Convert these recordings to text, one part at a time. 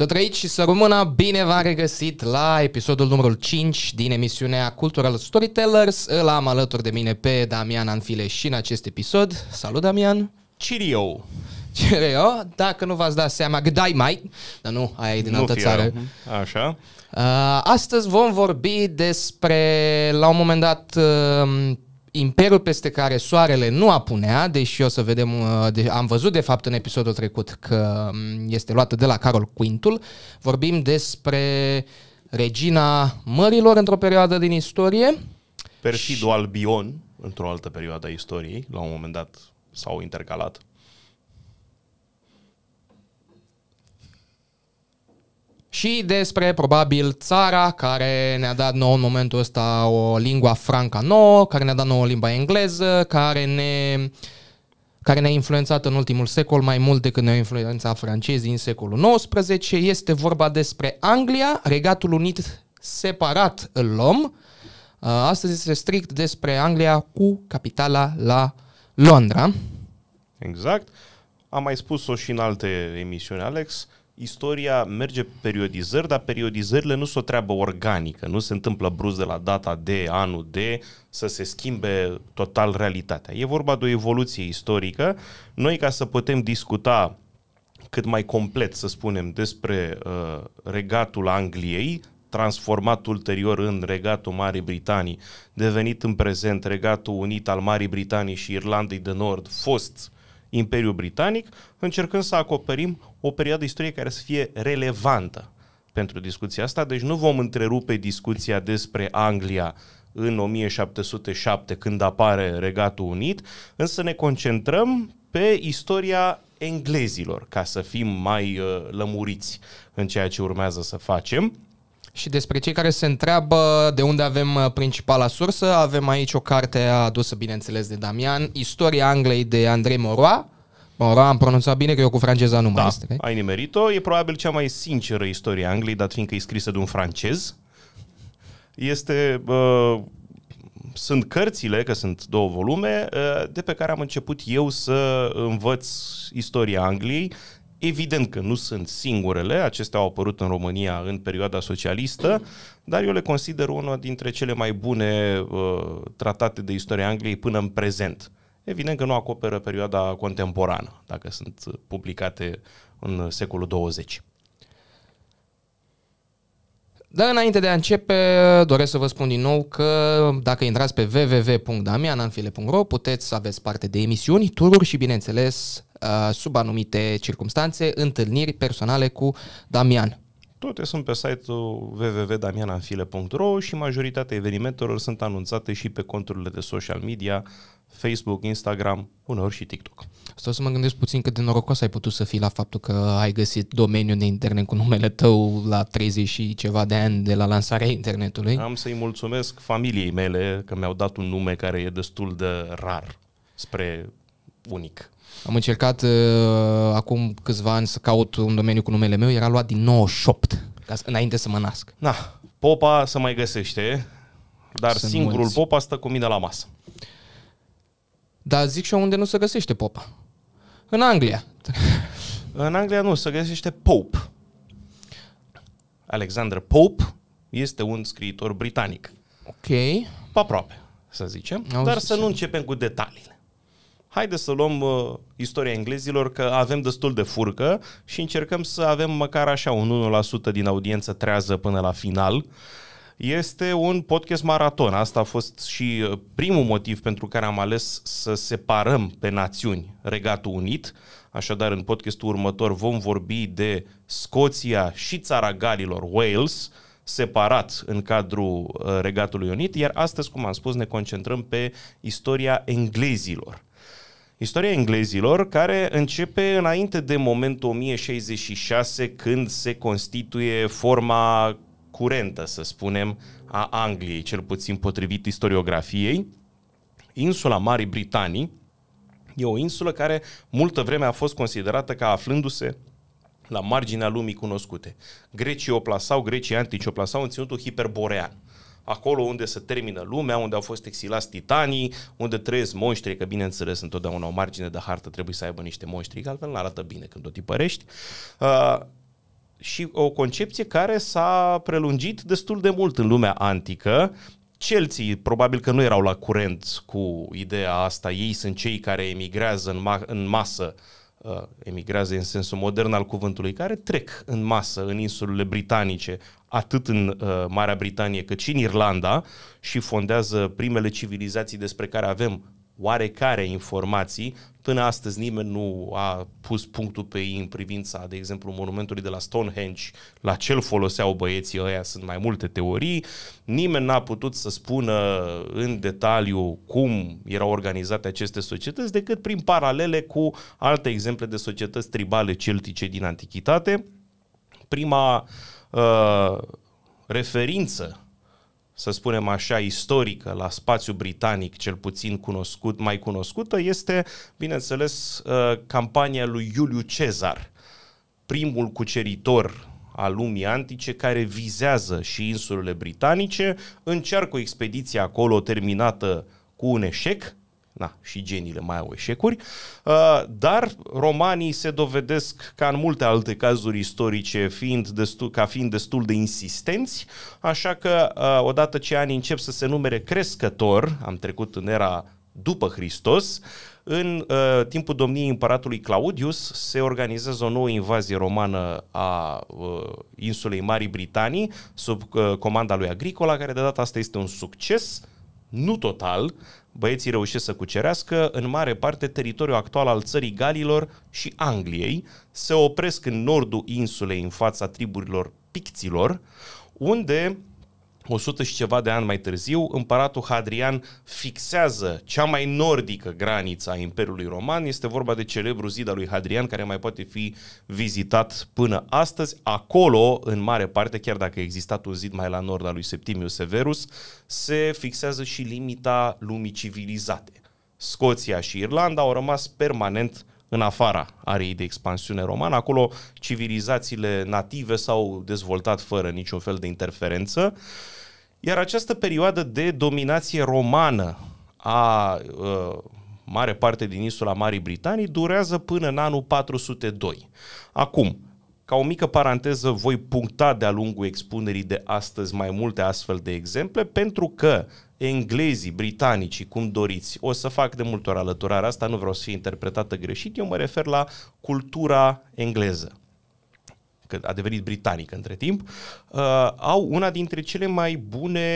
Să trăiți și să rămână bine v-am regăsit la episodul numărul 5 din emisiunea Cultural Storytellers. Îl am alături de mine pe Damian Anfile și în acest episod. Salut, Damian! Cirio! Cirio, dacă nu v-ați dat seama, gdai mai, dar nu, aia e din nu altă fie. țară. Așa. Uh, astăzi vom vorbi despre, la un moment dat, uh, imperiul peste care soarele nu apunea, deși o să vedem, uh, de, am văzut de fapt în episodul trecut că um, este luată de la Carol Quintul, vorbim despre regina mărilor într-o perioadă din istorie. Perfidul și... Albion, într-o altă perioadă a istoriei, la un moment dat s-au intercalat. și despre, probabil, țara care ne-a dat nouă în momentul ăsta o lingua franca nouă, care ne-a dat nouă limba engleză, care ne care ne-a influențat în ultimul secol mai mult decât ne a influențat francezii în secolul XIX. Este vorba despre Anglia, Regatul Unit separat îl luăm. Uh, astăzi este strict despre Anglia cu capitala la Londra. Exact. Am mai spus-o și în alte emisiuni, Alex. Uh, istoria merge periodizări, dar periodizările nu sunt o treabă organică, nu se întâmplă brusc de la data de, anul de, să se schimbe total realitatea. E vorba de o evoluție istorică. Noi, ca să putem discuta cât mai complet, să spunem, despre uh, regatul Angliei, transformat ulterior în regatul Marii Britanii, devenit în prezent regatul unit al Marii Britanii și Irlandei de Nord, fost Imperiul Britanic, încercând să acoperim o perioadă istorie care să fie relevantă pentru discuția asta, deci nu vom întrerupe discuția despre Anglia în 1707 când apare Regatul Unit, însă ne concentrăm pe istoria englezilor, ca să fim mai uh, lămuriți în ceea ce urmează să facem. Și despre cei care se întreabă de unde avem uh, principala sursă, avem aici o carte adusă, bineînțeles, de Damian, Istoria Angliei de Andrei Moroa. Moroa am pronunțat bine, că eu cu franceza nu da, mai este. Ai, ai nimerit-o. E probabil cea mai sinceră istorie a Angliei, dat fiindcă e scrisă de un francez. Este... Uh, sunt cărțile, că sunt două volume, uh, de pe care am început eu să învăț istoria Angliei, Evident că nu sunt singurele, acestea au apărut în România în perioada socialistă, dar eu le consider una dintre cele mai bune uh, tratate de istoria Angliei până în prezent. Evident că nu acoperă perioada contemporană, dacă sunt publicate în secolul 20. Dar înainte de a începe, doresc să vă spun din nou că dacă intrați pe www.damiananfile.ro puteți să aveți parte de emisiuni, tururi și, bineînțeles, Uh, sub anumite circunstanțe, întâlniri personale cu Damian. Toate sunt pe site-ul www.damiananfile.ro și majoritatea evenimentelor sunt anunțate și pe conturile de social media, Facebook, Instagram, uneori și TikTok. Stau să mă gândesc puțin cât de norocos ai putut să fii la faptul că ai găsit domeniul de internet cu numele tău la 30 și ceva de ani de la lansarea internetului. Am să-i mulțumesc familiei mele că mi-au dat un nume care e destul de rar spre unic. Am încercat uh, acum câțiva ani să caut un domeniu cu numele meu, era luat din 98, ca, înainte să mă nasc. Na, popa se mai găsește, dar Sunt singurul mulți. popa stă cu mine la masă. Dar zic și eu unde nu se găsește popa. În Anglia. În Anglia nu, se găsește Pope. Alexander Pope este un scriitor britanic. Ok. Pe aproape, să zicem. dar să nu începem cu detalii. Haide să luăm uh, istoria englezilor că avem destul de furcă și încercăm să avem măcar așa un 1% din audiență trează până la final. Este un podcast maraton. Asta a fost și uh, primul motiv pentru care am ales să separăm pe națiuni Regatul Unit. Așadar, în podcastul următor vom vorbi de Scoția și țara Galilor, Wales, separat în cadrul uh, Regatului Unit, iar astăzi, cum am spus, ne concentrăm pe istoria englezilor. Istoria englezilor care începe înainte de momentul 1066 când se constituie forma curentă, să spunem, a Angliei, cel puțin potrivit istoriografiei. Insula Marii Britanii e o insulă care multă vreme a fost considerată ca aflându-se la marginea lumii cunoscute. Grecii o plasau, grecii antici o plasau în ținutul hiperborean acolo unde se termină lumea, unde au fost exilați titanii, unde trăiesc monștri, că bineînțeles întotdeauna o margine de hartă trebuie să aibă niște monștri, că altfel nu arată bine când o tipărești. Uh, și o concepție care s-a prelungit destul de mult în lumea antică, Celții probabil că nu erau la curent cu ideea asta, ei sunt cei care emigrează în, ma- în masă uh, Uh, emigrează în sensul modern al cuvântului, care trec în masă în insulele britanice, atât în uh, Marea Britanie cât și în Irlanda și fondează primele civilizații despre care avem oarecare informații, Până astăzi nimeni nu a pus punctul pe ei în privința, de exemplu, monumentului de la Stonehenge, la ce îl foloseau băieții ăia, sunt mai multe teorii. Nimeni n-a putut să spună în detaliu cum erau organizate aceste societăți, decât prin paralele cu alte exemple de societăți tribale celtice din antichitate. Prima uh, referință să spunem așa, istorică la spațiu britanic, cel puțin cunoscut, mai cunoscută, este, bineînțeles, uh, campania lui Iuliu Cezar, primul cuceritor a lumii antice care vizează și insulele britanice, încearcă o expediție acolo terminată cu un eșec, na, și geniile mai au eșecuri, uh, dar romanii se dovedesc ca în multe alte cazuri istorice fiind destul, ca fiind destul de insistenți, așa că uh, odată ce anii încep să se numere crescător, am trecut în era după Hristos, în uh, timpul domniei împăratului Claudius se organizează o nouă invazie romană a uh, insulei Marii Britanii sub uh, comanda lui Agricola, care de data asta este un succes, nu total, băieții reușesc să cucerească în mare parte teritoriul actual al țării Galilor și Angliei, se opresc în nordul insulei în fața triburilor picților, unde 100 și ceva de ani mai târziu, împăratul Hadrian fixează cea mai nordică graniță a Imperiului Roman. Este vorba de celebru zid al lui Hadrian, care mai poate fi vizitat până astăzi. Acolo, în mare parte, chiar dacă a existat un zid mai la nord al lui Septimius Severus, se fixează și limita lumii civilizate. Scoția și Irlanda au rămas permanent în afara ariei de expansiune romană. Acolo civilizațiile native s-au dezvoltat fără niciun fel de interferență. Uh, iar această perioadă de dominație romană a uh, mare parte din insula Marii Britanii durează până în anul 402. Acum, ca o mică paranteză, voi puncta de-a lungul expunerii de astăzi mai multe astfel de exemple, pentru că englezii, britanicii, cum doriți, o să fac de multe ori alăturarea asta, nu vreau să fie interpretată greșit, eu mă refer la cultura engleză că a devenit britanic între timp, uh, au una dintre cele mai bune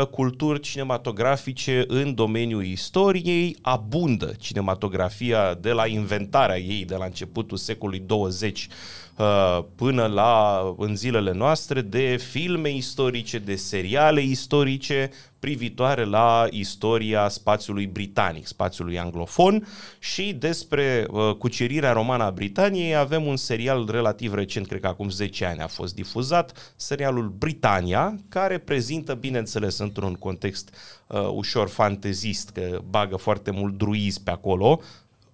uh, culturi cinematografice în domeniul istoriei, abundă cinematografia de la inventarea ei de la începutul secolului 20 Uh, până la în zilele noastre de filme istorice, de seriale istorice privitoare la istoria spațiului britanic, spațiului anglofon și despre uh, cucerirea romana a Britaniei avem un serial relativ recent, cred că acum 10 ani a fost difuzat, serialul Britania, care prezintă, bineînțeles, într-un context uh, ușor fantezist, că bagă foarte mult druiz pe acolo,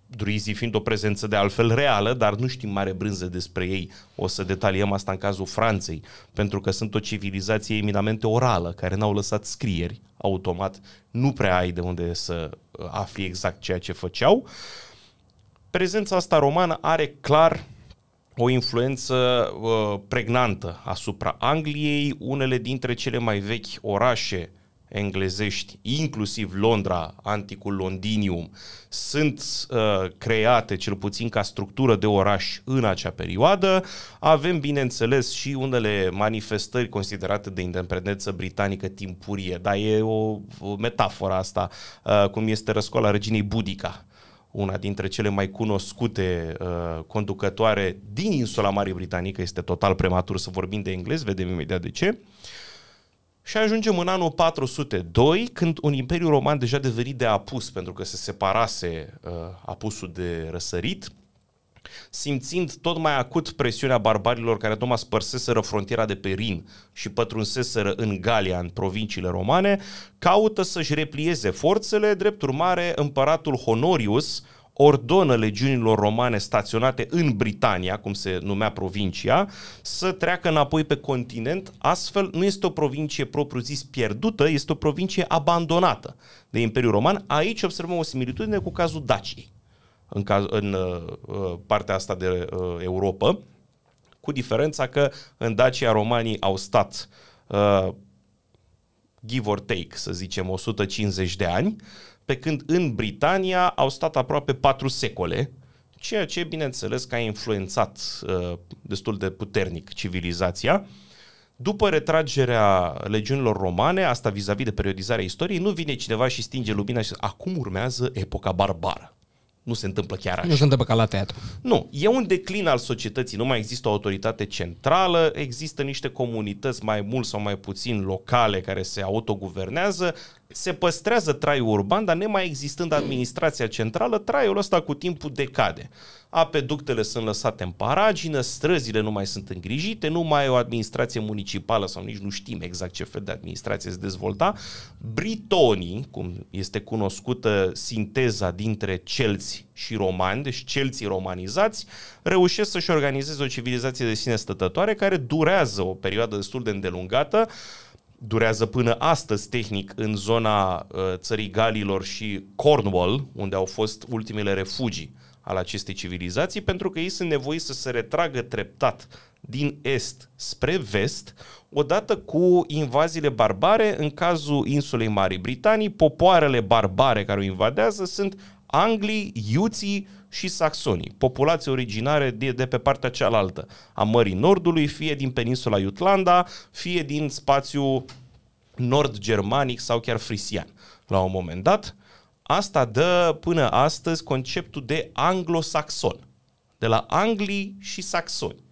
druizii fiind o prezență de altfel reală, dar nu știm mare brânză despre ei. O să detaliem asta în cazul Franței, pentru că sunt o civilizație eminamente orală, care n-au lăsat scrieri, automat nu prea ai de unde să uh, afli exact ceea ce făceau. Prezența asta romană are clar o influență uh, pregnantă asupra Angliei, unele dintre cele mai vechi orașe uh, englezești, inclusiv Londra, anticul Londinium, sunt uh, create, cel puțin ca structură de oraș, în acea perioadă. Avem, bineînțeles, și unele manifestări considerate de independență britanică timpurie, dar e o, o metaforă asta, uh, cum este răscoala reginei Budica, una dintre cele mai cunoscute uh, conducătoare din insula Marii Britanică, este total prematur să vorbim de englez, vedem imediat de ce. Uh, și ajungem în anul 402, când un imperiu roman deja devenit de apus, pentru că se separase uh, apusul de răsărit, simțind tot mai acut presiunea barbarilor care tocmai spărseseră frontiera de pe Rin și pătrunseseră în Galia, în provinciile romane, caută să-și replieze forțele, drept urmare împăratul Honorius ordonă legiunilor romane staționate în Britania, cum se numea provincia, să treacă înapoi pe continent. Astfel, nu este o provincie propriu-zis pierdută, este o provincie abandonată de Imperiul Roman. Aici observăm o similitudine cu cazul Daciei, în, caz, în uh, uh partea asta de uh, Europa, cu diferența că în Dacia romanii au stat uh, give or take, să zicem, 150 de ani, uh, pe când în Britania au stat aproape patru secole, ceea ce, bineînțeles, că a influențat uh, destul de puternic civilizația. După retragerea legiunilor romane, asta vis-a-vis de periodizarea istoriei, nu vine cineva și stinge lumina și acum urmează epoca barbară. Nu se întâmplă chiar așa. Nu se întâmplă ca la teatru. Nu, e un declin al societății, nu mai există o autoritate centrală, există niște comunități mai mult sau mai puțin locale care se autoguvernează, se păstrează traiul urban, dar nemai existând administrația centrală, traiul ăsta cu timpul decade. Apeductele sunt lăsate în paragină, străzile nu mai sunt îngrijite, nu mai e o administrație municipală sau nici nu știm exact ce fel de administrație se dezvolta. Britonii, cum este cunoscută sinteza dintre celți și romani, deci celții romanizați, reușesc să-și organizeze o civilizație de sine stătătoare care durează o perioadă destul de îndelungată, uh, durează până astăzi tehnic în zona uh, țării Galilor și Cornwall, unde au fost ultimele refugii al acestei civilizații, pentru că ei sunt nevoiți să se retragă treptat din est spre vest, odată cu invaziile barbare, în cazul insulei Marii Britanii, popoarele barbare care o invadează sunt anglii, iuții, și saxonii, populații originare de, de pe partea cealaltă a Mării Nordului, fie din peninsula Jutlanda, fie din spațiul nord-germanic sau chiar frisian. La un moment dat, asta dă până astăzi conceptul de anglosaxon, de la anglii și saxoni.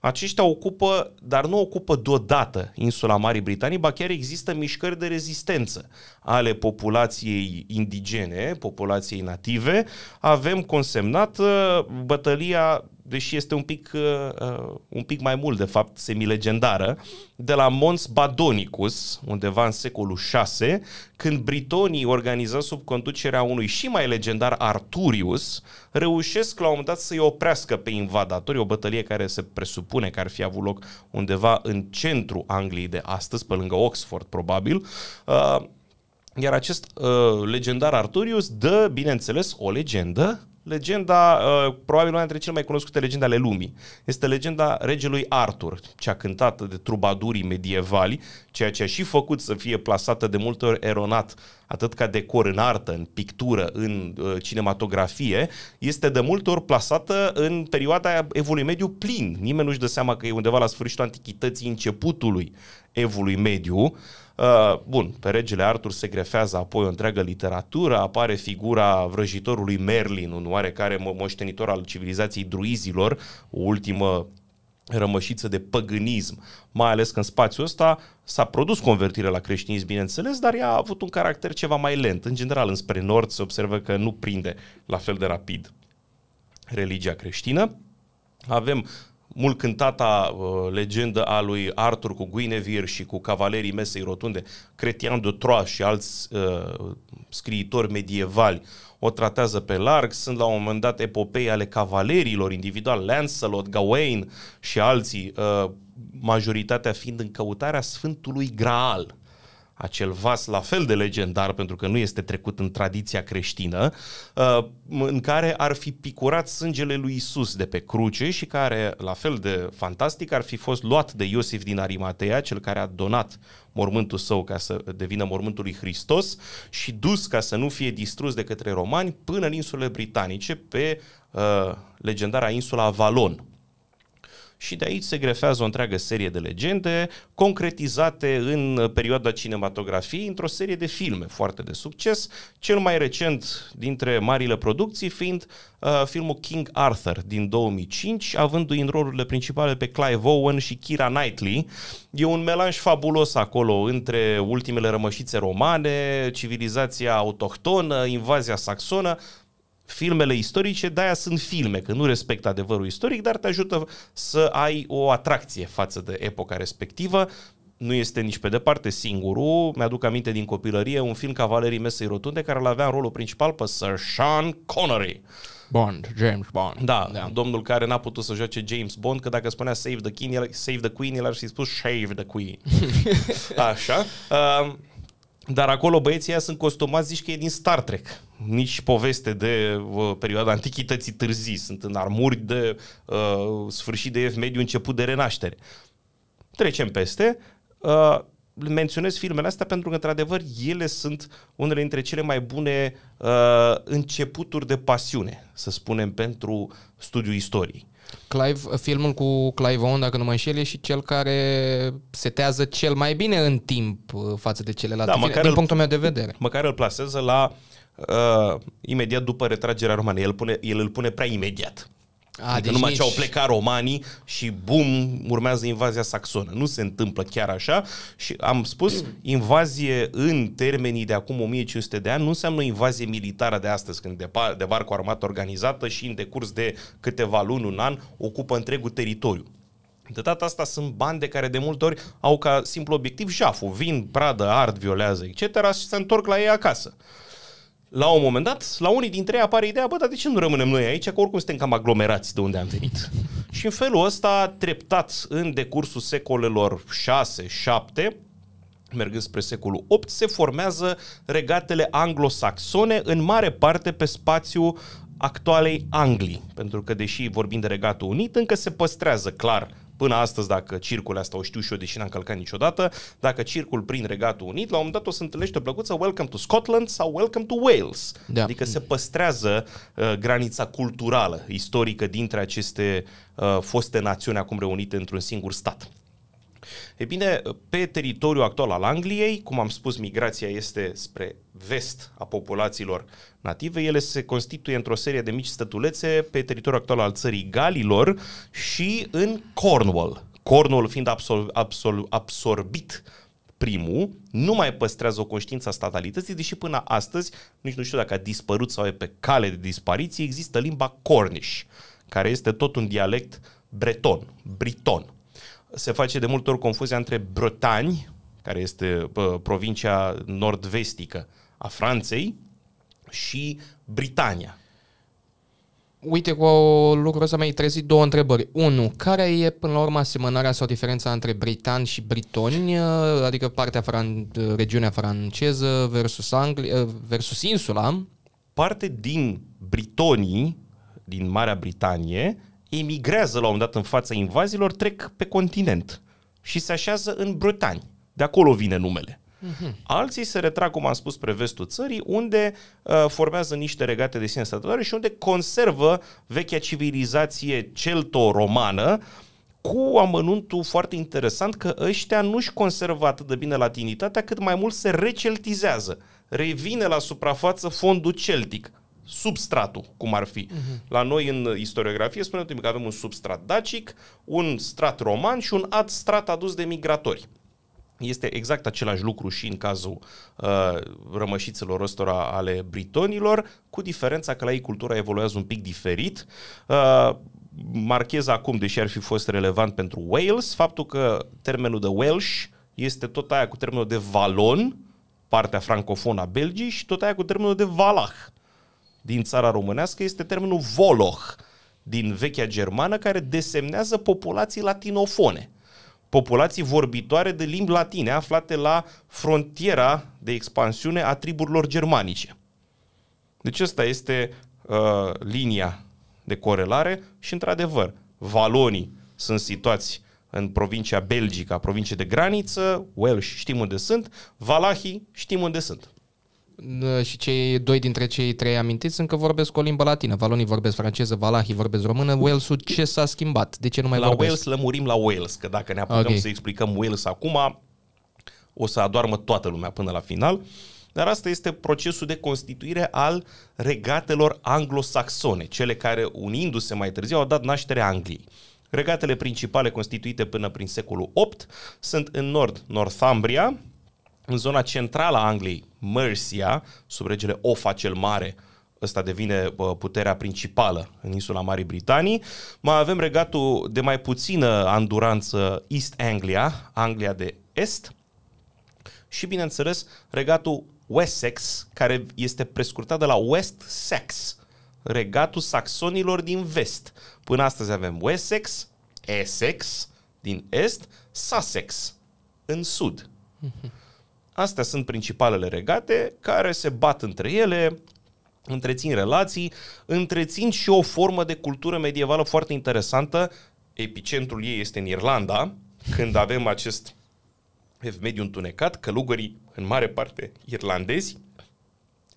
Aceștia ocupă, dar nu ocupă deodată insula Marii Britanii, ba chiar există mișcări de rezistență ale populației indigene, populației native. Avem consemnat uh, bătălia deși este un pic, uh, uh, un pic mai mult, de fapt, semilegendară, de la Mons Badonicus, undeva în secolul 6, când britonii organiză sub conducerea unui și mai legendar Arturius, reușesc la un moment dat să-i oprească pe invadatori, o bătălie care se presupune că ar fi avut loc undeva în centru Angliei de astăzi, pe lângă Oxford, probabil, uh, iar acest uh, legendar Arturius dă, bineînțeles, o legendă legenda, uh, probabil una dintre cele mai cunoscute legende ale lumii. Este legenda regelui Arthur, cea cântată de trubadurii medievali, ceea ce a și făcut să fie plasată de multe ori eronat, atât ca decor în artă, în pictură, în uh, cinematografie, este de multe ori plasată în perioada evului mediu plin. Nimeni nu-și dă seama că e undeva la sfârșitul antichității începutului evului mediu. Uh, Uh, bun, pe regele Arthur se grefează apoi o întreagă literatură, apare figura vrăjitorului Merlin, un oarecare moștenitor al civilizației druizilor, o ultimă rămășiță de păgânism, mai ales că în spațiul ăsta s-a produs convertirea la creștinism, bineînțeles, dar ea a avut un caracter ceva mai lent. În general, înspre nord se observă că nu prinde la fel de rapid religia creștină. Avem mult cântata uh, legendă a lui Arthur cu Guinevere și cu Cavalerii Mesei Rotunde, Cretian de Troyes și alți uh, scriitori medievali o tratează pe larg, sunt la un moment dat epopei ale cavalerilor individual, Lancelot, Gawain și alții, uh, majoritatea fiind în căutarea Sfântului Graal acel vas la fel de legendar, pentru că nu este trecut în tradiția creștină, uh, în care ar fi picurat sângele lui Isus de pe cruce și care, la fel de fantastic, ar fi fost luat de Iosif din Arimatea, cel care a donat mormântul său ca să devină mormântul lui Hristos și dus ca să nu fie distrus de către romani până în insulele britanice pe uh, legendara insula Avalon, și de aici se grefează o întreagă serie de legende concretizate în uh, perioada cinematografiei într-o serie de filme foarte de succes, cel mai recent dintre marile producții fiind uh, filmul King Arthur din 2005, avându-i în rolurile principale pe Clive Owen și Kira Knightley. E un melanj fabulos acolo între ultimele rămășițe romane, civilizația autohtonă, invazia saxonă, filmele istorice, de-aia sunt filme, că nu respectă adevărul istoric, dar te ajută să ai o atracție față de epoca respectivă. Nu este nici pe departe singurul. Mi-aduc aminte din copilărie un film Cavalerii Mesei Rotunde care îl avea în rolul principal pe Sir Sean Connery. Bond, James Bond. Da, da, domnul care n-a putut să joace James Bond, că dacă spunea Save the King, el, Save the Queen, el ar fi spus Shave the Queen. Așa. Uh, dar acolo băieții aia sunt costumați, zici că e din Star Trek nici poveste de uh, perioada antichității târzii. Sunt în armuri de uh, sfârșit de ev mediu, început de renaștere. Trecem peste. Uh, menționez filmele astea pentru că, într-adevăr, ele sunt unele dintre cele mai bune uh, începuturi de pasiune, să spunem, pentru studiul istoriei. Clive, filmul cu Clive Owen, dacă nu mă înșel, e și cel care setează cel mai bine în timp uh, față de celelalte da, măcar din punctul meu de vedere. Măcar îl plasează la uh, uh, imediat după retragerea Romaniei. El, pune, el îl pune prea imediat. A, adică deci numai nici... ce au plecat romanii și bum, urmează invazia saxonă. Nu se întâmplă chiar așa și am spus, invazie în termenii de acum 1500 de ani nu înseamnă invazie militară de astăzi, când debarcă cu armată organizată și în decurs de câteva luni, un an, ocupă întregul teritoriu. De data asta sunt bande care de multe ori au ca simplu obiectiv jaful, vin, pradă, ard, violează, etc. și se întorc la ei acasă la un moment dat, la unii dintre ei apare ideea, bă, dar de ce nu rămânem noi aici, că oricum suntem cam aglomerați de unde am venit. și în felul ăsta, treptat în decursul secolelor 6-7, mergând spre secolul 8, se formează regatele anglosaxone, în mare parte pe spațiu actualei Anglii, pentru că deși vorbim de Regatul Unit, încă se păstrează clar până astăzi, dacă circul asta o știu și eu, deși n-am călcat niciodată, dacă circul prin Regatul Unit, la un moment dat o să întâlnești o plăcuță Welcome to Scotland sau Welcome to Wales. Da. Adică se păstrează uh, granița culturală, istorică dintre aceste uh, foste națiuni acum reunite într-un singur stat. E bine, pe teritoriul actual al Angliei, cum am spus, migrația este spre vest a populațiilor native, ele se constituie într-o serie de mici stătulețe pe teritoriul actual al țării Galilor și în Cornwall. Cornwall fiind absol- absol- absorbit primul, nu mai păstrează o conștiință a statalității, deși până astăzi, nici nu știu dacă a dispărut sau e pe cale de dispariție, există limba Cornish, care este tot un dialect breton, briton se face de multe ori confuzia între Bretagne, care este provincia nord-vestică a Franței, și Britania. Uite, cu lucrul ăsta mi-ai trezit două întrebări. Unu, care e până la urmă asemănarea sau diferența între britan și britoni, ă, adică partea fran- regiunea franceză versus, Anglia, ă, versus insula? Parte din britonii, din Marea Britanie, emigrează la un dat în fața invazilor, trec pe continent și se așează în Bretani. De acolo vine numele. Mm-hmm. Alții se retrag, cum am spus, spre vestul țării, unde uh, formează niște regate de sine statutare și unde conservă vechea civilizație celto-romană, cu amănuntul foarte interesant că ăștia nu-și conservă atât de bine latinitatea, cât mai mult se receltizează. Revine la suprafață fondul celtic, substratul, cum ar fi. Uh-huh. La noi în istoriografie spunem că avem un substrat dacic, un strat roman și un alt strat adus de migratori. Este exact același lucru și în cazul uh, rămășițelor ăstora ale britonilor, cu diferența că la ei cultura evoluează un pic diferit. Uh, marchez acum, deși ar fi fost relevant pentru Wales, faptul că termenul de Welsh este tot aia cu termenul de valon, partea francofonă a Belgii, și tot aia cu termenul de valach din țara românească este termenul voloch din vechea germană, care desemnează populații latinofone, populații vorbitoare de limbi latine aflate la frontiera de expansiune a triburilor germanice. Deci asta este uh, linia de corelare și, într-adevăr, valonii sunt situați în provincia Belgica, provincie de graniță, Welsh știm unde sunt, Valahii știm unde sunt și cei doi dintre cei trei amintiți încă vorbesc o limbă latină. Valonii vorbesc franceză, valahii vorbesc română. Wales, ce s-a schimbat? De ce nu mai la vorbesc? La Wales lămurim la Wales, că dacă ne apucăm okay. să explicăm Wales acum, o să adoarmă toată lumea până la final. Dar asta este procesul de constituire al regatelor anglosaxone, cele care, unindu-se mai târziu, au dat naștere Angliei. Regatele principale constituite până prin secolul VIII sunt în nord Northumbria, în zona centrală a Angliei, Mercia, sub regele Ofa cel Mare, ăsta devine puterea principală în insula Marii Britanii. Mai avem regatul de mai puțină anduranță East Anglia, Anglia de Est, și, bineînțeles, regatul Wessex, care este prescurtat de la West Sex, regatul saxonilor din vest. Până astăzi avem Wessex, Essex din est, Sussex în sud. Mm-hmm. Astea sunt principalele regate care se bat între ele, întrețin relații, întrețin și o formă de cultură medievală foarte interesantă. Epicentrul ei este în Irlanda, când avem acest mediu întunecat, călugării în mare parte irlandezi,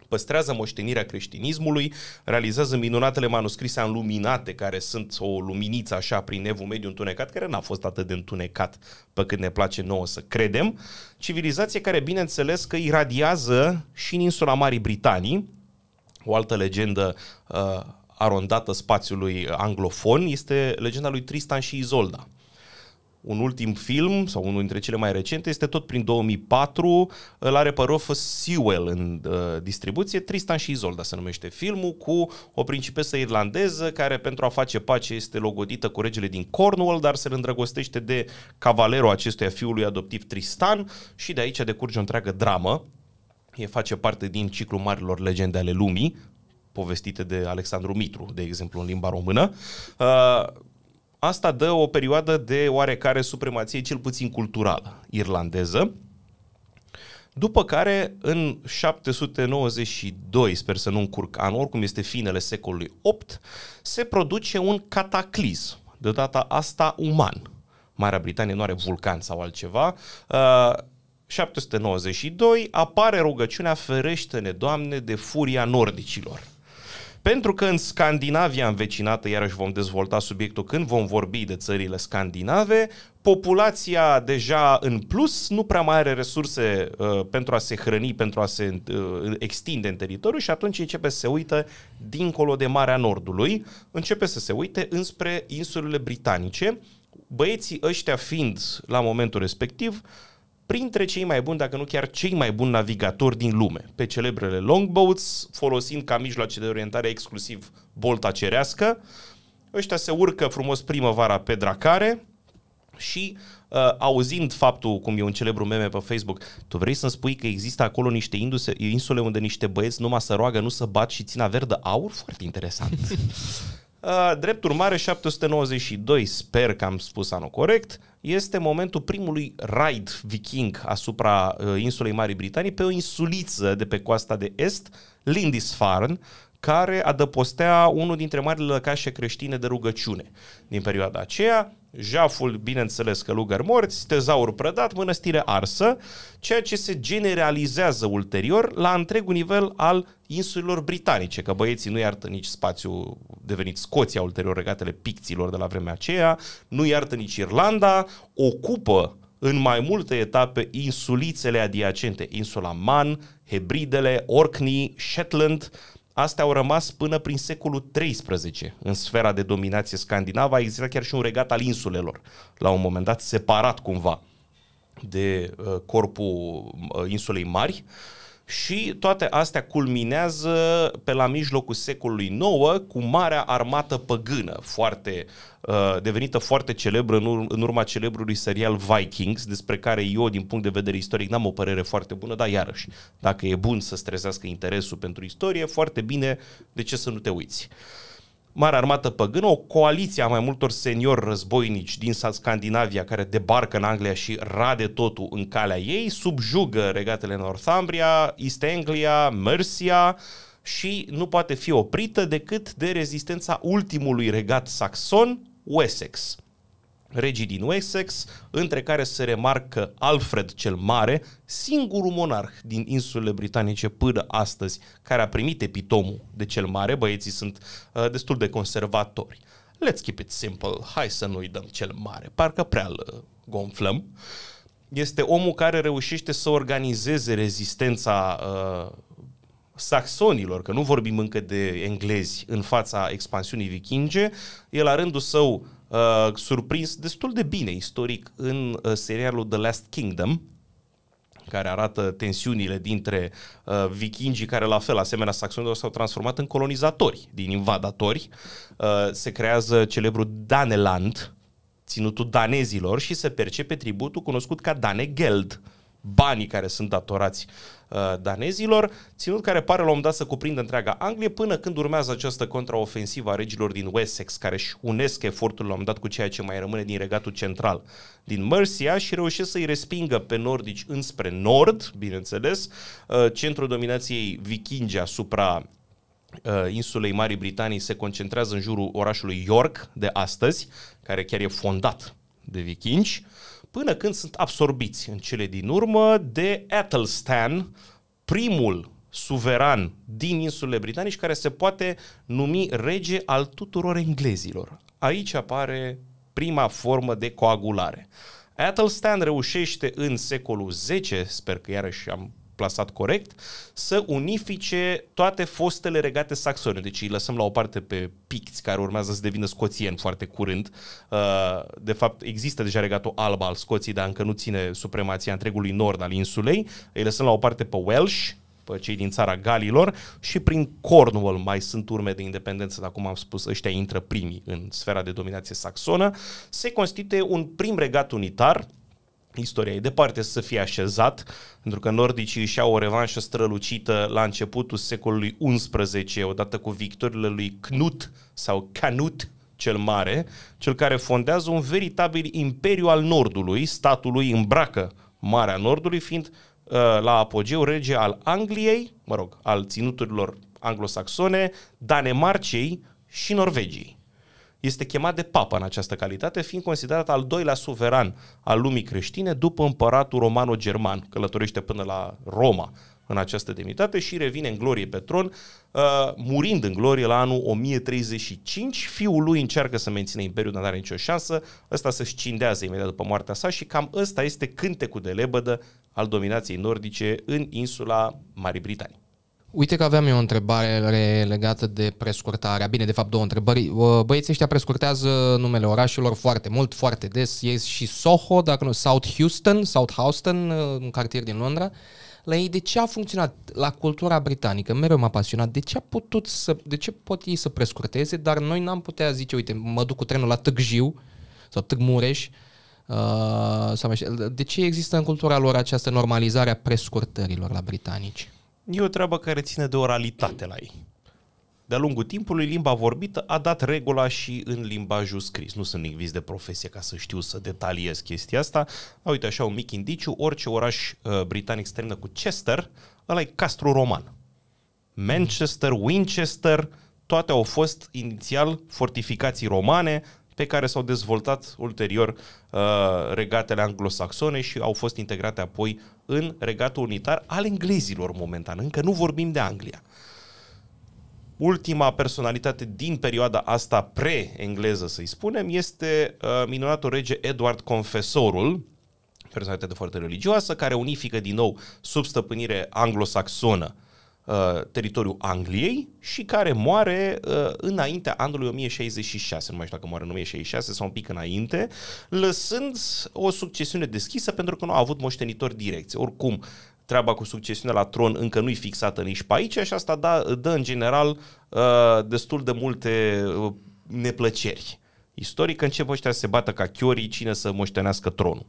păstrează moștenirea creștinismului, realizează minunatele manuscrise înluminate, care sunt o luminiță așa prin evul mediu întunecat, care n-a fost atât de întunecat pe cât ne place nouă să credem, civilizație care, bineînțeles, că iradiază și în insula Marii Britanii, o altă legendă uh, arondată spațiului anglofon este legenda lui Tristan și Izolda un ultim film sau unul dintre cele mai recente este tot prin 2004, îl are pe Rofă Sewell în uh, distribuție, Tristan și Isolda se numește filmul, cu o principesă irlandeză care pentru a face pace este logodită cu regele din Cornwall, dar se îndrăgostește de cavalerul acestuia fiului adoptiv Tristan și de aici decurge o întreagă dramă. E face parte din ciclul marilor legende ale lumii, povestite de Alexandru Mitru, de exemplu, în limba română. Uh, Asta dă o perioadă de oarecare supremație, cel puțin culturală, irlandeză. După care, în 792, sper să nu încurc anul, oricum este finele secolului 8, se produce un cataclism, de data asta uman. Marea Britanie nu are vulcan sau altceva. Uh, 792 apare rugăciunea Ferește-ne, Doamne, de furia nordicilor. Pentru că în Scandinavia învecinată, iarăși vom dezvolta subiectul când vom vorbi de țările scandinave, populația deja în plus nu prea mai are resurse uh, pentru a se hrăni, pentru a se uh, extinde în teritoriu și atunci începe să se uită dincolo de Marea Nordului, începe să se uite înspre insulele britanice, băieții ăștia fiind la momentul respectiv uh, printre cei mai buni, dacă nu chiar cei mai buni navigatori din lume, pe celebrele longboats, folosind ca mijloace de orientare exclusiv bolta cerească. Ăștia se urcă frumos primăvara pe dracare și uh, auzind faptul, cum e un celebru meme pe Facebook, tu vrei să-mi spui că există acolo niște induse, insule unde niște băieți numai să roagă, nu să bat și țin verdă aur? Foarte interesant. Uh, drept urmare, 792, sper că am spus anul corect, este momentul primului raid viking asupra uh, insulei Marii Britanii pe o insuliță de pe coasta de est, Lindisfarne, care adăpostea unul dintre marile lăcașe creștine de rugăciune din perioada aceea, jaful, bineînțeles, călugăr morți, tezaur prădat, mănăstire arsă, ceea ce se generalizează ulterior la întregul nivel al insulelor britanice, că băieții nu iartă nici spațiul devenit Scoția ulterior, regatele picților de la vremea aceea, nu iartă nici Irlanda, ocupă în mai multe etape insulițele adiacente, insula Man, Hebridele, Orkney, Shetland, Astea au rămas până prin secolul XIII în sfera de dominație scandinavă. A existat chiar și un regat al insulelor, la un moment dat separat cumva de uh, corpul uh, insulei mari. Uh, și toate astea culminează pe la mijlocul secolului IX cu Marea Armată Păgână, foarte, uh, devenită foarte celebră în, ur- în urma celebrului serial Vikings, despre care eu, din punct de vedere istoric, n-am o părere foarte bună, dar iarăși, dacă e bun să strezească interesul pentru istorie, foarte bine, de ce să nu te uiți. Uh, Marea Armată Păgână, o coaliție a mai multor seniori războinici din Scandinavia care debarcă în Anglia și rade totul în calea ei, subjugă regatele Northumbria, East Anglia, Mercia și nu poate fi oprită decât de rezistența ultimului regat saxon, Wessex regii din Wessex, între care se remarcă Alfred cel Mare, singurul monarh din insulele britanice până astăzi care a primit epitomul de cel mare, băieții sunt uh, destul de conservatori. Let's keep it simple, hai să nu-i dăm cel mare, parcă prea îl uh, gonflăm. Este omul care reușește să organizeze rezistența uh, saxonilor, că nu vorbim încă de englezi, în fața expansiunii vikinge, el la rândul său uh, surprins destul de bine istoric în uh, serialul The Last Kingdom, care arată tensiunile dintre uh, vikingii care la fel, asemenea saxonilor, s-au transformat în colonizatori, din invadatori. Uh, se creează celebrul Daneland, ținutul danezilor și se percepe tributul cunoscut ca Danegeld, banii care sunt datorați Uh, danezilor, ținut care pare la un moment dat să cuprindă întreaga Anglie, până când urmează această contraofensivă a regilor din Wessex, care își unesc efortul la un moment dat cu ceea ce mai rămâne din regatul central din Mercia și reușesc să-i respingă pe nordici înspre nord, bineînțeles, uh, centrul dominației vikinge asupra uh, insulei Marii Britanii se concentrează în jurul orașului York de astăzi, care chiar e fondat de vikingi până când sunt absorbiți în cele din urmă de Athelstan, primul suveran din insulele britanici care se poate numi rege al tuturor englezilor. Aici apare prima formă de coagulare. Athelstan reușește în secolul X, sper că iarăși am plasat corect, să unifice toate fostele regate saxone. Deci îi lăsăm la o parte pe picți, care urmează să devină scoțieni foarte curând. Uh, de fapt, există deja regatul alba al Scoției, dar încă nu ține supremația întregului nord al insulei. Îi lăsăm la o parte pe Welsh, pe cei din țara Galilor și prin Cornwall mai sunt urme de independență, dar cum am spus, ăștia intră primii în sfera de dominație saxonă. Se constituie un prim regat unitar, istoria e departe să fie așezat, pentru că nordicii își au o revanșă strălucită la începutul secolului XI, odată cu victorile lui Knut sau Canut cel Mare, cel care fondează un veritabil imperiu al Nordului, statului îmbracă Marea Nordului, fiind uh, la apogeu rege al Angliei, mă rog, al ținuturilor anglosaxone, Danemarcei și Norvegiei este chemat de papa în această calitate, fiind considerat al doilea suveran al lumii creștine după împăratul romano-german, călătorește până la Roma în această demnitate și revine în glorie pe tron, uh, murind în glorie la anul 1035. Fiul lui încearcă să mențină imperiul, dar nu are nicio șansă. Ăsta se scindează imediat după moartea sa și cam ăsta este cântecul de lebădă al dominației nordice în insula Marii Britanii. Uite că aveam eu o întrebare legată de prescurtarea. Bine, de fapt două întrebări. Băieții ăștia prescurtează numele orașelor foarte mult, foarte des. E și Soho, dacă nu, South Houston, South Houston, uh, un cartier din Londra. La ei de ce a funcționat la cultura britanică? Mereu m-a pasionat. De ce, a putut să, de ce pot ei să prescurteze, dar noi n-am putea zice, uite, mă duc cu trenul la Tăgjiu sau Mureș, Uh, sau de ce există în cultura lor această normalizare a prescurtărilor la britanici? E o treabă care ține de oralitate la ei. De-a lungul timpului, limba vorbită a dat regula și în limbajul scris. Nu sunt lingvist de profesie ca să știu să detaliez chestia asta. A, uite, așa un mic indiciu, orice oraș uh, britanic se termină cu Chester, ăla e castru roman. Manchester, Winchester, toate au fost inițial fortificații romane, pe care s-au dezvoltat ulterior uh, regatele anglosaxone și au fost integrate apoi în regatul unitar al englezilor momentan. Încă nu vorbim de Anglia. Ultima personalitate din perioada asta pre-engleză, să-i spunem, este uh, minunatul rege Edward Confesorul, personalitate foarte religioasă, care unifică din nou sub stăpânire anglosaxonă Uh, teritoriul Angliei și care moare uh, înaintea anului 1066, nu mai știu dacă moare în 1066 sau un pic înainte, lăsând o succesiune deschisă pentru că nu a avut moștenitori direcți. Oricum, treaba cu succesiunea la tron încă nu-i fixată nici pe aici și asta da, dă în general uh, destul de multe uh, neplăceri. Istoric încep ăștia să se bată ca chiorii cine să moștenească tronul.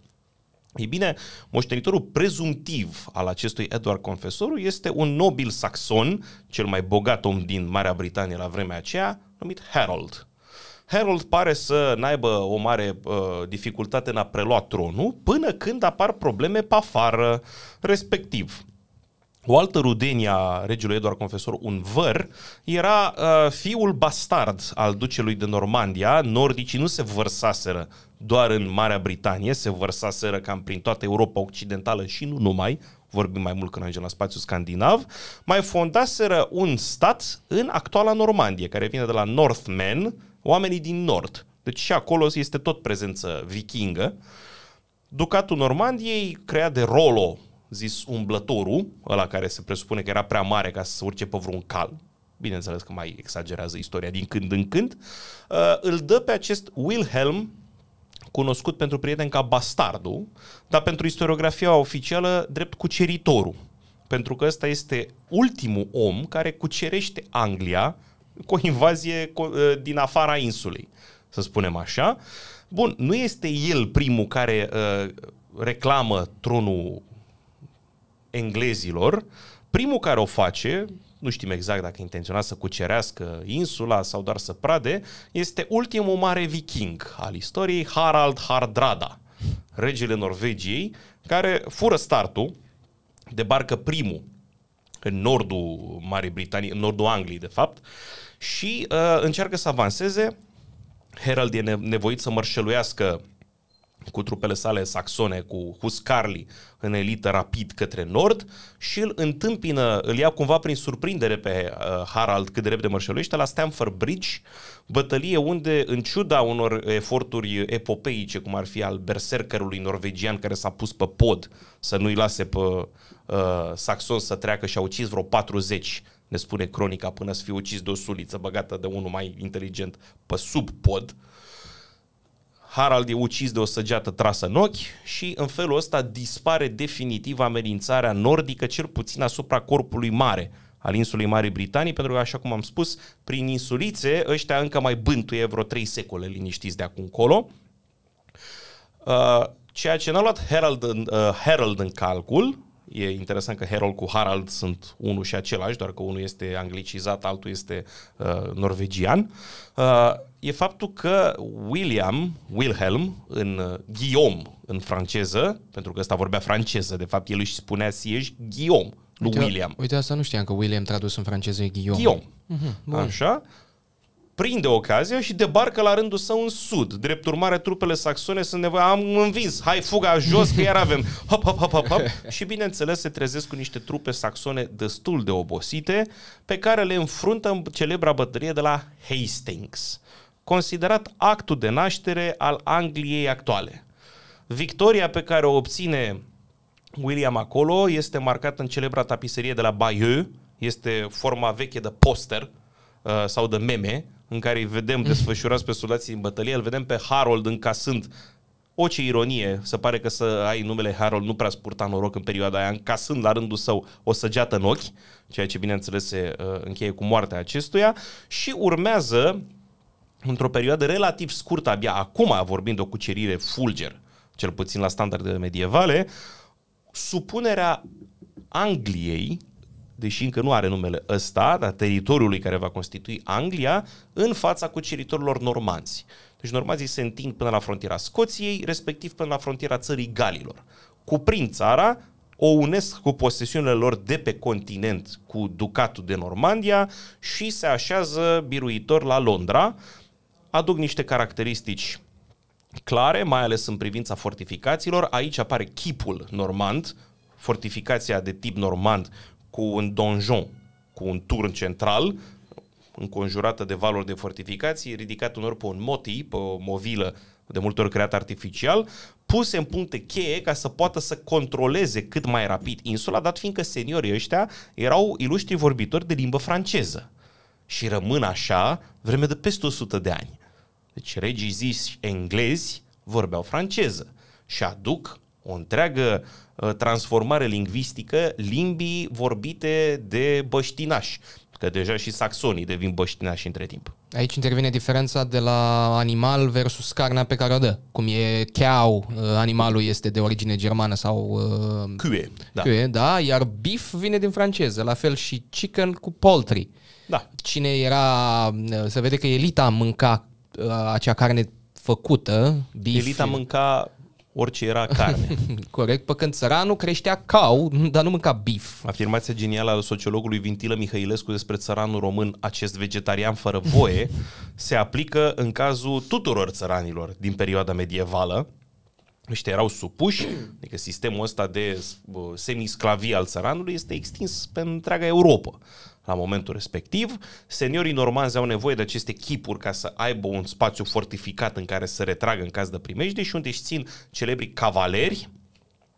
Ei bine, moștenitorul prezumtiv al acestui Edward Confesorul este un nobil saxon, cel mai bogat om din Marea Britanie la vremea aceea, numit Harold. Harold pare să n-aibă o mare uh, dificultate în a prelua tronul până când apar probleme pe afară, respectiv. O altă rudenie a regelui Eduard Confesor, un văr, era uh, fiul bastard al ducelui de Normandia. Nordicii nu se vărsaseră doar în Marea Britanie, se sără cam prin toată Europa Occidentală și nu numai, vorbim mai mult când ajungem la spațiul scandinav, mai fondaseră un stat în actuala Normandie, care vine de la Northmen, oamenii din nord. Deci și acolo este tot prezență vikingă. Ducatul Normandiei, creat de Rolo, zis umblătorul, ăla care se presupune că era prea mare ca să urce pe vreun cal, bineînțeles că mai exagerează istoria din când în când, uh, îl dă pe acest Wilhelm cunoscut pentru prieteni ca Bastardu, dar pentru istoriografia oficială drept cuceritorul. Pentru că ăsta este ultimul om care cucerește Anglia cu o invazie ă, din afara insulei, să spunem așa. Bun, nu este el primul care uh, reclamă tronul englezilor. Primul care o face, nu știm exact dacă intenționa să cucerească insula sau doar să prade, este ultimul mare viking al istoriei, Harald Hardrada, regele Norvegiei, care fură startul, debarcă primul în nordul Marii Britanii, în nordul Angliei, de fapt, și uh, încearcă să avanseze. Harold e nevoit să mărșăluiască cu trupele sale saxone, cu Huscarli în elită rapid către nord și îl întâmpină, îl ia cumva prin surprindere pe uh, Harald cât de repede mărșăluiește la Stamford Bridge, bătălie unde, în ciuda unor eforturi epopeice, cum ar fi al berserkerului norvegian care s-a pus pe pod să nu-i lase pe uh, saxon să treacă și a ucis vreo 40 ne spune cronica până să fie ucis de o suliță băgată de unul mai inteligent pe sub pod, uh, Harald e ucis de o săgeată trasă în ochi și în felul ăsta dispare definitiv amenințarea nordică, cel puțin asupra corpului mare al insulei Marii Britanii, pentru că, așa cum am spus, prin insulițe ăștia încă mai bântuie vreo trei secole liniștiți de acum colo. Uh, ceea ce n-a luat Harold în, uh, Harold în calcul, e interesant că Harold cu Harald sunt unul și același, doar că unul este anglicizat, altul este uh, norvegian, e faptul că William, Wilhelm, în uh, Guillaume, în franceză, pentru că ăsta vorbea franceză, de fapt el își spunea Siege Guillaume, nu uite, William. Uite, asta nu știam că William tradus în franceză e Guillaume. Guillaume. Uh-huh, Așa? prinde ocazia și debarcă la rândul său în sud. Drept urmare, trupele saxone sunt nevoie, am învins, hai fuga jos că iar avem. Hop, hop, hop, hop, hop. Și bineînțeles se trezesc cu niște trupe saxone destul de obosite pe care le înfruntă în celebra bătărie de la Hastings considerat actul de naștere al Angliei actuale. Victoria pe care o obține William acolo este marcată în celebra tapiserie de la Bayeux, este forma veche de poster uh, sau de meme în care îi vedem mm. desfășurați pe soldații în bătălie, îl vedem pe Harold încasând o ce ironie, se pare că să ai numele Harold nu prea spurta noroc în perioada aia, încasând la rândul său o săgeată în ochi, ceea ce bineînțeles se uh, încheie cu moartea acestuia și urmează într-o perioadă relativ scurtă, abia acum vorbind o cucerire fulger, cel puțin la standardele medievale, supunerea Angliei, deși încă nu are numele ăsta, dar teritoriului care va constitui Anglia, în fața cuceritorilor normanzi. Deci normanzii se întind până la frontiera Scoției, respectiv până la frontiera țării Galilor. Cuprind țara, o unesc cu posesiunile lor de pe continent cu ducatul de Normandia și se așează biruitor la Londra, aduc niște caracteristici clare, mai ales în privința fortificațiilor. Aici apare chipul normand, fortificația de tip normand cu un donjon, cu un turn central, înconjurată de valuri de fortificații, ridicat unor pe un moti, pe o movilă, de multe ori creat artificial, puse în puncte cheie ca să poată să controleze cât mai rapid insula, dat fiindcă seniorii ăștia erau iluștri vorbitori de limbă franceză. Și rămân așa vreme de peste 100 de ani. Deci regiziși englezi vorbeau franceză și aduc o întreagă uh, transformare lingvistică limbii vorbite de băștinași că deja și saxonii devin băștinași între timp. Aici intervine diferența de la animal versus carnea pe care o dă. Cum e cheau, uh, animalul este de origine germană sau... Uh, cue, da. Cue, da, iar beef vine din franceză, la fel și chicken cu poultry. Da. Cine era, se vede că elita mânca Uh, acea carne făcută, beef. Elita mânca orice era carne. Corect, pe când țăranul creștea cau, dar nu mânca bif. Afirmația genială al sociologului Vintilă Mihăilescu despre țăranul român, acest vegetarian fără voie, se aplică în cazul tuturor țăranilor din perioada medievală. Ăștia erau supuși, adică sistemul ăsta de uh, semisclavie al țăranului este extins pe întreaga Europa la momentul respectiv. Seniorii normanzi au nevoie de aceste chipuri ca să aibă un spațiu fortificat în care să retragă în caz de primejde și unde își țin celebrii cavaleri.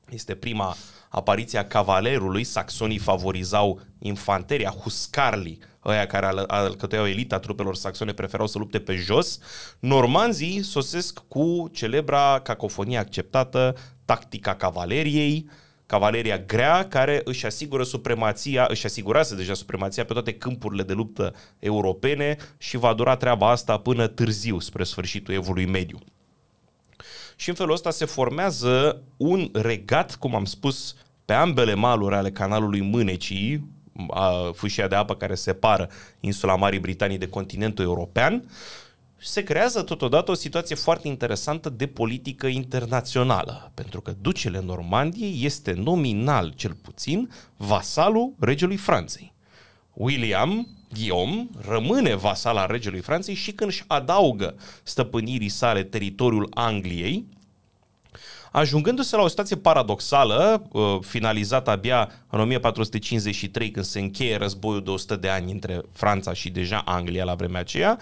Este prima apariția cavalerului, saxonii favorizau infanteria, huscarli, ăia care alcătuiau elita trupelor saxone preferau să lupte pe jos, normanzii sosesc cu celebra cacofonie acceptată, tactica cavaleriei, uh, cavaleria grea care își asigură supremația, își asigurase deja supremația pe toate câmpurile de luptă europene și va dura treaba asta până târziu, spre sfârșitul evului mediu. Și în felul ăsta se formează un regat, cum am spus, pe ambele maluri ale canalului Mânecii, a, fâșia de apă care separă insula Marii Britanii de continentul european și se creează totodată o situație foarte interesantă de politică internațională, pentru că ducele Normandiei este nominal, cel puțin, vasalul regelui Franței. William, Guillaume rămâne vasal al regelui Franței și când își adaugă stăpânirii sale teritoriul Angliei, ajungându-se la o situație paradoxală, uh, finalizată abia în 1453, când se încheie războiul de 100 de ani între Franța și deja Anglia la vremea aceea,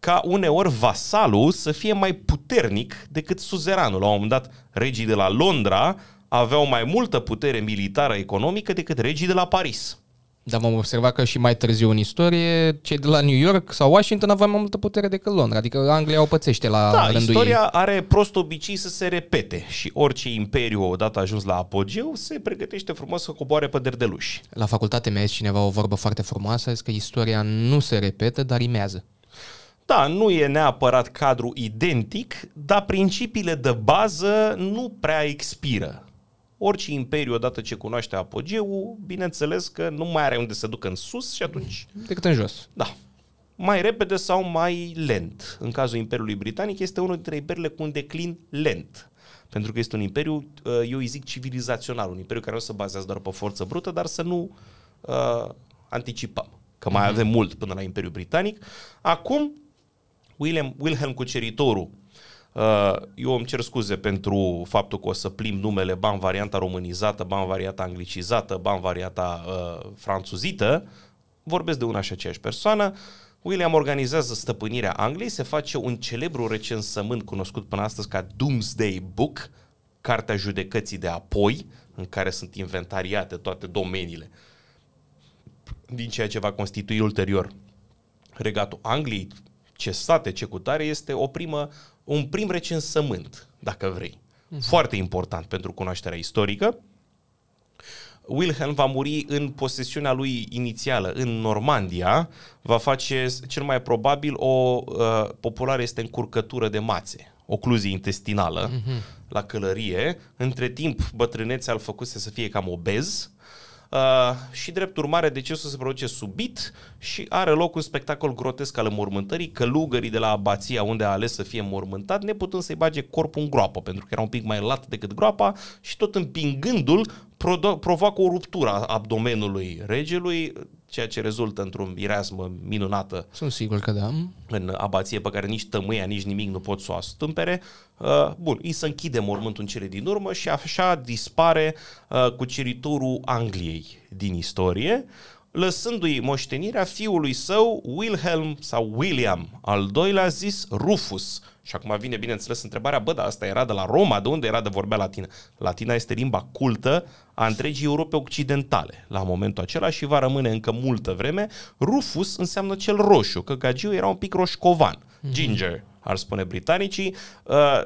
ca uneori vasalul să fie mai puternic decât suzeranul. La un moment dat, regii de la Londra aveau mai multă putere militară economică decât regii de la Paris. Dar vom observa că și mai târziu în istorie, cei de la New York sau Washington aveau mai multă putere decât Londra. Adică Anglia o pățește la da, rândul istoria ei. are prost obicei să se repete și orice imperiu odată ajuns la apogeu se pregătește frumos să coboare pe derdeluși. La facultate mi-a zis cineva o vorbă foarte frumoasă, zis că istoria nu se repetă, dar imează. Da, nu e neapărat cadru identic, dar principiile de bază nu prea expiră orice imperiu, odată ce cunoaște apogeul, bineînțeles că nu mai are unde să ducă în sus și atunci... Decât în jos. Da. Mai repede sau mai lent. În cazul Imperiului Britanic este unul dintre imperiile cu un declin lent. Pentru că este un imperiu, uh, eu îi zic civilizațional, un imperiu care nu se bazează doar pe forță brută, dar să nu uh, anticipăm. Că mai mhm. avem mult până la Imperiul Britanic. Acum, William, Wilhelm Cuceritorul Uh, eu îmi cer scuze pentru faptul că o să plim numele ban varianta românizată, ban varianta anglicizată, ban varianta uh, franțuzită. Vorbesc de una și aceeași persoană. William organizează stăpânirea Angliei, se face un celebru recensământ cunoscut până astăzi ca Doomsday Book, cartea judecății de apoi, în care sunt inventariate toate domeniile din ceea ce va constitui ulterior regatul Angliei, ce state, ce cutare, este o primă un prim recensământ, dacă vrei. Mhm. Foarte important pentru cunoașterea istorică. Wilhelm va muri în posesiunea lui inițială, în Normandia, va face cel mai probabil o uh, populară este încurcătură de mațe, ocluzie intestinală mm la călărie. Între timp, bătrânețea îl făcuse să fie cam obez, Uh, și drept urmare decesul se produce subit și are loc un spectacol grotesc al înmormântării, călugării de la abația unde a ales să fie mormântat, neputând să-i bage corpul în groapă, pentru că era un pic mai lat decât groapa și tot împingându-l provoacă o ruptură a abdomenului regelui, ceea ce rezultă într-o mireasmă minunată. Sunt sigur că da. În abație pe care nici tămâia, nici nimic nu pot să o astâmpere. Uh, bun, îi să închide mormântul în cele din urmă și așa dispare uh, cuceritorul Angliei din istorie, lăsându-i moștenirea fiului său Wilhelm sau William al doilea zis Rufus, și acum vine, bineînțeles, întrebarea, bă, dar asta era de la Roma, de unde era de vorbea latină? Latina este limba cultă a întregii Europe occidentale la momentul acela și va rămâne încă multă vreme. Rufus înseamnă cel roșu, că gagiu era un pic roșcovan, mm-hmm. ginger, ar spune britanicii. Uh,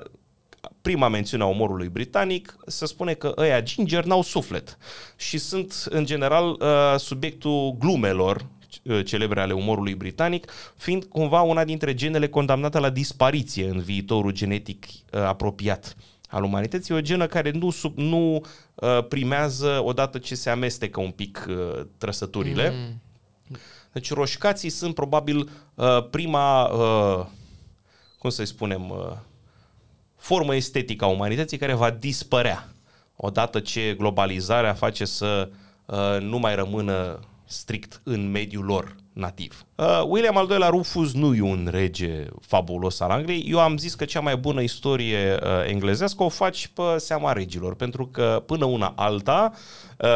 prima mențiune a omorului britanic, se spune că ăia ginger n-au suflet și sunt în general uh, subiectul glumelor Uh, celebre ale umorului britanic, fiind cumva una dintre genele condamnate la dispariție în viitorul genetic uh, apropiat al umanității, o genă care nu, sub, nu uh, primează odată ce se amestecă un pic trăsăturile. Mm. Deci roșcații sunt probabil prima, cum să spunem, formă estetică a umanității care va dispărea odată ce globalizarea face să nu mai rămână strict în mediul lor nativ. Uh, William al doilea Rufus nu e un rege fabulos al Angliei. Eu am zis că cea mai bună istorie uh, englezească o faci pe seama regilor, pentru că până una alta, uh,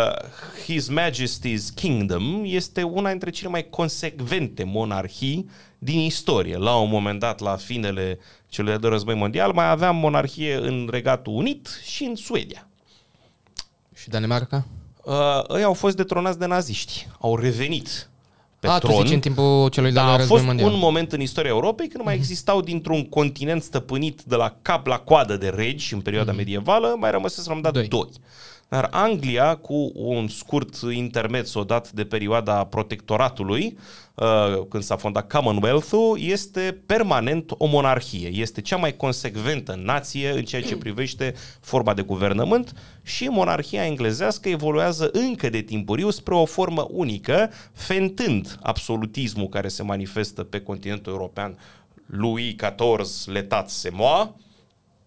His Majesty's Kingdom este una dintre cele mai consecvente monarhii din istorie. La un moment dat, la finele celui de-al război mondial, mai aveam monarhie în Regatul Unit și în Suedia. Și Danemarca? uh, ei au fost detronați de naziști. Au revenit pe A, ah, tron. Tu zici, în timpul celui de-al doilea război mondial. A fost un moment în istoria Europei când mai mm-hmm. existau dintr-un continent stăpânit de la cap la coadă de regi în perioada mm-hmm. medievală, mai rămăseseră la un dat doi. doi. Dar Anglia, cu un scurt intermezzo dat de perioada protectoratului, uh, când s-a fondat Commonwealth-ul, este permanent o monarhie. Este cea mai consecventă nație în ceea ce privește forma de guvernământ și monarhia englezească evoluează încă de timpuriu spre o formă unică, fentând absolutismul care se manifestă pe continentul european. Louis XIV, letat se moa,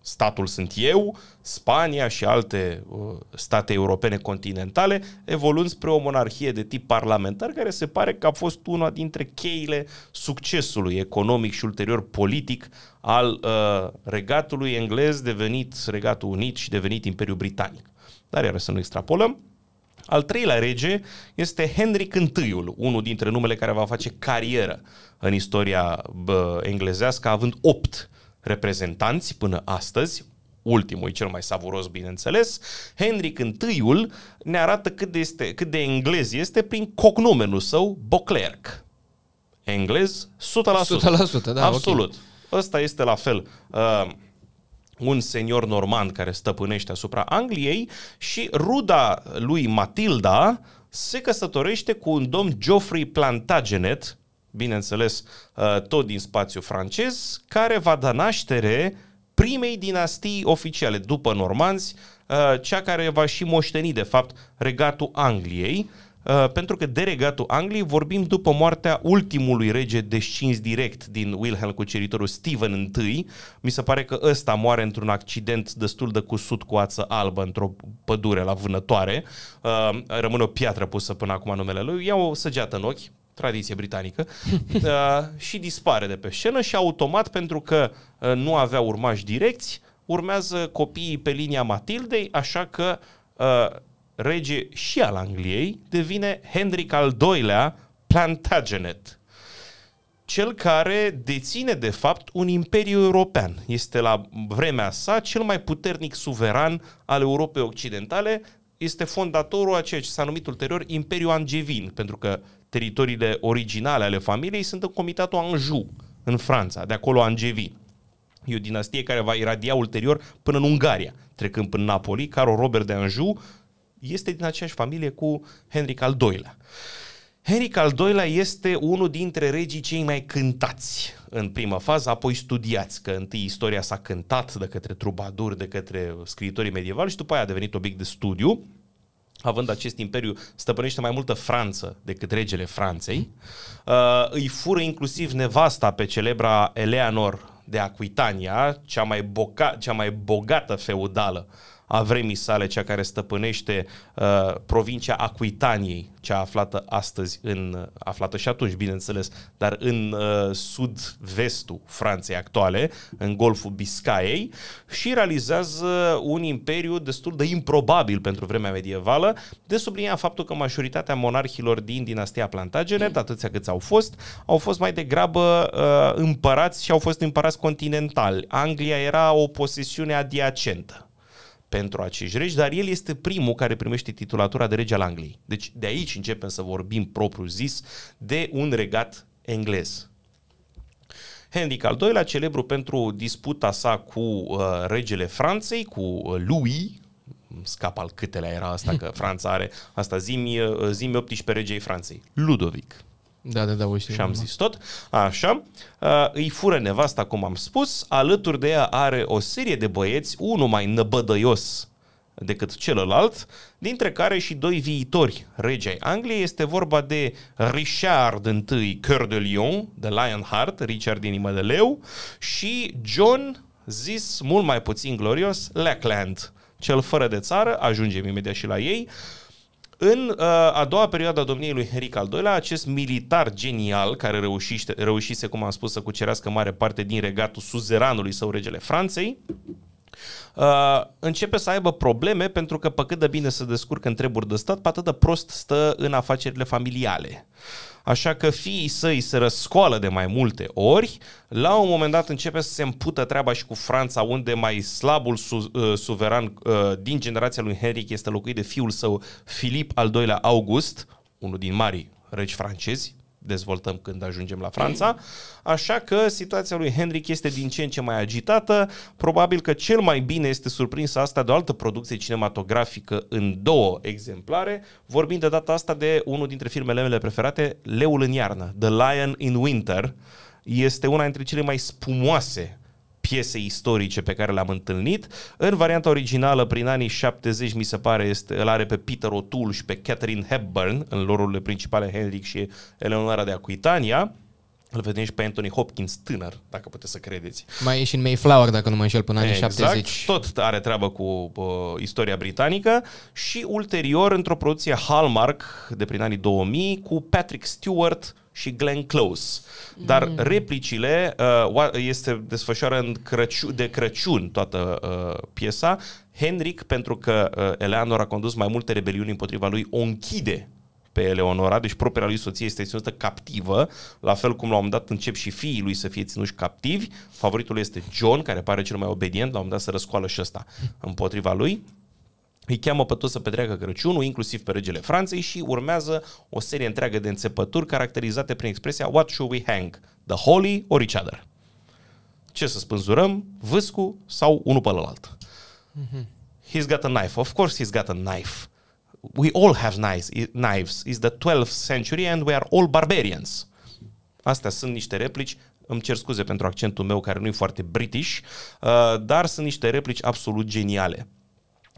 statul sunt eu, Spania și alte uh, state europene continentale, evoluând spre o monarhie de tip parlamentar, care se pare că a fost una dintre cheile succesului economic și ulterior politic al uh, regatului englez devenit Regatul Unit și devenit Imperiul Britanic. Dar iar să nu extrapolăm, al treilea rege este Henric I, unul dintre numele care va face carieră în istoria bă, englezească, având opt reprezentanți până astăzi, ultimul e cel mai savuros, bineînțeles, Henric i ne arată cât de, este, cât de englez este prin cognomenul său, Beauclerc. Englez, 100%. 100%, da, Absolut. Okay. Ăsta este la fel. Uh, un senior normand care stăpânește asupra Angliei și ruda lui Matilda se căsătorește cu un domn Geoffrey Plantagenet, bineînțeles uh, tot din spațiu francez, care va da naștere uh, primei dinastii oficiale după normanzi, uh, cea care va și moșteni, de fapt, regatul Angliei, uh, pentru că de regatul Angliei vorbim după moartea ultimului rege descins direct din Wilhelm cu ceritorul Stephen I. Mi se pare că ăsta moare într-un accident destul de cusut cu ață albă într-o pădure la vânătoare. Uh, rămâne o piatră pusă până acum numele lui. Ia o săgeată în ochi, tradiție britanică, uh, și dispare de pe scenă și automat, pentru că uh, nu avea urmași direcți, urmează copiii pe linia Matildei, așa că uh, rege și al Angliei devine Henric al II-lea Plantagenet, cel care deține de fapt un imperiu european. Este la vremea sa cel mai puternic suveran al Europei Occidentale, este fondatorul a ceea ce s-a numit ulterior Imperiul Angevin, pentru că teritoriile originale ale familiei sunt în comitatul Anjou, în Franța, de acolo Angevi. E o dinastie care va iradia ulterior până în Ungaria, trecând până Napoli. Carol Robert de Anjou este din aceeași familie cu Henric al II-lea. Henric al II-lea este unul dintre regii cei mai cântați în prima fază, apoi studiați, că întâi istoria s-a cântat de către trubaduri, de către scriitorii medievali și după aia a devenit obiect de studiu având acest imperiu, stăpânește mai multă Franță decât regele Franței, uh, îi fură inclusiv nevasta pe celebra Eleanor de Aquitania, cea mai, boca- cea mai bogată feudală a vremii sale, cea care stăpânește uh, provincia Acuitaniei, cea aflată astăzi în, uh, aflată și atunci, bineînțeles, dar în uh, sud-vestul Franței actuale, în golful Biscayei și realizează un imperiu destul de improbabil pentru vremea medievală, de sublinia faptul că majoritatea monarhilor din dinastia Plantagenet, mm. atâția câți au fost, au fost mai degrabă uh, împărați și au fost împărați continentali. Anglia era o posesiune adiacentă pentru acești regi, dar el este primul care primește titulatura de rege al Angliei. Deci de aici începem să vorbim propriu zis de un regat englez. Henric al doilea celebru pentru disputa sa cu uh, regele Franței, cu uh, Louis, scap al câtelea era asta, că Franța are, asta zimi, uh, zimi 18 regei Franței, Ludovic. Da, da, da, o știu. Și am zis tot. Așa. Uh, îi fură nevasta, cum am spus. Alături de ea are o serie de băieți, unul mai năbădăios decât celălalt, dintre care și doi viitori regi ai Angliei. Este vorba de Richard I Cœur de Lion, de Lionheart, Richard din Imadeleu, și John, zis mult mai puțin glorios, Lackland, cel fără de țară, ajungem imediat și la ei, uh, în uh, a doua perioadă a domniei lui Henric al II-lea, acest militar genial care reușiște, reușise, cum am spus, să cucerească mare parte din regatul suzeranului său, regele Franței, Uh, începe să aibă probleme pentru că pe cât de bine se descurcă în treburi de stat, pe atât de prost stă în afacerile familiale așa că fiii săi se răscoală de mai multe ori, la un moment dat începe să se împută treaba și cu Franța, unde mai slabul su- uh, suveran uh, din generația lui Henric este locuit de fiul său Filip al II-lea August, unul din marii regi francezi, dezvoltăm când ajungem la Franța. Așa că situația lui Henrik este din ce în ce mai agitată. Probabil că cel mai bine este surprins asta de o altă producție cinematografică în două exemplare, vorbind de data asta de unul dintre filmele mele preferate, Leul în iarnă, The Lion in Winter. Este una dintre cele mai spumoase piese istorice pe care le-am întâlnit. În varianta originală, prin anii 70, mi se pare, este, îl are pe Peter O'Toole și pe Catherine Hepburn, în lorurile principale Henrik și Eleonora de Aquitania. Îl vedem și pe Anthony Hopkins tânăr, dacă puteți să credeți. Mai e și în Mayflower, dacă nu mă înșel, până anii exact. 70. Tot are treabă cu uh, istoria britanică și ulterior într-o producție Hallmark de prin anii 2000 cu Patrick Stewart, și Glenn Close. Dar mm. replicile uh, este desfășoară în Crăciu, de Crăciun toată uh, piesa. Henric, pentru că uh, Eleanor a condus mai multe rebeliuni împotriva lui, o închide pe Eleonora, deci propria lui soție este ținută captivă, la fel cum la un moment dat încep și fiii lui să fie ținuși captivi. Favoritul este John, care pare cel mai obedient, la un moment dat să răscoală și ăsta împotriva lui îi cheamă pe toți să petreacă Crăciunul, inclusiv pe regele Franței și urmează o serie întreagă de înțepături caracterizate prin expresia What should we hang? The holy or each other? Ce să spânzurăm? Vâscu sau unul pe ălalt? Mm-hmm. He's got a knife. Of course he's got a knife. We all have knives. knives. It's the 12th century and we are all barbarians. Astea sunt niște replici îmi cer scuze pentru accentul meu care nu e foarte british, uh, dar sunt niște replici absolut geniale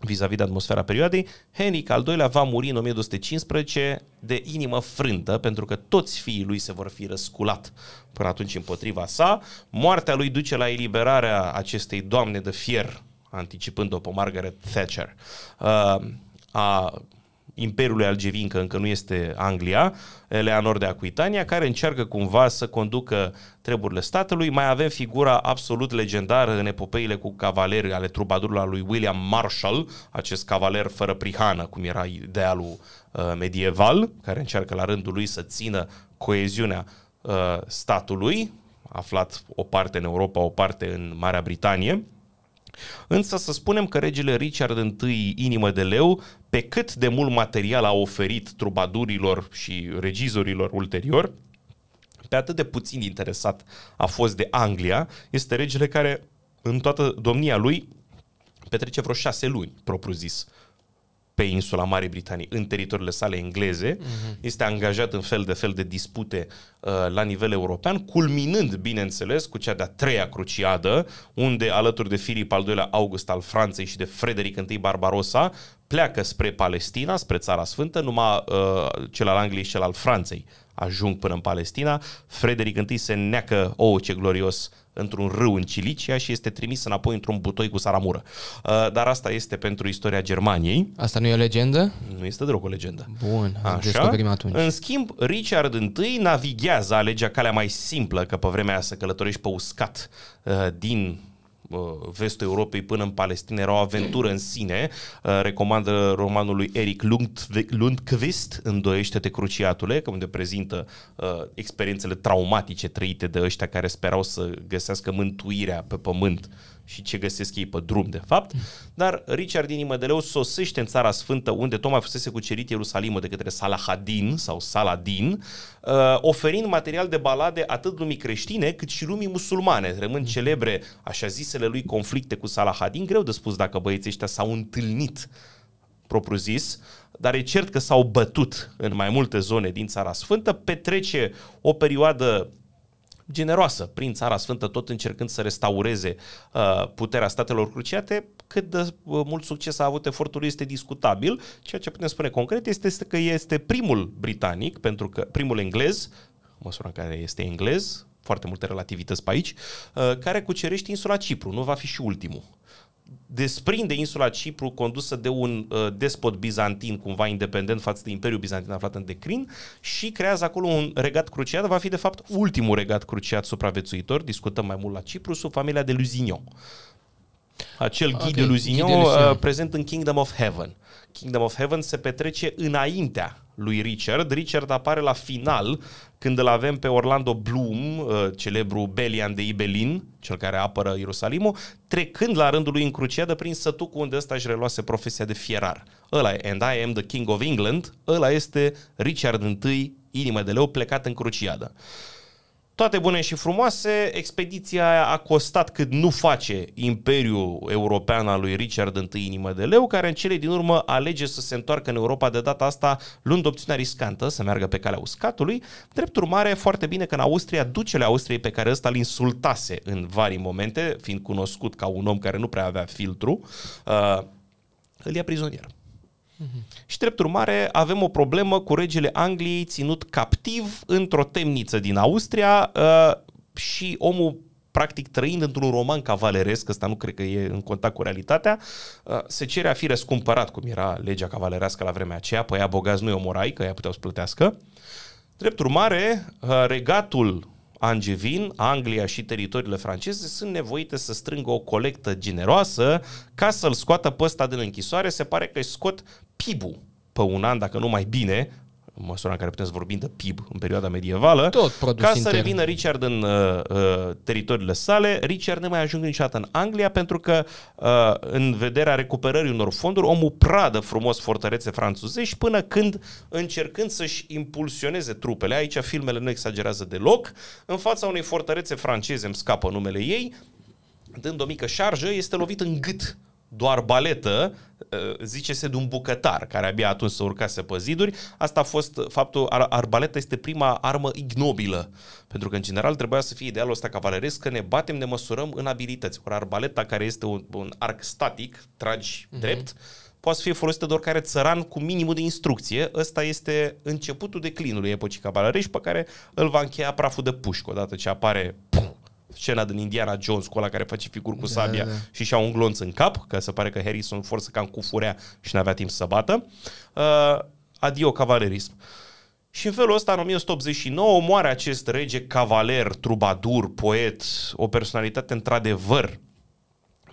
vis-a-vis de atmosfera perioadei, Henric al doilea va muri în 1215 de inimă frântă, pentru că toți fiii lui se vor fi răsculat până atunci împotriva sa. Moartea lui duce la eliberarea acestei doamne de fier, anticipând-o pe Margaret Thatcher, uh, a Imperiului Algevin, că încă nu este Anglia, Eleanor de Aquitania, care încearcă cumva să conducă treburile statului. Mai avem figura absolut legendară în epopeile cu cavaleri ale trubadurilor lui William Marshall, acest cavaler fără prihană, cum era idealul uh, medieval, care încearcă la rândul lui să țină coeziunea uh, statului, aflat o parte în Europa, o parte în Marea Britanie Însă să spunem că regele Richard I, inimă de leu, pe cât de mult material a oferit trubadurilor și regizorilor ulterior, pe atât de puțin interesat a fost de Anglia, este regele care în toată domnia lui petrece vreo șase luni, propriu zis, pe insula Marii Britanii, în teritoriile sale engleze, uh-huh. este angajat în fel de fel de dispute uh, la nivel european, culminând, bineînțeles, cu cea de-a treia cruciadă, unde, alături de Filip al II August al Franței și de Frederic I Barbarossa, pleacă spre Palestina, spre Țara Sfântă, numai uh, cel al Angliei și cel al Franței ajung până în Palestina. Frederic I se neacă, ouă oh, ce glorios, uh, într-un râu în Cilicia și este trimis înapoi într-un butoi cu saramură. Uh, dar asta este pentru istoria Germaniei. Asta nu e o legendă? Nu este deloc o legendă. Bun, Așa. descoperim atunci. În schimb, Richard I navighează, alegea calea mai simplă, că pe vremea aia să călătorești pe uscat uh, din Uh, vestul Europei până în Palestina era o aventură în sine, uh, recomandă romanul lui Eric Lundqvist, Îndoiește-te cruciatule, că unde prezintă uh, experiențele traumatice trăite de ăștia care sperau să găsească mântuirea pe pământ și ce găsesc ei pe drum, de fapt, dar Richard din Imădăleu sosește în Țara Sfântă, unde tocmai fusese cucerit Ierusalimul de către Salahadin sau Saladin, uh, oferind material de balade atât lumii creștine cât și lumii musulmane. Rămân celebre, așa zisele lui, conflicte cu Salahadin. Greu de spus dacă băieții ăștia s-au întâlnit propriu zis, dar e cert că s-au bătut în mai multe zone din Țara Sfântă, petrece o perioadă generoasă prin Țara Sfântă, tot încercând să restaureze uh, puterea statelor cruciate. Cât de uh, mult succes a avut efortul este discutabil. Ceea ce putem spune concret este că este primul britanic, pentru că primul englez, în măsura în care este englez, foarte multe relativități pe aici, uh, care cucerește insula Cipru, nu va fi și ultimul desprinde insula Cipru condusă de un uh, despot bizantin cumva independent față de Imperiul Bizantin aflat în declin și creează acolo un regat cruciat, va fi de fapt ultimul regat cruciat supraviețuitor, discutăm mai mult la Cipru, sub familia de Luzignon. Acel okay, ghid de Luzignon. uh, prezent în Kingdom of Heaven. Kingdom of Heaven se petrece înaintea lui Richard. Richard apare la final când îl avem pe Orlando Bloom, uh, celebru Belian de Ibelin, cel care apără Ierusalimul, trecând la rândul lui în cruciadă prin sătucul unde ăsta își reluase profesia de fierar. Ăla e And I am the King of England, ăla este Richard I, inimă de leu, plecat în cruciadă toate bune și frumoase, expediția aia a costat cât nu face Imperiul European al lui Richard I inimă de leu, care în cele din urmă alege să se întoarcă în Europa de data asta, luând opțiunea riscantă să meargă pe calea uscatului. Drept urmare, foarte bine că în Austria, ducele Austriei pe care ăsta îl insultase în vari momente, fiind cunoscut ca un om care nu prea avea filtru, uh, îl ia prizonier. Uh-huh. Și drept urmare avem o problemă cu regele Angliei ținut captiv într-o temniță din Austria uh, și omul practic trăind într-un roman cavaleresc, ăsta nu cred că e în contact cu realitatea, uh, se cere a fi răscumpărat, cum era legea cavalerească la vremea aceea, păi ea bogați nu-i omorai, că ea puteau să plătească. Drept urmare, uh, regatul angevin, Anglia și teritoriile franceze sunt nevoite să strângă o colectă generoasă ca să-l scoată pe ăsta din închisoare. Se pare că i scot pib pe un an, dacă nu mai bine, în măsura în care putem să vorbim de PIB în perioada medievală, Tot ca intern. să revină Richard în uh, uh, teritoriile sale. Richard nu mai ajunge niciodată în Anglia pentru că uh, în vederea recuperării unor fonduri, omul pradă frumos fortărețe și până când încercând să-și impulsioneze trupele, aici filmele nu exagerează deloc, în fața unei fortărețe franceze, îmi scapă numele ei, dând o mică șarjă, este lovit în gât doar baletă, ă, zice-se de un bucătar care abia atunci se urcase pe ziduri. Asta a fost faptul, ar, arbaleta este prima armă ignobilă, pentru că în general trebuia să fie idealul ăsta cavaleresc, că ne batem, ne măsurăm în abilități. Ori arbaleta care este un, un arc static, tragi mm-hmm. drept, poate să fie folosită de oricare țăran cu minimul de instrucție. Ăsta este începutul declinului epocii cavalerești pe care îl va încheia praful de pușcă odată ce apare pum, scena din Indiana Jones cu ăla care face figuri cu da, sabia da, da. și și-a un glonț în cap, că se pare că Harrison Ford se cam cufurea și n-avea timp să bată. Uh, adio cavalerism. Și în felul ăsta, în 1989, moare acest rege cavaler, trubadur, poet, o personalitate într-adevăr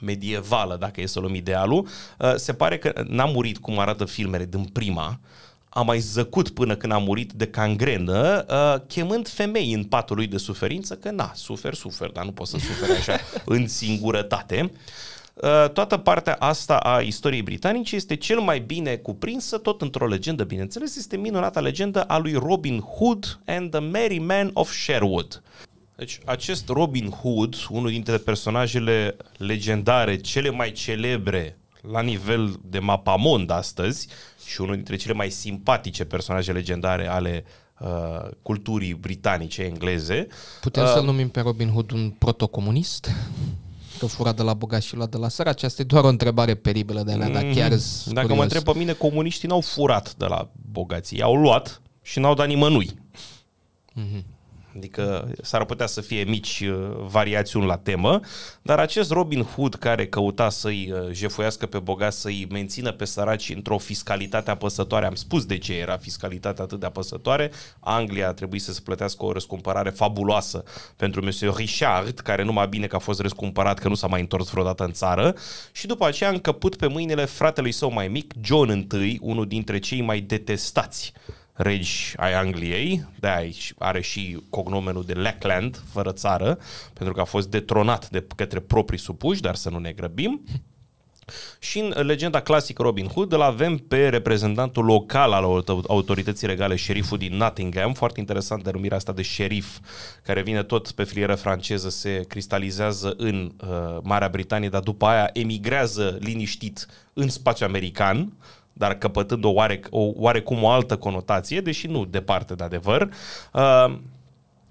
medievală, dacă e să luăm idealul. Uh, se pare că n-a murit cum arată filmele din prima, uh, a mai zăcut până când a murit de cangrenă, uh, chemând femei în patul lui de suferință, că na, sufer, sufer, dar nu poți să suferi așa în singurătate. Uh, toată partea asta a istoriei britanice este cel mai bine cuprinsă, tot într-o legendă, bineînțeles, este minunata legendă a lui Robin Hood and the Merry Man of Sherwood. Deci acest Robin Hood, unul dintre personajele legendare, cele mai celebre la nivel de mapamond astăzi și unul dintre cele mai simpatice personaje legendare ale uh, culturii britanice, engleze. Putem uh, să-l numim pe Robin Hood un protocomunist? Că fura de la bogați și lua de la săraci? Asta e doar o întrebare peribilă de alea, dar mhm. chiar Dacă mă întreb pe mine, comuniștii n-au furat de la bogații, au luat și n-au dat nimănui. Mm-hmm. Adică s-ar putea să fie mici uh, variațiuni la temă, dar acest Robin Hood care căuta să-i uh, jefuiască pe bogat, să-i mențină pe săraci într-o fiscalitate apăsătoare, am spus de ce era fiscalitatea atât de apăsătoare, Anglia a trebuit să se plătească o răscumpărare fabuloasă pentru Monsieur Richard, care numai bine că a fost răscumpărat, că nu s-a mai întors vreodată în țară, și după aceea a încăput pe mâinile fratelui său mai mic, John I, unul dintre cei mai detestați regi ai Angliei, de are și cognomenul de Lackland, fără țară, pentru că a fost detronat de către proprii supuși, dar să nu ne grăbim. Și în legenda clasică Robin Hood îl avem pe reprezentantul local al autorității regale, șeriful din Nottingham, foarte interesant denumirea asta de șerif, care vine tot pe filieră franceză, se cristalizează în uh, Marea Britanie, dar după aia emigrează liniștit în spațiu american, dar căpătând o, oare, o oarecum o altă conotație, deși nu departe de adevăr, uh,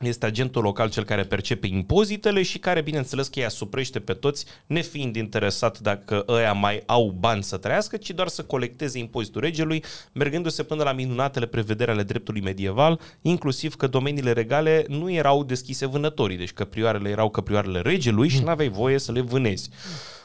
este agentul local cel care percepe impozitele și care, bineînțeles, că îi asuprește pe toți, nefiind interesat dacă ăia mai au bani să trăiască, ci doar să colecteze impozitul regelui, mergându-se până la minunatele prevedere ale dreptului medieval, inclusiv că domeniile regale nu erau deschise vânătorii, deci căprioarele erau căprioarele regelui și nu aveai voie să le vânezi.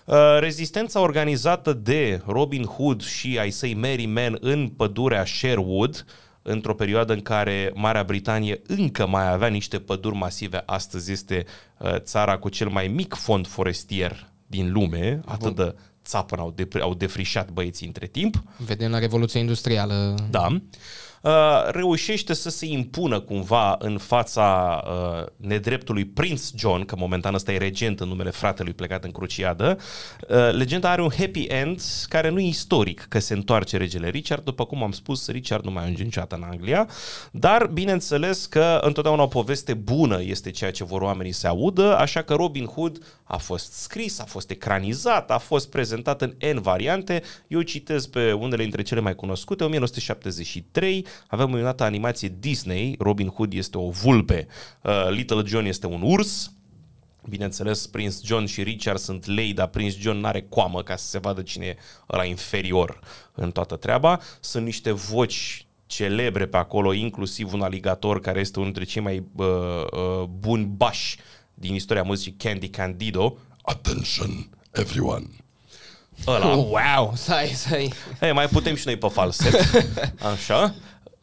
Uh, rezistența organizată de Robin Hood și ai săi Merry Men în pădurea Sherwood, într-o perioadă în care Marea Britanie încă mai avea niște păduri masive, astăzi este uh, țara cu cel mai mic fond forestier din lume, atât de țapă au, de, au defrișat băieții între timp. Vedem la Revoluția Industrială. Da. Uh, reușește să se impună cumva în fața uh, nedreptului Prince John, că momentan ăsta e regent în numele fratelui plecat în cruciadă. Uh, legenda are un happy end care nu e istoric, că se întoarce regele Richard. După cum am spus, Richard nu mai ajunge niciodată în Anglia, dar bineînțeles că întotdeauna o poveste bună este ceea ce vor oamenii să audă, așa că Robin Hood a fost scris, a fost ecranizat, a fost prezentat în N variante. Eu citez pe unele dintre cele mai cunoscute, 1973, avem luminata animație Disney, Robin Hood este o vulpe, uh, Little John este un urs, Bineînțeles, Prince John și Richard sunt lei, dar Prince John n-are coamă ca să se vadă cine e ăla inferior în toată treaba. Sunt niște voci celebre pe acolo, inclusiv un aligator care este unul dintre cei mai uh, uh, buni bași din istoria muzicii Candy Candido. Attention, everyone! Ăla. Oh, wow, stai, stai. Hey, mai putem și noi pe falset. Așa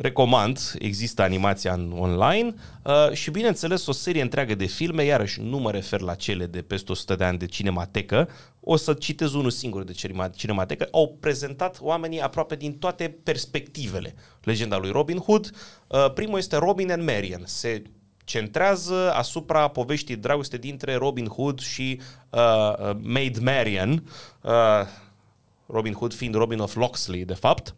recomand, există animația în online uh, și bineînțeles o serie întreagă de filme, iarăși nu mă refer la cele de peste 100 de ani de cinematecă, o să citez unul singur de cinematecă, au prezentat oamenii aproape din toate perspectivele. Legenda lui Robin Hood, uh, primul este Robin and Marian, se centrează asupra poveștii dragoste dintre Robin Hood și uh, uh Maid Marian, uh, Robin Hood fiind Robin of Locksley, de fapt, uh,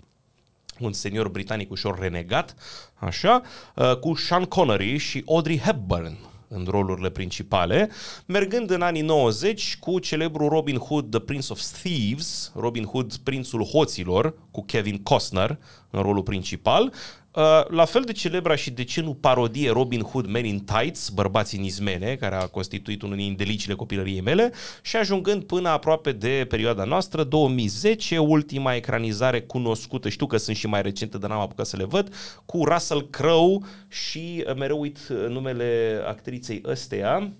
un senior britanic ușor renegat, așa, uh, cu Sean Connery și Audrey Hepburn în rolurile principale, mergând în anii 90 cu celebrul Robin Hood, The Prince of Thieves, Robin Hood, Prințul Hoților, cu Kevin Costner în rolul principal Uh, la fel de celebra și de ce nu parodie Robin Hood Men in Tights, Bărbații în Izmene, care a constituit unul din delicile copilăriei mele, și ajungând până aproape de perioada noastră, 2010, ultima ecranizare cunoscută, știu că sunt și mai recente, dar n-am apucat să le văd, cu Russell Crowe și uh, mereu uit uh, numele actriței ăsteia,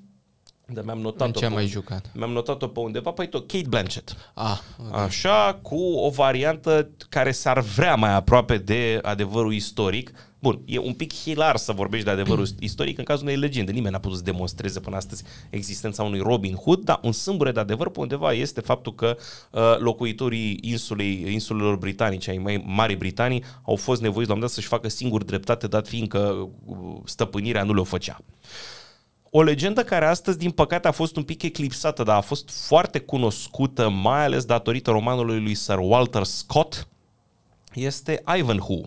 dar mi-am notat-o. Ce am mai jucat? Mi-am notat-o pe undeva, păi tot Kate Blanchett. Ah, okay. Așa, cu o variantă care s-ar vrea mai aproape de adevărul istoric. Bun, e un pic hilar să vorbești de adevărul istoric în cazul unei legende. Nimeni n-a putut să demonstreze până astăzi existența unui Robin Hood, dar un sâmbure de adevăr pe undeva este faptul că uh, locuitorii insulei, insulelor britanice, ai mai Marii Britanii, au fost nevoiți la un dat să-și facă singur dreptate, dat fiindcă uh, stăpânirea nu le-o făcea. Uh, o legendă care astăzi, din păcate, a fost un pic eclipsată, dar a fost foarte cunoscută, mai ales datorită romanului lui Sir Walter Scott, este Ivanhoe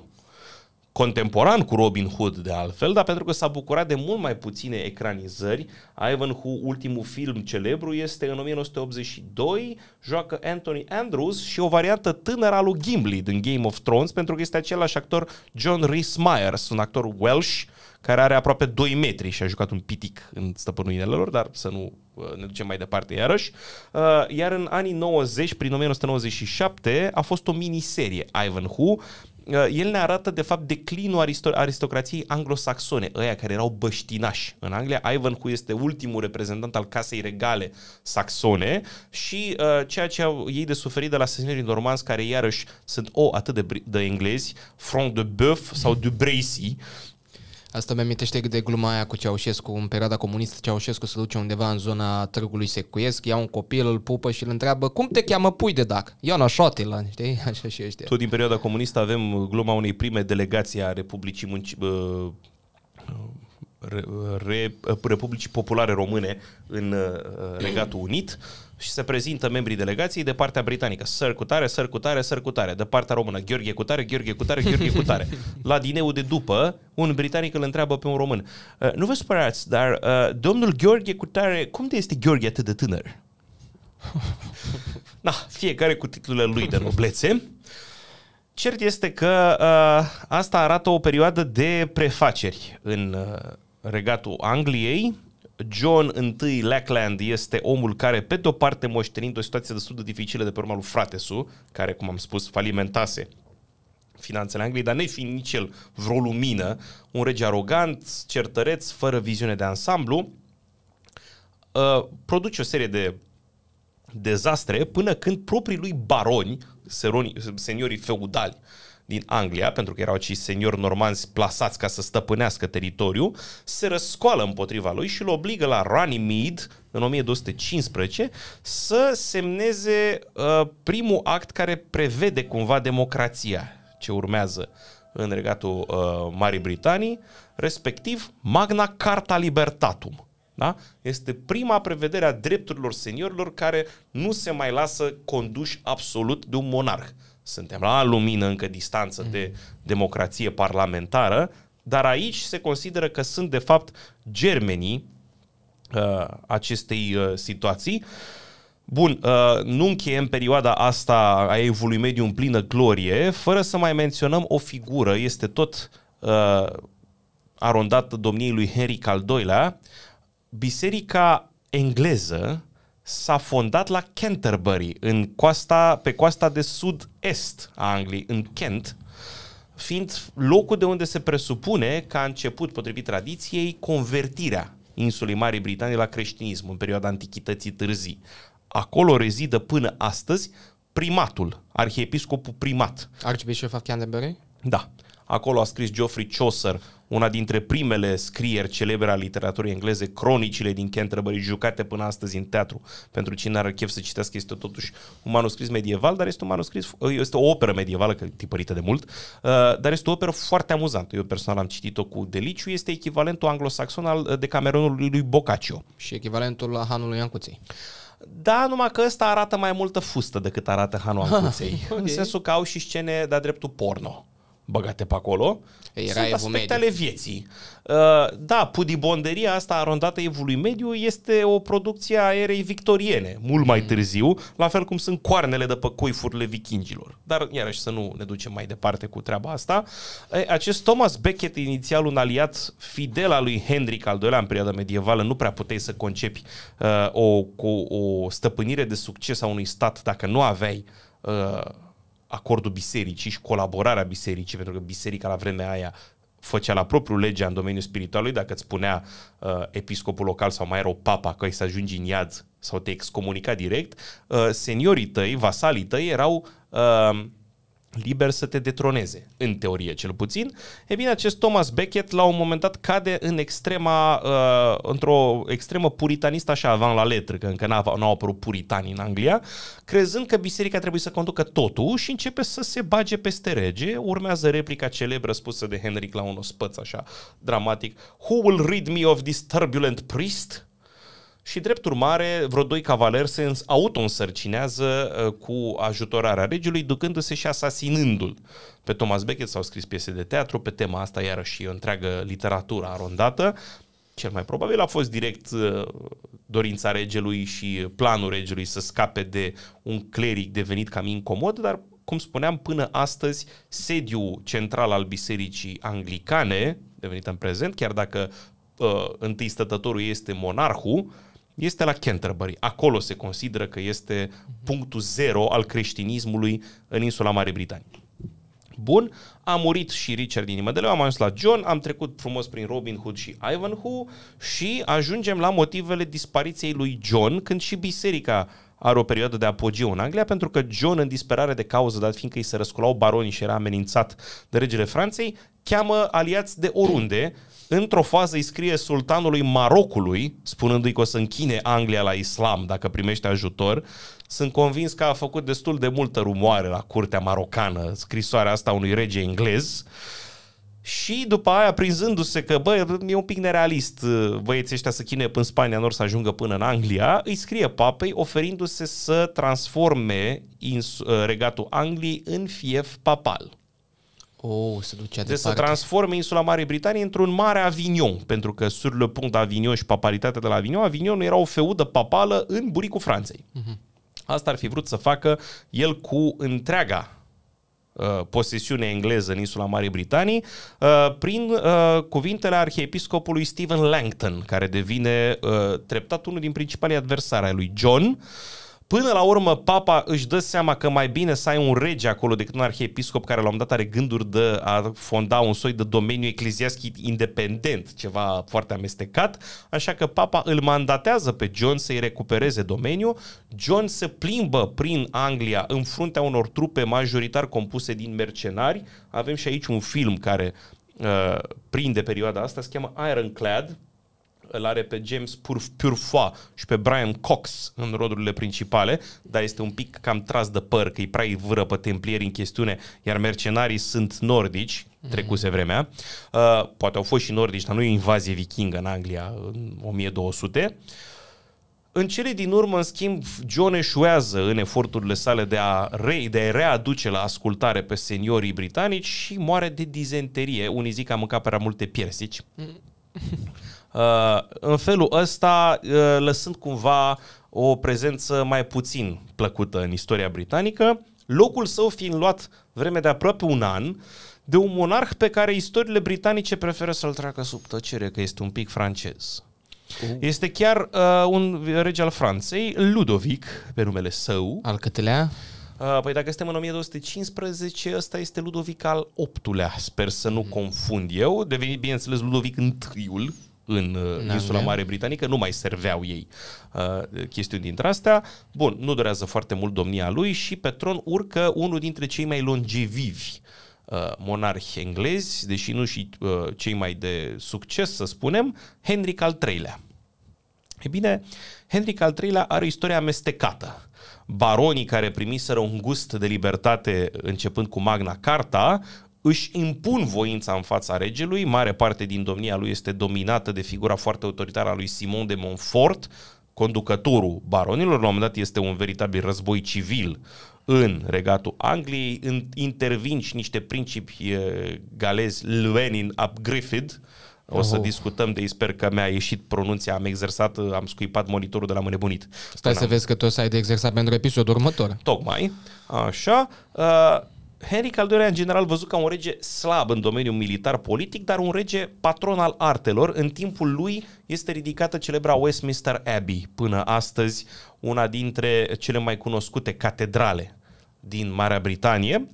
contemporan cu Robin Hood de altfel, dar pentru că s-a bucurat de mult mai puține ecranizări, Ivanhoe, ultimul film celebru, este în 1982, joacă Anthony Andrews și o variantă tânără a lui Gimli din Game of Thrones, pentru că este același actor John Rhys Myers, un actor Welsh care are aproape 2 metri și a jucat un pitic în stăpânuinele lor, dar să nu uh, ne ducem mai departe iarăși. Uh, iar în anii 90, prin 1997, a fost o miniserie, Ivanhoe, uh, el ne arată, de fapt, declinul aristo- aristocrației anglosaxone, ăia care erau băștinași. În Anglia, Ivanhoe este ultimul reprezentant al casei regale saxone și uh, ceea ce au ei de suferit de la sesiunii normanzi, care iarăși sunt o oh, atât de, de englezi, Franc de Boeuf sau de Bracy, uh, Asta mi-amintește de gluma aia cu Ceaușescu, în perioada comunistă Ceaușescu se duce undeva în zona târgului Secuiesc, ia un copil, îl pupă și îl întreabă cum te cheamă pui de dac? Iona Șotilan, știi? Așa și ăștia. Tot din perioada comunistă avem gluma unei prime delegații a Republicii Munci... Re, Republicii Populare Române în uh, Regatul Unit și se prezintă membrii delegației de partea britanică. Sir cu tare, sir cu tare, sir cu tare. De partea română, Gheorghe cu tare, Gheorghe cu tare, Gheorghe cu tare. La dineu de după, un britanic îl întreabă pe un român. Uh, nu vă sperați, dar uh, domnul Gheorghe cu tare, cum te este Gheorghe atât de tânăr? Na, fiecare cu titlurile lui de noblețe. Cert este că uh, asta arată o perioadă de prefaceri în uh, regatul Angliei, John I Lackland este omul care, pe de-o parte, moștenind o situație destul de dificilă de pe urma lui fratesu, care, cum am spus, falimentase finanțele Angliei, dar nefiind nici el vreo lumină, un rege arogant, certăreț, fără viziune de ansamblu, uh, produce o serie de dezastre până când proprii lui baroni, seroni, seniorii feudali, uh, din Anglia, pentru că erau cei seniori normanzi plasați ca să stăpânească teritoriul, se răscoală împotriva lui și îl obligă la Runnymede, în 1215, să semneze uh, primul act care prevede cumva democrația ce urmează în regatul uh, Marii Britanii, respectiv Magna Carta Libertatum. Da? Este prima prevedere a drepturilor seniorilor care nu se mai lasă conduși absolut de un monarh. Suntem la lumină încă distanță mhm. de democrație parlamentară, dar aici se consideră că sunt de fapt germenii uh, acestei uh, situații. Bun, uh, nu încheiem perioada asta a evului mediu în plină glorie, fără să mai menționăm o figură, este tot uh, arondată domniei lui Henry al II-lea, biserica engleză s-a fondat la Canterbury, în coasta, pe coasta de sud-est a Angliei, în Kent, fiind locul de unde se presupune că a început, potrivit tradiției, convertirea insulei Marii Britanii la creștinism în perioada antichității târzii. Acolo rezidă până astăzi primatul, arhiepiscopul primat. Arcibishop of Canterbury? Da. Acolo a scris Geoffrey Chaucer una dintre primele scrieri celebre a literaturii engleze, cronicile din Canterbury, jucate până astăzi în teatru. Pentru cine are chef să citească, este totuși un manuscris medieval, dar este un manuscris, ă, este o operă medievală, că tipărită de mult, ă, dar este o operă foarte amuzantă. Eu personal am citit-o cu deliciu, este echivalentul anglosaxon al ă, decameronului lui Boccaccio. Și echivalentul la Hanului Iancuței. Da, numai că ăsta arată mai multă fustă decât arată Hanul Ancuței. okay. În sensul că au și scene de-a dreptul porno băgate pe acolo. Era Sunt aspecte mediu. ale vieții. Uh, da, pudibonderia asta arondată evului mediu este o producție a erei victoriene, mult mai mm. târziu, la fel cum sunt coarnele de pe coifurile vikingilor. Dar, iarăși, să nu ne ducem mai departe cu treaba asta. Acest Thomas Becket, inițial un aliat fidel al lui Henric al II-lea în perioada medievală, nu prea puteai să concepi uh, o, cu, o stăpânire de succes a unui stat dacă nu aveai uh, acordul bisericii și colaborarea bisericii, pentru că biserica la vremea aia făcea la propriu legea în domeniul spiritualului, dacă îți spunea uh, episcopul local sau mai era o papa că ai să ajungi în iad sau te excomunica direct, uh, seniorii tăi, vasalii tăi erau uh, liber să te detroneze, în teorie cel puțin, e bine, acest Thomas Beckett la un moment dat cade în extrema, uh, într-o extremă puritanistă, așa, avant la letră, că încă n-au, n-au apărut puritani în Anglia, crezând că biserica trebuie să conducă totul și începe să se bage peste rege, urmează replica celebră spusă de Henric la un ospăț, așa, dramatic, Who will rid me of this turbulent priest? și drept urmare vreo doi cavaleri se auto-însărcinează uh, cu ajutorarea regiului, ducându-se și asasinându-l. Pe Thomas Beckett s-au scris piese de teatru, pe tema asta iarăși o întreagă literatură arondată. Cel mai probabil a fost direct uh, dorința regelui și planul regelui să scape de un cleric devenit cam incomod, dar cum spuneam, până astăzi, sediul central al bisericii anglicane, devenită în prezent, chiar dacă uh, întâi stătătorul este monarhul, este la Canterbury. Acolo se consideră că este punctul zero al creștinismului în insula Marii Britanii. Bun, a murit și Richard din Imedeleu, am ajuns la John, am trecut frumos prin Robin Hood și Ivanhoe și ajungem la motivele dispariției lui John, când și biserica are o perioadă de apogeu în Anglia, pentru că John, în disperare de cauză, dat fiindcă îi se răsculau baronii și era amenințat de regele Franței, cheamă aliați de oriunde într-o fază îi scrie sultanului Marocului, spunându-i că o să închine Anglia la islam dacă primește ajutor. Sunt convins că a făcut destul de multă rumoare la curtea marocană scrisoarea asta unui rege englez. Și după aia, prinzându-se că, bă, e un pic nerealist băieții ăștia să chine până Spania, nu să ajungă până în Anglia, îi scrie papei oferindu-se să transforme regatul Angliei în fief papal. Oh, se ducea de departe. să transforme insula Marii Britanii într-un mare Avignon, pentru că sur le pont d'Avignon și papalitatea de la Avignon, Avignon era o feudă papală în buricul Franței. Uh-huh. Asta ar fi vrut să facă el cu întreaga uh, posesiune engleză în insula Marii Britanii, uh, prin uh, cuvintele arhiepiscopului Stephen Langton, care devine treptat unul din principalii adversari ai lui John, Până la urmă, papa își dă seama că mai bine să ai un rege acolo decât un arhiepiscop care la un dat are gânduri de a fonda un soi de domeniu ecleziastic independent, ceva foarte amestecat, așa că papa îl mandatează pe John să-i recupereze domeniul. John se plimbă prin Anglia în fruntea unor trupe majoritar compuse din mercenari. Avem și aici un film care uh, prinde perioada asta, se cheamă Ironclad, îl are pe James Purfoy și pe Brian Cox în rolurile principale, dar este un pic cam tras de păr, că îi prea îi vâră pe templieri în chestiune, iar mercenarii sunt nordici, mhm. trecuse vremea. Uh, poate au fost și nordici, dar nu e o invazie vikingă în Anglia în 1200. În cele din urmă, în schimb, John eșuează în eforturile sale de a, re, de a readuce la ascultare pe seniorii britanici și moare de dizenterie. Unii zic că a mâncat prea multe piersici. Mm. Uh, în felul ăsta, uh, lăsând cumva o prezență mai puțin plăcută în istoria britanică, locul său fiind luat vreme de aproape un an de un monarh pe care istoriile britanice preferă să-l treacă sub tăcere, că este un pic francez. Uh. Este chiar uh, un rege al Franței, Ludovic, pe numele său. Al câtelea? Uh, păi dacă suntem în 1215, ăsta este Ludovic al VIII-lea, sper să nu mm. confund eu. Deveni, bineînțeles, Ludovic I-ul, în uh, n insula insula Mare Britanică, nu mai serveau ei uh, chestiuni dintre astea. Bun, nu durează foarte mult domnia lui și pe tron urcă unul dintre cei mai longevivi uh, monarhi englezi, deși nu și uh, cei mai de succes, să spunem, Henric al III-lea. E bine, Henric al III-lea are o istorie amestecată. Baronii care primiseră un gust de libertate începând cu Magna Carta, își impun voința în fața regelui, mare parte din domnia lui este dominată de figura foarte autoritară a lui Simon de Montfort, conducătorul baronilor, la un moment dat este un veritabil război civil în regatul Angliei, intervin și niște principi galezi, Lenin ap Griffith, o să oh. discutăm de ei, sper că mi-a ieșit pronunția, am exersat, am scuipat monitorul de la bunit. Stai Până să vezi că tu o să ai de exersat pentru episodul următor. Tocmai, așa. Uh, Henric al II-lea, în general, văzut ca un rege slab în domeniul militar-politic, dar un rege patron al artelor. În timpul lui este ridicată celebra Westminster Abbey, până astăzi una dintre cele mai cunoscute catedrale din Marea Britanie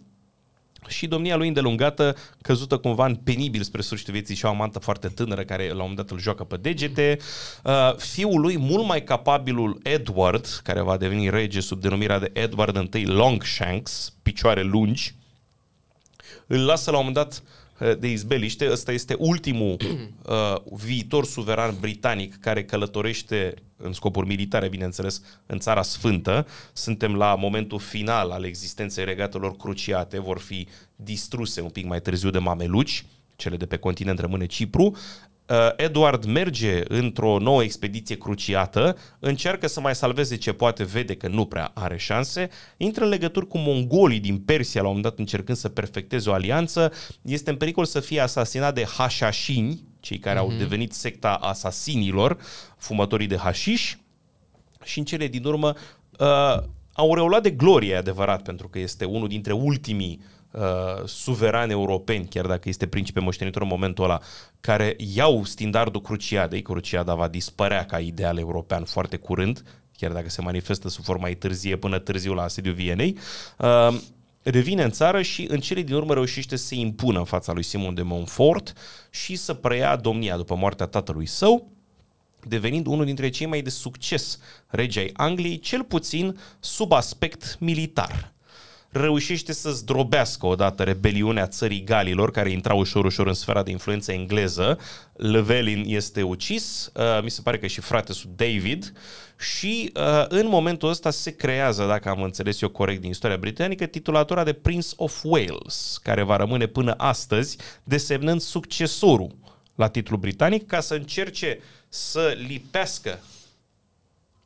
și domnia lui îndelungată, căzută cumva în penibil spre sfârșitul vieții și o amantă foarte tânără care la un moment dat îl joacă pe degete. Uh, fiul lui, mult mai capabilul Edward, care va deveni rege sub denumirea de Edward I Longshanks, picioare lungi, îl lasă la un moment dat eh, de izbeliște. Ăsta este ultimul uh, viitor suveran britanic care călătorește în scopuri militare, bineînțeles, în Țara Sfântă. Suntem la momentul final al existenței regatelor cruciate, vor fi distruse un pic mai târziu de mameluci, cele de pe continent rămâne Cipru. Uh, Edward merge într-o nouă expediție cruciată, încearcă să mai salveze ce poate, vede că nu prea are șanse, intră în legături cu mongolii din Persia la un moment dat încercând să perfecteze o alianță, este în pericol să fie asasinat de hașașini, cei care mm-hmm. au mhm. devenit secta asasinilor, fumătorii de hașiș, și în cele din urmă uh, au reulat de glorie, adevărat, pentru că este unul dintre ultimii uh, Uh, suverani europeni, chiar dacă este principe moștenitor în momentul ăla, care iau standardul cruciadei, cruciada va dispărea ca ideal european foarte curând, chiar dacă se manifestă sub forma mai târzie până târziu la asediul Vienei, uh, revine în țară și în cele din urmă reușește să se impună în fața lui Simon de Montfort și să preia domnia după moartea tatălui său, devenind unul dintre cei mai de succes regi ai Angliei, cel puțin sub aspect militar reușește să zdrobească odată rebeliunea țării Galilor, care intra ușor-ușor în sfera de influență engleză. Levelin este ucis, uh, mi se pare că și frate sub David, și uh, în momentul ăsta se creează, dacă am înțeles eu corect din istoria britanică, titulatura de Prince of Wales, care va rămâne până astăzi, desemnând succesorul la titlul britanic, ca să încerce să lipească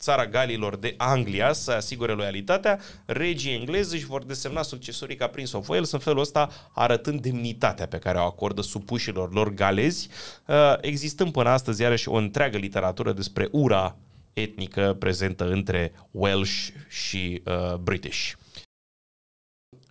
țara Galilor de Anglia să asigure loialitatea, regii englezi își vor desemna succesorii ca Prince of Wales, în felul ăsta arătând demnitatea pe care o acordă supușilor lor galezi, uh, existând până astăzi iarăși o întreagă literatură despre ura etnică prezentă între Welsh și uh, British.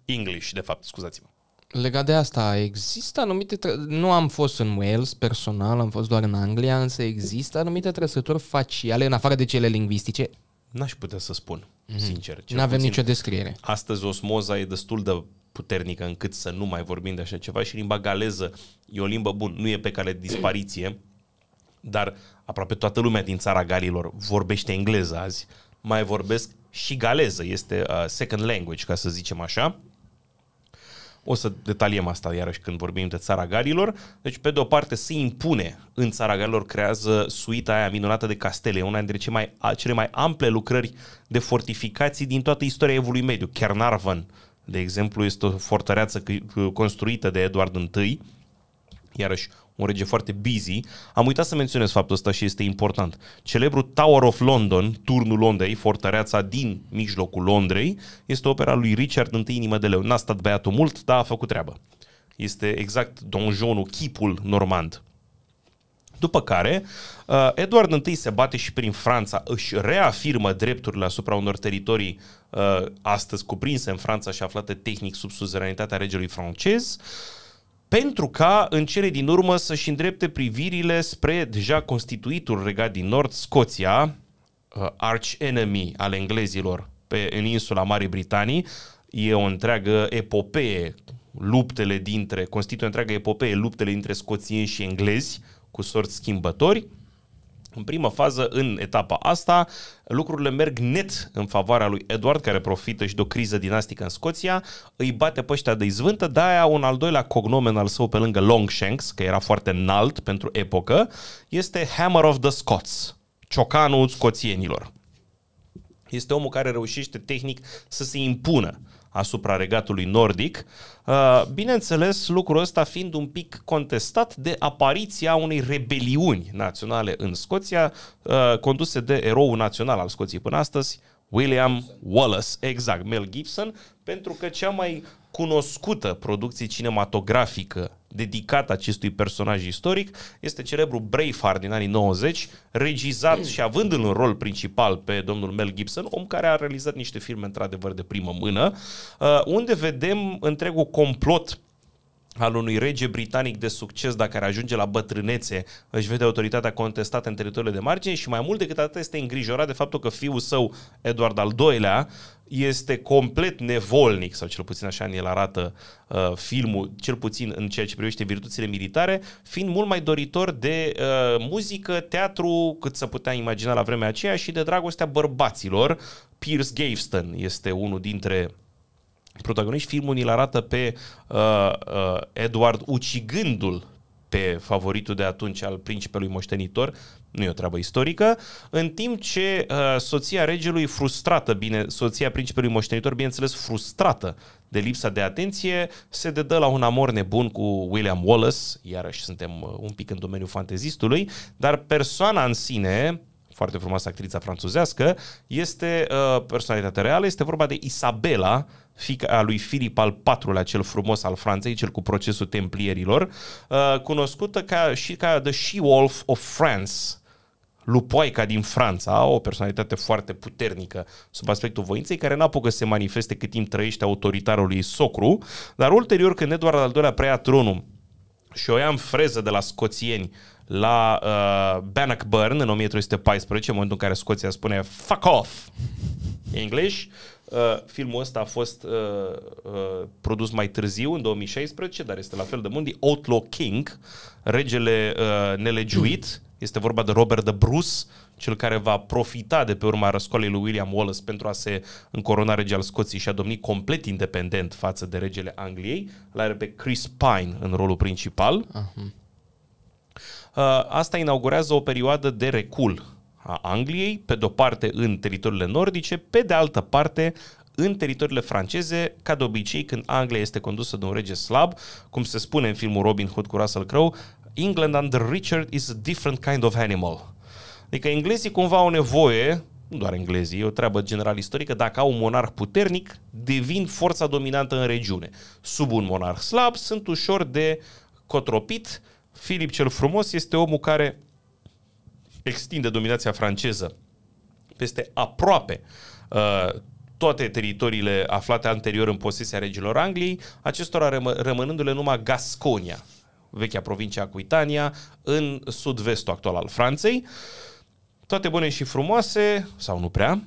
English, de fapt, scuzați-mă. Legat de asta, există anumite... Tre- nu am fost în Wales personal, am fost doar în Anglia, însă există anumite trăsături faciale, în afară de cele lingvistice, n-aș putea să spun, mm-hmm. sincer. Nu avem nicio descriere. Astăzi osmoza e destul de puternică încât să nu mai vorbim de așa ceva și limba galeză e o limbă bună, nu e pe care dispariție, dar aproape toată lumea din țara galilor vorbește engleză azi, mai vorbesc și galeză, este uh, second language, ca să zicem așa. O să detaliem asta iarăși când vorbim de țara Galilor. Deci, pe de o parte, se impune în țara Galilor, creează suita aia minunată de castele, una dintre cele mai, cele mai ample lucrări de fortificații din toată istoria Evului Mediu. Kernarvan, de exemplu, este o fortăreață construită de Eduard I, iarăși un rege foarte busy. Am uitat să menționez faptul ăsta și este important. Celebrul Tower of London, turnul Londrei, fortăreața din mijlocul Londrei, este opera lui Richard I inimă de leu. N-a stat băiatul mult, dar a făcut treabă. Este exact donjonul, chipul normand. După care, uh, Edward I se bate și prin Franța, își reafirmă drepturile asupra unor teritorii uh, astăzi cuprinse în Franța și aflate tehnic sub suzeranitatea regelui francez. Uh, pentru ca în cele din urmă să-și îndrepte privirile spre deja constituitul regat din nord, Scoția, uh, arch enemy al englezilor pe, în insula Marii Britanii. E o întreagă epopee, luptele dintre, constituie o întreagă epopee, luptele dintre scoțieni și englezi cu sorți schimbători. În prima fază, în etapa asta, lucrurile merg net în favoarea lui Edward, care profită și de o criză dinastică în Scoția, îi bate pe ăștia de izvântă, de-aia un al doilea cognomen al său pe lângă Longshanks, că era foarte înalt pentru epocă, este Hammer of the Scots, ciocanul scoțienilor. Este omul care reușește tehnic să se impună asupra regatului nordic, uh, bineînțeles lucrul ăsta fiind un pic contestat de apariția unei rebeliuni naționale în Scoția, uh, conduse de eroul național al Scoției până astăzi, William Wallace, exact, Mel Gibson, pentru că cea mai cunoscută producție cinematografică dedicată acestui personaj istoric este celebrul Braveheart din anii 90, regizat și având în un rol principal pe domnul Mel Gibson, om care a realizat niște filme într-adevăr de primă mână, uh, unde vedem întregul complot al unui rege britanic de succes, dacă ar ajunge la bătrânețe, își vede autoritatea contestată în teritoriile de margine și mai mult decât atât este îngrijorat de faptul că fiul său, Eduard al II-lea, este complet nevolnic, sau cel puțin așa ne arată uh, filmul, cel puțin în ceea ce privește virtuțile militare, fiind mult mai doritor de uh, muzică, teatru, cât să putea imagina la vremea aceea și de dragostea bărbaților. Pierce Gaveston este unul dintre protagoniști, filmul îl arată pe uh, uh, Edward ucigându-l pe favoritul de atunci al principelui moștenitor, nu e o treabă istorică, în timp ce uh, soția regelui frustrată, bine, soția principelui moștenitor, bineînțeles frustrată de lipsa de atenție, se dedă la un amor nebun cu William Wallace, iarăși suntem uh, un pic în domeniul fantezistului, dar persoana în sine, foarte frumoasă actrița franțuzească, este uh, personalitatea reală, este vorba de Isabela, fica a lui Filip al IV-lea, cel frumos al Franței, cel cu procesul templierilor, uh, cunoscută ca și ca The She-Wolf of France, Lupoica din Franța, o personalitate foarte puternică sub aspectul voinței, care nu apucă să se manifeste cât timp trăiește autoritarul ei socru, dar ulterior când Eduard al II-lea preia tronul și o ia în freză de la scoțieni la uh, Bannockburn în 1314, în momentul în care Scoția spune fuck off English. Uh, filmul ăsta a fost uh, uh, produs mai târziu, în 2016, dar este la fel de mundi, Outlaw King, regele uh, nelegiuit, este vorba de Robert de Bruce, cel care va profita de pe urma răscolei lui William Wallace pentru a se încorona rege al Scoției și a domni complet independent față de regele Angliei. L-are pe Chris Pine în rolul principal. Uh-huh. Uh, asta inaugurează o perioadă de recul a Angliei, pe de-o parte în teritoriile nordice, pe de altă parte în teritoriile franceze, ca de obicei când Anglia este condusă de un rege slab, cum se spune în filmul Robin Hood cu Russell Crowe, England under Richard is a different kind of animal. Adică englezii cumva au nevoie, nu doar englezii, e o treabă general istorică, dacă au un monarh puternic, devin forța dominantă în regiune. Sub un monarh slab sunt ușor de cotropit Filip cel Frumos este omul care extinde dominația franceză peste aproape uh, toate teritoriile aflate anterior în posesia regilor Angliei, acestora răm- rămânându-le numai Gasconia, vechea provincie Aquitania, în sud-vestul actual al Franței. Toate bune și frumoase, sau nu prea,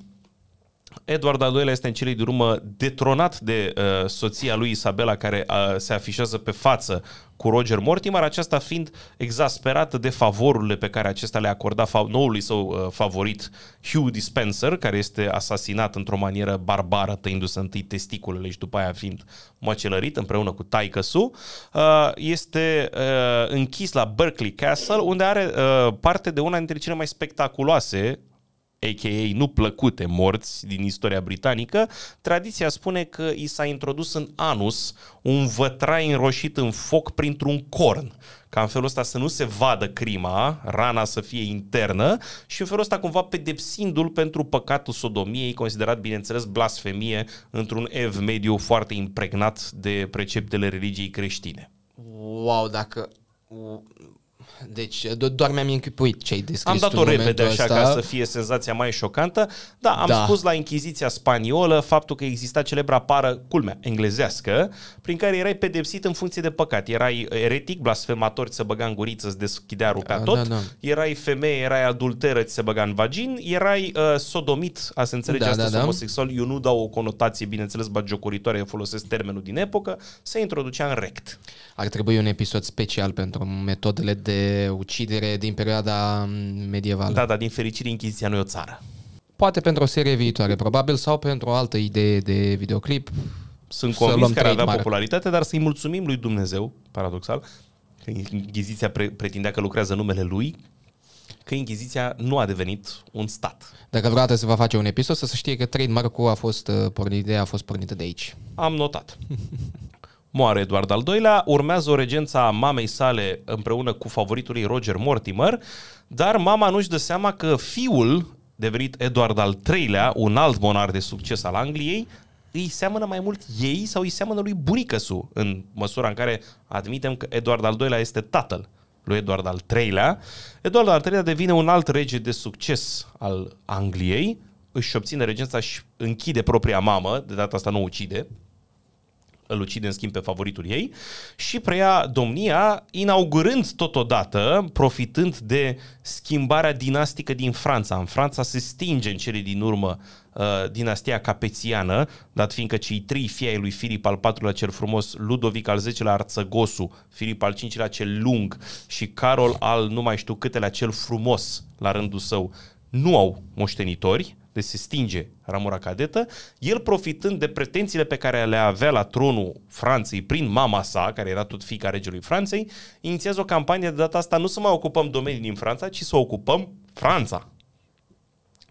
Edward al II-lea este în cele din urmă detronat de uh, soția lui Isabela care uh, se afișează pe față cu Roger Mortimer, aceasta fiind exasperată de favorurile pe care acesta le acordat fa- noului său uh, favorit Hugh Dispenser, care este asasinat într-o manieră barbară, tăindu-se întâi testiculele și după aia fiind măcelărit împreună cu taică su, uh, este uh, închis la Berkeley Castle, unde are uh, parte de una dintre cele mai spectaculoase a.k.a. nu plăcute morți din istoria britanică, tradiția spune că i s-a introdus în anus un vătrai înroșit în foc printr-un corn, ca în felul ăsta să nu se vadă crima, rana să fie internă și în felul ăsta cumva pedepsindu-l pentru păcatul sodomiei, considerat bineînțeles blasfemie într-un ev mediu foarte impregnat de preceptele religiei creștine. Wow, dacă deci eh, do- doar mi-am închipuit ce ai descris Am dat-o repede așa ăsta. ca să fie senzația mai șocantă. Da, am da. spus la Inchiziția spaniolă faptul că exista celebra pară, culmea, englezească, prin care erai pedepsit în funcție de păcat. Erai eretic, blasfemator, ți se băga în guriță, îți deschidea rupea da, ah, tot. Da, da. Erai femeie, erai adulteră, ți se băga în vagin. Erai uh, sodomit, a se înțelege da, asta da, da, homosexual. Da. Eu nu dau o conotație, bineînțeles, bagiocoritoare, eu folosesc termenul din epocă. Se introducea în rect. Ar trebui un episod special pentru metodele de ucidere din perioada mm, medievală. Da, dar din fericire Inchiziția nu e o țară. Poate pentru o serie viitoare, probabil, sau pentru o altă idee de videoclip. Sunt convins că ar avea mare. popularitate, dar să-i mulțumim lui Dumnezeu, paradoxal, că Inchiziția pre- pretindea că lucrează numele lui, că Inchiziția nu a devenit un stat. Dacă vreodată se va face un episod, să se știe că trademark-ul a fost uh, pornit, a fost pornită de aici. Am notat. moare Eduard al II-lea, urmează o regență a mamei sale împreună cu favoritul ei Roger Mortimer, dar mama nu-și dă seama că fiul, devenit Eduard al III-lea, un alt monar de succes al Angliei, îi seamănă mai mult ei sau îi seamănă lui bunicăsu, în măsura în care admitem că Eduard al II-lea este tatăl lui Eduard al III-lea. Eduard al III-lea devine un alt rege de succes al Angliei, își obține regența și închide propria mamă, de data asta nu ucide, îl ucide în schimb pe favoritul ei și preia domnia inaugurând totodată, profitând de schimbarea dinastică din Franța. În Franța se stinge în cele din urmă uh, dinastia capețiană, dat fiindcă cei trei fii ai lui Filip al IV-lea cel frumos, Ludovic al X-lea Arțăgosu, Filip al V-lea cel lung și Carol al nu mai știu câtelea cel frumos la rândul său, nu au moștenitori, de se stinge ramura cadetă, el profitând de pretențiile pe care le avea la tronul Franței prin mama sa, care era tot fica regelui Franței, inițiază o campanie de data asta nu să mai ocupăm domenii din Franța, ci să ocupăm Franța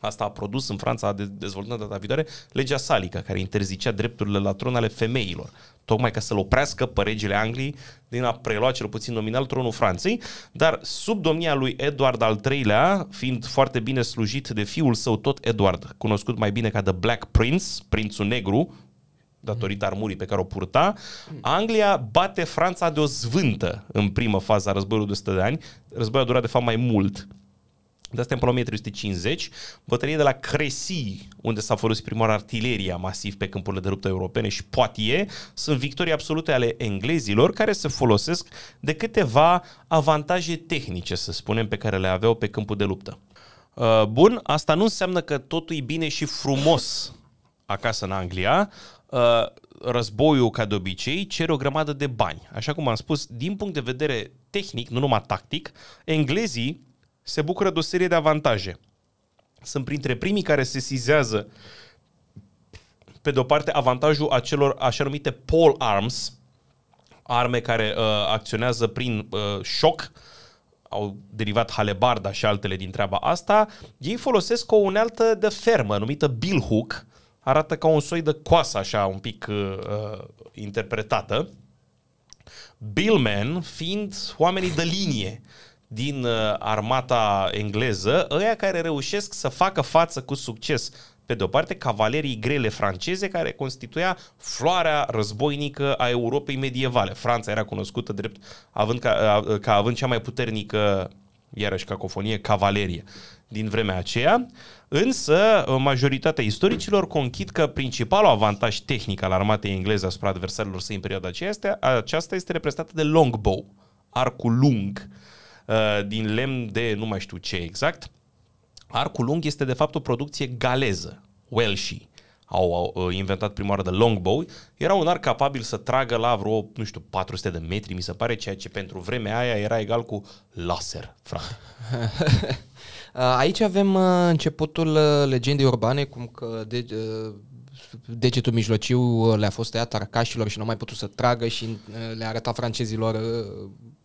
asta a produs în Franța, a dezvoltat data viitoare, legea salică, care interzicea drepturile la tron ale femeilor, tocmai ca să-l oprească pe regele Angliei din a prelua cel puțin nominal tronul Franței, dar sub domnia lui Edward al III-lea, fiind foarte bine slujit de fiul său tot Edward, cunoscut mai bine ca The Black Prince, prințul negru, datorită armurii pe care o purta, Anglia bate Franța de o zvântă în primă fază a războiului de 100 de ani. Războiul a durat de fapt mai mult de asta în 1350, bătălie de la Cresi, unde s-a folosit prima oară artileria masiv pe câmpurile de luptă europene și Poitiers, sunt victorii absolute ale englezilor care se folosesc de câteva avantaje tehnice, să spunem, pe care le aveau pe câmpul de luptă. Uh, bun, asta nu înseamnă că totul e bine și frumos acasă în Anglia. Uh, războiul, ca de obicei, cere o grămadă de bani. Așa cum am spus, din punct de vedere tehnic, nu numai tactic, englezii se bucură de o serie de avantaje. Sunt printre primii care se sizează pe de o parte avantajul acelor așa numite pole arms, arme care uh, acționează prin uh, șoc, au derivat halebarda și altele din treaba asta, ei folosesc o unealtă de fermă numită billhook, arată ca un soi de coasă așa un pic uh, uh interpretată, billmen fiind oamenii de linie, din uh, armata engleză, ăia care reușesc să facă față cu succes pe de o parte, cavalerii grele franceze, care constituia floarea războinică a Europei medievale. Franța era cunoscută drept având ca, uh, uh, ca având cea mai puternică, iarăși cacofonie, cavalerie din vremea aceea, însă majoritatea istoricilor conchid că principalul avantaj tehnic al armatei engleze asupra adversarilor săi în perioada aceasta, aceasta este reprezentată de longbow, arcul lung, uh, Uh, din lemn de nu mai știu ce exact. Arcul lung este de fapt o producție galeză, Welshi. Au, au uh, inventat prima oară de longbow. Era un arc capabil să tragă la vreo, nu știu, 400 de metri, mi se pare, ceea ce pentru vremea aia era egal cu laser, frate. Aici avem uh, începutul legendei urbane, cum că de, degetul mijlociu le-a fost tăiat arcașilor și nu mai putut să tragă și le-a arătat francezilor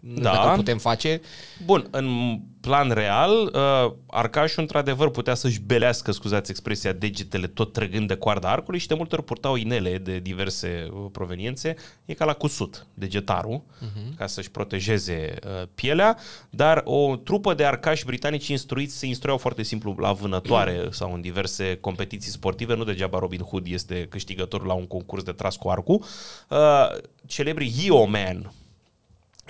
da. dacă putem face. Bun, în plan real, uh, Arcașul într-adevăr putea să-și belească, scuzați expresia, degetele tot trăgând de coarda arcului și de multe ori purtau inele de diverse uh, proveniențe. E ca la cusut, degetarul, uh-huh. ca să-și protejeze uh, pielea, dar o trupă de arcași britanici instruiți se instruiau foarte simplu la vânătoare uh-huh. sau în diverse competiții sportive. Nu degeaba Robin Hood este câștigător la un concurs de tras cu arcul. Uh, celebrii Yeoman,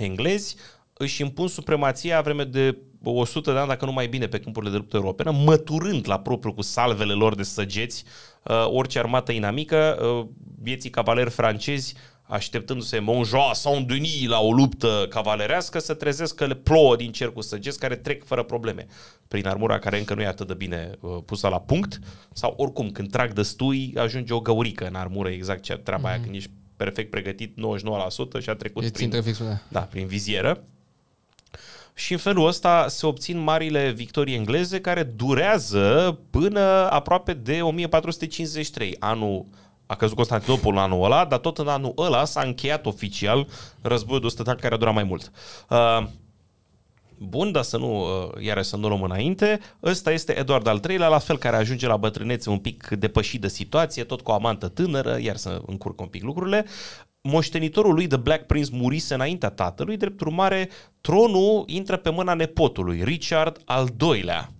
englezi își impun supremația a vreme de 100 de ani, dacă nu mai bine, pe câmpurile de luptă europene, măturând la propriu cu salvele lor de săgeți uh, orice armată inamică, uh, vieții cavaleri francezi așteptându-se Monjoa sau Denis la o luptă cavalerească, să trezesc că le plouă din cercul săgeți care trec fără probleme prin armura care încă nu e atât de bine uh, pusă la punct sau oricum când trag destui ajunge o găurică în armură exact ce treaba mm-hmm. aia mhm. când ești perfect pregătit 99% și a trecut e deci prin, fixul, da. Da, prin vizieră. Și în felul ăsta se obțin marile victorii engleze care durează până aproape de 1453, anul a căzut Constantinopol în anul ăla, dar tot în anul ăla s-a încheiat oficial războiul de 100 de ani care a durat mai mult. Uh, bun, dar să nu, uh, iară să nu luăm înainte. Ăsta este Eduard al iii la fel care ajunge la bătrânețe un pic depășit de situație, tot cu o amantă tânără, iar să încurc un pic lucrurile. Moștenitorul lui, The Black Prince, murise înaintea tatălui, drept urmare, tronul intră pe mâna nepotului, Richard al doilea.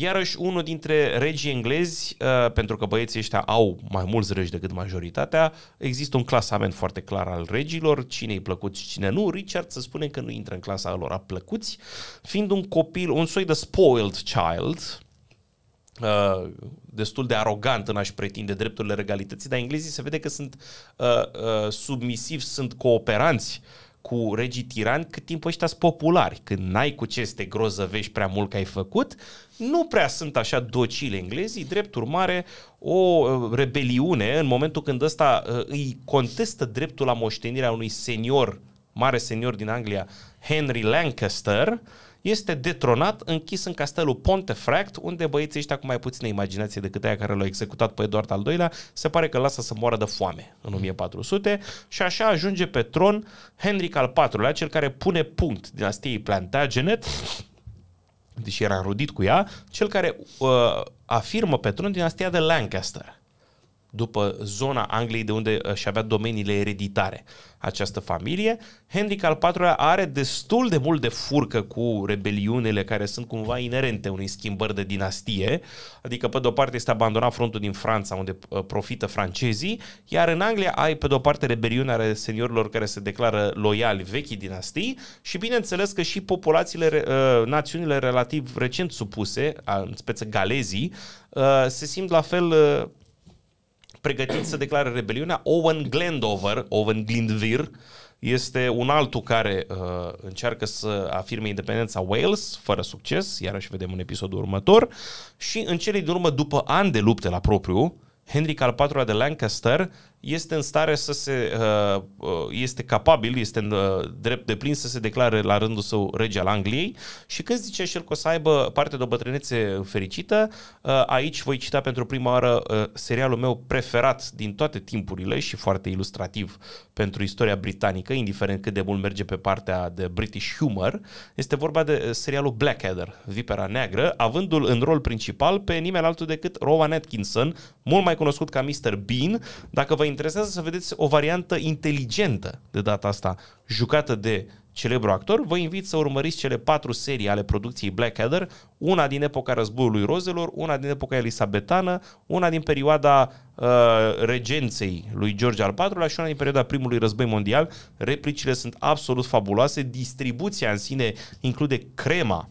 Iarăși unul dintre regii englezi, uh, pentru că băieții ăștia au mai mulți regi decât majoritatea, există un clasament foarte clar al regilor, cine îi plăcut și cine nu. Richard să spune că nu intră în clasa lor a plăcuți, fiind un copil, un soi de spoiled child, Uh, destul de arogant în a-și pretinde drepturile regalității, dar englezii se vede că sunt uh, uh, submisivi, sunt cooperanți uh, cu regii tirani cât timp ăștia sunt populari. Când n-ai cu ce să te grozăvești prea mult că ai făcut, nu prea sunt așa docile englezii, drept urmare o uh, rebeliune în momentul când ăsta uh, îi contestă dreptul la moștenirea unui senior, mare senior din Anglia, Henry Lancaster, uh, este detronat, închis în castelul Pontefract, unde băieții ăștia cu mai puțină imaginație decât aia care l-au executat pe Eduard al II-lea, se pare că lasă să moară de foame în 1400 hmm. și așa ajunge pe tron Henric al IV-lea, cel care pune punct dinastiei Plantagenet, deși era înrudit cu ea, cel care uh, afirmă pe tron dinastia de Lancaster după zona Angliei de unde uh, și avea domeniile ereditare această familie. Henric al IV-lea are destul de mult de furcă cu rebeliunile care sunt cumva inerente unei schimbări de dinastie, adică pe de-o parte este abandonat frontul din Franța unde uh, profită francezii, iar în Anglia ai pe de-o parte rebeliunea ale seniorilor care se declară loiali vechii dinastii și bineînțeles că și populațiile, uh, națiunile relativ recent supuse, în speță galezii, se simt la fel pregătit să declare rebeliunea. Owen Glendover, Owen Glindvir, este un altul care uh, încearcă să afirme independența Wales, fără succes, iarăși vedem în episodul următor, și în cele din urmă, după ani de lupte la propriu, Henry al IV-lea de Lancaster este în stare să se, uh, uh, este capabil, este în uh, drept de plin să se declare la rândul său rege al Angliei și când zice și el că o să aibă parte de o bătrânețe fericită, aici voi cita pentru prima oară serialul meu preferat din toate timpurile și foarte ilustrativ pentru istoria britanică, indiferent cât de mult merge pe partea de British humor, este vorba de serialul Blackadder, Vipera Neagră, avându-l în rol principal pe nimeni altul decât Rowan Atkinson, mult mai cunoscut ca Mr. Bean, dacă vă interesează să vedeți o variantă inteligentă de data asta, jucată de celebru actor, vă invit să urmăriți cele patru serii ale producției Blackadder, una din epoca războiului rozelor, una din epoca elisabetană, una din perioada uh, regenței lui George al IV-lea și una din perioada primului război mondial. Replicile sunt absolut fabuloase, distribuția în sine include crema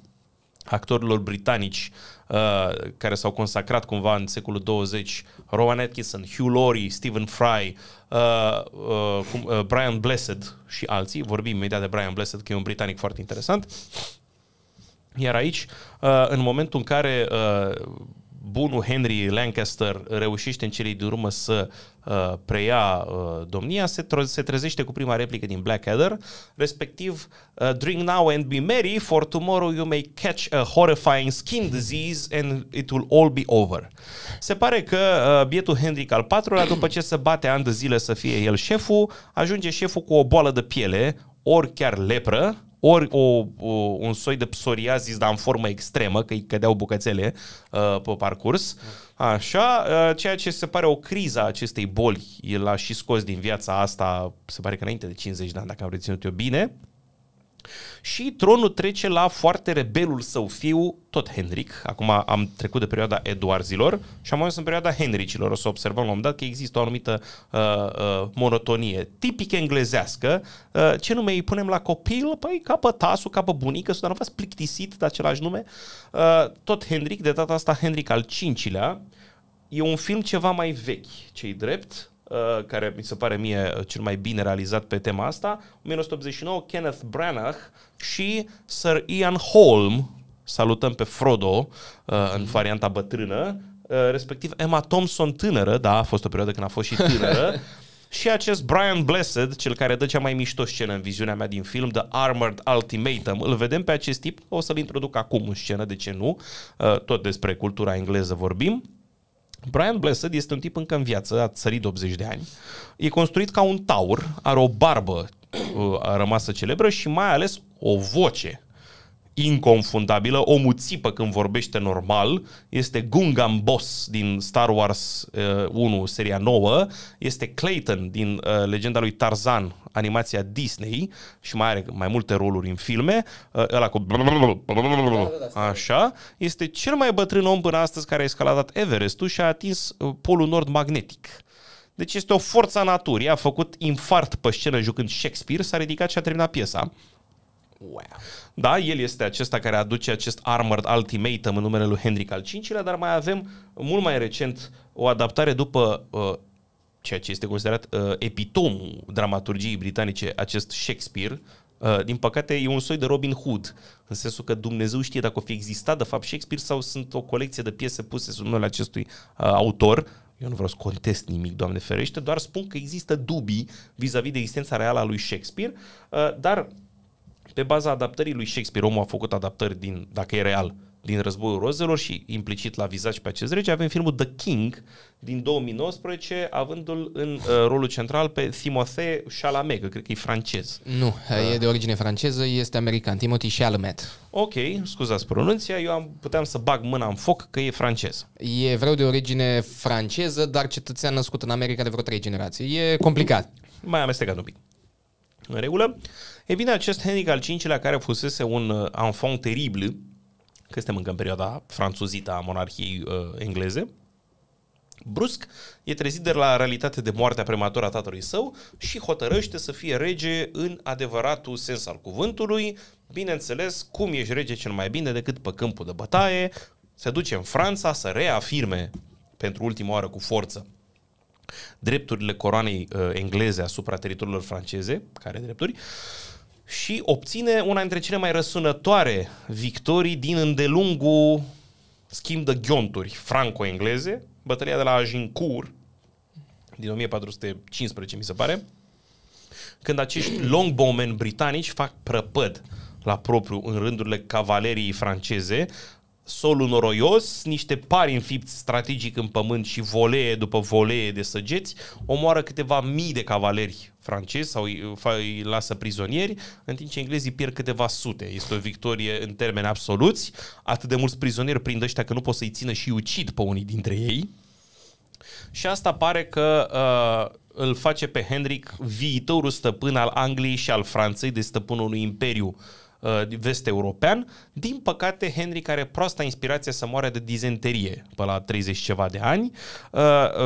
actorilor britanici uh, uh, care s-au consacrat cumva în secolul 20, Rowan Atkinson, Hugh Laurie, Stephen Fry, uh, uh, cum, uh, Brian Blessed și alții. Vorbim imediat de Brian Blessed, că e un britanic foarte interesant. Iar aici, uh, în momentul în care uh, bunul Henry Lancaster reușește în cele din urmă să uh, preia uh, domnia, se, tro- se trezește cu prima replică din Blackadder, respectiv uh, Drink now and be merry, for tomorrow you may catch a horrifying skin disease and it will all be over. Se pare că uh, bietul Henry al IV-lea, după ce se bate ani de zile să fie el șeful, ajunge șeful cu o boală de piele, ori chiar lepră, ori o, o, un soi de psoriazis, dar în formă extremă, că îi cădeau bucățele uh, pe parcurs, așa, uh, ceea ce se pare o criză a acestei boli, el a și scos din viața asta, se pare că înainte de 50 de ani, dacă am reținut eu bine, și tronul trece la foarte rebelul său fiu, tot Henric. Acum am trecut de perioada Eduarzilor și am ajuns în perioada Henricilor. O să observăm la un moment dat că există o anumită uh, uh, monotonie tipic englezească. Uh, ce nume îi punem la copil? Păi capă tasul, capă bunică, dar nu v-ați plictisit de același nume. Uh, tot Henric, de data asta Henric al V-lea. E un film ceva mai vechi, cei drept, Uh, care mi se pare mie uh, cel mai bine realizat pe tema asta, 1989, Kenneth Branagh și Sir Ian Holm, salutăm pe Frodo uh, în varianta bătrână, respectiv Emma Thompson tânără, da, a fost o perioadă când a fost și tânără, și acest Brian Blessed, cel care dă cea mai mișto scenă în viziunea mea din film, The Armored Ultimatum. Îl vedem pe acest tip, o să-l introduc acum în scenă, de ce nu? Tot despre cultura engleză vorbim. Brian Blessed este un tip încă în viață, a sărit 80 de ani, e construit ca un taur, are o barbă a uh, rămasă celebră și mai ales o voce inconfundabilă, omul țipă când vorbește normal, este Gungan Boss din Star Wars uh, 1, seria 9, este Clayton din uh, Legenda lui Tarzan, animația Disney și mai are mai multe roluri în filme, uh, ăla cu așa, este cel mai bătrân om până astăzi care a escaladat Everestul și a atins uh, polul nord magnetic. Deci este o forță a naturii, a făcut infart pe scenă jucând Shakespeare, s-a ridicat și a terminat piesa. Wow. Da, el este acesta care aduce acest Armored Ultimatum în numele lui Henry al V-lea, dar mai avem mult mai recent o adaptare după uh, ceea ce este considerat uh, epitomul dramaturgiei britanice, acest Shakespeare, Uh, din păcate, e un soi de Robin Hood, în sensul că Dumnezeu știe dacă o fi existat de fapt Shakespeare sau sunt o colecție de piese puse sub numele acestui uh, autor. Eu nu vreau să contest nimic, Doamne ferește, doar spun că există dubii vis-a-vis de existența reală a lui Shakespeare, uh, dar pe baza adaptării lui Shakespeare, omul a făcut adaptări din, dacă e real, din Războiul Rozelor și implicit la vizat și pe acest rege, avem filmul The King din 2019, avându-l în uh, rolul central pe Timothée Chalamet, că cred că e francez. Nu, uh. e de origine franceză, este american, Timothy Chalamet. Ok, scuzați pronunția, eu am, puteam să bag mâna în foc că e francez. E vreo de origine franceză, dar cetățean născut în America de vreo trei generații. E complicat. Mai amestecat un pic. În regulă. E bine, acest Henric al V-lea, care fusese un uh, enfant teribil, că suntem încă în perioada franțuzită a monarhiei uh, engleze, brusc e trezit de la realitate de moartea prematură a tatălui său și hotărăște să fie rege în adevăratul sens al cuvântului, bineînțeles, cum ești rege cel mai bine decât pe câmpul de bătaie, se duce în Franța să reafirme pentru ultima oară cu forță drepturile coroanei uh, engleze asupra teritoriilor franceze, care drepturi, uh, și obține una dintre cele mai răsunătoare victorii din îndelungul schimb de ghionturi franco-engleze, bătălia de la Agincourt din 1415, mi se pare, când acești longbowmen britanici fac prăpăd la propriu în rândurile cavalerii franceze, solul noroios, niște pari înfipți strategic în pământ și volee după volee de săgeți, omoară câteva mii de cavaleri francezi sau îi, lasă prizonieri, în timp ce englezii pierd câteva sute. Este o victorie în termeni absoluți. Atât de mulți prizonieri prind ăștia că nu pot să-i țină și ucid pe unii dintre ei. Și asta pare că uh, îl face pe Henric viitorul stăpân al Angliei și al Franței, de stăpânul unui imperiu uh, Uh, vest european. Din păcate, Henry, are proasta inspirație să moare de dizenterie pe la 30 ceva de ani, uh,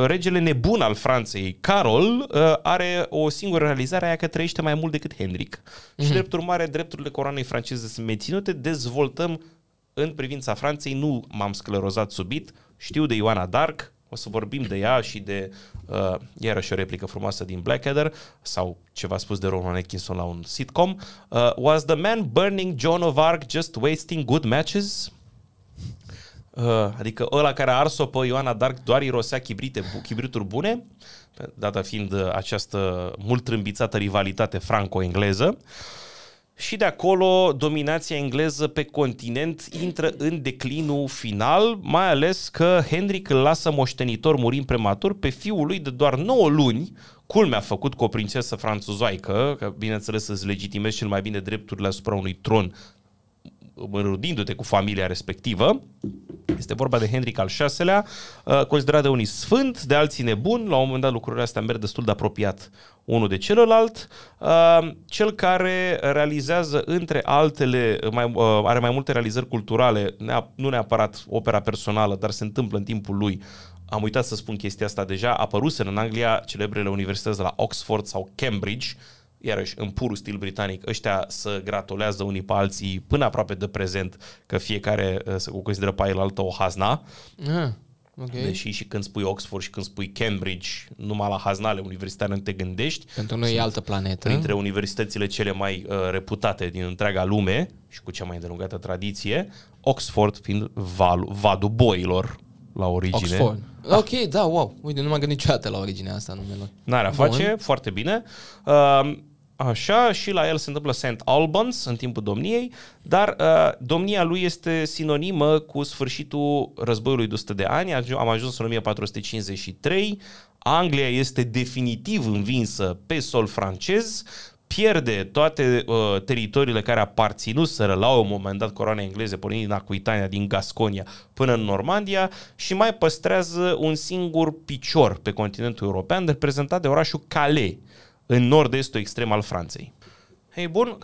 regele nebun al Franței, Carol, uh, are o singură realizare, aia că trăiește mai mult decât Henric. Mm-hmm. Și, mhm. drept urmare, drepturile coroanei franceze sunt menținute, dezvoltăm în privința Franței, nu m-am sclerozat subit, știu de Ioana Dark, o să vorbim de ea și de, uh, iarăși o replică frumoasă din Blackadder, sau ceva spus de Roman Atkinson la un sitcom, uh, Was the man burning John of Arc just wasting good matches? Uh, adică ăla care a ars-o pe Ioana Dark doar irosea chibrite, chibrituri bune, data fiind această mult trâmbițată rivalitate franco-engleză. Uh, și de acolo dominația engleză pe continent intră în declinul final, mai ales că Henric îl lasă moștenitor murind prematur pe fiul lui de doar 9 luni, culmea făcut cu o prințesă franțuzoică, că bineînțeles să-ți legitimezi cel mai bine drepturile asupra unui tron înrudindu-te cu familia respectivă. Este vorba de Henric al VI-lea, uh, considerat de unii sfânt, de alții nebun. La un moment dat lucrurile astea merg destul de apropiat unul de celălalt. Uh, cel care realizează, între altele, mai, uh, are mai multe realizări culturale, nu neapărat opera personală, dar se întâmplă în timpul lui am uitat să spun chestia asta deja, apăruse în Anglia celebrele universități la Oxford sau Cambridge, iarăși, în purul stil britanic, ăștia să gratulează unii pe alții până aproape de prezent, că fiecare uh, să o consideră pe altă o hazna. Ah, Okay. Deși și când spui Oxford și când spui Cambridge, numai la haznale universitare nu te gândești. Pentru noi e altă planetă. Printre universitățile cele mai uh, reputate din întreaga lume și cu cea mai îndelungată tradiție, Oxford fiind val, vadul boilor la origine. Oxford. Ok, da, wow. Uite, nu m-am gândit niciodată la originea asta numele. N-are a face, foarte bine. Uh, Așa, și la el se întâmplă St. Albans în timpul domniei, dar uh, domnia lui este sinonimă cu sfârșitul războiului de 100 de ani, am ajuns în 1453, Anglia este definitiv învinsă pe sol francez, pierde toate uh, teritoriile care aparținuseră la un moment dat coroana engleze, pornind din Aquitania, din Gasconia până în Normandia și mai păstrează un singur picior pe continentul european, reprezentat de orașul Calais, în nord-estul extrem al Franței. Hei, bun,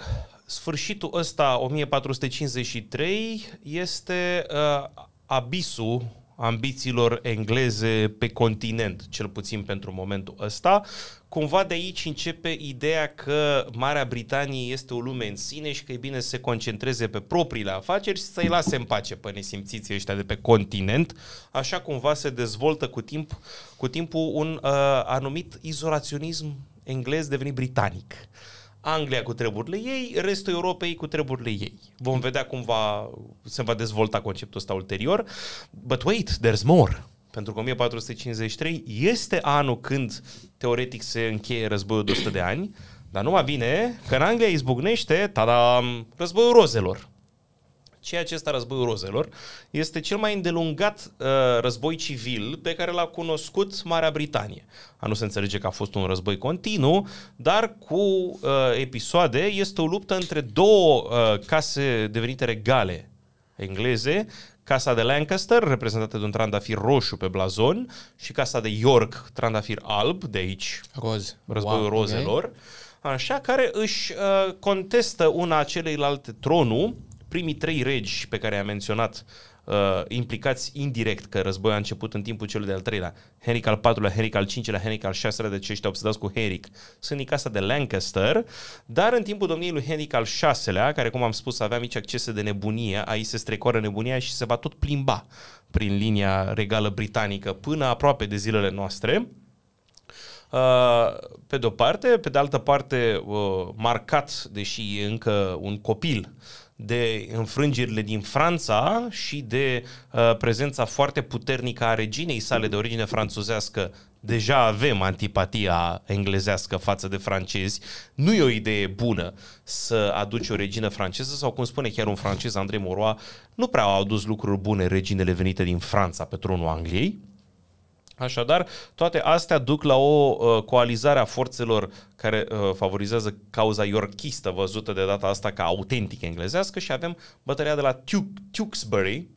sfârșitul ăsta 1453 este uh, abisul ambițiilor engleze pe continent, cel puțin pentru momentul ăsta. Cumva de aici începe ideea că Marea Britanie este o lume în sine și că e bine să se concentreze pe propriile afaceri și să-i lase în pace pe nesimțiții ăștia de pe continent. Așa cumva se dezvoltă cu, timp, cu timpul un uh, anumit izolaționism englez deveni britanic. Anglia cu treburile ei, restul Europei cu treburile ei. Vom vedea cum va, se va dezvolta conceptul ăsta ulterior. But wait, there's more. Pentru că 1453 este anul când teoretic se încheie războiul de 100 de ani, dar numai bine că în Anglia izbucnește, tada, războiul rozelor ce acesta războiul rozelor, este cel mai îndelungat uh, război civil pe care l-a cunoscut Marea Britanie. A nu se înțelege că a fost un război continuu, dar cu uh, episoade este o luptă între două uh, case devenite regale engleze, Casa de Lancaster, reprezentată de un trandafir roșu pe blazon, și Casa de York, trandafir alb, de aici, Roz. războiul wow, rozelor, okay. așa, care își uh, contestă una celeilalte tronul primii trei regi pe care i-am menționat uh, implicați indirect că războiul a început în timpul celui de-al treilea, Henric al IV-lea, Henric al V-lea, Henric al VI-lea, ce deci ăștia obsedați cu Henric, sunt din casa de Lancaster, dar în timpul domniei lui Henric al VI-lea, care, cum am spus, avea mici accese de nebunie, aici se strecoară nebunia și se va tot plimba prin linia regală britanică până aproape de zilele noastre, Uh, pe de-o parte, pe de altă parte, uh, marcat, deși e încă un copil de înfrângerile din Franța și de uh, prezența foarte puternică a reginei sale de origine franțuzească, deja avem antipatia englezească față de francezi. Nu e o idee bună să aduci o regină franceză sau, cum spune chiar un francez, Andrei Moroa, nu prea au adus lucruri bune reginele venite din Franța pe tronul Angliei. Așadar, toate astea duc la o uh, coalizare a forțelor care uh, favorizează cauza yorkistă, văzută de data asta ca autentică englezească, și avem bătălia de la Tewk- Tewkesbury,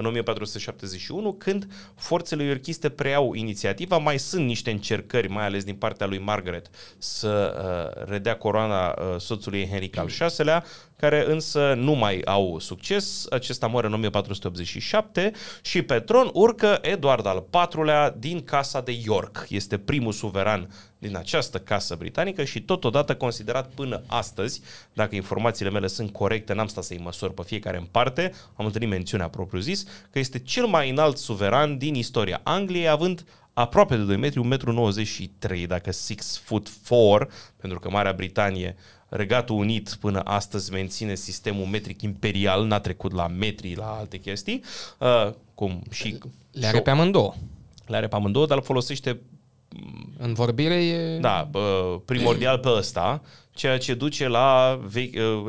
în 1471, când forțele iorchiste preiau inițiativa. Mai sunt niște încercări, mai ales din partea lui Margaret, să uh, redea coroana uh, soțului Henric al VI-lea, care însă nu mai au succes. Acesta moare în 1487 și pe tron urcă Eduard al IV-lea din Casa de York. Este primul suveran din această casă britanică și totodată considerat până astăzi, dacă informațiile mele sunt corecte, n-am stat să-i măsor pe fiecare în parte, am întâlnit mențiunea propriu-zis, că este cel mai înalt suveran din istoria Angliei, având aproape de 2 metri, 1,93 m, dacă 6 foot 4, pentru că Marea Britanie Regatul Unit până astăzi menține sistemul metric imperial, n-a trecut la metri, la alte chestii, uh, cum și... Le are pe amândouă. Le are pe amândouă, dar folosește în vorbire e... Da, primordial pe ăsta, ceea ce duce la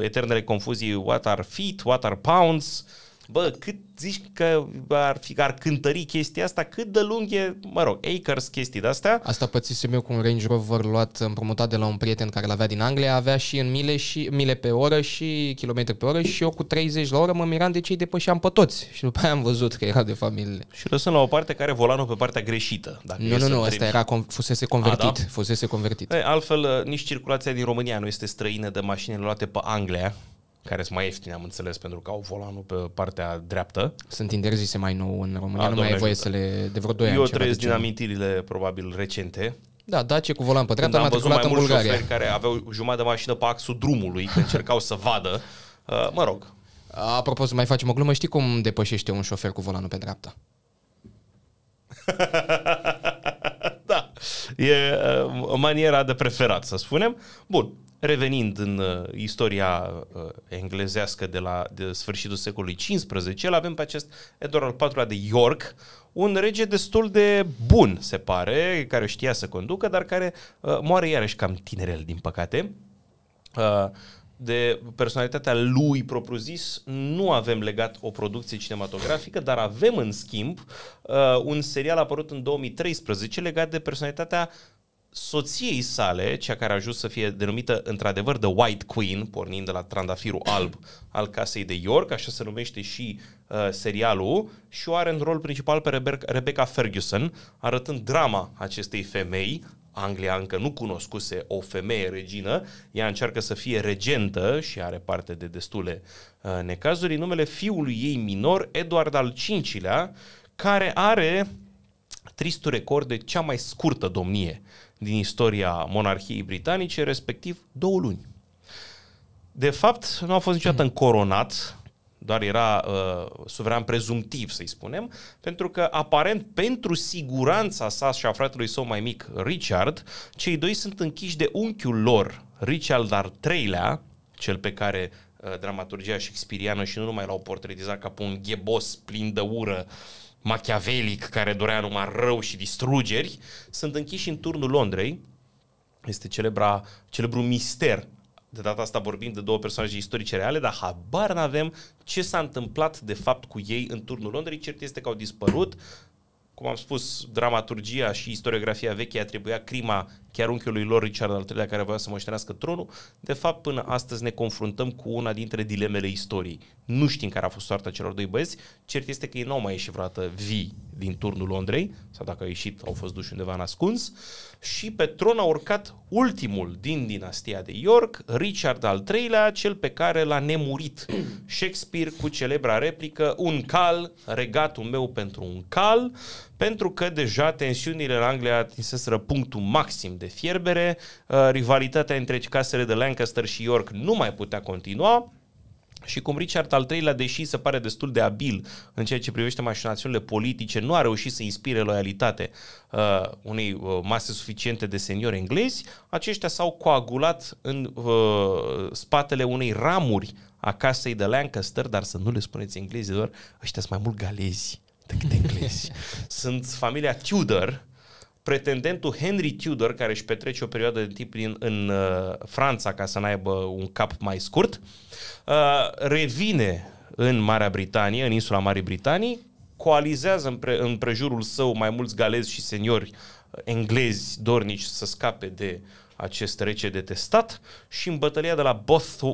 eternele confuzii what are feet, what are pounds, uh, bă, cât zici că ar, fi, ar cântări chestia asta, cât de lung e, mă rog, Acres chestii de-astea. Asta pățisem eu cu un Range Rover luat împrumutat de la un prieten care l-avea din Anglia, avea și în mile, și, mile pe oră și kilometri pe oră și eu cu 30 la oră mă miram de ce îi depășeam pe toți și după aia am văzut că era de familie. Și lăsând la o parte care volanul pe partea greșită. Dacă nu, nu, nu, asta era, fusese convertit. A, da? Fusese convertit. Ei, altfel, nici circulația din România nu este străină de mașinile luate pe Anglia, care sunt mai ieftine, am înțeles, pentru că au volanul pe partea dreaptă. Sunt interzise mai nou în România, A, nu mai ai voie să le... de vreo 2 ani. Eu trăiesc din amintirile, probabil, recente. Da, Dacia cu volan pe dreapta am văzut mai mulți șoferi care aveau jumătate de mașină pe axul drumului, că încercau să vadă. Uh, mă rog. Apropo, să mai facem o glumă, știi cum depășește un șofer cu volanul pe dreapta? da. E uh, maniera de preferat, să spunem. Bun. Revenind în uh, istoria uh, englezească de la de sfârșitul secolului XV, el avem pe acest Edward al IV-lea de York, un rege destul de bun, se pare, care știa să conducă, dar care uh, moare iarăși cam tinerel, din păcate. Uh, de personalitatea lui propriu-zis nu avem legat o producție cinematografică, dar avem în schimb uh, un serial apărut în 2013 legat de personalitatea soției sale, cea care a ajuns să fie denumită într-adevăr The White Queen, pornind de la trandafirul alb al casei de York, așa se numește și uh, serialul, și o are în rol principal pe Rebecca Ferguson, arătând drama acestei femei, Anglia încă nu cunoscuse o femeie regină, ea încearcă să fie regentă și are parte de destule uh, necazuri, numele fiului ei minor, Eduard al V-lea, care are tristul record de cea mai scurtă domnie din istoria monarhiei britanice, respectiv două luni. De fapt, nu a fost niciodată încoronat, doar era uh, suveran prezumtiv, să-i spunem, pentru că, aparent, pentru siguranța sa și a fratelui său mai mic, Richard, cei doi sunt închiși de unchiul lor, Richard al III-lea, cel pe care uh, dramaturgia shakespeariană și nu numai l-au portretizat ca pe un ghebos plin de ură uh, machiavelic care dorea numai rău și distrugeri, sunt închiși în turnul Londrei. Este celebra, celebru mister. De data asta vorbim de două personaje istorice reale, dar habar n-avem ce s-a întâmplat de fapt cu ei în turnul Londrei. Cert este că au dispărut, cum am spus, dramaturgia și istoriografia veche atribuia crima chiar unchiului lor Richard al III, care voia să moștenească tronul, de fapt până astăzi ne confruntăm cu una dintre dilemele istoriei. Nu știm care a fost soarta celor doi băieți, cert este că ei nu au mai ieșit vreodată vii din turnul Londrei, sau dacă au ieșit, au fost duși undeva în ascuns. Uh, și pe tron a urcat ultimul din dinastia de York, Richard al III-lea, cel pe care l-a nemurit Shakespeare cu celebra replică Un cal, regatul meu pentru un cal, pentru că deja tensiunile în Anglia atinseseră punctul maxim de fierbere, uh, rivalitatea între casele de Lancaster și York nu mai putea continua, și cum Richard al III-lea, deși se pare destul de abil în ceea ce privește mașinațiunile politice, nu a reușit să inspire loialitate uh, unei uh, mase suficiente de seniori englezi, aceștia s-au coagulat în uh, spatele unei ramuri a casei de Lancaster, dar să nu le spuneți englezilor, doar ăștia sunt mai mult galezi decât englezi. sunt familia Tudor, pretendentul Henry Tudor, care își petrece o perioadă de timp în, în uh, Franța ca să n-aibă un cap mai scurt, uh, revine în Marea Britanie, în insula Marii Britanii, coalizează împre, împrejurul său mai mulți galezi și seniori uh, englezi dornici să scape de acest rece detestat și în bătălia de la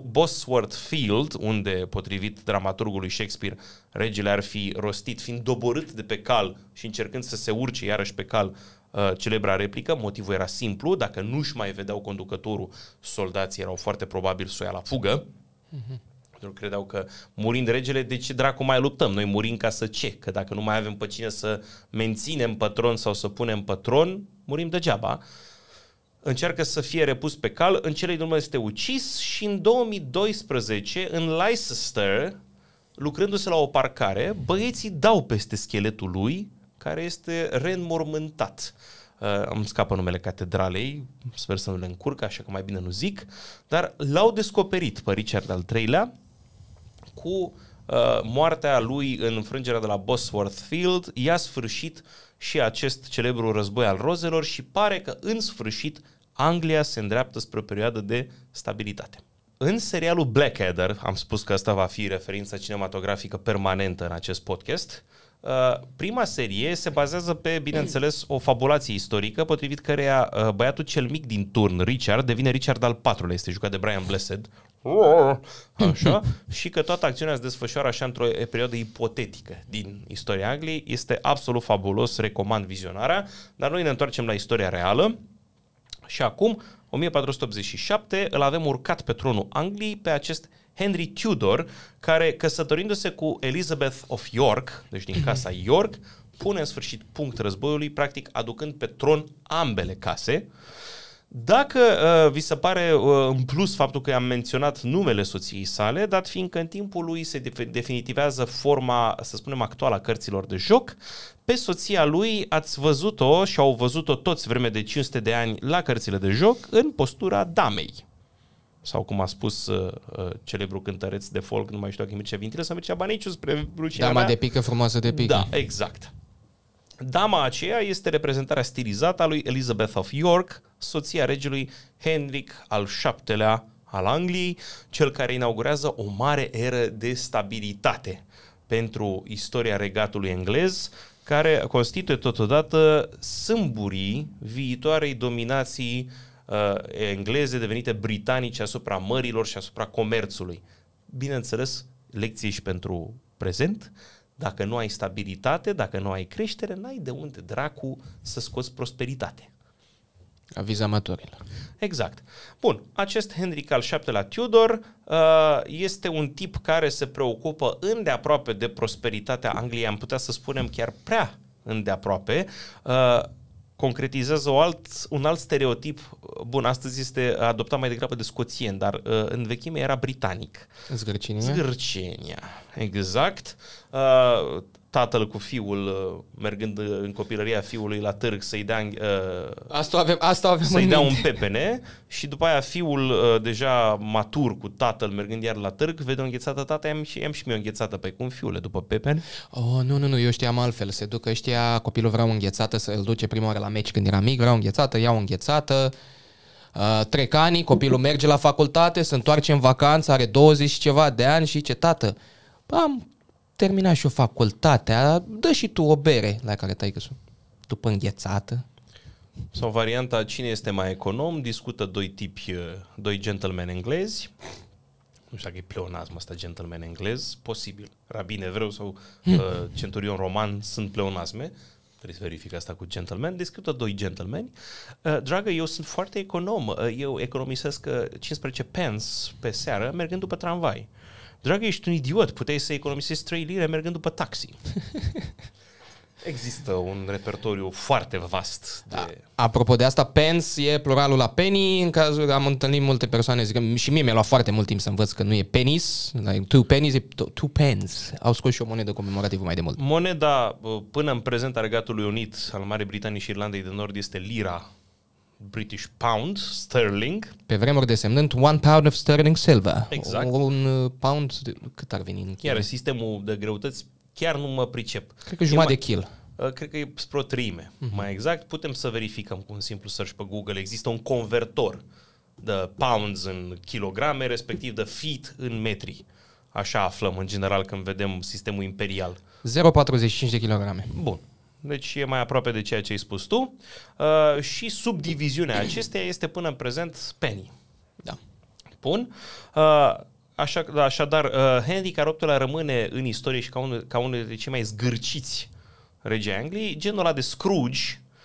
Bosworth Field, unde, potrivit dramaturgului Shakespeare, regele ar fi rostit, fiind doborât de pe cal și încercând să se urce iarăși pe cal Uh, celebra replică, motivul era simplu, dacă nu-și mai vedeau conducătorul, soldații erau foarte probabil să o ia la fugă. Pentru că credeau că murind regele, de ce dracu mai luptăm? Noi murim ca să ce? Că dacă nu mai avem pe cine să menținem patron sau să punem patron, murim degeaba. Încearcă să fie repus pe cal, în cele din urmă este ucis și în 2012, în Leicester, lucrându-se la o parcare, băieții dau peste scheletul lui care este reînmormântat. Uh, îmi scapă numele catedralei, sper să nu le încurc, așa că mai bine nu zic, dar l-au descoperit pe Richard al III-lea cu uh, moartea lui în înfrângerea de la Bosworth Field, i-a sfârșit și acest celebru război al rozelor și pare că în sfârșit Anglia se îndreaptă spre o perioadă de stabilitate. În serialul Blackadder, am spus că asta va fi referința cinematografică permanentă în acest podcast, uh, Uh, prima serie se bazează pe, bineînțeles, o fabulație istorică potrivit căreia uh, băiatul cel mic din turn, Richard, devine Richard al patrulea, este jucat de Brian Blessed. Oh. Așa, și că toată acțiunea se desfășoară așa într-o perioadă ipotetică din istoria Angliei. Este absolut fabulos, recomand vizionarea, dar noi ne întoarcem la istoria reală. Și acum, 1487, îl avem urcat pe tronul Angliei pe acest Henry Tudor, care căsătorindu-se cu Elizabeth of York, deci din mhm. casa York, pune în sfârșit punct războiului, practic aducând pe tron ambele case. Dacă uh, vi se pare uh, în plus faptul că am menționat numele soției sale, dat fiindcă în timpul lui se definitivează forma, să spunem, actuală a cărților de joc, pe soția lui ați văzut-o și au văzut-o toți vreme de 500 de ani la cărțile de joc în postura damei sau cum a spus uh, uh, celebrul cântăreț de folk, nu mai știu dacă e Mircea Vintilă, sau Mircea Baniciu spre Luciana. Dama de pică frumoasă de pică. Da, exact. Dama aceea este reprezentarea stilizată a lui Elizabeth of York, soția regelui Henric al VII-lea al Angliei, cel care inaugurează o mare eră de stabilitate pentru istoria regatului englez, care constituie totodată sâmburii viitoarei dominații uh, uh, engleze devenite britanice asupra mărilor și asupra comerțului. Bineînțeles, lecție și pentru prezent, dacă nu ai stabilitate, dacă nu ai creștere, n-ai de unde dracu să scoți prosperitate. Aviz amatorilor. Exact. Bun, acest Henric al VII-lea Tudor uh, este un tip care se preocupă îndeaproape de prosperitatea Angliei, am putea să spunem chiar prea îndeaproape. Uh, concretizează o alt, un alt stereotip. Bun, astăzi este adoptat mai degrabă de Scoțien, dar uh, în vechime era britanic. Zgârcenia. Zgârcenia, exact. Uh, tatăl cu fiul, uh, mergând uh, în copilăria fiului la târg să-i dea, uh, asta avem, asta avem să-i dea un pepene și după aia fiul uh, deja matur cu tatăl mergând iar la târg, vede o înghețată tata, am și, am și mie o înghețată pe păi cum fiule după pepene. Oh, nu, nu, nu, eu știam altfel, se ducă ăștia, copilul vrea înghețată să îl duce prima oară la meci când era mic, vreau înghețată, ia o înghețată, Uh, trec ani, copilul merge la facultate, se întoarce în vacanță, are 20 și ceva de ani și ce tată, am termina și o facultatea, dă și tu o bere la care tai că după înghețată. Sau varianta cine este mai econom, discută doi tipi, uh, doi gentlemen englezi. Nu știu dacă e pleonazm ăsta, gentleman englez, posibil. Rabin evreu sau uh, hmm. centurion roman sunt pleonazme. Trebuie să verific asta cu gentleman. Discută doi gentlemen. Uh, dragă, eu sunt foarte econom. Uh, eu economisesc uh, 15 pence pe seară mergând după tramvai dragă, ești un idiot, puteai să economisești 3 lire mergând după taxi. Există un repertoriu foarte vast. Da. De... apropo de asta, pens e pluralul la penny. În cazul am întâlnit multe persoane, zic, și mie mi-a luat foarte mult timp să învăț că nu e penis, like two pennies, e two pens. Au scos și o monedă comemorativă mai de mult. Moneda până în prezent a Regatului Unit al Marii Britanii și Irlandei de Nord este lira British pound sterling. Pe vremuri desemnând one pound of sterling silver. Exact. Un uh, pound, de, cât ar veni? În chiar sistemul de greutăți, chiar nu mă pricep. Cred că jumătate de kil. Uh, cred că e spre o treime. Mm-hmm. Mai exact, putem să verificăm cu un simplu search pe Google. Există un convertor de pounds în kilograme, respectiv de feet în metri. Așa aflăm în general când vedem sistemul imperial. 0,45 de kilograme. Bun deci e mai aproape de ceea ce ai spus tu. Uh, și subdiviziunea acesteia este până în prezent penny. Da. Bun. Uh, Așa, da, așadar, uh, Henry al viii rămâne în istorie și ca unul, ca unul dintre cei mai zgârciți regi Angliei, genul ăla de Scrooge,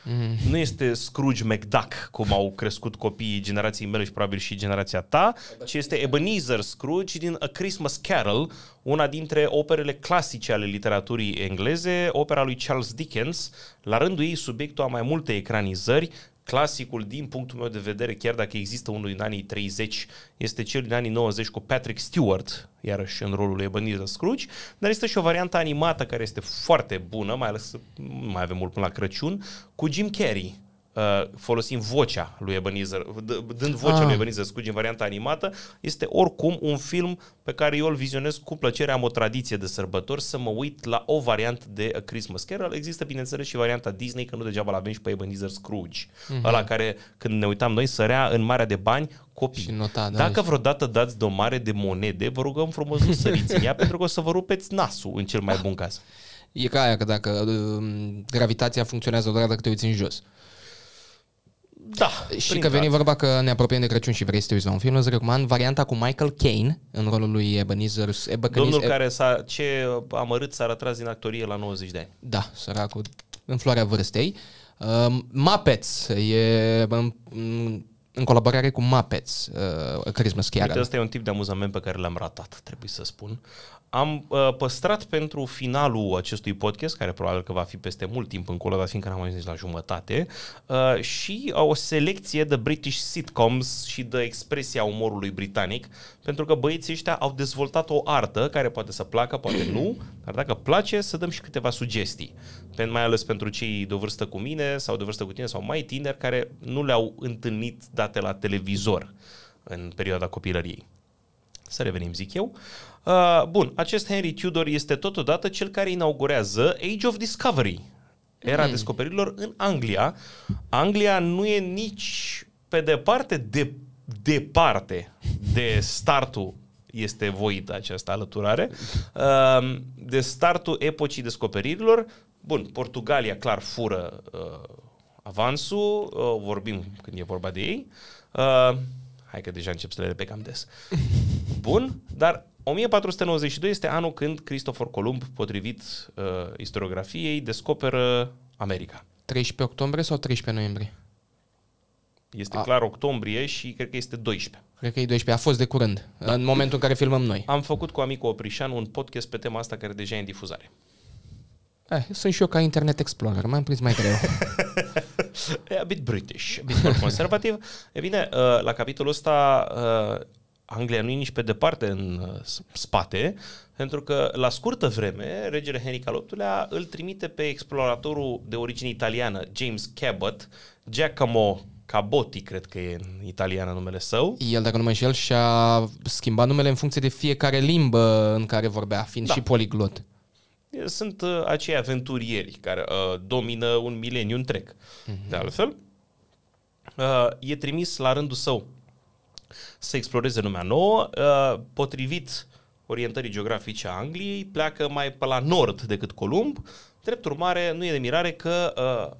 Mm. Nu este Scrooge McDuck, cum au crescut copiii generației mele și probabil și generația ta, ci este Ebenezer Scrooge din A Christmas Carol, una dintre operele clasice ale literaturii engleze, opera lui Charles Dickens, la rândul ei subiectul a mai multe ecranizări, Clasicul, din punctul meu de vedere, chiar dacă există unul din anii 30, este cel din anii 90 cu Patrick Stewart, iarăși în rolul lui Ebenezer Scrooge, dar este și o variantă animată care este foarte bună, mai ales mai avem mult până la Crăciun, cu Jim Carrey Uh, folosim vocea lui Ebenezer, dând vocea ah. lui Ebenezer Scrooge în varianta animată, este oricum un film pe care eu îl vizionez cu plăcere, am o tradiție de sărbători să mă uit la o variantă de A Christmas Carol. Există, bineînțeles, și varianta Disney, că nu degeaba la avem și pe Ebenezer Scrooge, uh-huh. ăla care, când ne uitam noi, sărea în marea de bani copii. Și nota, da, Dacă vreodată dați de o mare de monede, vă rugăm frumos să săriți în ea, pentru că o să vă rupeți nasul în cel mai ah. bun caz. E ca aia că dacă uh, gravitația funcționează doar dacă te uiți în jos. Da. Și că veni vorba că ne apropiem de Crăciun și vrei să te uiți la un film, îți recomand varianta cu Michael Caine în rolul lui Ebenezer. Ebenezer Domnul care s-a, ce amărât s-a retras din actorie la 90 de ani. Da, săracul, în floarea vârstei. Uh, Muppets e în, în colaborare cu Muppets, uh, Christmas Carol. Uite, ăsta e un tip de amuzament pe care l-am ratat, trebuie să spun. Am uh, păstrat pentru finalul acestui podcast, care probabil că va fi peste mult timp încolo, dar fiindcă n-am ajuns la jumătate, uh, și uh, o selecție de British sitcoms și de expresia umorului britanic, pentru că băieții ăștia au dezvoltat o artă care poate să placă, poate nu, dar dacă place, să dăm și câteva sugestii. Pen, mai ales pentru cei de vârstă cu mine sau de vârstă cu tine sau mai tineri care nu le-au întâlnit date la televizor în perioada copilăriei. Să revenim, zic eu. Uh, Uh, bun, acest Henry Tudor este totodată cel care inaugurează Age of Discovery, era mm. descoperirilor în Anglia. Anglia nu e nici pe departe de departe de startul este voită această alăturare, uh, de startul epocii descoperirilor. Bun, Portugalia clar fură uh, avansul, uh, vorbim când e vorba de ei. Uh, hai că deja încep să le repecam des. Bun, dar 1492 este anul când Cristofor Columb, potrivit uh, istoriografiei, descoperă America. 13 octombrie sau 13 noiembrie? Este A. clar octombrie și cred că este 12. Cred că e 12, a fost de curând, da. în momentul în care filmăm noi. Am făcut cu Amico Oprișan un podcast pe tema asta care deja e în difuzare. Eh, sunt și eu ca Internet Explorer, m-am prins mai greu. e a bit British, a bit conservativ. e bine, uh, la capitolul ăsta uh, Anglia nu e nici pe departe în uh, spate, pentru că la scurtă vreme regele Henric al VIII-lea îl trimite pe exploratorul de origine italiană James Cabot, Giacomo Caboti, cred că e în italiană numele său. El, dacă nu mă înșel, și-a schimbat numele în funcție de fiecare limbă în care vorbea, fiind da. și poliglot. Sunt uh, acei aventurieri care uh, domină un mileniu întreg. Mm-hmm. De altfel, uh, e trimis la rândul său să exploreze lumea nouă. Uh, potrivit orientării geografice a Angliei, pleacă mai pe la nord decât Columb. Drept urmare, nu e de mirare că uh,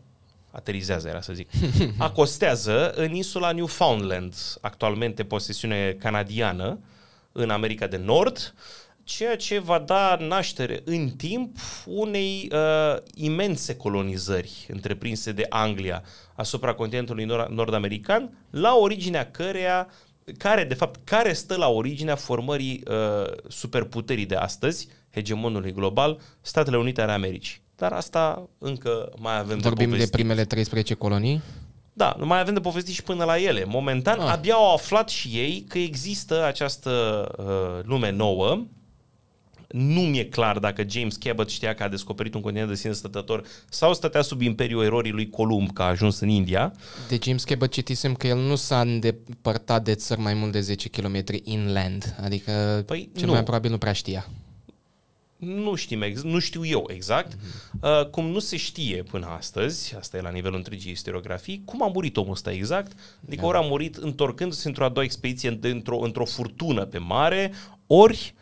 aterizează, era să zic, acostează în insula Newfoundland, actualmente posesiune canadiană în America de Nord, ceea ce va da naștere în timp unei uh, imense colonizări întreprinse de Anglia asupra continentului nord-american, la originea căreia care, de fapt, care stă la originea formării uh, superputerii de astăzi, hegemonului global, Statele Unite ale Americii. Dar asta încă mai avem Vorbim de, de primele 13 colonii? Da, nu mai avem de povestit și până la ele. Momentan, ah. abia au aflat și ei că există această uh, lume nouă, nu mi-e clar dacă James Cabot știa că a descoperit un continent de sine stătător sau stătea sub imperiul erorii lui Columb, că a ajuns în India. De James Cabot citisem că el nu s-a îndepărtat de țări mai mult de 10 km inland, adică păi, cel nu. mai probabil nu prea știa. Nu știm, ex- nu știu eu exact, mm-hmm. uh, cum nu se știe până astăzi, asta e la nivelul întregii istoriografii, cum a murit omul ăsta exact, adică da. ori a murit întorcându-se într-o a doua expediție într-o, într-o furtună pe mare, ori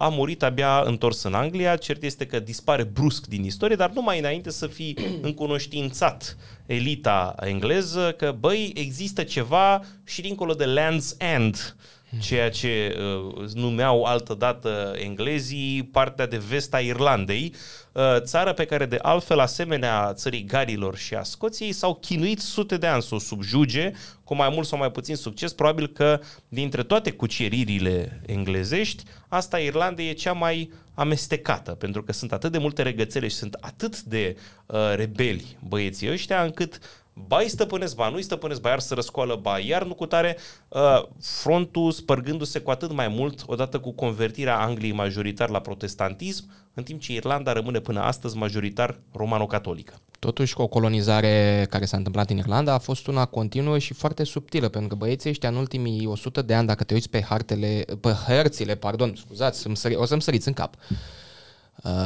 a murit abia întors în Anglia. Cert este că dispare brusc din istorie, dar numai înainte să fi încunoștințat elita engleză că, băi, există ceva și dincolo de Land's End. Uh, ceea ce uh, numeau altădată englezii partea de vest a Irlandei, uh, țară pe care de altfel asemenea țării Galilor și a Scoției s-au chinuit sute de ani să o subjuge cu mai mult sau mai puțin succes. Probabil că dintre toate cuceririle englezești, asta Irlandei e cea mai amestecată, pentru că sunt atât de multe regățele și sunt atât de uh, rebeli băieții ăștia încât ba îi stăpânesc, ba nu îi stăpânesc, ba iar să răscoală, ba iar nu cu tare, uh, frontul spărgându-se cu atât mai mult odată cu convertirea Angliei majoritar la protestantism, în timp ce Irlanda rămâne până astăzi majoritar romano-catolică. Totuși, o colonizare care s-a întâmplat în Irlanda a fost una continuă și foarte subtilă, pentru că băieții ăștia în ultimii 100 de ani, dacă te uiți pe hartele, pe hărțile, pardon, scuzați, o să-mi săriți în cap,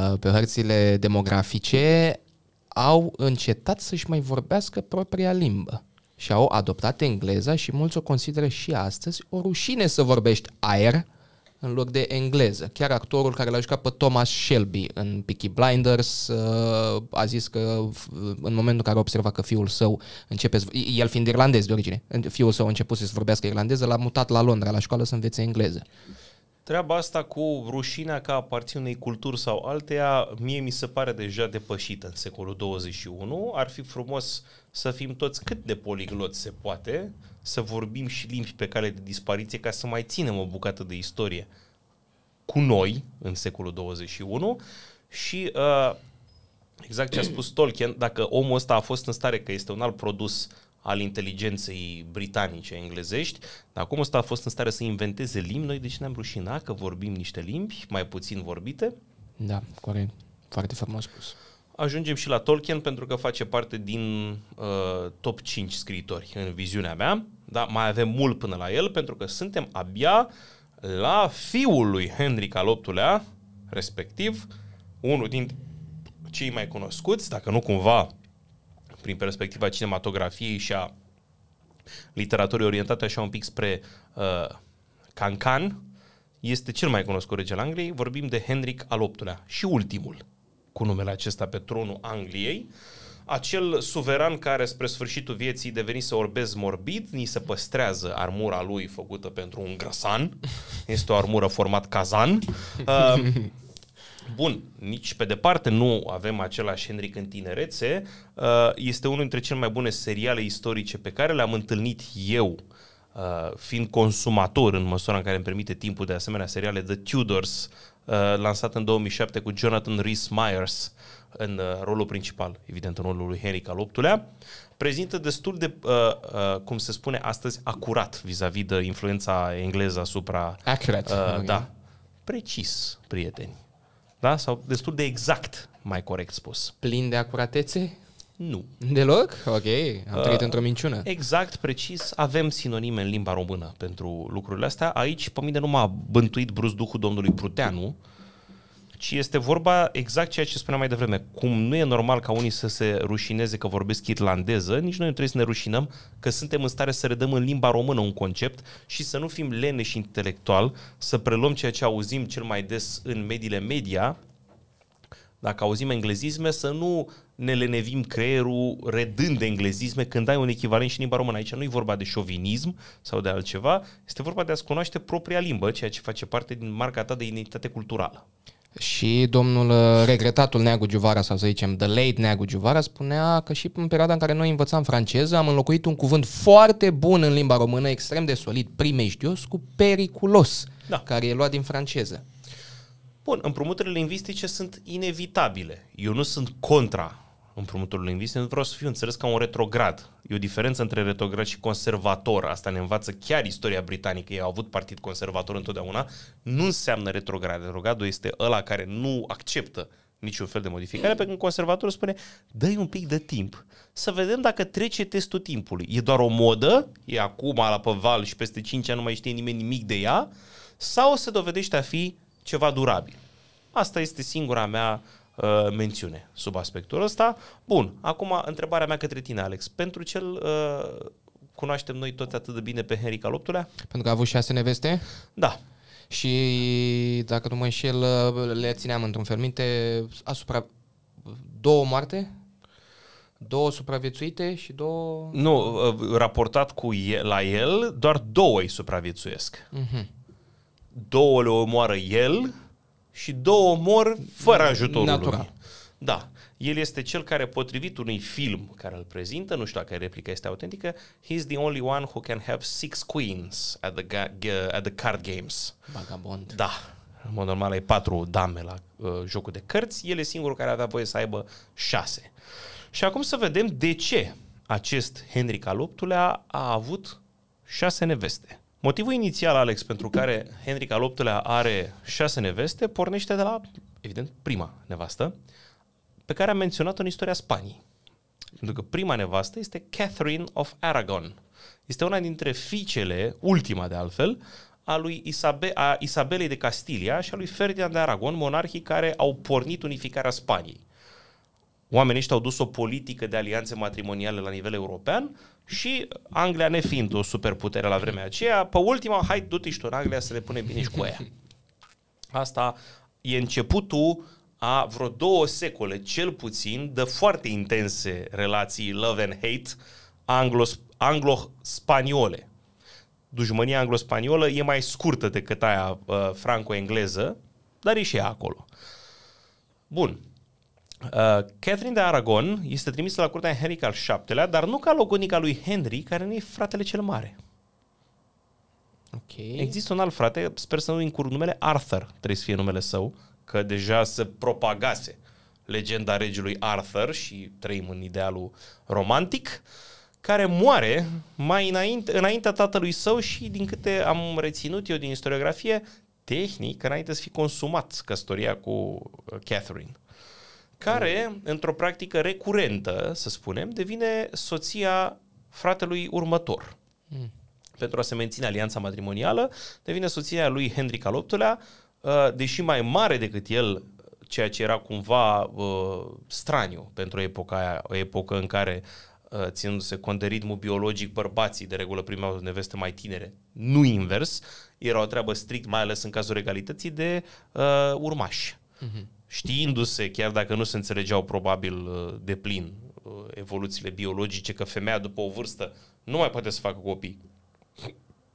uh, pe hărțile demografice, au încetat să-și mai vorbească propria limbă și au adoptat engleza și mulți o consideră și astăzi o rușine să vorbești aer în loc de engleză. Chiar actorul care l-a jucat pe Thomas Shelby în Peaky Blinders uh, a zis că în momentul în care a observat că fiul său începe, el fiind irlandez de origine, fiul său a început să vorbească irlandeză, l-a mutat la Londra, la școală să învețe engleză treaba asta cu rușinea ca aparțin unei culturi sau alteia, mie mi se pare deja depășită în secolul 21. Ar fi frumos să fim toți cât de poligloți se poate, să vorbim și limbi pe cale de dispariție ca să mai ținem o bucată de istorie cu noi în secolul 21 și uh, exact ce a spus Tolkien, dacă omul ăsta a fost în stare că este un alt produs al inteligenței britanice englezești. Acum ăsta a fost în stare să inventeze limbi, noi deci ne-am rușinat că vorbim niște limbi mai puțin vorbite. Da, corect. Foarte frumos spus. Ajungem și la Tolkien pentru că face parte din uh, top 5 scriitori în viziunea mea, dar mai avem mult până la el pentru că suntem abia la fiul lui Henric al VIII-lea, respectiv unul din cei mai cunoscuți, dacă nu cumva prin perspectiva cinematografiei și a literaturii orientate așa un pic spre uh, Cancan, este cel mai cunoscut al Angliei. Vorbim de Henric al VIII-lea și ultimul cu numele acesta pe tronul Angliei. Acel suveran care spre sfârșitul vieții deveni să orbez morbid, ni se păstrează armura lui făcută pentru un grăsan. Este o armură format cazan. Uh, Bun, nici pe departe nu avem același Henry în tinerețe. Uh, este unul dintre cele mai bune seriale istorice pe care le-am întâlnit eu uh, fiind consumator în măsura în care îmi permite timpul de asemenea seriale The Tudors, uh, lansat în 2007 cu Jonathan Rhys-Myers în rolul principal, evident în rolul lui Henry al VIII-lea, prezintă destul de, uh, uh, cum se spune astăzi, acurat vis-a-vis de influența engleză asupra... Accurate. Uh, da. Precis, prieteni. Da? Sau destul de exact, mai corect spus. Plin de acuratețe? Nu. Deloc? Ok, am uh, într-o minciună. Exact, precis, avem sinonime în limba română pentru lucrurile astea. Aici, pe mine nu m-a bântuit duhul domnului Pruteanu, ci este vorba exact ceea ce spuneam mai devreme. Cum nu e normal ca unii să se rușineze că vorbesc irlandeză, nici noi nu trebuie să ne rușinăm că suntem în stare să redăm în limba română un concept și să nu fim lene și intelectual, să preluăm ceea ce auzim cel mai des în mediile media, dacă auzim englezisme, să nu ne lenevim creierul redând englezisme când ai un echivalent și în limba română. Aici nu e vorba de șovinism sau de altceva, este vorba de a-ți cunoaște propria limbă, ceea ce face parte din marca ta de identitate culturală. Și domnul uh, regretatul Neagu Giuvara, sau să zicem the late Neagu Giuvara, spunea că și în perioada în care noi învățam franceză am înlocuit un cuvânt foarte bun în limba română, extrem de solid, primejdios, cu periculos, da. care e luat din franceză. Bun, împrumuturile lingvistice sunt inevitabile. Eu nu sunt contra împrumutul lui nu vreau să fiu înțeles ca un retrograd. E o diferență între retrograd și conservator. Asta ne învață chiar istoria britanică. Ei au avut partid conservator întotdeauna. Nu înseamnă retrograd. Retrogradul este ăla care nu acceptă niciun fel de modificare, pe când conservatorul spune dă-i un pic de timp să vedem dacă trece testul timpului. E doar o modă, e acum la păval și peste 5 ani nu mai știe nimeni nimic de ea, sau se dovedește a fi ceva durabil. Asta este singura mea Uh, mențiune sub aspectul ăsta. Bun, acum întrebarea mea către tine, Alex. Pentru cel uh, cunoaștem noi toți atât de bine pe Henry Caloptulea? Pentru că a avut șase neveste? Da. Și, dacă nu mă înșel, uh, le țineam într-un fel minte, asupra două moarte, Două supraviețuite și două... Nu, uh, raportat cu el, la el, doar două îi supraviețuiesc. Mm-hmm. Două le omoară el și două mor fără ajutorul Natural. lui. Da. El este cel care, potrivit unui film care îl prezintă, nu știu dacă replica este autentică, he's the only one who can have six queens at the, ga- at the card games. Vagabond. Da. În mod normal ai patru dame la uh, jocul de cărți, el e singurul care avea voie să aibă șase. Și acum să vedem de ce acest Henric al VIII-lea a avut șase neveste. Motivul inițial, Alex, pentru care Henric al VIII-lea are șase neveste, pornește de la, evident, prima nevastă, pe care am menționat-o în istoria Spaniei. Pentru că prima nevastă este Catherine of Aragon. Este una dintre fiicele, ultima de altfel, a lui Isabe, a Isabelei de Castilia și a lui Ferdinand de Aragon, monarhii care au pornit unificarea Spaniei. Oamenii ăștia au dus o politică de alianțe matrimoniale la nivel european și Anglia nefiind o superputere la vremea aceea, pe ultima, hai, du-te și tu în Anglia să le pune bine și cu aia. Asta e începutul a vreo două secole, cel puțin, de foarte intense relații love and hate anglo-spaniole. anglo spaniole dușmânia anglo-spaniolă e mai scurtă decât aia uh, franco-engleză, dar e și ea acolo. Bun. Uh, Catherine de Aragon este trimisă la curtea Henric al VII-lea, dar nu ca logonica lui Henry, care nu e fratele cel mare. Okay. Există un alt frate, sper să nu incurg numele, Arthur trebuie să fie numele său, că deja se propagase legenda regelui Arthur și trăim în idealul romantic, care moare mai înainte, înaintea tatălui său și din câte am reținut eu din istoriografie, tehnic, înainte să fi consumat căsătoria cu uh, Catherine care, într-o practică recurentă, să spunem, devine soția fratelui următor. Mm. Pentru a se menține alianța matrimonială, devine soția lui Henric al VIII-lea, ă, deși mai mare decât el, ceea ce era cumva ă, straniu pentru epoca aia, o epocă în care ă, ținându-se cont de ritmul biologic, bărbații de regulă primeau neveste mai tinere, nu invers, era o treabă strict, mai ales în cazul egalității, de uh, urmași. Uh-huh știindu-se, chiar dacă nu se înțelegeau probabil uh, de plin uh, evoluțiile biologice, că femeia după o vârstă nu mai poate să facă copii,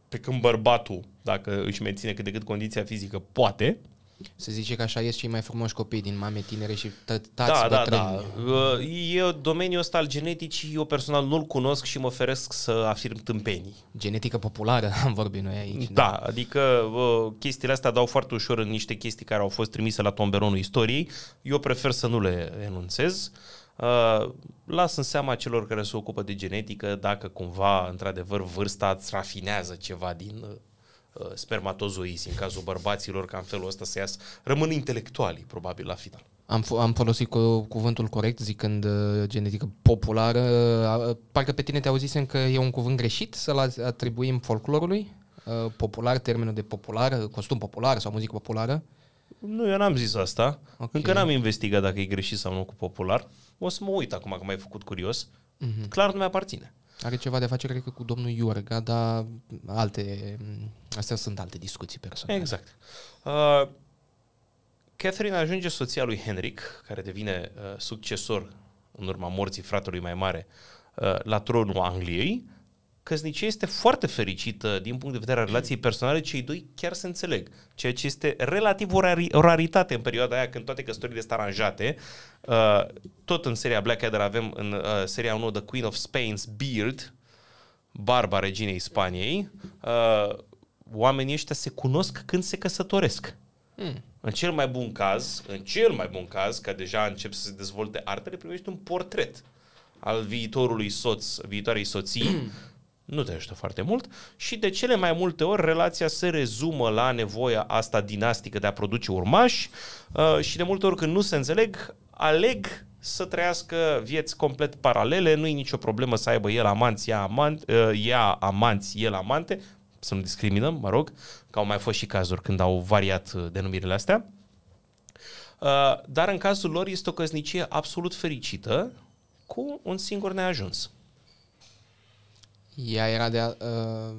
pe când bărbatul, dacă își menține cât de cât condiția fizică, poate, se zice că așa ies cei mai frumoși copii din mame tinere și tați da, da, da. Uh, e domeniul ăsta al geneticii, eu personal nu-l cunosc și mă feresc să afirm tâmpenii. Genetică populară am vorbit noi aici. Da, da. adică uh, chestiile astea dau foarte ușor în niște chestii care au fost trimise la tomberonul istoriei. Eu prefer să nu le enunțez. Uh, las în seama celor care se ocupă de genetică dacă cumva, într-adevăr, vârsta îți rafinează ceva din Uh, spermatozoizi în cazul bărbaților, ca în felul ăsta să iasă. Rămân intelectuali probabil, la final. Am, f- am folosit cu, cuvântul corect zicând uh, genetică populară. Uh, parcă pe tine te auzisem că e un cuvânt greșit să-l atribuim folclorului? Uh, popular, termenul de popular, uh, costum popular sau muzică populară? Nu, eu n-am zis asta. Okay. Încă n-am investigat dacă e greșit sau nu cu popular. O să mă uit acum că m-ai făcut curios. Uh-huh. Clar nu mi-aparține. Are ceva de face, cred că, cu domnul Iorga, dar alte, astea sunt alte discuții personale. Exact. Uh, Catherine ajunge soția lui Henric, care devine uh, succesor în urma morții fratelui mai mare, uh, la tronul Angliei căsnicia este foarte fericită din punct de vedere al relației personale, cei doi chiar se înțeleg, ceea ce este relativ o, rari, raritate în perioada aia când toate căsătorile sunt aranjate. Uh, tot în seria Blackadder avem în uh, seria 1 The Queen of Spain's Beard, barba reginei Spaniei, uh, oamenii ăștia se cunosc când se căsătoresc. Hmm. În cel mai bun caz, în cel mai bun caz, că deja încep să se dezvolte artele, primești un portret al viitorului soț, viitoarei soții, nu te ajută foarte mult și de cele mai multe ori relația se rezumă la nevoia asta dinastică de a produce urmași uh, și de multe ori când nu se înțeleg, aleg să trăiască vieți complet paralele, nu e nicio problemă să aibă el amanți, ea, amant, uh, ea amanți, el amante, să nu discriminăm, mă rog, că au mai fost și cazuri când au variat uh, denumirile astea. dar în cazul lor este o căsnicie absolut fericită cu un singur neajuns. Ea era de... A, uh...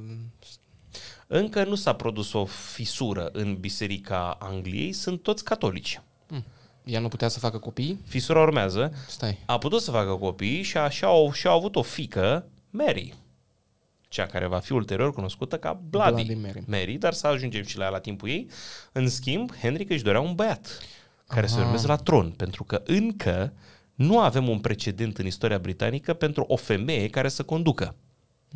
Încă nu s-a produs o fisură în Biserica Angliei, sunt toți catolici. Mm. Ea nu putea să facă copii? Fisura urmează. Stai. A putut să facă copii și așa au, și au avut o fică, Mary cea care va fi ulterior cunoscută ca Bloody, Bloody Mary. Mary, dar să ajungem și la ea la timpul ei. În schimb, Henric își dorea un băiat care Aha. să urmeze la tron, pentru că încă nu avem un precedent în istoria britanică pentru o femeie care să conducă.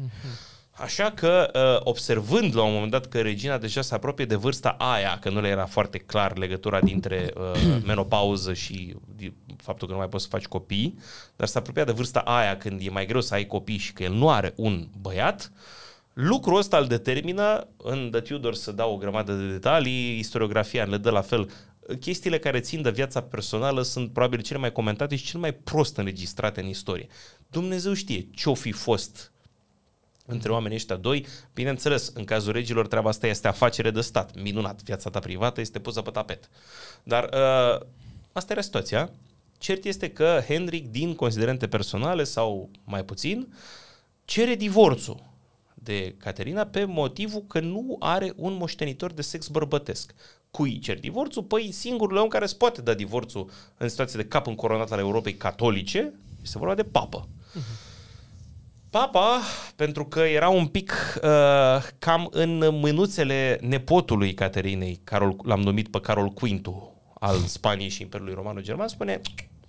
Mhm. Așa că, uh, observând la un moment dat că regina deja se apropie de vârsta aia, că nu le era foarte clar legătura dintre uh, menopauză și faptul că nu mai poți să faci copii, dar se apropia de vârsta aia când e mai greu să ai copii și că el nu are un băiat, lucrul ăsta îl determină, în The Tudor să dau o grămadă de detalii, istoriografia le dă la fel, chestiile care țin de viața personală sunt probabil cele mai comentate și cele mai prost înregistrate în istorie. Dumnezeu știe ce-o fi fost între oamenii ăștia doi. Bineînțeles, în cazul regilor, treaba asta este afacere de stat. Minunat, viața ta privată este pusă pe tapet. Dar uh, asta era situația. Cert este că Henrik, din considerente personale sau mai puțin, cere divorțul de Caterina pe motivul că nu are un moștenitor de sex bărbătesc. Cui cer divorțul? Păi singurul om care se poate da divorțul în situație de cap încoronat al Europei catolice este vorba de papă. Uh-huh. Papa, pentru că era un pic uh, cam în mânuțele nepotului Caterinei, Carol, l-am numit pe Carol Quintu al Spaniei și Imperiului romano German, spune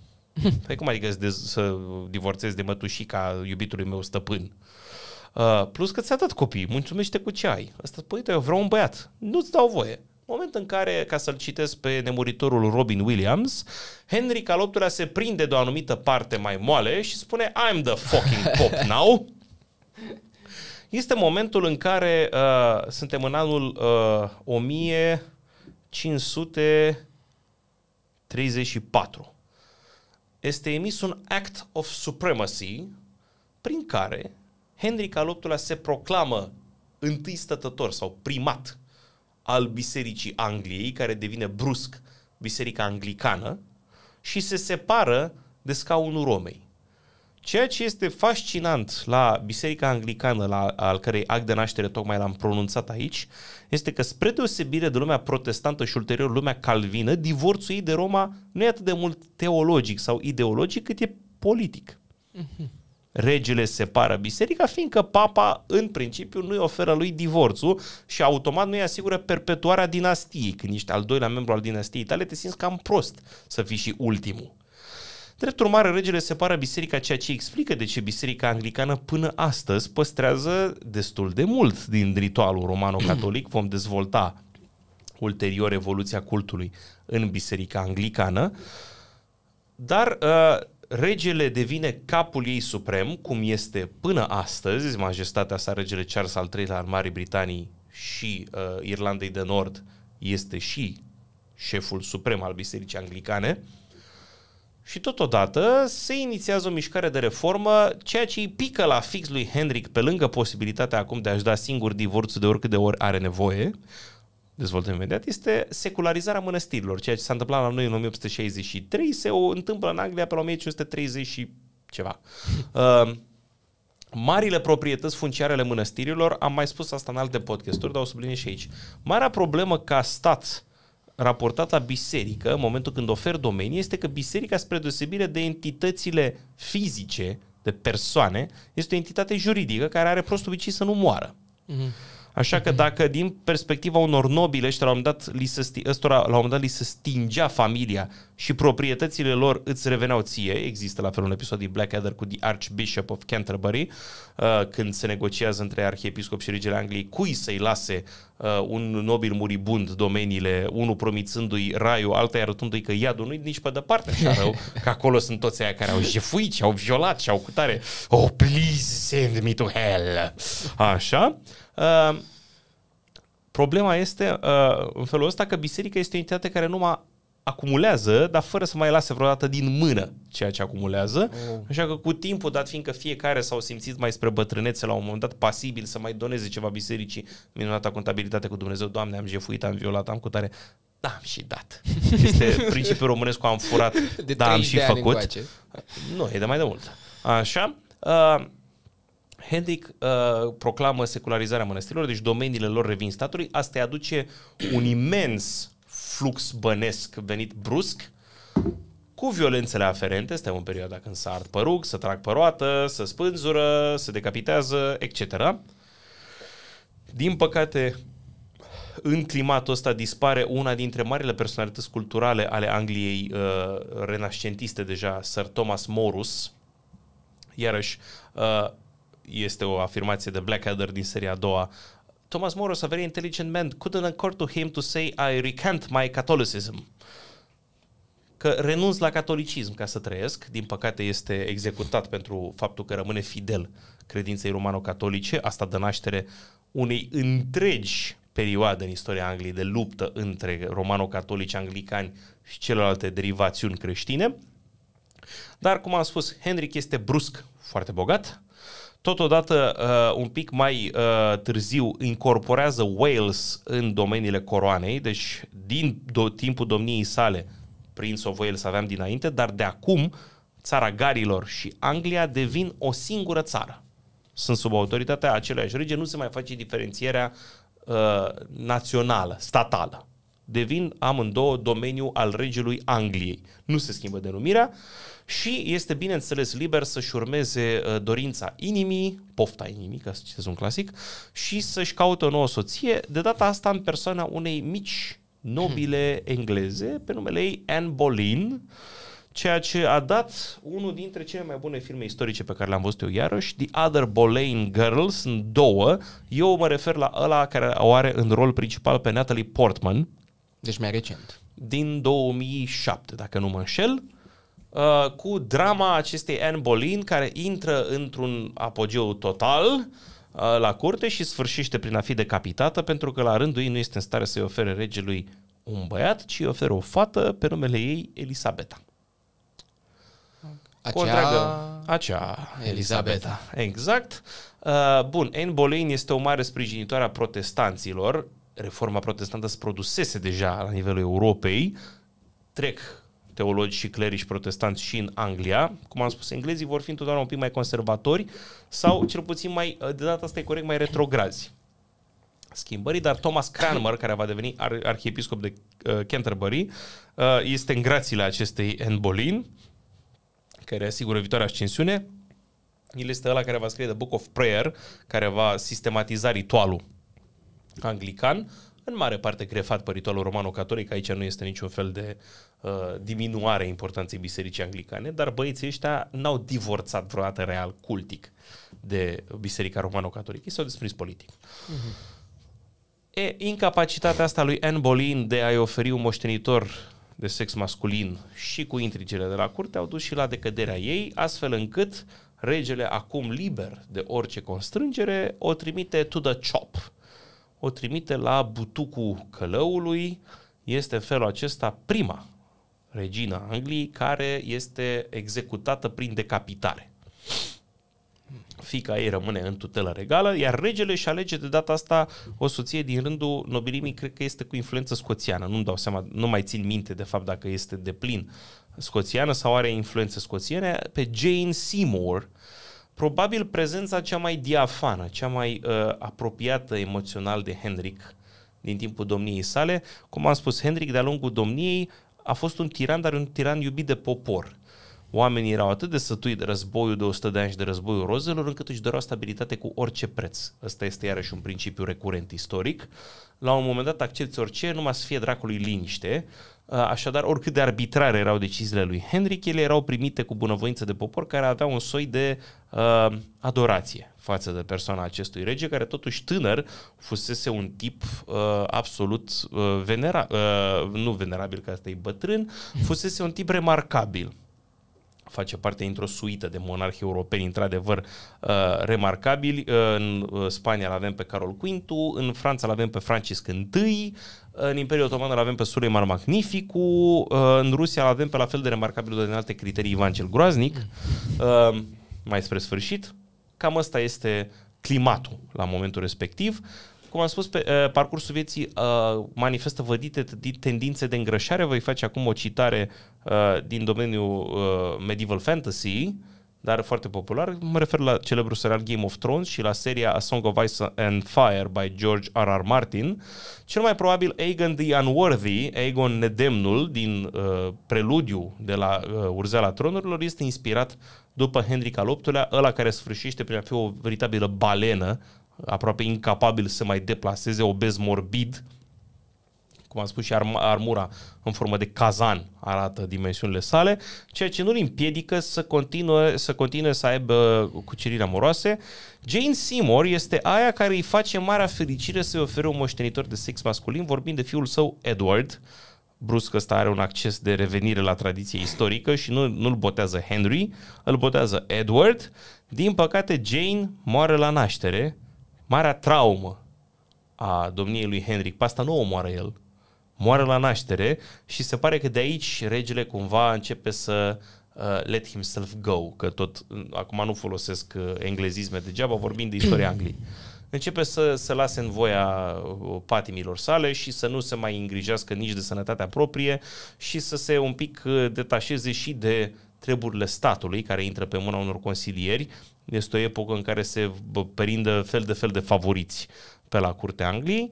Păi cum adică să, să divorțez de mătușica iubitului meu stăpân? Uh, plus că ți-a dat copii, mulțumește cu ce ai. Asta spui, păi, eu vreau un băiat. Nu-ți dau voie. Moment în care, ca să-l citesc pe nemuritorul Robin Williams, Henry al VIII-lea se prinde de o anumită parte mai moale și spune I'm the fucking pop now. Este momentul în care uh, suntem în anul uh, 1534. Este emis un act of supremacy prin care Henry al VIII-lea se proclamă întâi stătător sau primat al Bisericii Angliei, care devine brusc Biserica Anglicană, și se separă de scaunul Romei. Ceea ce este fascinant la Biserica Anglicană, la, al cărei act de naștere tocmai l-am pronunțat aici, este că spre deosebire de lumea protestantă și ulterior lumea calvină, divorțul ei de Roma nu e atât de mult teologic sau ideologic cât e politic. Mm-hmm regele separă biserica, fiindcă papa în principiu nu-i oferă lui divorțul și automat nu-i asigură perpetuarea dinastiei. Când ești al doilea membru al dinastiei tale, te simți cam prost să fii și ultimul. Drept urmare, regele separă biserica, ceea ce explică de ce biserica anglicană până astăzi păstrează destul de mult din ritualul romano-catolic. Vom dezvolta ulterior evoluția cultului în biserica anglicană. Dar uh, regele devine capul ei suprem, cum este până astăzi, majestatea sa regele Charles al III-lea al Marii Britanii și uh, Irlandei de Nord este și șeful suprem al Bisericii Anglicane. Și totodată se inițiază o mișcare de reformă, ceea ce îi pică la fix lui Henric, pe lângă posibilitatea acum de a-și da singur divorțul de oricât de ori are nevoie, dezvoltăm imediat, este secularizarea mănăstirilor. Ceea ce s-a întâmplat la noi în 1863 se o întâmplă în Anglia pe la 1530 și ceva. Uh, marile proprietăți funciare ale mănăstirilor, am mai spus asta în alte podcasturi, dar o subliniez și aici. Marea problemă ca stat raportat la biserică, în momentul când ofer domenii, este că biserica, spre deosebire de entitățile fizice, de persoane, este o entitate juridică care are prost obicei să nu moară. Uh-huh. Așa că dacă din perspectiva unor nobile ăștia la un dat li se, sti- ăstora, la un moment dat li se stingea familia și proprietățile lor îți reveneau ție, există la fel un episod din Blackadder cu The Archbishop of Canterbury, uh, când se negociază între arhiepiscop și regele Angliei cui să-i lase uh, un nobil muribund domeniile, unul promițându-i raiul, alta i arătându-i că iadul nu-i nici pe departe așa rău, că acolo sunt toți aia care au jefuit și au violat și au cutare. Oh, please send me to hell! Așa. Uh, problema este uh, în felul ăsta că biserica este o entitate care numai acumulează, dar fără să mai lase vreodată din mână ceea ce acumulează. Mm. Așa că cu timpul, dat fiindcă fiecare s-au simțit mai spre bătrânețe la un moment dat pasibil să mai doneze ceva bisericii, minunata contabilitate cu Dumnezeu, Doamne, am jefuit, am violat, am cutare, Da, am și dat. Este principiul românesc, am furat, de da, am și făcut. Nu, e de mai de mult. Așa. Uh, Hendrick uh, proclamă secularizarea mănăstirilor, deci domeniile lor revin statului. Asta îi aduce un imens flux bănesc venit brusc, cu violențele aferente, suntem în perioada când s-a ard păruc, să trag păroată, să spânzură, să decapitează, etc. Din păcate, în climatul ăsta dispare una dintre marile personalități culturale ale Angliei uh, renascentiste deja, Sir Thomas Morus. Iarăși, uh, este o afirmație de Blackadder din seria a doua, Thomas More was a very intelligent man, couldn't occur to him to say I recant my Catholicism. Că renunț la catolicism ca să trăiesc, din păcate este executat pentru faptul că rămâne fidel credinței romano-catolice, asta dă naștere unei întregi perioade în istoria Angliei de luptă între romano-catolici anglicani și celelalte derivațiuni creștine. Dar, cum am spus, Henric este brusc foarte bogat, Totodată, uh, un pic mai uh, târziu, incorporează Wales în domeniile coroanei, deci din do- timpul domniei sale, Prince of Wales aveam dinainte, dar de acum țara Garilor și Anglia devin o singură țară. Sunt sub autoritatea aceleași rege, nu se mai face diferențierea uh, națională, statală. Devin amândouă domeniu al regelui Angliei. Nu se schimbă denumirea. Uh, și este, bineînțeles, liber să-și urmeze uh, dorința inimii, pofta inimii, ca să citesc un clasic, și să-și caute o nouă soție, de data asta în persoana unei mici nobile hmm. engleze, pe numele ei Anne Boleyn, ceea ce a dat unul dintre cele mai bune filme istorice pe care le-am văzut eu iarăși, The Other Boleyn Girls, sunt două. Eu mă refer la ăla care o are în rol principal pe Natalie Portman. Deci mai recent. Din 2007, dacă nu mă înșel. Uh, Uh, cu drama acestei Anne Boleyn care intră într-un apogeu total uh, la curte și sfârșește prin a fi decapitată pentru că la rândul ei nu este în stare să-i ofere regelui un băiat, ci îi oferă o fată pe numele ei Elisabeta. Acea... Contragă, acea Elisabeta. Exact. Uh, bun, Anne Boleyn este o mare sprijinitoare a protestanților. Reforma protestantă se produsese deja la nivelul Europei. Trec teologi și clerici protestanți și în Anglia. Cum am spus, englezii vor fi întotdeauna un pic mai conservatori sau cel puțin mai, de data asta e corect, mai retrograzi schimbării, dar Thomas Cranmer, care va deveni ar- arhiepiscop de uh, Canterbury, uh, este în grațiile acestei enbolin, care asigură viitoarea ascensiune. El este ăla care va scrie The Book of Prayer, care va sistematiza ritualul anglican, în mare parte grefat pe ritualul romano-catolic, aici nu este niciun fel de uh, diminuare a importanței bisericii anglicane, dar băieții ăștia n-au divorțat vreodată real cultic de biserica romano-catolică, s-au desprins politic. Uh-huh. E, incapacitatea asta lui Anne Boleyn de a-i oferi un moștenitor de sex masculin și cu intrigile de la curte au dus și la decăderea ei, astfel încât regele, acum liber de orice constrângere, o trimite to the chop, o trimite la butucul călăului, este în felul acesta prima regina Angliei care este executată prin decapitare. Fica ei rămâne în tutelă regală, iar regele își alege de data asta o soție din rândul nobilimii, cred că este cu influență scoțiană, nu-mi dau seama, nu mai țin minte de fapt dacă este de plin scoțiană sau are influență scoțiene, pe Jane Seymour, uh, Probabil prezența cea mai diafană, cea mai uh, apropiată emoțional de Henric din timpul domniei sale. Cum am spus, Henric de-a lungul domniei a fost un tiran, dar un tiran iubit de popor. Oamenii erau atât de sătui de războiul de 100 de ani și de războiul rozelor, încât își doreau stabilitate cu orice preț. Ăsta este iarăși un principiu recurent istoric. La un moment dat accepti orice, numai să fie dracului liniște. Uh, Uh, așadar, oricât de arbitrare erau deciziile lui Henric, ele erau primite cu bunăvoință de popor care avea un soi de uh, adorație față de persoana acestui rege, care totuși tânăr fusese un tip uh, absolut uh, venera, uh, nu venerabil, că asta e bătrân, fusese un tip remarcabil face parte dintr-o suită de monarhi europeni, într-adevăr, uh, remarcabili. Uh, în uh, Spania îl avem pe Carol V, în Franța îl avem pe Francisc I, în Imperiul Otoman îl avem pe Suleiman Magnificu, în Rusia îl avem pe la fel de remarcabil de alte criterii Ivan cel Groaznic. Mm. Mai spre sfârșit, cam asta este climatul la momentul respectiv. Uh, cum am spus, pe uh, parcursul vieții uh, manifestă vădite tendințe de îngrășare. Voi face acum o citare uh, din domeniul uh, medieval fantasy, dar foarte popular. Mă refer la celebrul serial Game of Thrones și la seria A Song of Ice and Fire by George R.R. Martin. Cel mai probabil Aegon the Unworthy, Aegon Nedemnul, din uh, preludiu de la uh, Urzeala Tronurilor, este inspirat după Henric al VIII-lea, ăla care sfârșește prin a fi o veritabilă balenă aproape incapabil să mai deplaseze, obez morbid, cum am spus și arm- armura în formă de cazan arată dimensiunile sale, ceea ce nu îl împiedică să continue, să continue să aibă cuceriri amoroase. Jane Seymour este aia care îi face marea fericire să-i ofere un moștenitor de sex masculin, vorbind de fiul său Edward, brusc ăsta are un acces de revenire la tradiție istorică și nu, nu-l botează Henry, îl botează Edward. Din păcate, Jane moare la naștere, uh, marea traumă a domniei lui Henric, pe asta nu o moară el, moare la naștere și se pare că de aici regele cumva începe să uh, let himself go, că tot, uh, acum nu folosesc uh, englezisme degeaba, vorbim de istoria Angliei. Începe să se lase în voia uh, patimilor sale și să nu se mai îngrijească nici de sănătatea proprie și să se un pic uh, detașeze și de treburile statului care intră pe mâna unor consilieri este o epocă în care se perindă fel de fel de favoriți pe la curtea Angliei.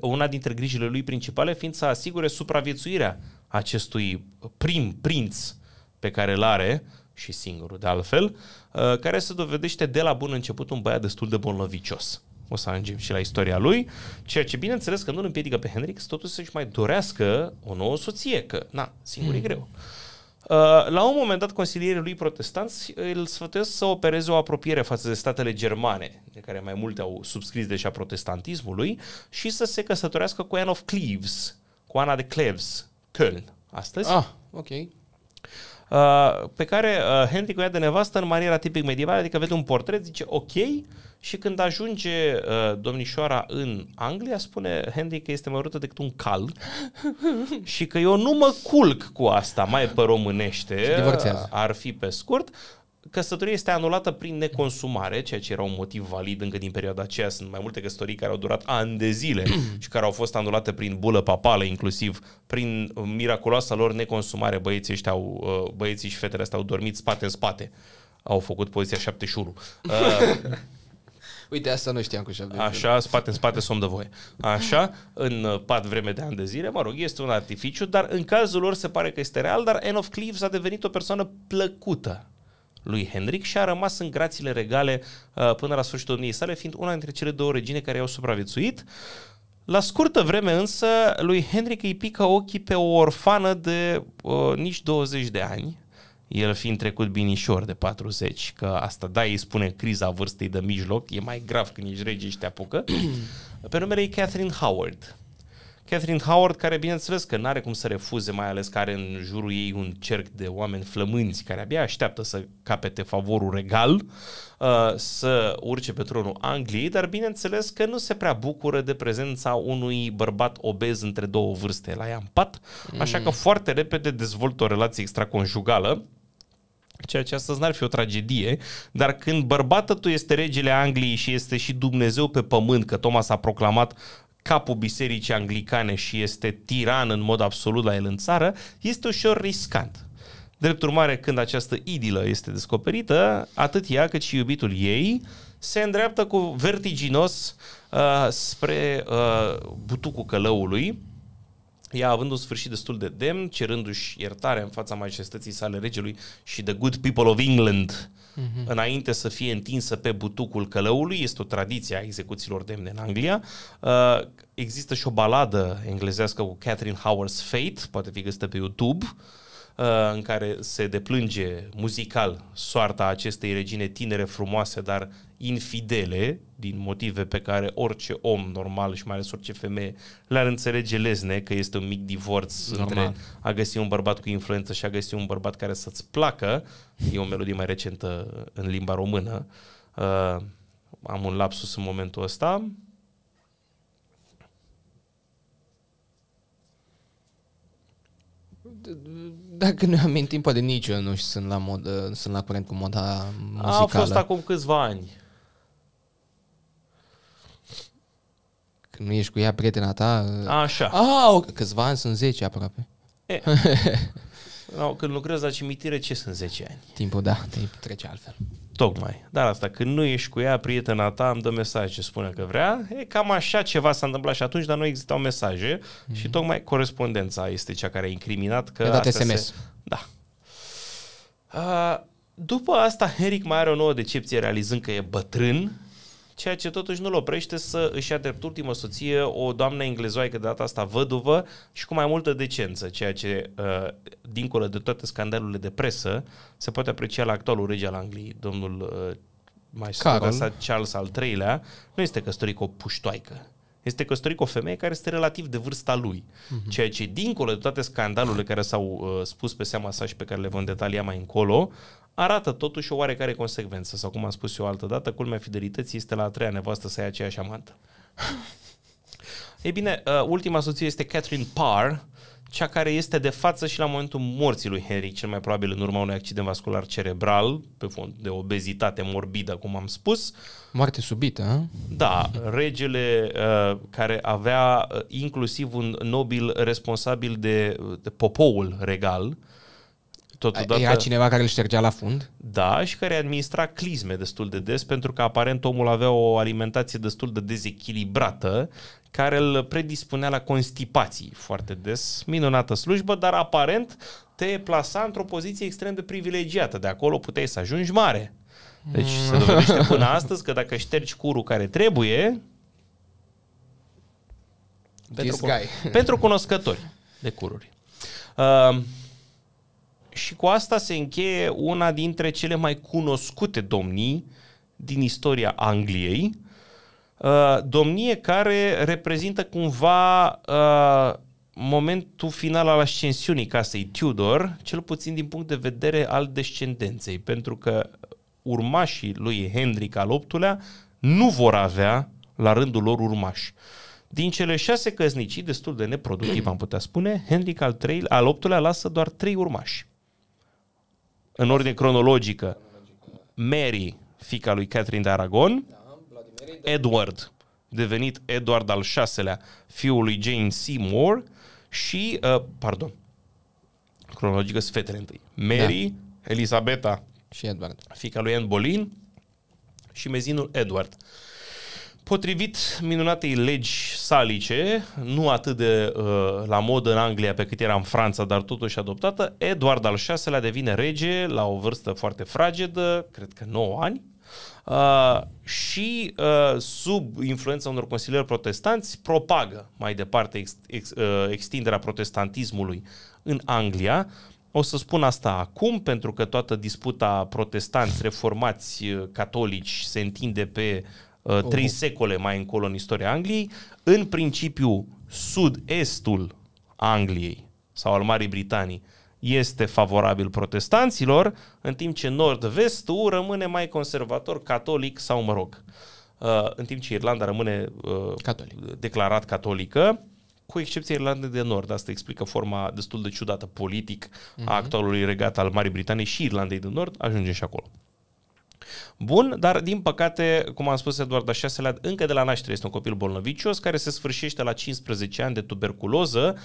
Una dintre grijile lui principale fiind să asigure supraviețuirea acestui prim prinț pe care îl are, și singurul de altfel, uh, care se dovedește de la bun început un băiat destul de bolnăvicios. O să ajungem și la istoria lui, ceea ce bineînțeles că nu îl împiedică pe Henrik totuși să-și mai dorească o nouă soție, că na, singur e hmm. greu. Uh, la un moment dat, consilierii lui protestanți uh, îl sfătuiesc să opereze o apropiere față de statele germane, de care mai multe au subscris deja protestantismului, și să se căsătorească cu Anne of Cleves, cu Ana de Cleves, Köln, astăzi. Ah, ok. Uh, pe care uh, Henry o ia de nevastă în maniera tipic medievală, adică vede un portret, zice ok, și când ajunge uh, domnișoara în Anglia, spune Henry că este mai răută decât un cal și că eu nu mă culc cu asta, mai pe românește, ar fi pe scurt, căsătoria este anulată prin neconsumare, ceea ce era un motiv valid încă din perioada aceea. Sunt mai multe căsătorii care au durat ani de zile și care au fost anulate prin bulă papală, inclusiv prin uh, miraculoasa lor neconsumare. Băieții, ăștia au, uh, băieții și fetele astea au dormit spate în spate. Au făcut poziția 71. Uh, Uite, asta nu știam cu șapte. Așa, spate în spate somn de voie. Așa, în uh, pat vreme de ani de zile, mă rog, este un artificiu, dar în cazul lor se pare că este real, dar Anne of Cleves a devenit o persoană plăcută lui Henric și a rămas în grațiile regale uh, până la sfârșitul domniei sale, fiind una dintre cele două regine care i-au supraviețuit. La scurtă vreme însă, lui Henric îi pică ochii pe o orfană de uh, nici 20 de ani, el fiind trecut binișor de 40, că asta da, îi spune criza vârstei de mijloc, e mai grav când ești rege și te apucă, pe numele ei Catherine Howard. Catherine Howard, care bineînțeles că nu are cum să refuze, mai ales că are în jurul ei un cerc de oameni flămânzi care abia așteaptă să capete favorul regal, uh, să urce pe tronul Angliei, dar bineînțeles că nu se prea bucură de prezența unui bărbat obez între două vârste la ea în pat, mm. așa că mm. foarte repede dezvoltă o relație extraconjugală, ceea ce astăzi n-ar fi o tragedie, dar când bărbatul tu este regele Angliei și este și Dumnezeu pe pământ, că Thomas a proclamat capul bisericii anglicane și este tiran în mod absolut la el în țară, este ușor riscant. Drept urmare, când această idilă este descoperită, atât ea cât și iubitul ei se îndreaptă cu vertiginos uh, spre uh, butucul călăului, ea având un sfârșit destul de demn, cerându-și iertare în fața majestății sale regelui și the good people of England, uh-huh. înainte să fie întinsă pe butucul călăului, este o tradiție a execuțiilor demne în Anglia. Uh, există și o baladă englezească cu Catherine Howard's Fate, poate fi găsită pe YouTube, uh, în care se deplânge muzical soarta acestei regine tinere, frumoase, dar infidele, din motive pe care orice om normal și mai ales orice femeie le-ar înțelege lesne, că este un mic divorț normal. între a găsi un bărbat cu influență și a găsi un bărbat care să-ți placă. E o melodie mai recentă în limba română. Uh, am un lapsus în momentul ăsta. dacă am amintim, poate nici eu nu sunt la, mod, uh, sunt la curent cu moda muzicală. A fost acum câțiva ani. nu ești cu ea prietena ta. Uh, așa. Au, ah, câțiva ani sunt 10 aproape. E. no, când lucrezi la cimitire, ce sunt 10 ani? Timpul, da, timp trece altfel. Tocmai. Dar asta, când nu ești cu ea, prietena ta îmi dă mesaje, spune că vrea. E cam așa ceva s-a întâmplat și atunci, dar nu existau mesaje mm-hmm. și tocmai corespondența este cea care a incriminat că... dat SMS. Se... Da. A, ah, după asta, Eric mai are o nouă decepție realizând că e bătrân ceea ce totuși nu-l oprește să își ia drept ultimă soție o doamnă englezoaică de data asta văduvă și cu mai multă decență, ceea ce, uh, dincolo de toate scandalurile de presă, se poate aprecia la actualul rege al Angliei, domnul uh, mai sa Charles al III-lea, nu este căsătorit cu o puștoaică. Este căsătorit cu o femeie care este relativ de vârsta lui. Uh-huh. Ceea ce, dincolo de toate scandalurile care s-au uh, spus pe seama sa și pe care le vom detalia mai încolo, arată totuși o oarecare consecvență, sau cum am spus eu altă dată, culmea fidelității este la a treia nevastă să ai aceeași amantă. Ei bine, uh, ultima soție este Catherine Parr, cea care este de față și la momentul morții lui Henry, cel mai probabil în urma unui accident vascular cerebral, pe fond de obezitate morbidă, cum am spus. Moarte subită, a? Da, regele uh, care avea uh, inclusiv un nobil responsabil de, de popoul regal, totodată... Era cineva care îl ștergea la fund? Da, și care administra clisme destul de des, pentru că aparent omul avea o alimentație destul de dezechilibrată, care îl predispunea la constipații foarte des. Minunată slujbă, dar aparent te plasa într-o poziție extrem de privilegiată. De acolo puteai să ajungi mare. Deci se mm. dovedește până astăzi că dacă ștergi curul care trebuie... This pentru, guy. pentru cunoscători de cururi. Uh, și cu asta se încheie una dintre cele mai cunoscute domnii din istoria Angliei, uh, domnie care reprezintă cumva uh, momentul final al ascensiunii casei Tudor, cel puțin din punct de vedere al descendenței, pentru că urmașii lui Henry al VIII-lea nu vor avea la rândul lor urmași. Din cele șase căsnicii, destul de neproductiv am putea spune, Henry al, III, al VIII-lea lasă doar trei urmași în ordine cronologică, Mary, fica lui Catherine de Aragon, Edward, devenit Edward al VI-lea, fiul lui Jane Seymour, și, uh, pardon, cronologică sunt fetele întâi. Mary, da. Elisabeta și Edward. Fica lui Anne Boleyn și mezinul Edward. Potrivit minunatei legi salice, nu atât de uh, la mod în Anglia pe cât era în Franța, dar totuși adoptată, Eduard al VI-lea devine rege la o vârstă foarte fragedă, cred că 9 ani, Uh, și uh, sub influența unor consilieri protestanți propagă mai departe ex, ex, uh, extinderea protestantismului în Anglia. O să spun asta acum pentru că toată disputa protestanți, reformați, uh, catolici se întinde pe Uh, oh. trei secole mai încolo în istoria Angliei, în principiu sud-estul Angliei sau al Marii Britanii este favorabil protestanților, în timp ce nord-vestul rămâne mai conservator, catolic sau, mă rog, uh, în timp ce Irlanda rămâne uh, catolic. declarat catolică, cu excepția Irlandei de Nord. Asta explică forma destul de ciudată politic uh-huh. a mhm. actualului regat al Marii Britanii și Irlandei de Nord. Ajungem și acolo. Bun, dar din păcate, cum am spus Eduard a șaselea, încă de la naștere este un copil bolnăvicios care se sfârșește la 15 ani de tuberculoză,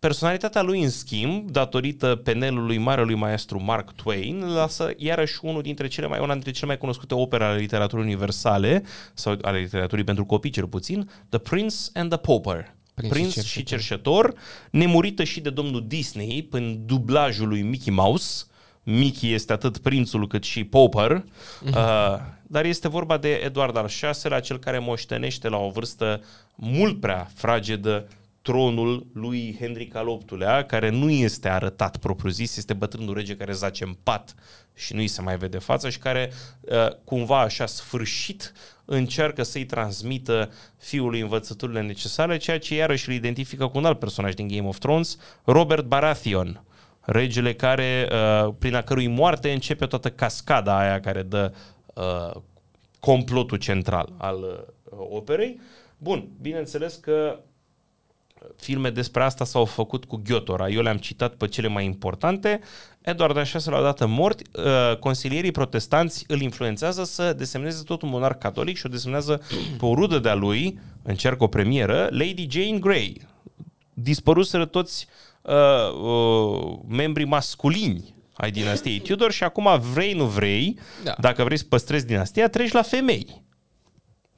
Personalitatea lui, în schimb, datorită penelului marelui maestru Mark Twain, lasă iarăși unul dintre cele mai, una dintre cele mai cunoscute opere ale literaturii universale, sau ale literaturii pentru copii cel puțin, The Prince and the Pauper. Prinț, Prinț și, cerșetor. și cerșetor, nemurită și de domnul Disney prin dublajul lui Mickey Mouse, Mickey este atât prințul cât și Popper, uh-huh. uh, dar este vorba de Eduard al VI-lea, cel care moștenește la o vârstă mult prea fragedă tronul lui Henric al VIII-lea, care nu este arătat propriu-zis, este bătrânul rege care zace în pat și nu-i se mai vede fața și care uh, cumva așa sfârșit încearcă să-i transmită fiului învățăturile necesare, ceea ce iarăși îl identifică cu un alt personaj din Game of Thrones, Robert Baratheon, regele care, uh, prin a cărui moarte începe toată cascada aia care dă uh, complotul central al uh, operei. Bun, bineînțeles că filme despre asta s-au făcut cu Ghiotora. Eu le-am citat pe cele mai importante. Edward VI vi a odată mort, uh, consilierii protestanți îl influențează să desemneze tot un monarh catolic și o desemnează pe o rudă de-a lui, încerc o premieră, Lady Jane Grey. Dispăruseră toți uh, uh, uh, membrii masculini ai dinastiei Tudor și acum vrei, nu vrei, da. dacă vrei să păstrezi dinastia, treci la femei.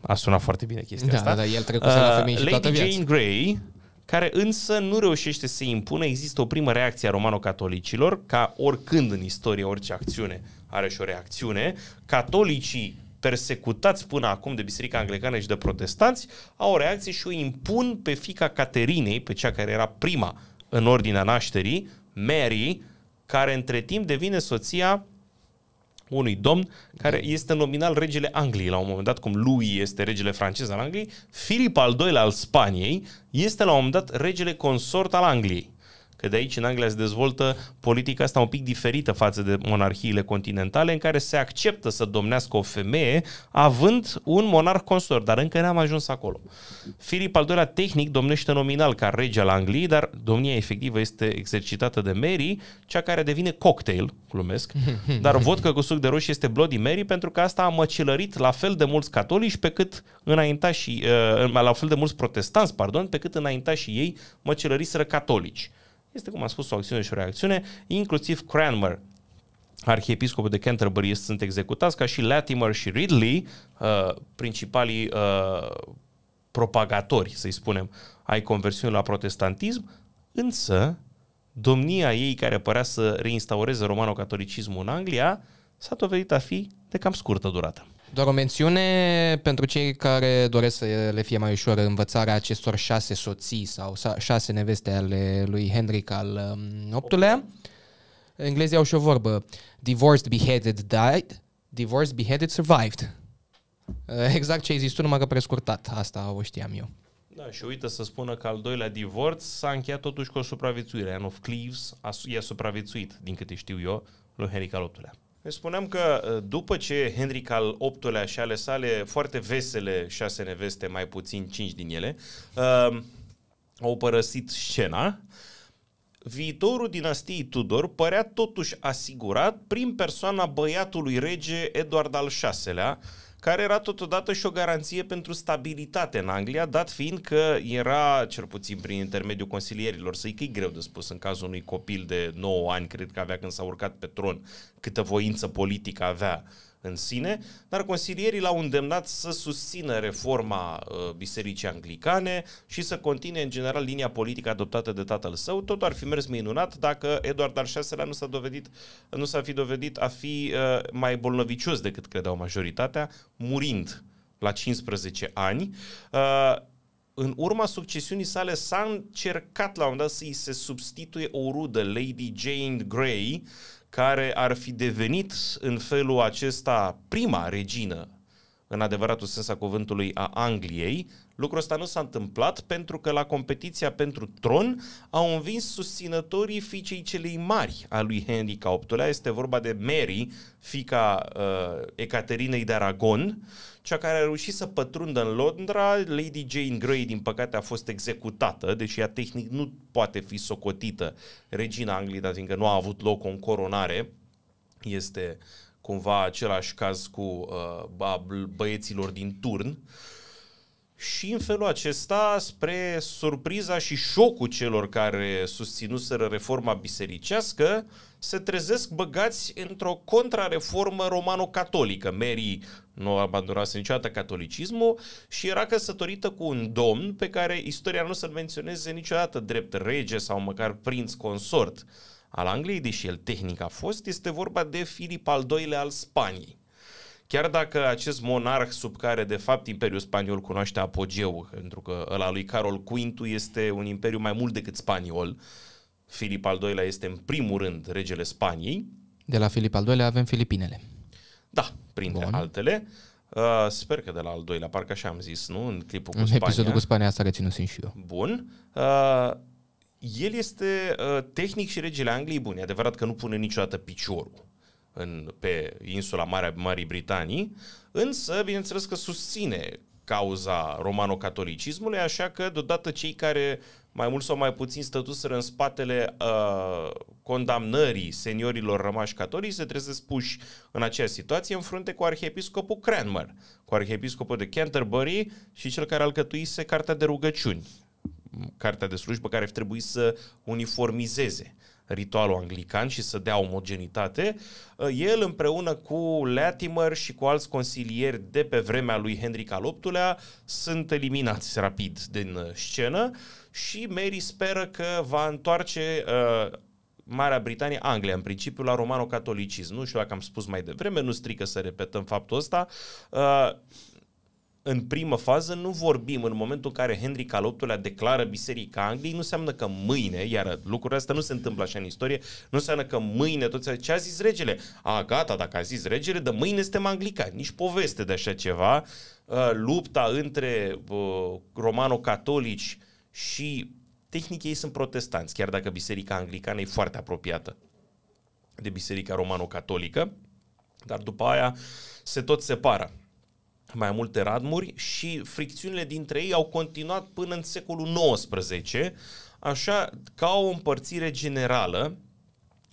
A sunat foarte bine chestia da, asta. Da, da, el trecuse uh, la femei și Lady toată viața. Jane Grey, care însă nu reușește să impună, există o primă reacție a romano-catolicilor, ca oricând în istorie orice acțiune are și o reacțiune, catolicii persecutați până acum de Biserica Anglicană și de protestanți, au o reacție și o impun pe fica Caterinei, pe cea care era prima în ordinea nașterii, Mary, care între timp devine soția unui domn care da. este nominal regele Angliei la un moment dat, cum lui este regele francez al Angliei, Filip al ii al Spaniei este la un moment dat regele consort al Angliei. Că de aici în Anglia se dezvoltă politica asta un pic diferită față de monarhiile continentale în care se acceptă să domnească o femeie având un monarh consort, dar încă n-am ajuns acolo. Filip al doilea tehnic domnește nominal ca rege al Angliei, dar domnia efectivă este exercitată de Mary, cea care devine cocktail, glumesc, dar că cu suc de roșii este Bloody Mary pentru că asta a măcelărit la fel de mulți catolici pe cât înaintașii, uh, la fel de mulți protestanți, pardon, pe cât și ei măcelăriseră catolici. Este, cum am spus, o acțiune și o reacțiune, inclusiv Cranmer, arhiepiscopul de Canterbury sunt executați, ca și Latimer și Ridley, uh, principalii uh, propagatori, să-i spunem, ai conversiunii la protestantism, însă domnia ei care părea să reinstaureze romano-catolicismul în Anglia s-a dovedit a fi de cam scurtă durată. Doar o mențiune pentru cei care doresc să le fie mai ușor învățarea acestor șase soții sau șase neveste ale lui Henric al VIII-lea. Um, Englezii au și o vorbă. Divorced, beheaded, died. Divorced, beheaded, survived. Eh, exact ce ai zis tu, numai că prescurtat. Asta o știam eu. Da, și uite să spună că al doilea divorț s-a încheiat totuși cu o supraviețuire. Anne of Cleves a, i-a supraviețuit, din câte știu eu, lui Henric al VIII-lea. Îmi spuneam că ă, după ce Henric al VIII-lea și ale sale foarte vesele șase neveste, mai puțin cinci din ele, uh, au părăsit scena, viitorul dinastiei Tudor părea totuși asigurat prin persoana băiatului rege Eduard al VI-lea, uh, care era totodată și o garanție pentru stabilitate în Anglia, dat fiind că era, cel puțin prin intermediul consilierilor, să-i că e greu de spus în cazul unui copil de 9 ani, cred că avea când s-a urcat pe tron, câtă voință politică avea în sine, dar consilierii l-au îndemnat să susțină reforma uh, Bisericii Anglicane și să continue în general linia politică adoptată de tatăl său. Tot ar fi mers minunat dacă Eduard al VI-lea nu s-a, dovedit, nu s-a fi dovedit a fi uh, mai bolnovicios decât credeau majoritatea, murind la 15 ani uh, în urma succesiunii sale s-a încercat la un moment dat să-i se substituie o rudă, Lady Jane Grey, care ar fi devenit în felul acesta prima regină, în adevăratul sens a cuvântului, a Angliei. Lucrul ăsta nu s-a întâmplat pentru că la competiția pentru tron au învins susținătorii fiicei celei mari a lui Henry viii Este vorba de Mary, fica uh, Ecaterinei de Aragon, uh, cea care a reușit să pătrundă în Londra. Lady Jane Grey, din păcate, a fost executată, deși ea tehnic nu poate fi socotită regina Angliei, dar fiindcă nu a avut loc o încoronare, este cumva același caz cu uh, băieților din turn. Și în felul acesta, spre surpriza și șocul celor care susținuseră reforma bisericească, se trezesc băgați într-o contrareformă romano-catolică. Mary nu abandonase niciodată catolicismul și era căsătorită cu un domn pe care istoria nu să-l menționeze niciodată drept rege sau măcar prinț consort al Angliei, deși el tehnic a fost, este vorba de Filip al II-lea al Spaniei. Chiar dacă acest monarh sub care de fapt Imperiul Spaniol cunoaște apogeu, pentru că ăla lui Carol Quintu este un imperiu mai mult decât spaniol, Filip al II-lea este în primul rând regele Spaniei. De la Filip al II-lea avem Filipinele. Da, printre Bun. altele. Uh, sper că de la al doilea, parcă așa am zis, nu? În clipul cu Spania. Episodul cu Spania asta reținut sunt și eu. Bun. Uh, el este uh, tehnic și regele Angliei bun. E adevărat că nu pune niciodată piciorul în, pe insula Marea Marii Britanii, însă, bineînțeles că susține cauza romano-catolicismului, așa că deodată cei care mai mult sau mai puțin stătuseră în spatele uh, condamnării seniorilor rămași catolici, se să puși în acea situație în frunte cu arhiepiscopul Cranmer, cu arhiepiscopul de Canterbury și cel care alcătuise cartea de rugăciuni, cartea de slujbă care trebuie să uniformizeze ritualul anglican și să dea omogenitate. Uh, el împreună cu Latimer și cu alți consilieri de pe vremea lui Henric al VIII-lea sunt eliminați rapid din uh, scenă și Mary speră că va întoarce uh, Marea Britanie, Anglia, în principiu, la romano-catolicism. Nu știu dacă am spus mai devreme, nu strică să repetăm faptul ăsta. Uh, în primă fază nu vorbim în momentul în care Henry al VIII-lea declară Biserica Angliei, nu înseamnă că mâine, iar lucrurile astea nu se întâmplă așa în istorie, nu înseamnă că mâine toți ce a zis regele? A, gata, dacă a zis regele, de mâine suntem anglicani. Nici poveste de așa ceva. Uh, lupta între uh, romano-catolici și tehnic ei sunt protestanți, chiar dacă biserica anglicană e foarte apropiată de biserica romano-catolică, dar după aia se tot separă mai multe radmuri și fricțiunile dintre ei au continuat până în secolul XIX, așa ca o împărțire generală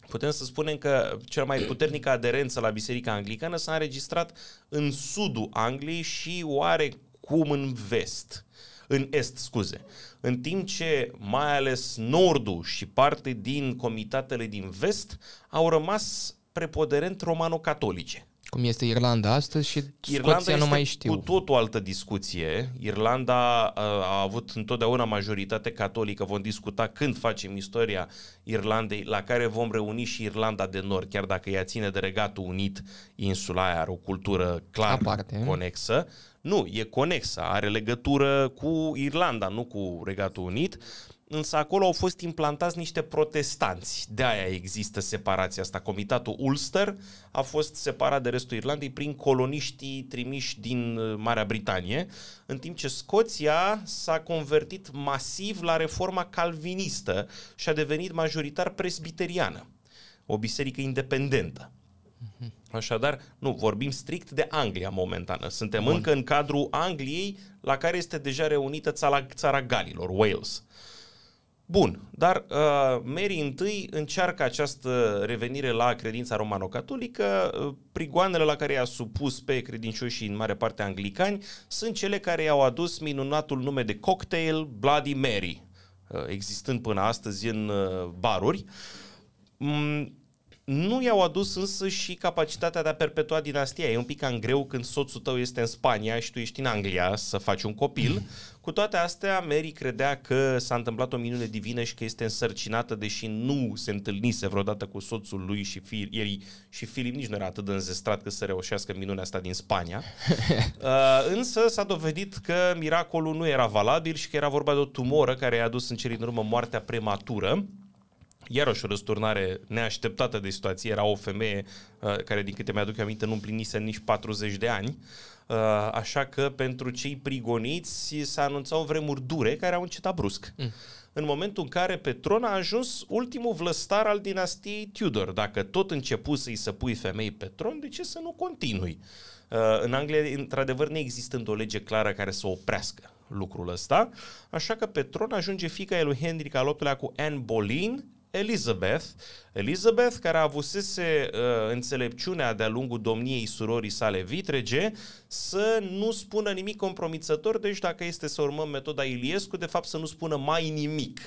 putem să spunem că cea mai puternică aderență la Biserica Anglicană s-a înregistrat în sudul Angliei și oarecum în vest în est, scuze. În timp ce mai ales nordul și parte din comitatele din vest au rămas preponderent romano-catolice. Cum este Irlanda astăzi și Irlanda Scoția nu mai știu. cu tot o altă discuție. Irlanda uh, a avut întotdeauna majoritate catolică. Vom discuta când facem istoria Irlandei, la care vom reuni și Irlanda de Nord, chiar dacă ea ține de Regatul Unit, insula aia are o cultură clar Aparte. conexă. Nu, e conexă, are legătură cu Irlanda, nu cu Regatul Unit însă acolo au fost implantați niște protestanți. De aia există separația asta. Comitatul Ulster a fost separat de restul Irlandei prin coloniștii trimiși din uh, Marea Britanie, în timp ce Scoția s-a convertit masiv la reforma calvinistă și a devenit majoritar presbiteriană, o biserică independentă. Mhm. Așadar, nu, vorbim strict de Anglia momentană. Suntem Bun. încă în cadrul Angliei, la care este deja reunită țara, țara Galilor, Wales. Bun, dar uh, Mary întâi încearcă această revenire la credința romano-catolică. Uh, prigoanele la care i-a supus pe credincioșii în mare parte anglicani sunt cele care i-au adus minunatul nume de cocktail Bloody Mary, uh, existând până astăzi în uh, baruri. Mm, nu i-au adus însă și capacitatea de a perpetua dinastia. E un pic cam greu când soțul tău este în Spania și tu ești în Anglia să faci un copil. Cu toate astea, Mary credea că s-a întâmplat o minune divină și că este însărcinată, deși nu se întâlnise vreodată cu soțul lui și Filip. el și Filip nici nu era atât de înzestrat că să reușească minunea asta din Spania. Uh, însă s-a dovedit că miracolul nu era valabil și că era vorba de o tumoră care i-a adus în cele din urmă moartea prematură iarăși o răsturnare neașteptată de situație. Era o femeie uh, care, din câte mi-aduc aminte, nu împlinise nici 40 de ani Uh, așa că pentru cei prigoniți s-a anunțat vremuri dure care au încetat brusc. Mm. În momentul în care pe tron a ajuns ultimul vlăstar al dinastiei Tudor. Dacă tot început să pui femei pe tron, de ce să nu continui? Uh, în Anglia, într-adevăr, nu există o lege clară care să oprească lucrul ăsta, așa că pe tron ajunge fica lui Henry al VIII-lea cu Anne Boleyn, Elizabeth, Elizabeth care a avusese uh, înțelepciunea de-a lungul domniei surorii sale vitrege să nu spună nimic compromițător, deci dacă este să urmăm metoda Iliescu, de fapt să nu spună mai nimic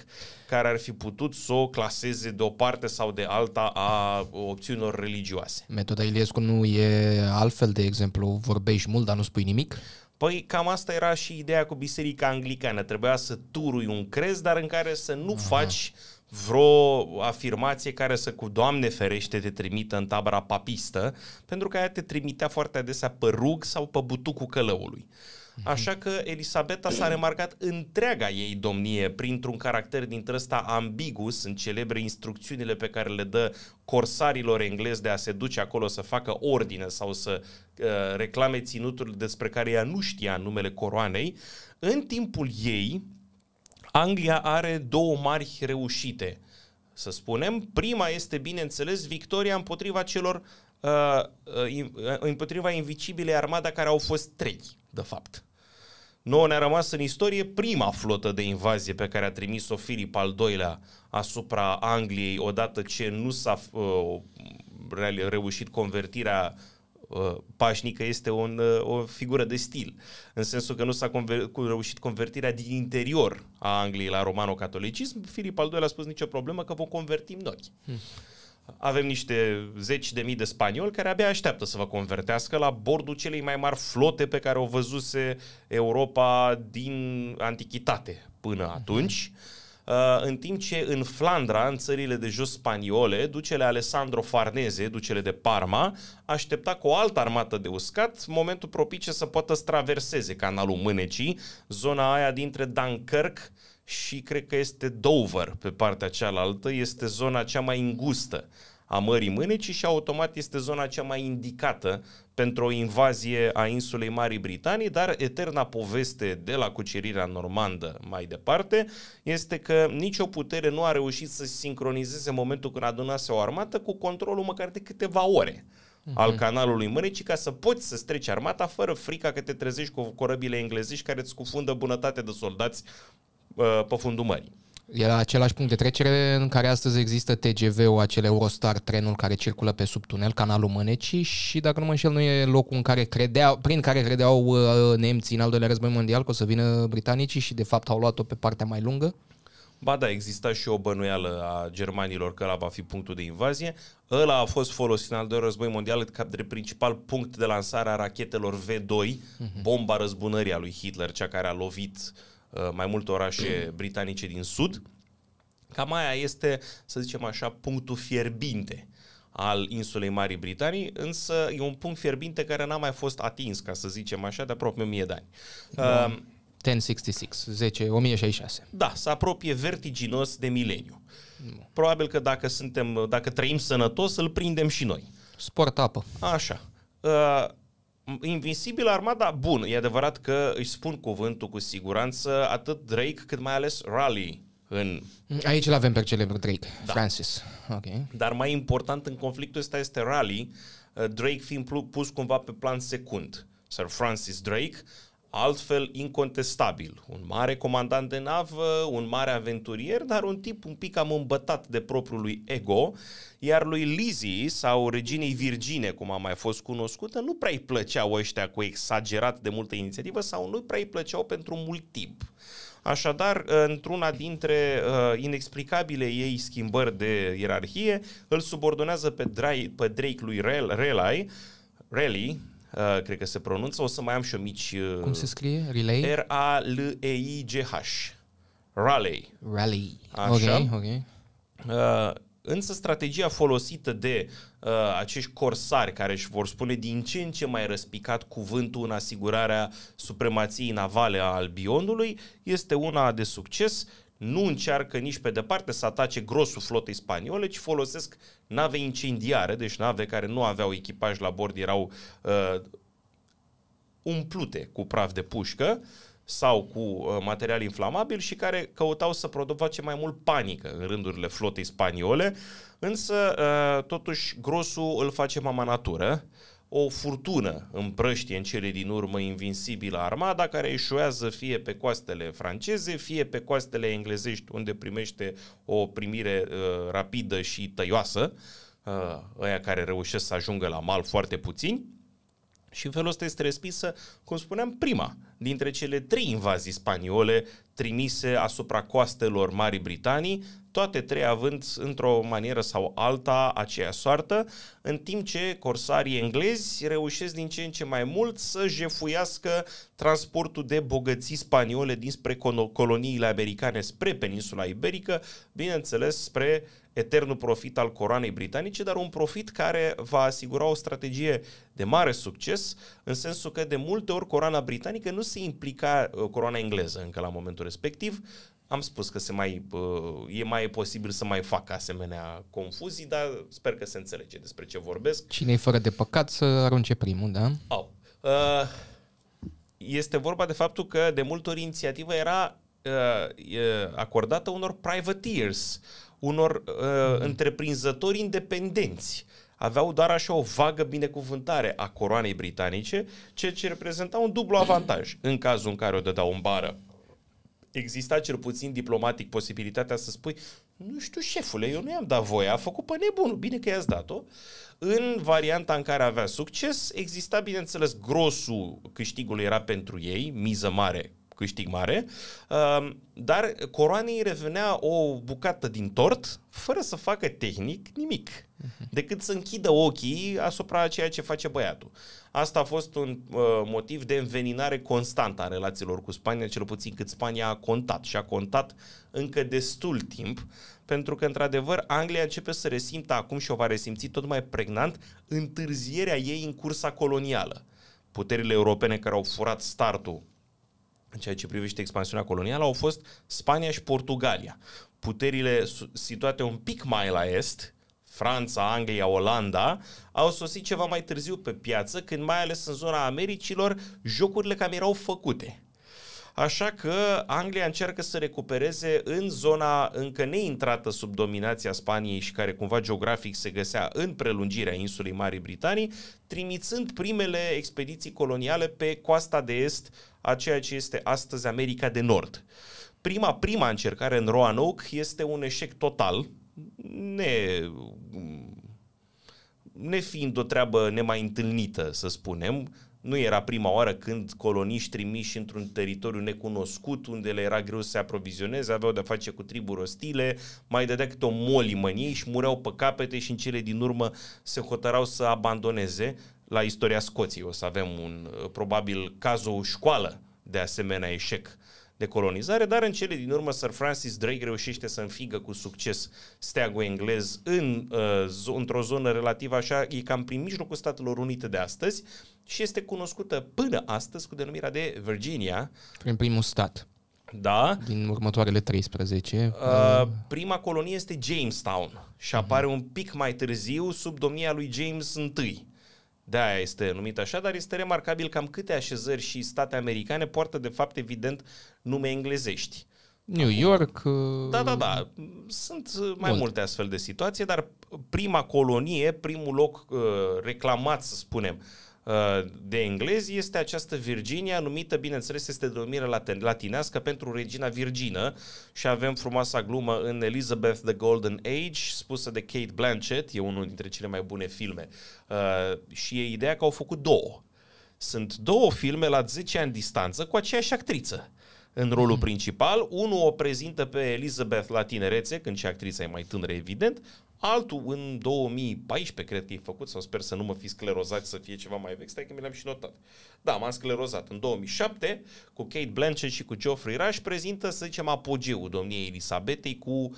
care ar fi putut să o claseze de o parte sau de alta a opțiunilor religioase. Metoda Iliescu nu e altfel, de exemplu, vorbești mult, dar nu spui nimic? Păi cam asta era și ideea cu biserica anglicană, trebuia să turui un crez, dar în care să nu Aha. faci uh, vreo afirmație care să cu Doamne ferește te trimită în tabăra papistă, pentru că aia te trimitea foarte adesea pe rug sau pe butucul călăului. Mhm. Așa că Elisabeta s-a remarcat întreaga ei domnie printr-un caracter dintre ăsta ambigus în celebre instrucțiunile pe care le dă corsarilor englezi de a se duce acolo să facă ordine sau să uh, reclame ținuturile despre care ea nu știa numele coroanei. În timpul ei, Anglia are două mari reușite, să spunem. Prima este, bineînțeles, victoria împotriva celor uh, uh, uh împotriva invicibile armada care au fost trei, de fapt. Nouă ne-a rămas în istorie prima flotă de invazie pe care a trimis-o Filip al II-lea asupra Angliei odată ce nu s-a uh, reușit convertirea Uh, pașnică este un, uh, o figură de stil, în sensul că nu s-a conver- cu reușit convertirea din interior a Angliei la romano-catolicism. Filip al II a spus nicio problemă că vom convertim noi. Hmm. Avem niște zeci de mii de spanioli care abia așteaptă să vă convertească la bordul celei mai mari flote pe care o văzuse Europa din antichitate până mhm. atunci. Hmm Uh, în timp ce în Flandra, în țările de jos spaniole, ducele Alessandro Farnese, ducele de Parma, aștepta cu o altă armată de uscat momentul propice să poată traverseze canalul Mânecii, zona aia dintre Dunkirk și cred că este Dover pe partea cealaltă, este zona cea mai îngustă a Mării Mânecii și automat este zona cea mai indicată pentru o invazie a insulei Marii Britanii, dar eterna poveste de la cucerirea normandă mai departe este că nicio putere nu a reușit să sincronizeze momentul când adunase o armată cu controlul măcar de câteva ore uh-huh. al canalului Mânecii ca să poți să streci armata fără frica că te trezești cu corăbile englezești care îți scufundă bunătate de soldați uh, pe fundul mării. E la același punct de trecere în care astăzi există TGV-ul, acel Eurostar, trenul care circulă pe sub tunel canalul Mânecii și, dacă nu mă înșel, nu e locul în care credeau, prin care credeau uh, nemții în al doilea război mondial că o să vină britanicii și, de fapt, au luat-o pe partea mai lungă. Ba da, exista și o bănuială a germanilor că ăla va fi punctul de invazie. Ăla a fost folosit în al doilea război mondial ca de principal punct de lansare a rachetelor V2, uh-huh. Mhm. bomba răzbunării a lui Hitler, cea care a lovit uh, Uh, mai multe orașe britanice din sud. Cam aia este, să zicem așa, punctul fierbinte al insulei Marii Britanii, însă e un punct fierbinte care n-a mai fost atins, ca să zicem așa, de aproape 1000 de ani. Da. Uh, 1066, 10, 1066. Da, se apropie vertiginos de mileniu. Probabil că dacă suntem, dacă trăim sănătos, îl prindem și noi. Sport apă. Așa. Uh, Invincibil armada, bun, e adevărat că își spun cuvântul cu siguranță atât Drake cât mai ales Rally în... Aici îl avem pe celebru Drake, da. Francis. Okay. Dar mai important în conflictul ăsta este Rally. Uh, Drake fiind pus cumva pe plan secund. Sir Francis Drake altfel incontestabil. Un mare comandant de navă, un mare aventurier, dar un tip un pic am îmbătat de propriul lui ego, iar lui Lizzie sau reginei Virgine, cum a mai fost cunoscută, nu prea îi plăceau ăștia cu exagerat de multă inițiativă sau nu prea îi plăceau pentru mult timp. Așadar, într-una dintre uh, inexplicabile ei schimbări de ierarhie, îl subordonează pe, Dry, pe Drake lui Rel, Relai, Rally, Uh, cred că se pronunță. O să mai am și o mici... Uh, Cum se scrie? Relay? R-A-L-E-I-G-H. Rally. Rally. Așa. Ok, ok. Uh, Însă strategia folosită de uh, acești corsari care își vor spune din ce în ce mai răspicat cuvântul în asigurarea supremației navale a Albionului este una de succes nu încearcă nici pe departe să atace grosul flotei spaniole, ci folosesc nave incendiare, deci nave care nu aveau echipaj la bord, erau uh, umplute cu praf de pușcă sau cu uh, material inflamabil și care căutau să provoace mai mult panică în rândurile flotei spaniole, însă uh, totuși grosul îl face mama natură. Uh, o furtună împrăștie în cele din urmă invincibilă armada care eșuează fie pe coastele franceze, fie pe coastele englezești unde primește o primire uh, rapidă și tăioasă, uh, aia care reușesc să ajungă la mal foarte puțini. Și în felul ăsta este respinsă, cum spuneam, prima dintre cele trei invazii spaniole trimise asupra coastelor Marii Britanii, toate trei având într-o manieră sau alta aceea soartă, în timp ce corsarii englezi reușesc din ce în ce mai mult să jefuiască transportul de bogății spaniole dinspre coloniile americane spre peninsula iberică, bineînțeles spre uh, eternul profit al coroanei britanice, dar un profit care va asigura o strategie de mare succes, în sensul că de multe ori coroana britanică nu se implica uh, coroana engleză încă la momentul respectiv, am spus că se mai, uh, e mai posibil să mai fac asemenea confuzii, dar sper că se înțelege despre ce vorbesc. Cine i fără de păcat să arunce primul, da? Oh. Este vorba de faptul că de multe ori inițiativa era acordată unor privateers, unor uh, întreprinzători independenți. Aveau doar așa o vagă binecuvântare a coroanei britanice, ceea ce reprezenta un dublu avantaj în cazul în care o dădeau în bară. Exista cel puțin diplomatic posibilitatea să spui nu știu, șefule, eu nu i-am dat voie, a făcut pe nebunul, bine că i-ați dat-o. În varianta în care avea succes, exista, bineînțeles, grosul câștigului era pentru ei, miză mare câștig mare, dar coroanei revenea o bucată din tort fără să facă tehnic nimic, mhm. decât să închidă ochii asupra ceea ce face băiatul. Asta a fost un uh, motiv de înveninare constantă a relațiilor cu Spania, cel puțin cât Spania a contat și a contat încă destul timp, pentru că, într-adevăr, Anglia începe să resimtă acum și o va resimți tot mai pregnant întârzierea ei în cursa colonială. Puterile europene care au furat startul în ceea ce privește expansiunea colonială, au fost Spania și Portugalia. Puterile situate un pic mai la est, Franța, Anglia, Olanda, au sosit ceva mai târziu pe piață, când mai ales în zona Americilor, jocurile cam erau făcute. Așa că Anglia încearcă să recupereze în zona încă neintrată sub dominația Spaniei și care cumva geografic se găsea în prelungirea insulei Marii Britanii, trimițând primele expediții coloniale pe coasta de est a ceea ce este astăzi America de Nord. Prima, prima încercare în Roanoke este un eșec total, ne nefiind o treabă nemai întâlnită, să spunem, nu era prima oară când coloniști trimiși într-un teritoriu necunoscut, unde le era greu să se aprovizioneze, aveau de-a face cu triburi ostile, mai dădea câte o molimă în ei și mureau pe capete și în cele din urmă se hotărau să abandoneze la istoria Scoției o să avem un, uh, probabil, cazul școală de asemenea eșec de colonizare, dar în cele din urmă Sir Francis Drake reușește să înfigă cu succes steagul englez în, uh, într-o zonă relativ așa, e cam prin mijlocul Statelor Unite de astăzi și este cunoscută până astăzi cu denumirea de Virginia. Prin primul stat. Da. Din următoarele 13. Uh, uh, prima colonie este Jamestown și apare uh-huh. un pic mai târziu sub domnia lui James I de-aia da, este numit așa, dar este remarcabil cam câte așezări și state americane poartă, de fapt, evident, nume englezești. New Acum, York... Uh, da, da, da. Sunt uh, mai bun. multe astfel de situații, dar prima colonie, primul loc uh, reclamat, să spunem, uh, Uh, de englezi este această Virginia, numită, bineînțeles, este denumire latinească pentru regina Virgină și avem frumoasa glumă în Elizabeth the Golden Age, spusă de Kate Blanchett, e unul dintre cele mai bune filme. Uh, și e ideea că au făcut două. Sunt două filme la 10 ani distanță cu aceeași actriță în rolul principal. Unul o prezintă pe Elizabeth la tinerețe, când și actrița e mai tânără, evident. Altul în 2014, cred că e făcut, sau sper să nu mă fi sclerozat, să fie ceva mai vechi. Stai că mi l-am și notat. Da, m-am sclerozat. În 2007, cu Kate Blanchett și cu Geoffrey Rush, prezintă, să zicem, apogeul domniei Elisabetei cu uh,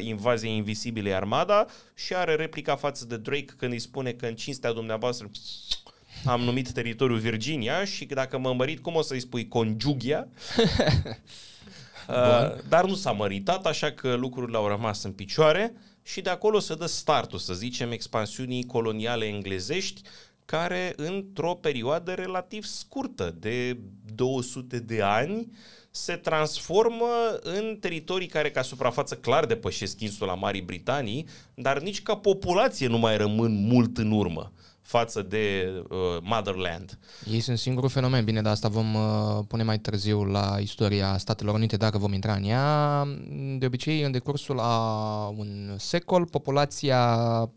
invazia invisibilei armada și are replica față de Drake când îi spune că în cinstea dumneavoastră am numit teritoriul Virginia și dacă mă mărit, cum o să-i spui conjugia? uh, dar nu s-a măritat, așa că lucrurile au rămas în picioare și de acolo se dă startul, să zicem, expansiunii coloniale englezești, care într-o perioadă relativ scurtă de 200 de ani se transformă în teritorii care ca suprafață clar depășesc insula Marii Britanii, dar nici ca populație nu mai rămân mult în urmă față de uh, motherland. Ei sunt singurul fenomen, bine, dar asta vom uh, pune mai târziu la istoria Statelor Unite, dacă vom intra în ea. De obicei, în decursul a un secol, populația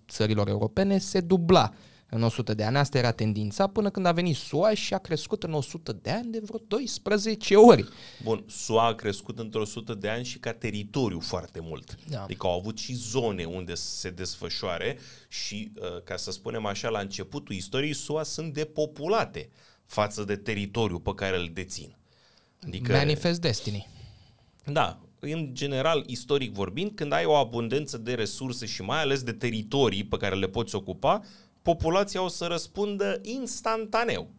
țărilor europene se dubla în 100 de ani. Asta era tendința până când a venit SUA și a crescut în 100 de ani de vreo 12 ori. Bun, SUA a crescut într 100 de ani și ca teritoriu foarte mult. Da. Adică au avut și zone unde se desfășoare și, uh, ca să spunem așa, la începutul istoriei SUA sunt depopulate față de teritoriu pe care îl dețin. Adică, Manifest Destiny. Da, în general, istoric vorbind, când ai o abundență de resurse și mai ales de teritorii pe care le poți ocupa, populația o să răspundă instantaneu.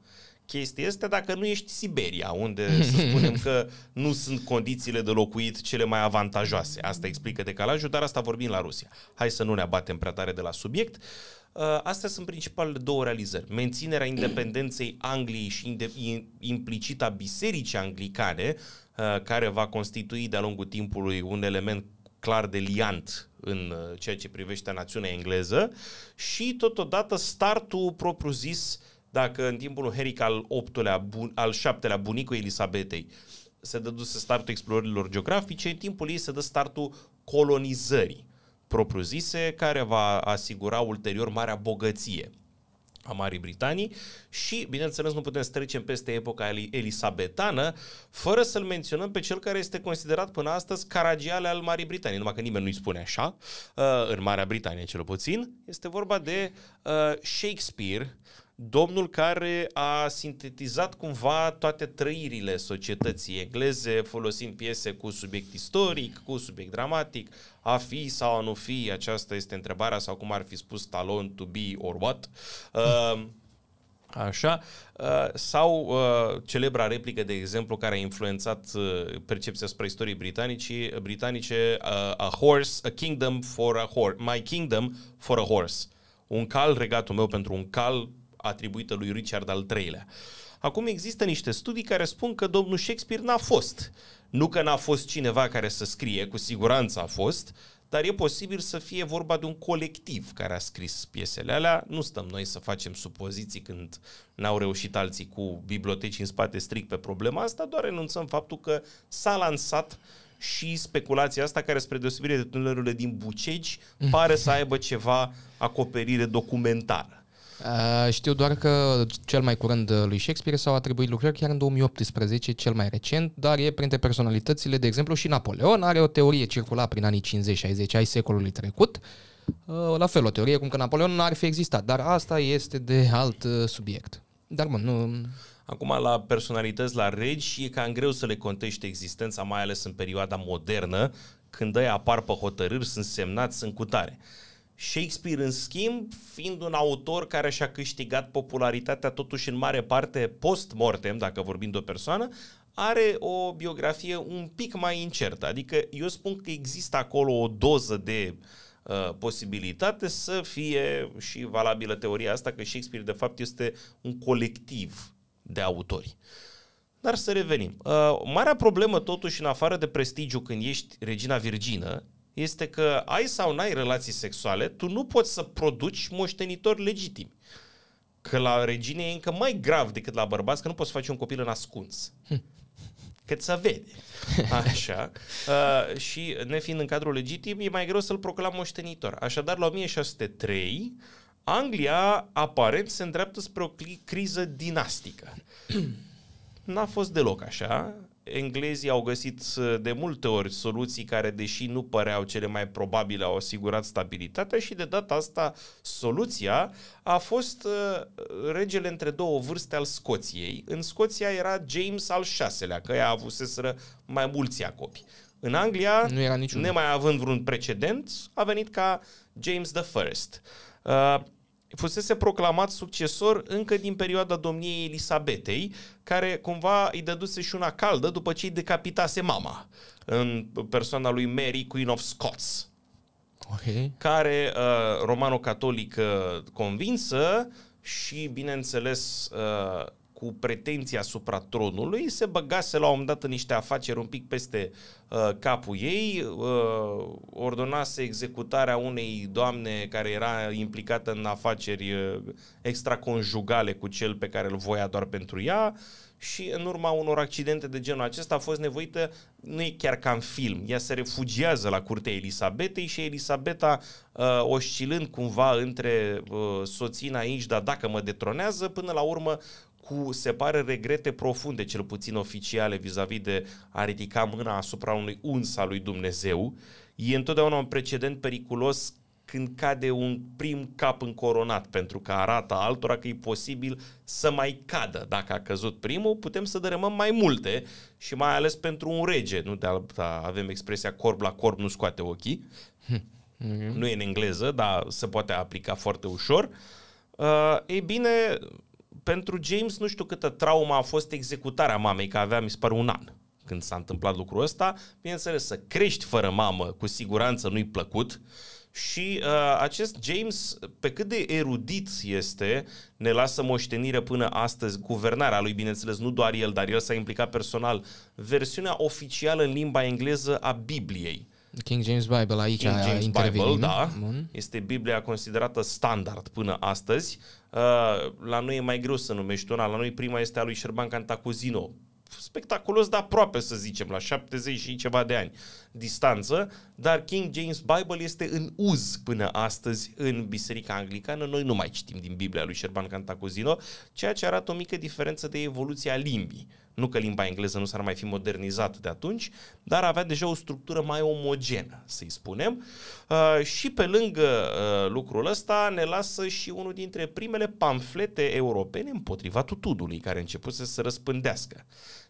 Chestia este dacă nu ești Siberia, unde să spunem că nu sunt condițiile de locuit cele mai avantajoase. Asta explică decalajul, dar asta vorbim la Rusia. Hai să nu ne abatem prea tare de la subiect. Uh, astea sunt principalele două realizări. Menținerea independenței Angliei și implicita bisericii anglicane, uh, care va constitui de-a lungul timpului un element clar de liant în uh, ceea ce privește națiunea engleză și totodată startul propriu-zis dacă în timpul lui Heric al, 8-lea, al 7-lea bunicul Elisabetei se dăduse startul explorărilor geografice, în timpul ei se dă startul colonizării propriu-zise, care va asigura ulterior marea bogăție a Marii Britanii și, bineînțeles, nu putem să trecem peste epoca elisabetană fără să-l menționăm pe cel care este considerat până astăzi caragiale al Marii Britanii, numai că nimeni nu-i spune așa, uh, în Marea Britanie cel puțin. Este vorba de uh, Shakespeare, domnul care a sintetizat cumva toate trăirile societății engleze, folosind piese cu subiect istoric, cu subiect dramatic, a fi sau a nu fi, aceasta este întrebarea, sau cum ar fi spus talon, to be or what. Uh, Așa, uh, sau uh, celebra replică, de exemplu, care a influențat uh, percepția spre istorii britanice, britanice uh, a horse, a kingdom for a horse, my kingdom for a horse. Un cal, regatul meu pentru un cal, atribuită lui Richard al III-lea. Acum există niște studii care spun că domnul Shakespeare n-a fost. Nu că n-a fost cineva care să scrie, cu siguranță a fost, dar e posibil să fie vorba de un colectiv care a scris piesele alea. Nu stăm noi să facem supoziții când n-au reușit alții cu biblioteci în spate strict pe problema asta, doar renunțăm faptul că s-a lansat și speculația asta care, spre deosebire de tunelurile din Bucegi, pare să aibă ceva acoperire documentară. Uh, știu doar că cel mai curând uh, lui Shakespeare s-au atribuit lucrări chiar în 2018, cel mai recent, dar e printre personalitățile, de exemplu, și Napoleon are o teorie circulată prin anii 50-60 ai secolului trecut, uh, la fel o teorie cum că Napoleon nu ar fi existat, dar asta este de alt uh, subiect. Dar bun, nu... Acum, la personalități, la regi, e cam greu să le contești existența, mai ales în perioada modernă, când ei apar pe hotărâri, sunt semnați, sunt cutare. tare. Shakespeare, în schimb, fiind un autor care și-a câștigat popularitatea totuși în mare parte post-mortem, dacă vorbim de o persoană, are o biografie un pic mai incertă. Adică eu spun că există acolo o doză de uh, posibilitate să fie și valabilă teoria asta că Shakespeare de fapt este un colectiv de autori. Dar să revenim. Uh, marea problemă totuși în afară de prestigiu când ești regina virgină este că ai sau n-ai relații sexuale, tu nu poți să produci moștenitori legitimi. Că la regine e încă mai grav decât la bărbați, că nu poți să faci un copil în ascuns. Hm. Că să vede. Așa. Uh, și nefiind în cadrul legitim, e mai greu să-l proclam moștenitor. Așadar, la 1603, Anglia aparent se îndreaptă spre o criză dinastică. N-a fost deloc așa englezii au găsit uh, de multe ori soluții care, deși nu păreau cele mai probabile, au asigurat stabilitatea și de data asta soluția a fost uh, regele între două vârste al Scoției. În Scoția era James al VI-lea, că ea avuseseră mai mulți acopi. În Anglia, nu era niciun. nemai având vreun precedent, a venit ca James the First. Uh, fusese proclamat succesor încă din perioada domniei Elisabetei, care cumva îi dăduse și una caldă după ce îi decapitase mama, în persoana lui Mary, Queen of Scots. Okay. Care, uh, romano-catolică uh, convinsă și, bineînțeles, uh, cu pretenții asupra tronului, se băgase la un moment dat în niște afaceri un pic peste uh, capul ei, uh, ordonase executarea unei doamne care era implicată în afaceri uh, extraconjugale cu cel pe care îl voia doar pentru ea și în urma unor accidente de genul acesta a fost nevoită, nu e chiar ca în film, ea se refugiază la curtea Elisabetei și Elisabeta, uh, oscilând cumva între uh, soțina aici, dar dacă mă detronează, până la urmă cu, se pare, regrete profunde, cel puțin oficiale, vis-a-vis de a ridica mâna asupra unui uns al lui Dumnezeu, e întotdeauna un precedent periculos când cade un prim cap încoronat, pentru că arată altora că e posibil să mai cadă. Dacă a căzut primul, putem să dărâmăm mai multe și mai ales pentru un rege. Nu de alta avem expresia corb la corb nu scoate ochii. Nu e în engleză, dar se poate aplica foarte ușor. Uh, ei bine, pentru James nu știu câtă trauma a fost executarea mamei, că avea, mi se pare, un an când s-a întâmplat lucrul ăsta. Bineînțeles, să crești fără mamă, cu siguranță nu-i plăcut. Și uh, acest James, pe cât de erudit este, ne lasă moștenire până astăzi guvernarea lui, bineînțeles, nu doar el, dar el s-a implicat personal, versiunea oficială în limba engleză a Bibliei. King James Bible aici King James Bible, da. Bun. Este Biblia considerată standard până astăzi. Ă, la noi e mai greu să numești una, la noi prima este a lui Șerban Cantacuzino, spectaculos de aproape, să zicem, la 70 și ceva de ani distanță, dar King James Bible este în uz până astăzi în Biserica Anglicană. Noi nu mai citim din Biblia lui Șerban Cantacuzino, ceea ce arată o mică diferență de evoluție a limbii. Uh, nu că limba engleză nu s-ar mai fi modernizat de atunci, dar avea deja o structură mai omogenă, să-i spunem. Uh, și pe lângă uh, lucrul ăsta ne lasă și unul dintre primele pamflete europene împotriva tutudului, care începuse să se răspândească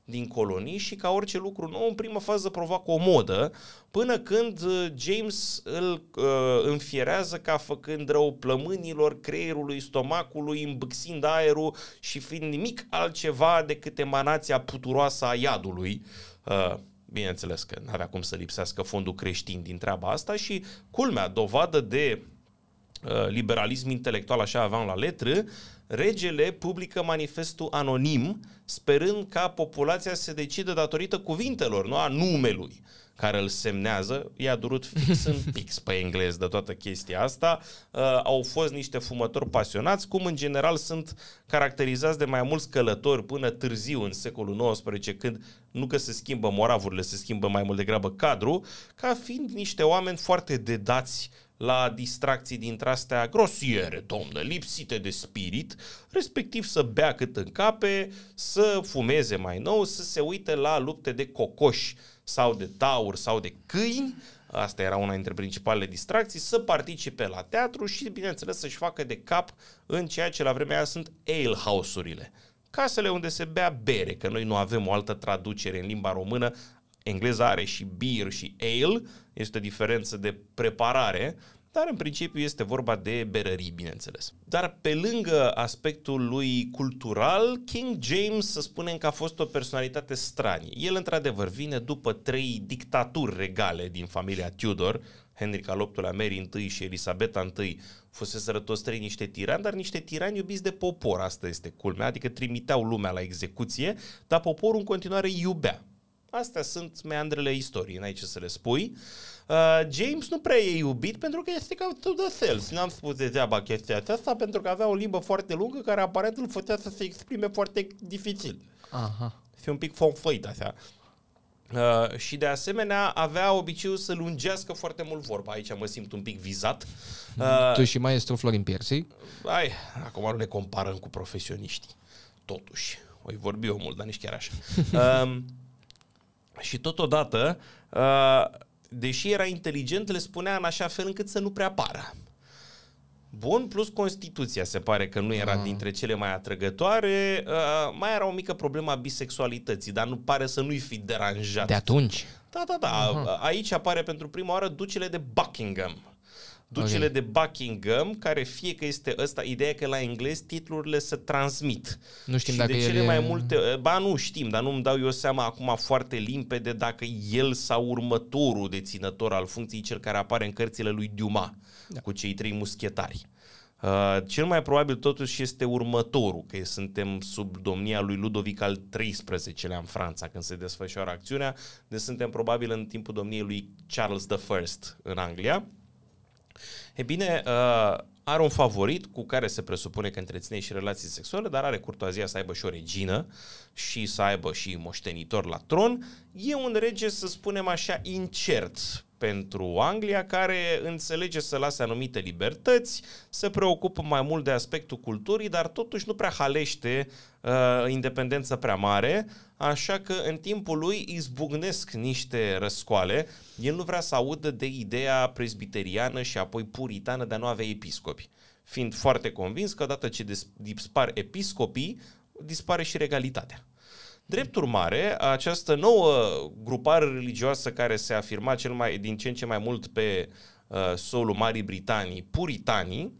din colonii și ca orice lucru nou, în prima fază provoacă o modă, până când uh, James îl uh, înfierează ca făcând rău plămânilor, creierului, stomacului, îmbâxind aerul și fiind nimic altceva decât emanația puturoasă a iadului. Uh, bineînțeles că n avea cum să lipsească fondul creștin din treaba asta și culmea, dovadă de uh, liberalism intelectual, așa aveam la letră, regele publică manifestul anonim, sperând ca populația să decidă datorită cuvintelor, nu a numelui care îl semnează. I-a durut fix în pix pe englez de toată chestia asta. Uh, au fost niște fumători pasionați, cum în general sunt caracterizați de mai mulți călători până târziu în secolul XIX, când nu că se schimbă moravurile, se schimbă mai mult degrabă cadru, ca fiind niște oameni foarte dedați uh, la distracții dintre astea grosiere, domnule, lipsite de spirit, respectiv să bea cât încape, să fumeze mai nou, să se uite la lupte de cocoși sau de tauri sau de câini, asta era una dintre principalele distracții, să participe la teatru și, bineînțeles, să-și facă de cap în ceea ce la vremea aia sunt alehouse urile Casele unde se bea bere, că noi nu avem o altă traducere în limba română engleză are și beer și ale, este o diferență de preparare, dar în principiu este vorba de berării, bineînțeles. Dar pe lângă aspectul lui cultural, King James să spunem că a fost o personalitate stranie. El într-adevăr vine după trei dictaturi regale din familia Tudor, Henric al VIII-lea, Mary I și Elisabeta I fuseseră toți trei niște tirani, dar niște tirani iubiți de popor, asta este culmea, adică trimiteau lumea la execuție, dar poporul în continuare iubea Astea sunt meandrele istoriei, n-ai ce să le spui. Uh, James nu prea e iubit pentru că este ca to the cells. N-am spus de treaba chestia asta, pentru că avea o limbă foarte lungă care aparent îl făcea să se exprime foarte dificil. Aha. Fi un pic fonfăit așa. Uh, și de asemenea avea obiceiul să lungească foarte mult vorba. Aici mă simt un pic vizat. Mm-hmm. Uh, tu și mai este un Florin Piersi? Ai, acum nu ne comparăm cu profesioniștii. Totuși. Oi vorbi eu mult, dar nici chiar așa. Uh, Și totodată, ă, deși era inteligent, le spunea în așa fel încât să nu prea pară. Bun, plus Constituția se pare că nu era mm. dintre cele mai atrăgătoare. Ă, mai era o mică problemă a bisexualității, dar nu pare să nu-i fi deranjat. De atunci? Da, da, da. Uh-huh. Aici apare pentru prima oară ducele de Buckingham Ducele okay. de Buckingham, care fie că este ăsta, ideea că la englez titlurile se transmit. Nu știm și dacă de cele el mai multe, ba nu știm, dar nu-mi dau eu seama acum foarte limpede dacă el sau următorul deținător al funcției, cel care apare în cărțile lui Dumas, da. cu cei trei muschetari. Uh, cel mai probabil totuși este următorul, că suntem sub domnia lui Ludovic al XIII-lea în Franța când se desfășoară acțiunea, deci suntem probabil în timpul domniei lui Charles I în Anglia. E bine, uh, are un favorit cu care se presupune că întreține și relații sexuale, dar are curtoazia să aibă și o regină și să aibă și moștenitor la tron. E un rege, să spunem așa, incert pentru Anglia, care înțelege să lase anumite libertăți, se preocupă mai mult de aspectul culturii, dar totuși nu prea halește uh, independență prea mare, așa că în timpul lui izbucnesc niște răscoale. El nu vrea să audă de ideea presbiteriană și apoi puritană de a nu avea episcopi, fiind foarte convins că odată ce dispar episcopii, dispare și regalitatea. Drept urmare, această nouă grupare religioasă care se afirma cel mai, din ce în ce mai mult pe uh, solul Marii Britanii, puritanii,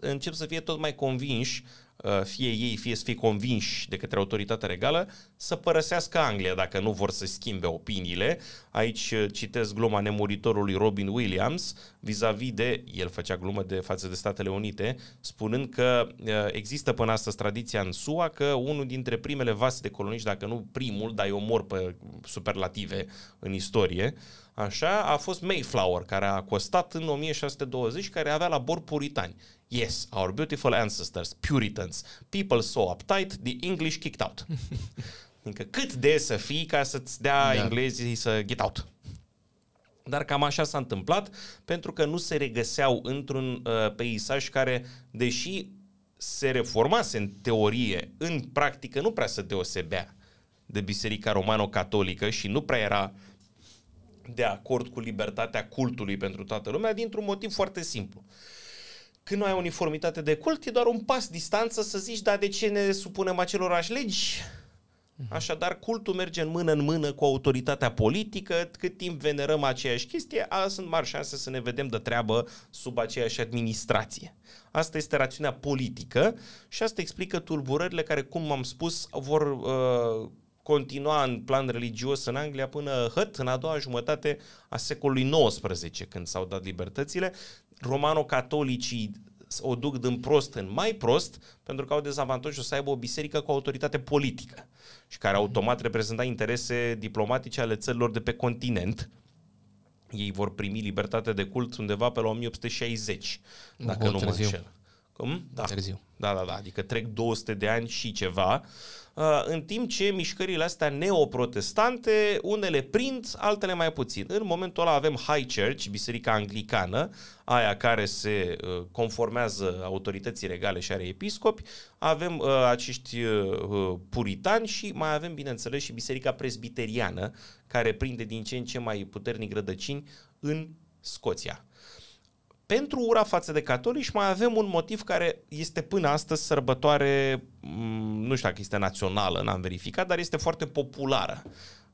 încep să fie tot mai convinși Uh, fie ei, fie să fie convinși de către autoritatea regală, să părăsească Anglia dacă nu vor să schimbe opiniile. Aici uh, citesc gluma nemuritorului Robin Williams vis-a-vis de, el făcea glumă de față de Statele Unite, spunând că uh, există până astăzi tradiția în SUA că unul dintre primele vase de coloniști, dacă nu primul, dar eu mor pe superlative în istorie, așa, a fost Mayflower, care a costat în 1620, care avea la bord puritani. Yes, our beautiful ancestors, Puritans, people so uptight, the English kicked out. adică cât de să fii ca să-ți dea da. englezii să get out. Dar cam așa s-a întâmplat, pentru că nu se regăseau într-un uh, peisaj care, deși se reformase în teorie, în practică nu prea se deosebea de Biserica Romano-Catolică și nu prea era de acord cu libertatea cultului pentru toată lumea, dintr-un motiv foarte simplu. Uh, când nu ai uniformitate de cult, e doar un pas distanță să zici, da, de ce ne supunem acelorași legi? Mhm. Așadar, cultul merge în mână în mână cu autoritatea politică, cât timp venerăm aceeași chestie, a, sunt mari șanse să ne vedem de treabă sub aceeași administrație. Asta este rațiunea politică și asta explică tulburările care, cum am spus, vor uh, continua în plan religios în Anglia până hăt, în a doua jumătate a secolului XIX, când s-au dat libertățile. Romano-catolicii o duc din prost în mai prost, pentru că au dezavantajul să aibă o biserică cu autoritate politică și care automat reprezenta interese diplomatice ale țărilor de pe continent. Ei vor primi libertate de cult undeva pe la 1860, dacă nu mă înșel. Cum? Da. Târziu. da, da, da, adică trec 200 de ani și ceva. Uh, Uh, în timp ce mișcările astea neoprotestante, unele prind, altele mai puțin. În momentul ăla avem High Church, biserica anglicană, aia care se uh, conformează autorității regale și are episcopi, avem uh, acești puritani și mai avem, bineînțeles, și biserica presbiteriană, care prinde din ce în ce mai puternic rădăcini în Scoția pentru ura față de catolici mai avem un motiv care este până astăzi sărbătoare, mm, nu știu dacă este națională, n-am verificat, dar este foarte populară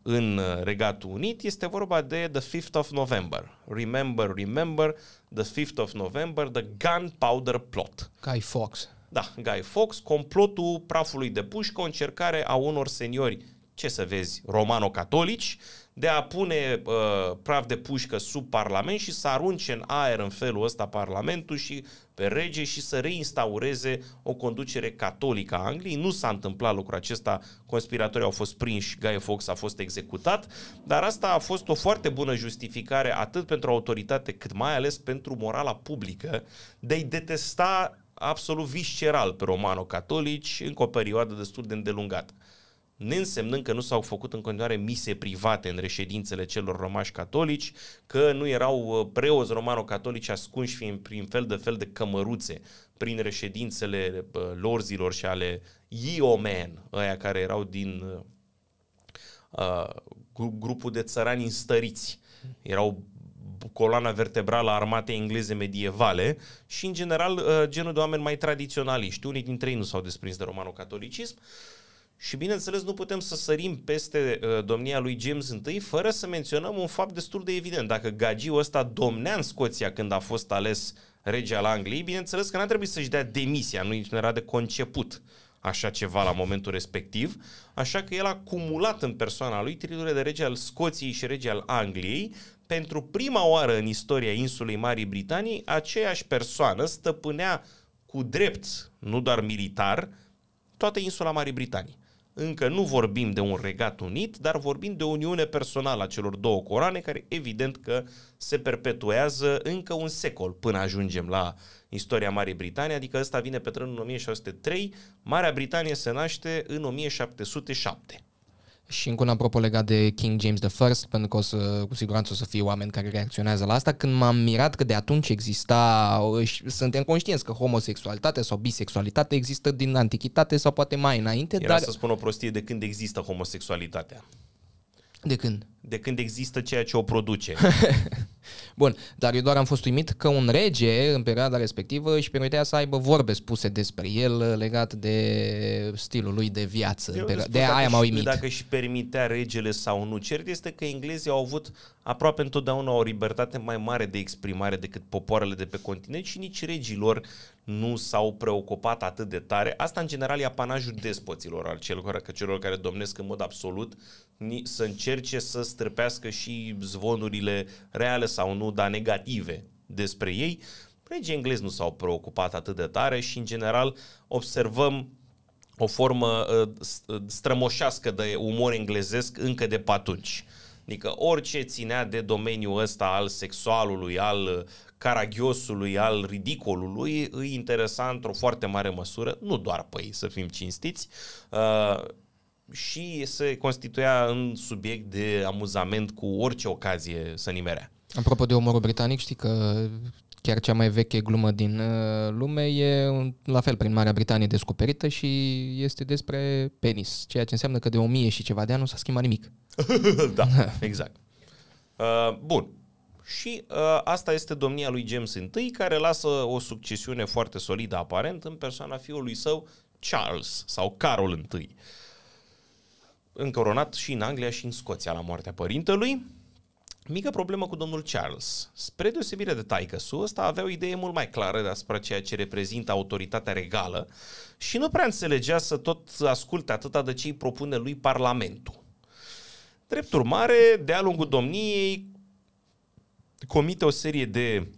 în uh, Regatul Unit. Este vorba de The 5th of November. Remember, remember, The 5th of November, The Gunpowder Plot. Guy Fox. Da, Guy Fox, complotul prafului de pușcă, o încercare a unor seniori, ce să vezi, romano-catolici, uh, de a pune uh, praf de pușcă sub Parlament și să arunce în aer în felul ăsta Parlamentul și pe rege și să reinstaureze o conducere catolică a Angliei. Nu s-a întâmplat lucrul acesta, conspiratorii au fost prinși, Guy Fox a fost executat, dar asta a fost o foarte bună justificare atât pentru autoritate cât mai ales pentru morala publică de a-i detesta absolut visceral pe romano-catolici încă o perioadă destul de îndelungată neînsemnând că nu s-au făcut în continuare mise private în reședințele celor romași catolici, că nu erau uh, preoți romano-catolici ascunși prin, prin fel de fel de cămăruțe prin reședințele uh, lorzilor și ale iomen, ăia care erau din uh, uh grupul de țărani înstăriți. Erau coloana vertebrală a armatei engleze medievale și, în general, genul de oameni mai tradiționaliști. Unii dintre ei nu s-au desprins de romano-catolicism. Uh, și bineînțeles nu putem să sărim peste uh, domnia lui James I fără să menționăm un fapt destul de evident. Dacă gagiul ăsta domnea în Scoția când a fost ales rege al Angliei, bineînțeles că n-a trebuit să-și dea demisia, nu era de conceput așa ceva la momentul respectiv, așa că el a cumulat în persoana lui titlurile de rege al Scoției și rege al Angliei, pentru prima oară în istoria insulei Marii Britanii, aceeași persoană stăpânea cu drept, nu doar militar, toată insula Marii Britanii. Încă nu vorbim de un regat unit, dar vorbim de o uniune personală a celor două corane, care evident că se perpetuează încă un secol până ajungem la istoria Marii Britanii, adică ăsta vine pe trânul în 1603, Marea Britanie se naște în 1707. Și încă un apropo legat de King James First, pentru că o să, cu siguranță o să fie oameni care reacționează la asta, când m-am mirat că de atunci exista, suntem conștienți că homosexualitate sau bisexualitate există din antichitate sau poate mai înainte. Era dar... să spun o prostie de când există homosexualitatea. De când? de când există ceea ce o produce. Bun, dar eu doar am fost uimit că un rege în perioada respectivă își permitea să aibă vorbe spuse despre el uh, legat de stilul lui de viață. Eu de, de aia m-a uimit. Dacă își permitea regele sau nu. Cert este că englezii au avut aproape întotdeauna o libertate mai mare de exprimare decât popoarele de pe continent și nici regilor nu s-au preocupat atât de tare. Asta, în general, e apanajul despoților, al celor, celor care domnesc în mod absolut, să încerce să stârpească și zvonurile reale sau nu, dar negative despre ei, regii englezi nu s-au preocupat atât de tare și, în general, observăm o formă ă, ă, strămoșească de umor englezesc încă de pe atunci. Adică orice ținea de domeniul ăsta al sexualului, al caragiosului, al ridicolului, îi interesa într-o foarte mare măsură, nu doar pe ei, să fim cinstiți, ă, și se constituia în subiect de amuzament cu orice ocazie să nimerea. Apropo de omorul britanic, știi că chiar cea mai veche glumă din uh, lume e la fel prin Marea Britanie descoperită și este despre penis, ceea ce înseamnă că de o mie și ceva de ani nu s-a schimbat nimic. da, exact. Uh, bun. Și uh, asta este domnia lui James I, care lasă o succesiune foarte solidă aparent în persoana fiului său Charles sau Carol I. Uh, încoronat și în Anglia și în Scoția la moartea părintelui. Mică problemă cu domnul Charles. Spre deosebire de taică su, ăsta avea o idee mult mai clară despre ceea ce reprezintă autoritatea regală și nu prea înțelegea să tot asculte atâta de ce îi propune lui Parlamentul. Drept urmare, de-a lungul domniei, comite o serie de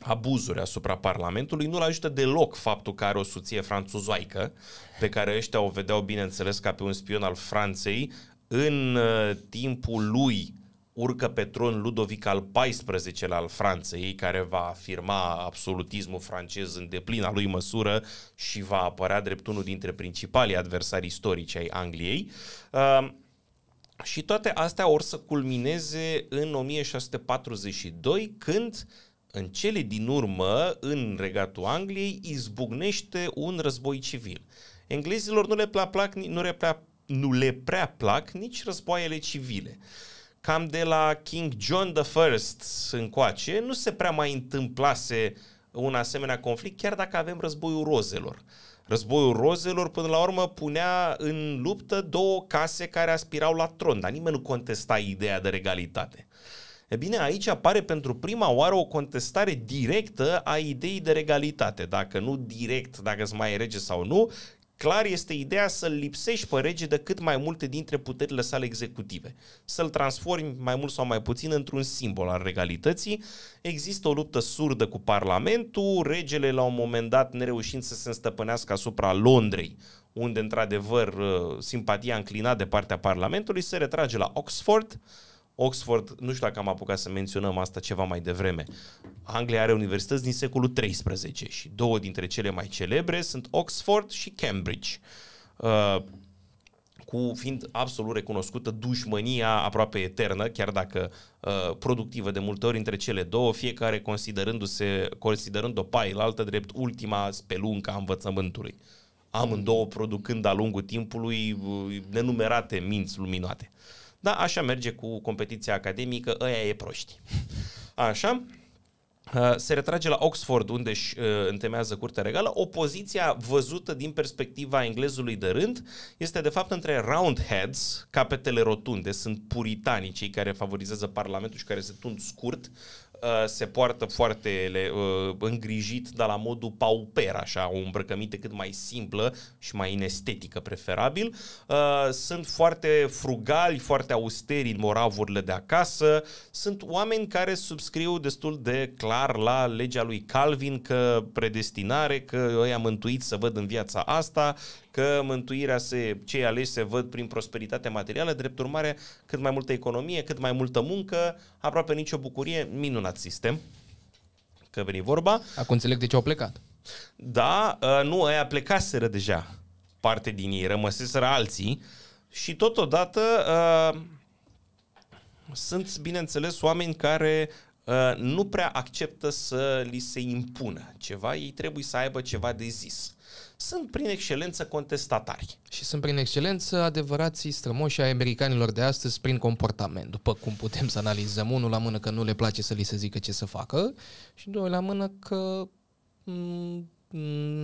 abuzuri asupra Parlamentului, nu-l ajută deloc faptul că are o suție franțuzoaică pe care ăștia o vedeau, bineînțeles, ca pe un spion al Franței, în uh, timpul lui urcă pe tron Ludovic al XIV-lea al Franței, care va afirma absolutismul francez în deplina lui măsură și va apărea drept unul dintre principalii adversari istorici ai Angliei. Uh, și toate astea or să culmineze în 1642, când în cele din urmă, în regatul Angliei, izbucnește un război civil. Englezilor nu le, prea plac, nu, le prea, nu le prea plac nici războaiele civile. Cam de la King John the First încoace nu se prea mai întâmplase un asemenea conflict, chiar dacă avem războiul rozelor. Războiul rozelor, până la urmă, punea în luptă două case care aspirau la tron, dar nimeni nu contesta ideea de regalitate. E bine, aici apare pentru prima oară o contestare directă a ideii de regalitate. Dacă nu direct, dacă îți mai rege sau nu, Clar este ideea să-l lipsești pe rege de cât mai multe dintre puterile sale executive. Să-l transformi mai mult sau mai puțin într-un simbol al regalității. Există o luptă surdă cu Parlamentul, regele la un moment dat nereușind să se înstăpânească asupra Londrei, unde într-adevăr uh, simpatia înclinat de partea Parlamentului se retrage la Oxford, Oxford, nu știu dacă am apucat să menționăm asta ceva mai devreme, Anglia are universități din secolul XIII și două dintre cele mai celebre sunt Oxford și Cambridge. Uh, cu fiind absolut recunoscută dușmânia aproape eternă, chiar dacă uh, productivă de multe ori între cele două, fiecare considerându-se, considerând-o la altă drept ultima speluncă a învățământului. Amândouă producând a lungul timpului uh, nenumerate minți luminate. Uh, da, așa merge cu competiția academică, ăia e proști. Așa, uh, se retrage la Oxford, unde își uh, întemează curtea regală. Opoziția văzută din perspectiva englezului de rând este de fapt între roundheads, capetele rotunde, sunt puritanii cei care favorizează parlamentul și care se tund scurt Uh, se poartă foarte le, uh, îngrijit, dar la modul pauper, așa, o îmbrăcăminte cât mai simplă și mai inestetică preferabil. Uh, sunt foarte frugali, foarte austeri în moravurile de acasă. Sunt oameni care subscriu destul de clar la legea lui Calvin că predestinare, că am mântuit să văd în viața asta că mântuirea se, cei aleși se văd prin prosperitatea materială, drept urmare, cât mai multă economie, cât mai multă muncă, aproape nicio bucurie, minunat sistem, că veni vorba. Acum înțeleg de ce au plecat. Da, ă, nu, aia plecaseră deja parte din ei, rămăseseră alții și totodată ă, sunt, bineînțeles, oameni care ă, nu prea acceptă să li se impună ceva, ei trebuie să aibă ceva de zis sunt prin excelență contestatari. Și sunt prin excelență adevărații strămoși ai americanilor de astăzi prin comportament, după cum putem să analizăm unul la mână că nu le place să li se zică ce să facă și doi la mână că m- mm,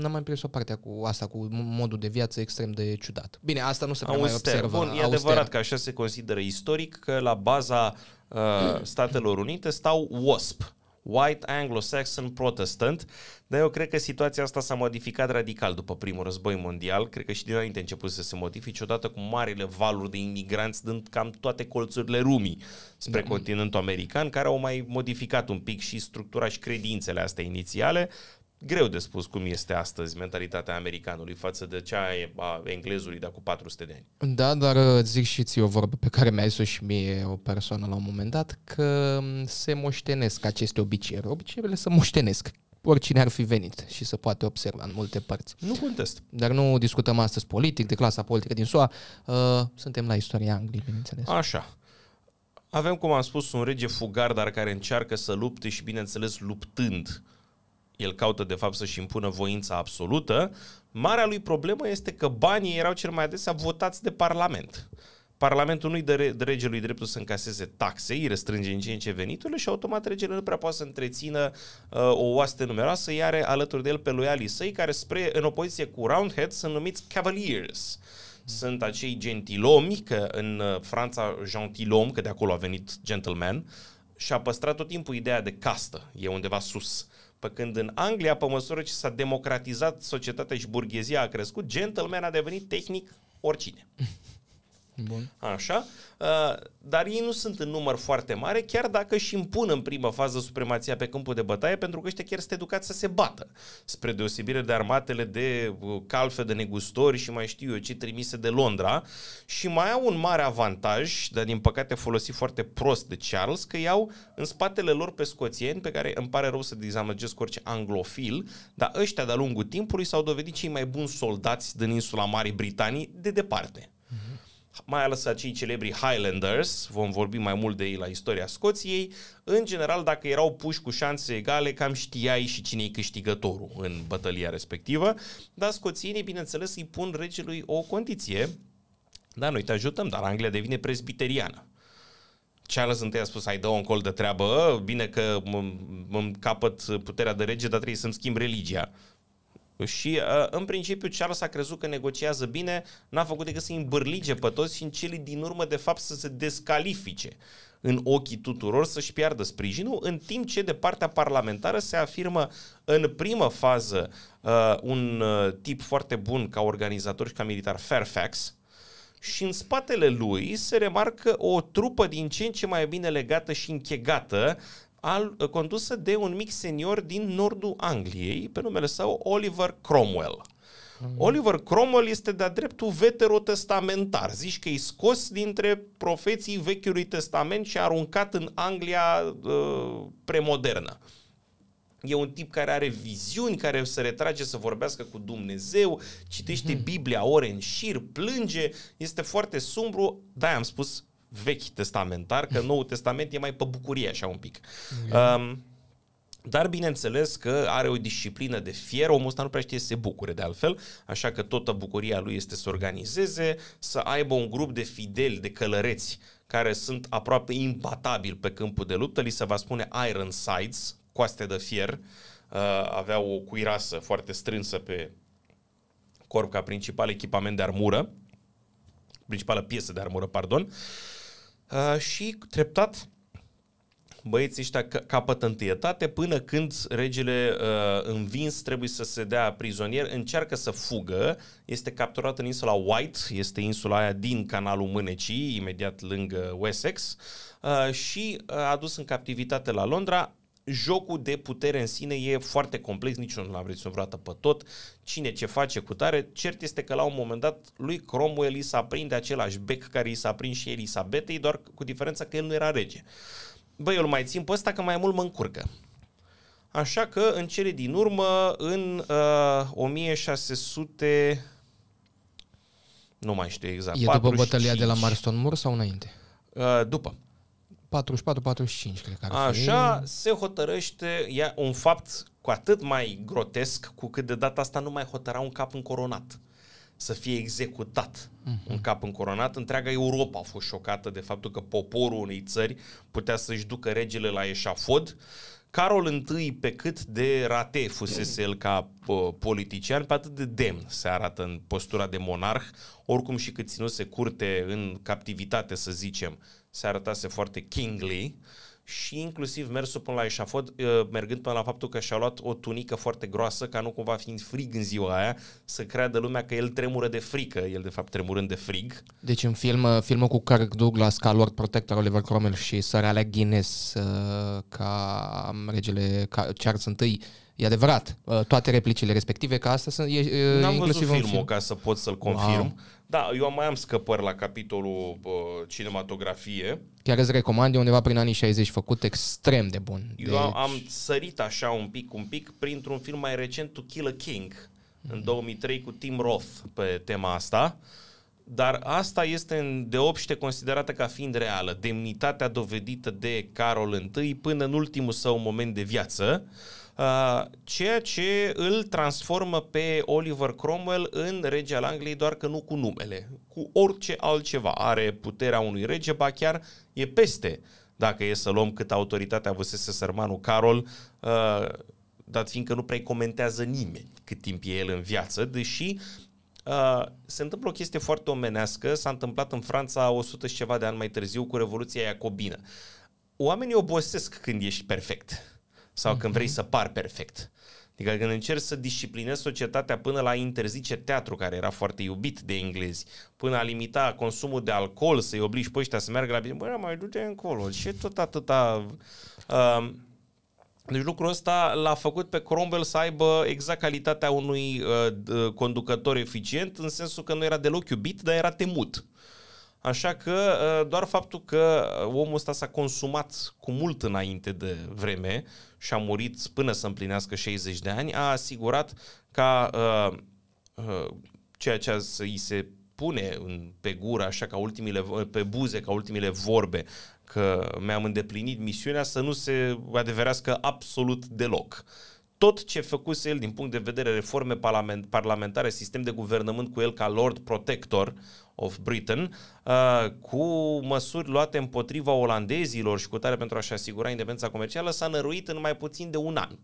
n-am mai prins o partea cu asta, cu modul de viață extrem de ciudat. Bine, asta nu se prea mai observă. Bun, e auster. adevărat că așa se consideră istoric, că la baza uh, Statelor Unite stau WASP, white anglo-saxon protestant, dar eu cred că situația asta s-a modificat radical după primul război mondial, cred că și dinainte a început să se modifice odată cu marile valuri de imigranți dând cam toate colțurile rumii spre mm-hmm. continentul american, care au mai modificat un pic și structura și credințele astea inițiale, greu de spus cum este astăzi mentalitatea americanului față de cea a englezului de acum 400 de ani. Da, dar uh, zic și ți o vorbă pe care mi-a zis și mie o persoană la un moment dat, că um, se moștenesc aceste obiceiuri. Obiceiurile se moștenesc oricine ar fi venit și se poate observa în multe părți. Nu contest. Dar nu discutăm astăzi politic, de clasa politică din SUA. Uh, suntem la istoria Angliei, bineînțeles. Așa. Avem, cum am spus, un rege fugar, dar care încearcă să lupte și, bineînțeles, luptând el caută de fapt să-și impună voința absolută, marea lui problemă este că banii erau cel mai adesea votați de Parlament. Parlamentul nu-i dă regelui dreptul să încaseze taxe, îi restrânge în ce în ce veniturile și automat regele nu prea poate să întrețină uh, o oaste numeroasă, iar alături de el pe loialii săi, care spre, în opoziție cu Roundhead sunt numiți Cavaliers. Sunt acei gentilomi, că în uh, Franța gentilom, că de acolo a venit gentleman, și a păstrat tot timpul ideea de castă, e undeva sus. Pe când în Anglia, pe măsură ce s-a democratizat societatea și burghezia a crescut, gentleman a devenit tehnic oricine. Bun. Așa. Uh, dar ei nu sunt în număr foarte mare, chiar dacă își impun în prima fază supremația pe câmpul de bătaie, pentru că ăștia chiar sunt educați să se bată. Spre deosebire de armatele de uh, calfe de negustori și mai știu eu ce trimise de Londra. Și mai au un mare avantaj, dar din păcate folosit foarte prost de Charles, că iau în spatele lor pe scoțieni, pe care îmi pare rău să dezamăgesc orice anglofil, dar ăștia de-a lungul timpului s-au dovedit cei mai buni soldați din insula Marii Britanii de departe mai ales acei celebri Highlanders, vom vorbi mai mult de ei la istoria Scoției, în general, dacă erau puși cu șanse egale, cam știai și cine e câștigătorul în bătălia respectivă, dar scoțienii, bineînțeles, îi pun regelui o condiție, da, noi te ajutăm, dar Anglia devine presbiteriană. Charles I a spus, ai dă un col de treabă, bine că îmi capăt puterea de rege, dar trebuie să-mi schimb religia. Și uh, în principiu Charles a crezut că negociază bine, n-a făcut decât să-i îmbârlige pe toți și în cele din urmă de fapt să se descalifice în ochii tuturor să-și piardă sprijinul, în timp ce de partea parlamentară se afirmă în primă fază uh, un uh, tip foarte bun ca organizator și ca militar Fairfax, și în spatele lui se remarcă o trupă din ce în ce mai bine legată și închegată al, uh, condusă de un mic senior din nordul Angliei, pe numele său Oliver Cromwell. Mm. Oliver Cromwell este de-a dreptul veterotestamentar. Zici că e scos dintre profeții Vechiului Testament și aruncat în Anglia uh, premodernă. E un tip care are viziuni, care se retrage să vorbească cu Dumnezeu, citește mhm. Biblia ore în șir, plânge, este foarte sumbru. Da, am spus vechi testamentar, că Noul Testament e mai pe bucurie așa un pic. Mm-hmm. Um, dar bineînțeles că are o disciplină de fier, omul ăsta nu prea știe să se bucure de altfel, așa că toată bucuria lui este să organizeze, să aibă un grup de fideli, de călăreți, care sunt aproape imbatabili pe câmpul de luptă, li se va spune Iron Sides, coaste de fier, uh, aveau o cuirasă foarte strânsă pe corp ca principal echipament de armură, principală piesă de armură, pardon, uh, Uh, și treptat băieții ăștia capătă întâietate până când regele uh, învins trebuie să se dea prizonier, încearcă să fugă, este capturat în insula White, este insula aia din canalul Mânecii, imediat lângă Wessex, uh, și uh, adus în captivitate la Londra, jocul de putere în sine e foarte complex, nici nu l-am reținut vreodată pe tot, cine ce face cu tare. Cert este că la un moment dat lui Cromwell i s-a de același bec care i s-a prins și Elisabetei, doar cu diferența că el nu era rege. Băi, eu îl mai țin pe ăsta că mai mult mă încurcă. Așa că în cele din urmă, în uh, 1600, nu mai știu exact. E 45, după bătălia de la Marston Moor sau înainte? Uh, după. 44-45, cred că ar Așa fi. se hotărăște ia un fapt cu atât mai grotesc cu cât de data asta nu mai hotăra un cap încoronat să fie executat uh-huh. un cap încoronat. Întreaga Europa a fost șocată de faptul că poporul unei țări putea să-și ducă regele la eșafod. Carol I, pe cât de rate fusese el ca politician, pe atât de demn se arată în postura de monarh, oricum și cât ținuse curte în captivitate, să zicem, se arătase foarte kingly și inclusiv mersul până la eșafod, uh, mergând până la faptul că și-a luat o tunică foarte groasă, ca nu cumva fiind frig în ziua aia, să creadă lumea că el tremură de frică, el de fapt tremurând de frig. Deci în film, uh, filmul cu Kirk Douglas ca Lord Protector Oliver Cromwell și Alec Guinness uh, ca regele Charles I, E adevărat, toate replicile respective, că asta sunt e, N-am văzut filmul film. ca să pot să-l confirm, wow. Da, eu mai am scăpări la capitolul uh, cinematografie. Chiar îți recomand, e undeva prin anii 60 făcut extrem de bun. Eu deci... am sărit așa un pic, un pic, printr-un film mai recent, To Kill a King, mm-hmm. în 2003 cu Tim Roth pe tema asta. Uh, dar asta este în deopște considerată ca fiind reală, demnitatea dovedită de Carol I până în ultimul său moment de viață, ceea ce îl transformă pe Oliver Cromwell în rege al Angliei, doar că nu cu numele, cu orice altceva. Are puterea unui rege, ba chiar e peste, dacă e să luăm cât autoritatea văsese sărmanul Carol, dat fiindcă nu prea comentează nimeni cât timp e el în viață, deși Uh, se întâmplă o chestie foarte omenească, s-a întâmplat în Franța 100 și ceva de ani mai târziu cu Revoluția Iacobină. Oamenii obosesc când ești perfect sau mm-hmm. când vrei mhm. să par perfect. Adică când încerci să disciplinezi societatea până la interzice teatru, care era foarte iubit de englezi, până a limita consumul de alcool, să-i obligi pe ăștia să meargă la bine, băi, mai du-te încolo, și tot atâta... Uh, deci lucrul ăsta l-a făcut pe Cromwell să aibă exact calitatea unui uh, uh, conducător eficient, în sensul că nu era deloc iubit, dar era temut. Așa că uh, doar faptul că uh, omul ăsta s-a consumat cu mult înainte de vreme și a murit până să împlinească 60 de ani, a asigurat ca uh, uh, ceea ce îi se pune în, pe gură, așa ca ultimile, pe buze, ca ultimile vorbe că mi-am îndeplinit misiunea să nu se adeverească absolut deloc. Tot ce făcuse el din punct de vedere reforme parlamentare, sistem de guvernământ cu el ca Lord Protector of Britain, uh, cu măsuri luate împotriva olandezilor și cu tare pentru a-și asigura independența comercială, s-a năruit în mai puțin de un an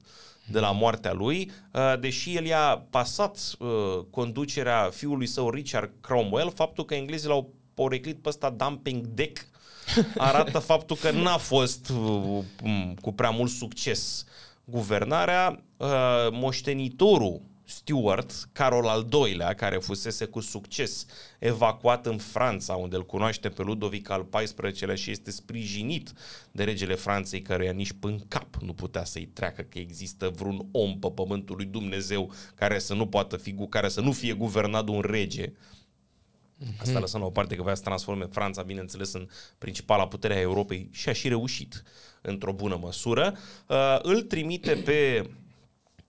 de la moartea lui, uh, deși el i-a pasat uh, conducerea fiului său Richard Cromwell, faptul că englezii l-au poreclit pe ăsta dumping deck arată faptul că n-a fost uh, um, cu prea mult succes guvernarea. Uh, moștenitorul Stuart Carol al II-lea, care fusese cu succes evacuat în Franța, unde îl cunoaște pe Ludovic al XIV-lea și este sprijinit de regele Franței, căruia nici până cap nu putea să-i treacă că există vreun om pe pământul lui Dumnezeu care să nu poată fi, care să nu fie guvernat de un rege. Uh, Mm-hmm. Asta mhm. lăsând la o parte că voia să transforme Franța, bineînțeles, în principala putere a Europei și a și reușit într-o bună măsură. Uh, îl trimite pe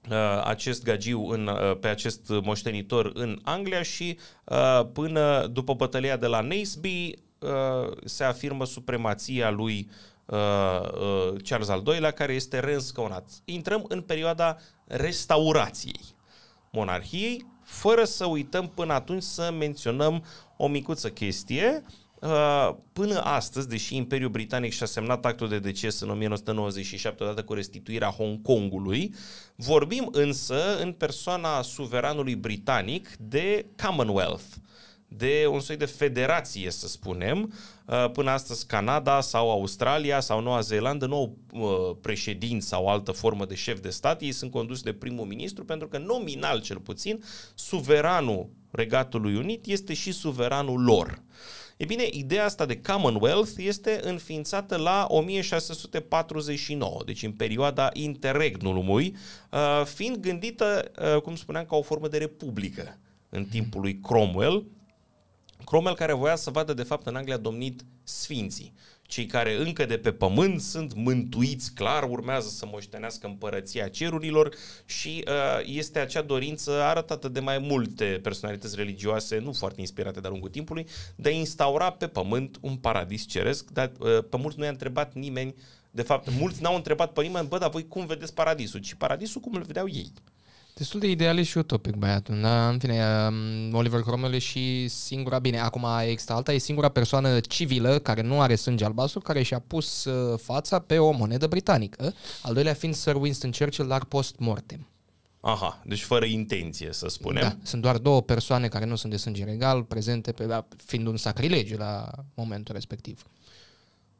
uh, acest gagiu în, uh, pe acest moștenitor în Anglia și uh, până după bătălia de la Naseby se afirmă supremația lui Charles al II-lea, care este reînscăunat. Intrăm în perioada restaurației monarhiei, fără să uităm până atunci să menționăm o micuță chestie. Uh, până astăzi, deși Imperiul Britanic și-a semnat actul de deces în 1997 odată cu restituirea Hong Kongului, vorbim însă în persoana suveranului britanic de Commonwealth, de un soi de federație, să spunem, Uh, până astăzi Canada sau Australia sau Noua Zeelandă nu au uh, președinți sau altă formă de șef de stat, ei sunt conduși de primul ministru pentru că nominal cel puțin suveranul Regatului Unit este și suveranul lor. E bine, ideea asta de Commonwealth este înființată la 1649, deci în perioada interregnului, uh, fiind gândită, cum spuneam, ca o formă de republică în timpul lui Cromwell, Cromwell care voia să vadă de fapt în Anglia domnit sfinții, cei care încă de pe pământ sunt mântuiți clar, urmează să moștenească împărăția cerurilor și uh, este acea dorință arătată de mai multe personalități religioase, nu foarte inspirate de-a lungul timpului, de a instaura pe pământ un paradis ceresc, dar uh, pe mulți nu i-a întrebat nimeni de fapt, mulți n-au întrebat pe nimeni, bă, dar voi cum vedeți paradisul? Și paradisul cum îl vedeau ei destul de idealist și utopic băiatul. Da, în fine, um, Oliver Cromwell e și singura, bine, acum există alta, e singura persoană civilă care nu are sânge albastru, care și-a pus uh, fața pe o monedă britanică, al doilea fiind Sir Winston Churchill dar post-mortem. Aha, deci fără intenție, să spunem. Da, sunt doar două persoane care nu sunt de sânge regal prezente, pe, da, fiind un sacrilegiu la momentul respectiv.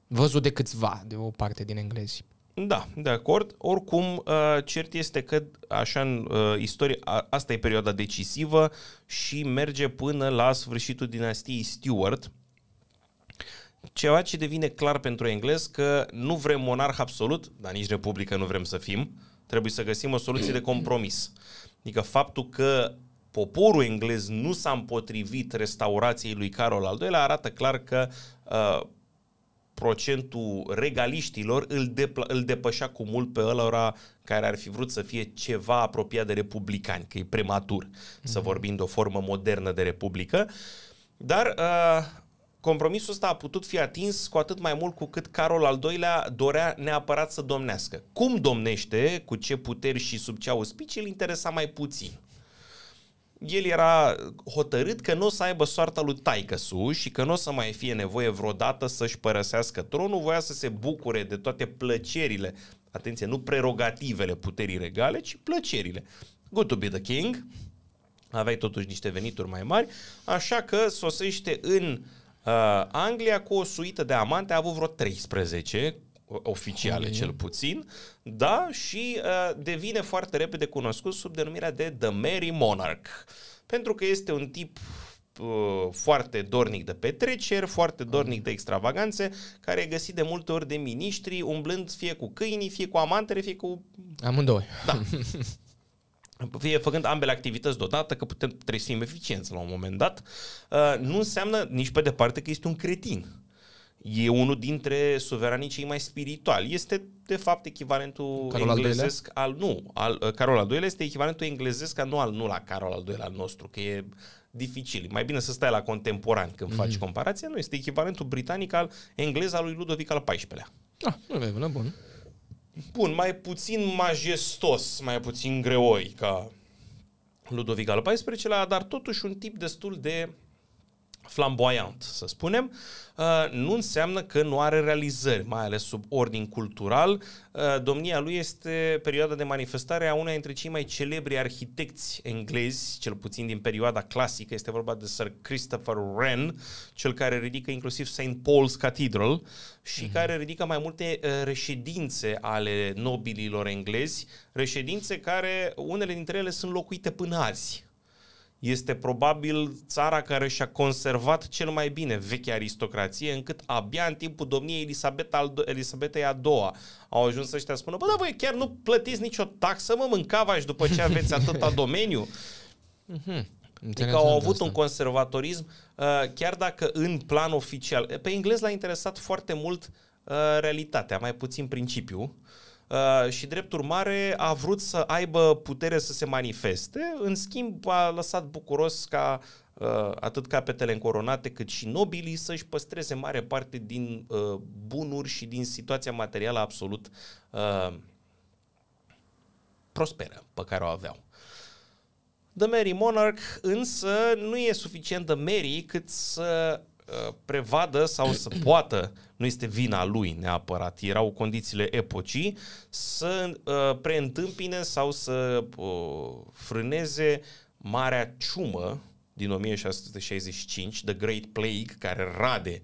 Văzut de câțiva, de o parte din englezi. Da, de acord. Oricum, uh, cert este că așa în uh, istorie, asta e perioada decisivă și merge până la sfârșitul dinastiei Stuart, ceva ce devine clar pentru englez că nu vrem monarh absolut, dar nici republică nu vrem să fim, trebuie să găsim o soluție de compromis. Adică faptul că poporul englez nu s-a împotrivit restaurației lui Carol al II-lea arată clar că uh, procentul regaliștilor îl, depla- îl depășea cu mult pe ălora care ar fi vrut să fie ceva apropiat de republicani, că e prematur mm-hmm. să mhm. vorbim de o formă modernă de republică. Dar uh, compromisul ăsta a putut fi atins cu atât mai mult cu cât Carol al II-lea dorea neapărat să domnească. Cum domnește, cu ce puteri și sub ce auspicii, îl interesa mai puțin el era hotărât că nu o să aibă soarta lui taică și că nu o să mai fie nevoie vreodată să-și părăsească tronul, voia să se bucure de toate plăcerile, atenție, nu prerogativele puterii regale, ci plăcerile. Good to be the king, aveai totuși niște venituri mai mari, așa că sosește în uh, Anglia cu o suită de amante, a avut vreo 13, oficiale okay. cel puțin, da, și uh, devine foarte repede cunoscut sub denumirea de The Merry Monarch, pentru că este un tip uh, foarte dornic de petreceri, foarte dornic de extravaganțe, care e găsit de multe ori de miniștri, umblând fie cu câinii, fie cu amantele, fie cu... amândoi. Da. fie făcând ambele activități deodată, că putem, trebuie să fim eficienți la un moment dat, uh, nu înseamnă nici pe departe că este un cretin e unul dintre suveranii cei mai spirituali. Este, de fapt, echivalentul Carol englezesc al, al nu, al, uh, Carol al doilea este echivalentul englezesc al nu al nu la Carol al doilea al nostru, că e dificil. Mai bine să stai la contemporan când mm-hmm. faci mhm. comparația, nu este echivalentul britanic al englez al lui Ludovic al XIV-lea. Ah, nu bun. Bun, mai puțin majestos, mai puțin greoi ca Ludovic al XIV-lea, dar totuși un tip destul de flamboyant, să spunem, uh, nu înseamnă că nu are realizări, mai ales sub ordin cultural. Uh, domnia lui este perioada de manifestare a uneia dintre cei mai celebri arhitecți englezi, cel puțin din perioada clasică. Este vorba de Sir Christopher Wren, cel care ridică inclusiv St. Paul's Cathedral și uh-huh. care ridică mai multe uh, reședințe ale nobililor englezi, reședințe care unele dintre ele sunt locuite până azi este probabil țara care și-a conservat cel mai bine vechea aristocrație, încât abia în timpul domniei Elisabeta al, Elisabetei a doua au ajuns ăștia să spună, bă, da, voi chiar nu plătiți nicio taxă, mă, și după ce aveți atâta domeniu. mm Adică au avut asta. un conservatorism, uh, chiar dacă în plan oficial. Pe englez l-a interesat foarte mult uh, realitatea, mai puțin principiul. Uh, Uh, și drept urmare a vrut să aibă putere să se manifeste, în schimb a lăsat bucuros ca uh, atât capetele încoronate cât și nobilii să-și păstreze mare parte din uh, bunuri și din situația materială absolut prosperă pe care o aveau. The Mary Monarch însă nu e suficient de Mary cât să Uh, prevadă sau să poată, nu este vina lui neapărat, erau condițiile epocii, să uh, preîntâmpine sau să uh, frâneze marea ciumă din 1665, The Great Plague, care rade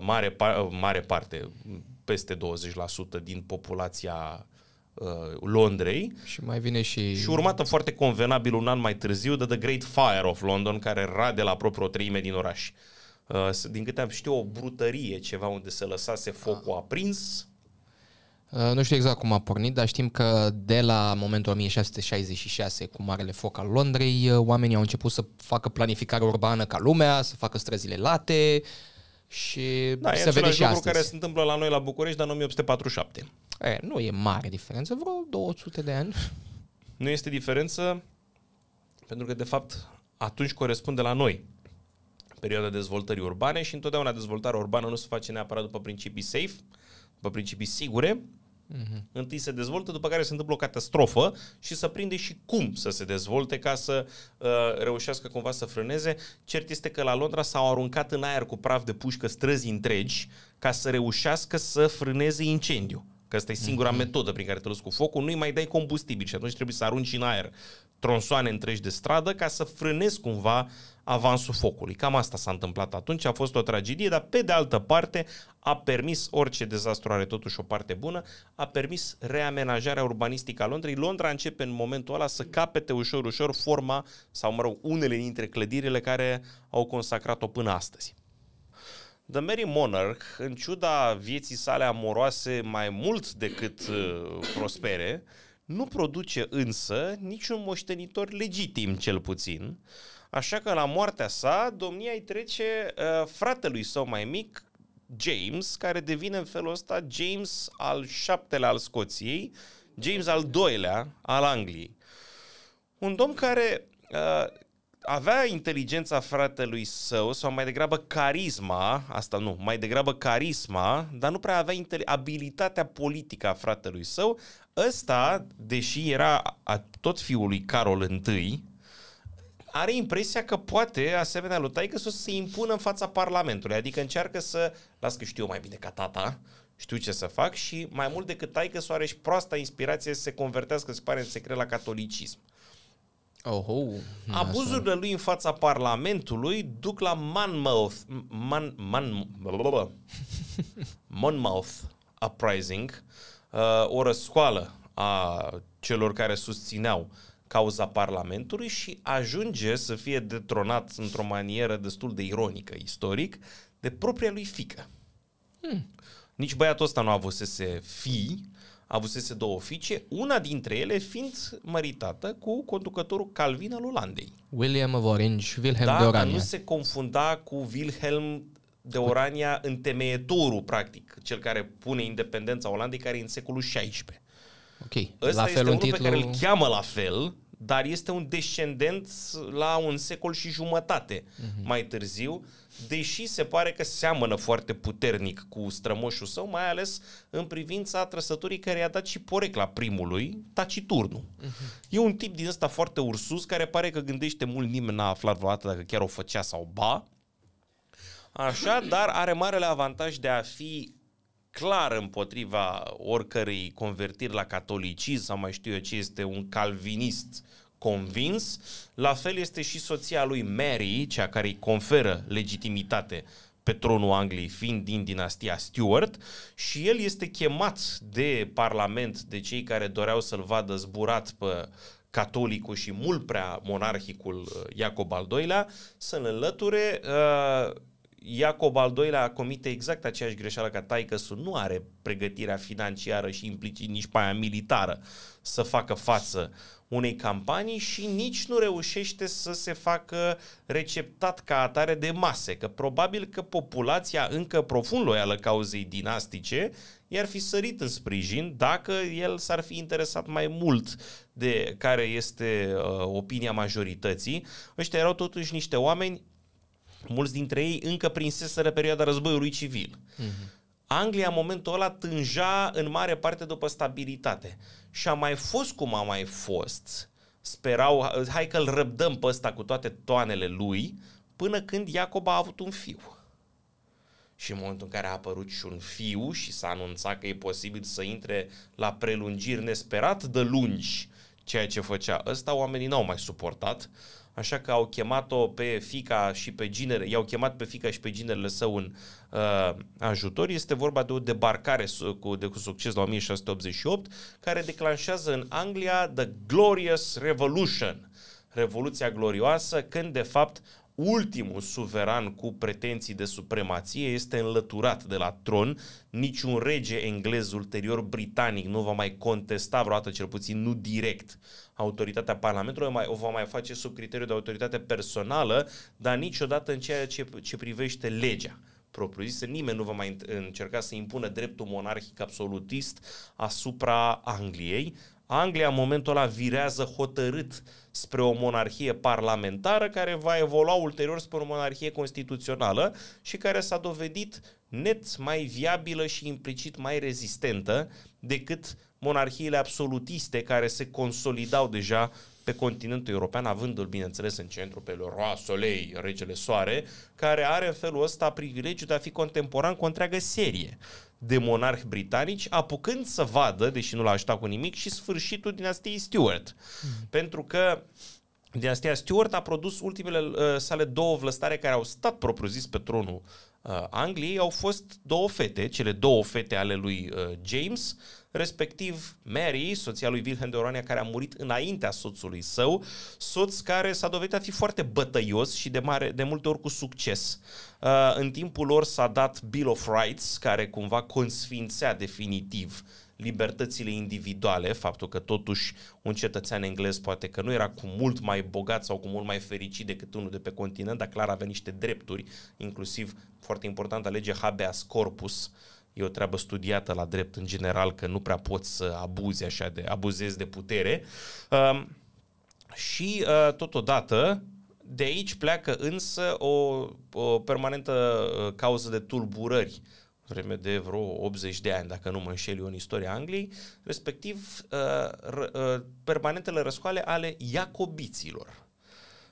mare, mare parte, peste 20% din populația Londrei. Și mai vine și... Și urmată foarte convenabil un an mai târziu de The Great Fire of London, care rade la propriu o treime din oraș. Uh, Uh, din câte am știu, o brutărie ceva unde se lăsase focul ah. aprins. Uh, nu știu exact cum a pornit, dar știm că de la momentul 1666, cu Marele Foc al Londrei, uh, oamenii au început să facă planificare urbană ca lumea, să facă străzile late și da, să vede și astăzi. care se întâmplă la noi la București, dar în 1847. E, nu e mare diferență, vreo 200 de ani. Nu este diferență, pentru că de fapt atunci corespunde la noi perioada dezvoltării urbane și întotdeauna dezvoltarea urbană nu se face neapărat după principii safe, după principii sigure. Mm-hmm. Întâi se dezvoltă, după care se întâmplă o catastrofă și să prinde și cum să se dezvolte ca să uh, reușească cumva să frâneze. Cert este că la Londra s-au aruncat în aer cu praf de pușcă străzi întregi ca să reușească să frâneze incendiu. Că asta e singura mm-hmm. metodă prin care te lupți cu focul, nu-i mai dai combustibil și atunci trebuie să arunci în aer tronsoane întregi de stradă ca să frânezi cumva avansul focului. Cam asta s-a întâmplat atunci, a fost o tragedie, dar pe de altă parte a permis orice dezastru are totuși o parte bună, a permis reamenajarea urbanistică a Londrei. Londra începe în momentul ăla să capete ușor, ușor forma sau, mă rog, unele dintre clădirile care au consacrat-o până astăzi. The Merry Monarch, în ciuda vieții sale amoroase mai mult decât uh, prospere, nu produce însă niciun moștenitor legitim, cel puțin, așa că la moartea sa, domnia îi trece uh, fratelui său mai mic, James, care devine în felul ăsta James al șaptelea al Scoției, James al doilea al Angliei. Un domn care uh, avea inteligența fratelui său sau mai degrabă carisma, asta nu, mai degrabă carisma, dar nu prea avea abilitatea politică a fratelui său. Ăsta, deși era a tot fiul lui Carol I, are impresia că poate, asemenea lui taică să se impună în fața Parlamentului, adică încearcă să, las că știu mai bine ca tata, știu ce să fac și mai mult decât taică soare și proasta inspirație să se convertească, se pare în secret, la catolicism. Oh, oh. Hmm, Abuzurile lui în fața Parlamentului duc la Monmouth, Man, Man, Monmouth Uprising, uh, o răscoală a celor care susțineau cauza Parlamentului și ajunge să fie detronat într-o manieră destul de ironică, istoric, de propria lui fică. Hmm. Nici băiatul ăsta nu avusese fii, avusese două fiice, una dintre ele fiind măritată cu conducătorul Calvin al Olandei. William of Orange, Wilhelm da, de Orania. nu se confunda cu Wilhelm de Orania întemeietorul, practic, cel care pune independența Olandei, care e în secolul XVI. Ok, Ăsta la fel este un titlu... pe care îl cheamă la fel, dar este un descendent la un secol și jumătate uh-huh. mai târziu deși se pare că seamănă foarte puternic cu strămoșul său, mai ales în privința trăsăturii care i-a dat și porecla primului, Taciturnul. Uh-huh. E un tip din ăsta foarte ursus, care pare că gândește mult, nimeni n-a aflat vreodată dacă chiar o făcea sau ba. Așa, dar are marele avantaj de a fi clar împotriva oricărei convertiri la catolicism sau mai știu eu ce este un calvinist convins. La fel este și soția lui Mary, cea care îi conferă legitimitate pe tronul Angliei, fiind din dinastia Stuart, și el este chemat de Parlament, de cei care doreau să-l vadă zburat pe catolicul și mult prea monarhicul uh, Iacob al II-lea, să-l înlăture. Uh, Iacob al II-lea comite exact aceeași greșeală ca taică nu are pregătirea financiară și implicit nici paia militară să facă față unei campanii și nici nu reușește să se facă receptat ca atare de mase, că probabil că populația încă profund loială cauzei dinastice i-ar fi sărit în sprijin dacă el s-ar fi interesat mai mult de care este uh, opinia majorității. Ăștia erau totuși niște oameni mulți dintre ei încă prinseseră perioada războiului civil. Mm-hmm. Anglia în momentul ăla tânja în mare parte după stabilitate și a mai fost cum a mai fost. Sperau, hai că îl răbdăm pe ăsta cu toate toanele lui, până când Iacob a avut un fiu. Și în momentul în care a apărut și un fiu și s-a anunțat că e posibil să intre la prelungiri nesperat de lungi, ceea ce făcea ăsta, oamenii n-au mai suportat așa că au chemat-o pe fica și pe ginere, i-au chemat pe fica și pe ginerele său în uh, ajutor. Este vorba de o debarcare cu, de, cu succes la 1688, care declanșează în Anglia The Glorious Revolution, Revoluția Glorioasă, când de fapt ultimul suveran cu pretenții de supremație este înlăturat de la tron. Niciun rege englez ulterior britanic nu va mai contesta vreodată, cel puțin nu direct, autoritatea Parlamentului, mai, o va mai face sub criteriu de autoritate personală, dar niciodată în ceea ce, ce privește legea propriu zis, nimeni nu va mai încerca să impună dreptul monarhic absolutist asupra Angliei, Anglia în momentul ăla virează hotărât spre o monarhie parlamentară care va evolua ulterior spre o monarhie constituțională și care s-a dovedit net mai viabilă și implicit mai rezistentă decât monarhiile absolutiste care se consolidau deja pe continentul european, avându-l, bineînțeles, în centru pe Leroy Soleil, regele soare, care are în felul ăsta privilegiu de a fi contemporan cu o întreagă serie de monarhi britanici, apucând să vadă, deși nu l-a ajutat cu nimic, și sfârșitul dinastiei Stuart. Mm. Pentru că dinastia Stuart a produs ultimele uh, sale două vlăstare care au stat propriu-zis pe tronul uh, Angliei, au fost două fete, cele două fete ale lui uh, James, uh, respectiv Mary, soția lui Wilhelm de Orania, care a murit înaintea soțului său, soț care s-a dovedit a fi foarte bătăios și de, mare, de multe ori cu succes. Uh, în timpul lor s-a dat Bill of Rights, care cumva consfințea definitiv libertățile individuale, faptul că totuși un cetățean englez poate că nu era cu mult mai bogat sau cu mult mai fericit decât unul de pe continent, dar clar avea niște drepturi, inclusiv foarte importantă lege habeas corpus, uh, e o treabă studiată la drept în general, că nu prea poți să abuzi așa de, abuzezi de putere. Um, și uh, totodată, de aici pleacă însă o, o permanentă uh, cauză de tulburări vreme de vreo 80 de ani, dacă nu mă înșel eu în istoria Angliei, respectiv uh, r- uh, permanentele răscoale ale iacobiților.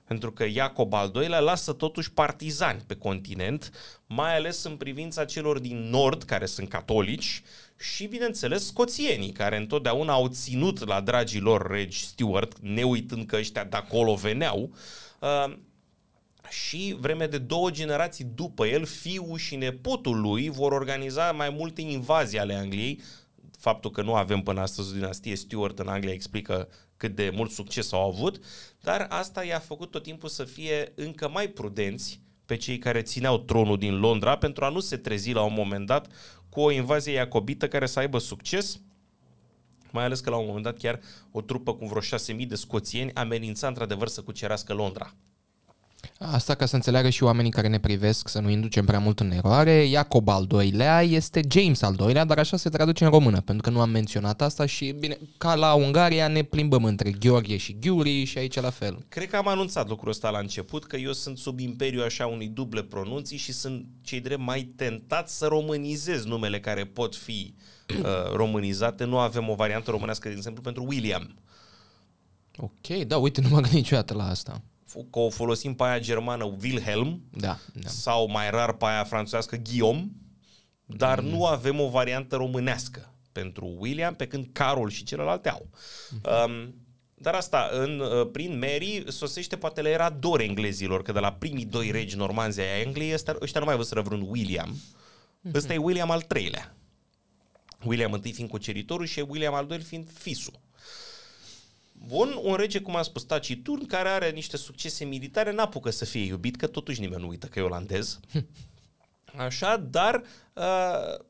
Pentru că Iacob al doilea lasă totuși partizani pe continent, mai ales în privința celor din nord care sunt catolici și, bineînțeles, scoțienii, care întotdeauna au ținut la dragii lor regi Stuart, neuitând că ăștia de acolo veneau, uh, și vreme de două generații după el, fiul și nepotul lui vor organiza mai multe invazii ale Angliei. Faptul că nu avem până astăzi o dinastie Stuart în Anglia explică cât de mult succes au avut, dar asta i-a făcut tot timpul să fie încă mai prudenți pe cei care țineau tronul din Londra pentru a nu se trezi la un moment dat cu o invazie iacobită care să aibă succes, mai ales că la un moment dat chiar o trupă cu vreo 6.000 de scoțieni amenința într-adevăr să cucerească Londra. Asta ca să înțeleagă și oamenii care ne privesc, să nu inducem prea mult în eroare, Iacob al doilea este James al doilea, dar așa se traduce în română, pentru că nu am menționat asta și, bine, ca la Ungaria ne plimbăm între Gheorghe și Ghiuri și aici la fel. Cred că am anunțat lucrul ăsta la început, că eu sunt sub imperiu așa unui duble pronunții și sunt cei drept mai tentat să românizez numele care pot fi uh, românizate. Nu avem o variantă românească, de exemplu, pentru William. Ok, da, uite, nu mă gândesc niciodată la asta că o folosim pe aia germană Wilhelm da, da. sau mai rar pe aia franțuiască Guillaume, dar mm. nu avem o variantă românească pentru William, pe când Carol și celelalte au. Mm-hmm. Um, dar asta, în, uh, prin Mary, sosește poate le era dor englezilor, că de la primii doi regi normanzi ai Angliei, ăștia, ăștia nu mai văzut vreun William. Mm-hmm. Ăsta e William al treilea. William I fiind cuceritorul și William al doilea fiind fisul. Bun, un rege, cum am spus, taciturn, care are niște succese militare, n-apucă să fie iubit, că totuși nimeni nu uită că e olandez. Așa, dar uh,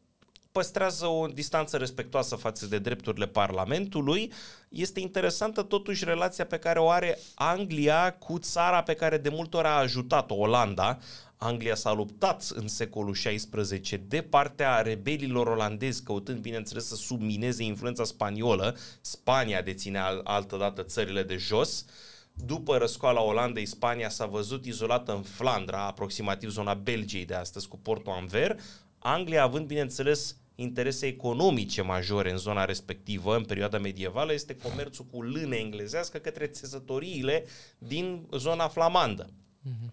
păstrează o distanță respectoasă față de drepturile Parlamentului. Este interesantă totuși relația pe care o are Anglia cu țara pe care de multe ori a ajutat-o, Olanda. Anglia s-a luptat în secolul XVI de partea rebelilor olandezi, căutând, bineînțeles, să submineze influența spaniolă. Spania deținea altădată țările de jos. După răscoala Olandei, Spania s-a văzut izolată în Flandra, aproximativ zona Belgiei de astăzi, cu portul Anver. Anglia având, bineînțeles, interese economice majore în zona respectivă, în perioada medievală, este comerțul cu lână englezească către țesătoriile din zona flamandă. Mm-hmm.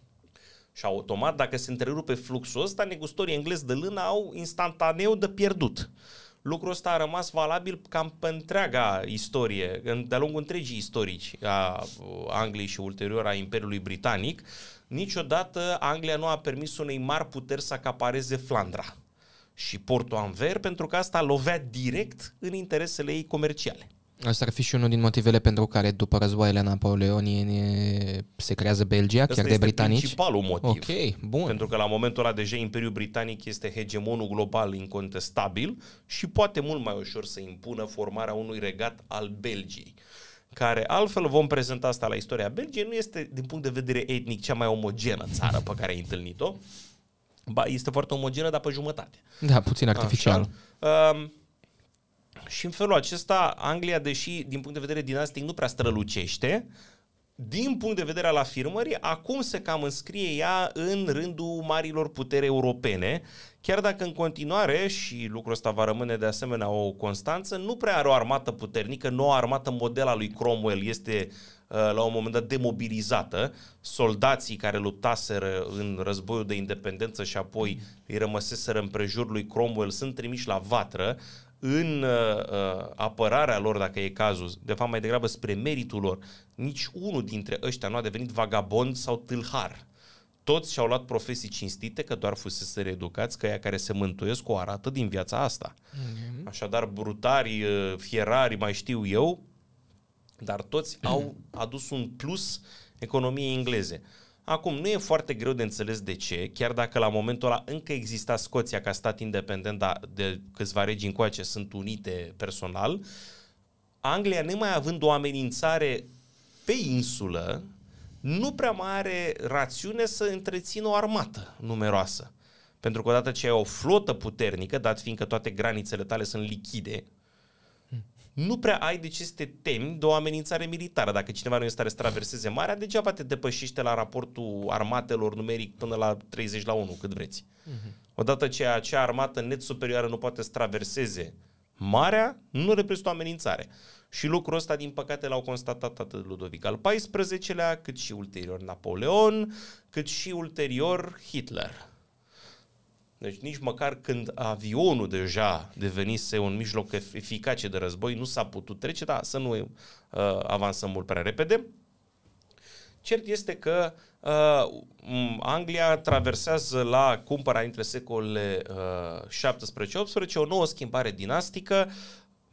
Și automat, dacă se întrerupe fluxul ăsta, negustorii englezi de lână au instantaneu de pierdut. Lucrul ăsta a rămas valabil cam pe întreaga istorie, de-a lungul întregii istorici a Angliei și ulterior a Imperiului Britanic. Niciodată Anglia nu a permis unei mari puteri să acapareze Flandra și Porto Anver, pentru că asta lovea direct în interesele ei comerciale. Asta ar fi și unul din motivele pentru care după războaiele napoleoniene se creează Belgia, Asta chiar de britanici. principalul motiv. Ok, bun. Pentru că la momentul ăla deja Imperiul Britanic este hegemonul global incontestabil și poate mult mai ușor să impună formarea unui regat al Belgiei care altfel vom prezenta asta la istoria Belgiei, nu este din punct de vedere etnic cea mai omogenă țară pe care ai întâlnit-o. Ba, este foarte omogenă, dar pe jumătate. Da, puțin artificial. Așa. Și în felul acesta, Anglia, deși din punct de vedere dinastic nu prea strălucește, din punct de vedere al afirmării, acum se cam înscrie ea în rândul marilor putere europene, chiar dacă în continuare, și lucrul ăsta va rămâne de asemenea o constanță, nu prea are o armată puternică, noua armată modela lui Cromwell este uh, la un moment dat demobilizată, soldații care luptaseră în războiul de independență și apoi îi rămăseseră în lui Cromwell sunt trimiși la vatră, în uh, uh, apărarea lor, dacă e cazul, de fapt mai degrabă spre meritul lor, nici unul dintre ăștia nu a devenit vagabond sau tâlhar. Toți și-au luat profesii cinstite că doar fusese reeducați, că ea care se mântuiesc o arată din viața asta. Mm-hmm. Așadar, brutari, uh, fierari, mai știu eu, dar toți au adus un plus economiei engleze. Acum, nu e foarte greu de înțeles de ce, chiar dacă la momentul ăla încă exista Scoția ca stat independent, dar de câțiva regi încoace sunt unite personal, Anglia, nemai având o amenințare pe insulă, nu prea mai are rațiune să întrețină o armată numeroasă. Pentru că odată ce ai o flotă puternică, dat fiindcă toate granițele tale sunt lichide, nu prea ai de ce să te temi de o amenințare militară. Dacă cineva nu este stare să traverseze marea, degeaba te depășește la raportul armatelor numeric până la 30 la 1, cât vreți. Uh-huh. Odată ce acea armată net superioară nu poate să traverseze marea, nu reprezintă o amenințare. Și lucrul ăsta, din păcate, l-au constatat atât Ludovic al XIV-lea, cât și ulterior Napoleon, cât și ulterior Hitler. Deci nici măcar când avionul deja devenise un mijloc eficace de război, nu s-a putut trece, dar să nu uh, avansăm mult prea repede. Cert este că uh, Anglia traversează la cumpăra între secolele uh, 17-18 o nouă schimbare dinastică,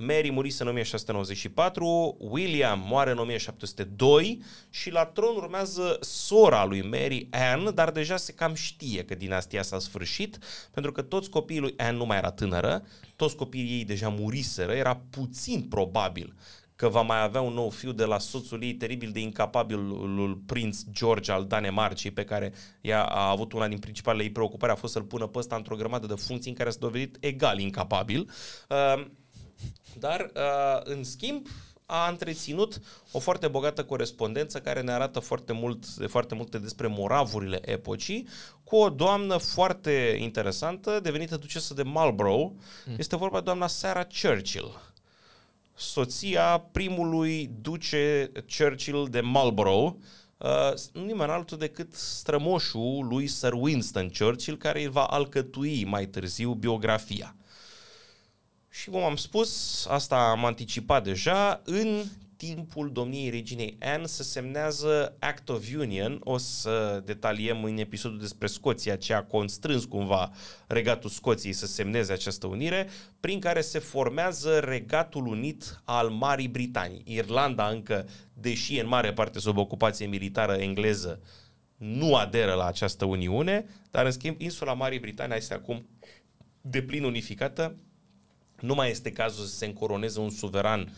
Mary murise în 1694, William moare în 1702 și la tron urmează sora lui Mary Anne, dar deja se cam știe că dinastia s-a sfârșit, pentru că toți copiii lui Anne nu mai era tânără, toți copiii ei deja muriseră, era puțin probabil că va mai avea un nou fiu de la soțul ei teribil de incapabilul prinț George al Danemarcii, pe care ea a avut una din principalele ei preocupări, a fost să-l pună pe ăsta într-o grămadă de funcții în care s-a dovedit egal incapabil. Uh, dar, uh, în schimb, a întreținut o foarte bogată corespondență care ne arată foarte, mult, foarte multe despre moravurile epocii cu o doamnă foarte interesantă devenită ducesă de Marlborough. Mm. Este vorba de doamna Sarah Churchill, soția primului duce Churchill de Marlborough, Uh, nimeni altul decât strămoșul lui Sir Winston Churchill, care îi va alcătui mai târziu biografia. Și cum am spus, asta am anticipat deja, în timpul domniei reginei Anne se semnează Act of Union. O să detaliem în episodul despre Scoția ce a constrâns cumva regatul Scoției să semneze această unire, prin care se formează regatul unit al Marii Britanii. Irlanda încă, deși în mare parte sub ocupație militară engleză, nu aderă la această uniune, dar în schimb insula Marii Britanii este acum deplin unificată nu mai este cazul să se încoroneze un suveran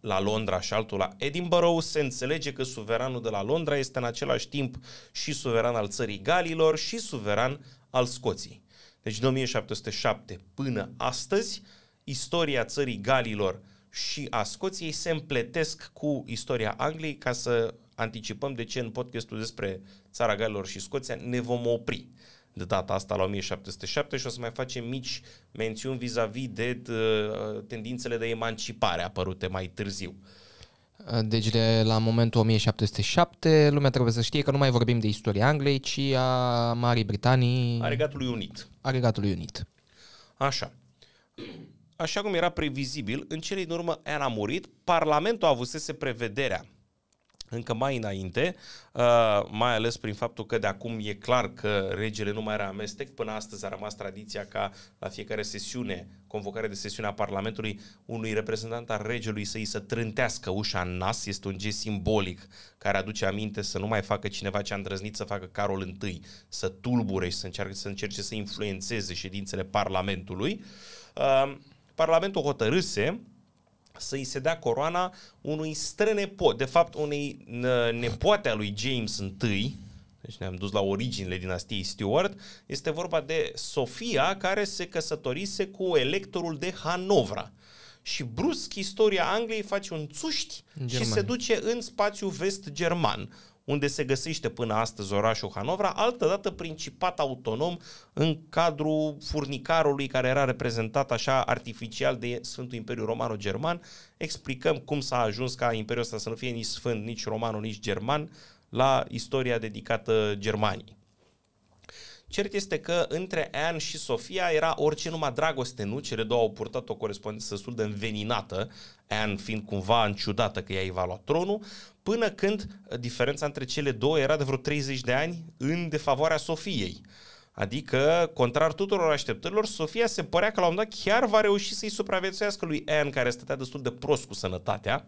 la Londra și altul la Edinburgh, se înțelege că suveranul de la Londra este în același timp și suveran al țării Galilor și suveran al Scoției. Deci de 1707 până astăzi, istoria țării Galilor și a Scoției se împletesc cu istoria Angliei ca să anticipăm de ce în podcastul despre țara Galilor și Scoția ne vom opri de data asta la 1707 și o să mai facem mici mențiuni vis-a-vis de uh, tendințele de emancipare apărute mai târziu. Uh, deci de la momentul 1707 lumea trebuie să știe că nu mai vorbim de istoria Angliei, ci a Marii Britanii... A Regatului Unit. A Regatului Unit. Așa. Așa cum era previzibil, în cele din urmă era murit, Parlamentul a avusese prevederea încă mai înainte, uh, mai ales prin faptul că de acum e clar că regele nu mai era amestec, până astăzi a rămas tradiția ca la fiecare sesiune, convocare de sesiune a Parlamentului, unui reprezentant al regelui să-i să trântească ușa în nas, este un gest simbolic care aduce aminte să nu mai facă cineva ce a îndrăznit să facă Carol I, să tulbure și să încerce să, încerce să influențeze ședințele Parlamentului. Uh, Parlamentul hotărâse să-i se dea coroana unui strănepot, de fapt unei nepoate a lui James I, deci ne-am dus la originile dinastiei Stuart, este vorba de Sofia care se căsătorise cu electorul de Hanovra. Și brusc istoria Angliei face un țuști și se duce în spațiu vest german unde se găsește până astăzi orașul Hanovra, altădată principat autonom în cadrul furnicarului care era reprezentat așa artificial de Sfântul Imperiu Romano-German. Explicăm cum s-a ajuns ca Imperiul ăsta să nu fie nici sfânt, nici romano, nici german la istoria dedicată Germaniei. Cert este că între Anne și Sofia era orice numai dragoste, nu? Cele două au purtat o corespondență destul de înveninată, Anne fiind cumva înciudată că ea i va luat tronul până când uh, diferența între cele două era de vreo 30 de ani în defavoarea Sofiei. Adică, contrar tuturor așteptărilor, Sofia se părea că la un moment dat chiar va reuși să-i supraviețuiască lui Anne, care stătea destul de prost cu sănătatea,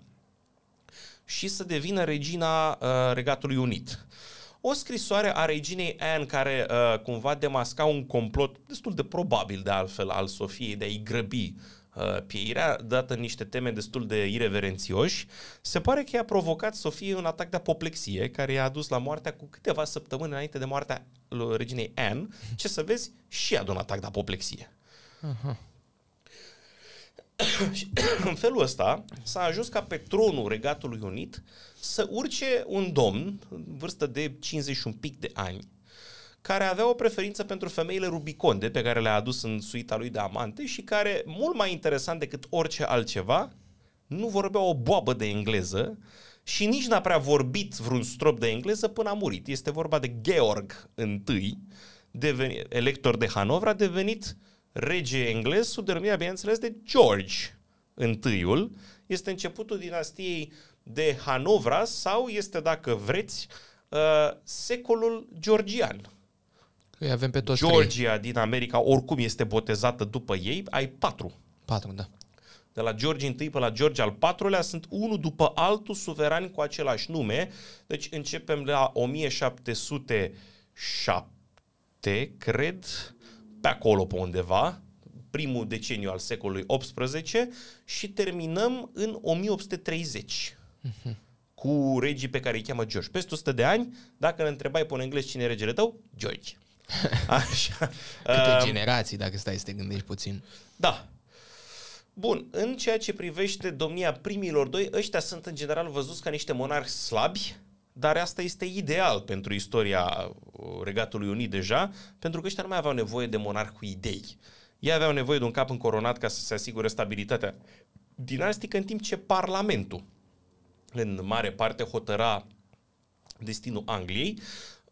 și să devină regina uh, Regatului Unit. O scrisoare a reginei Anne care uh, cumva demasca un complot destul de probabil de altfel al Sofiei de a-i grăbi uh, Uh, pieirea, dată niște teme destul de irreverențioși, se pare că i-a provocat să fie un atac de apoplexie care i-a adus la moartea cu câteva săptămâni înainte de moartea reginei Anne, ce să vezi, și a un atac de apoplexie. Uh-huh. în felul ăsta s-a ajuns ca pe tronul Regatului Unit să urce un domn, în vârstă de 50 și un pic de ani, care avea o preferință pentru femeile rubiconde pe care le-a adus în suita lui de amante și care, mult mai interesant decât orice altceva, nu vorbea o boabă de engleză și nici n-a prea vorbit vreun strop de engleză până a murit. Este vorba de Georg I, devenit, elector de Hanovra, devenit rege englez sub denumirea, bineînțeles, de George I. Este începutul dinastiei de Hanovra sau este, dacă vreți, uh, secolul georgian îi avem pe toți Georgia trei. din America oricum este botezată după ei, ai patru. Patru, da. De la George I până la George al IV-lea sunt unul după altul suverani cu același nume. Deci începem la 1707, cred, pe acolo pe undeva, primul deceniu al secolului 18 și terminăm în 1830. Uh-huh mhm. cu regii pe care îi cheamă George. Peste 100 de ani, dacă ne întrebai pe un englez cine e regele tău, George. Așa. Câte generații, dacă stai să te gândești puțin. Da. Bun, în ceea ce privește domnia primilor doi, ăștia sunt în general văzuți ca niște monarhi slabi, dar asta este ideal pentru istoria uh, Regatului Unit deja, pentru că ăștia nu mai aveau nevoie de monarh cu idei. Ei aveau nevoie de un cap încoronat ca să se asigure stabilitatea dinastică, în timp ce Parlamentul, în mare parte, hotăra destinul Angliei,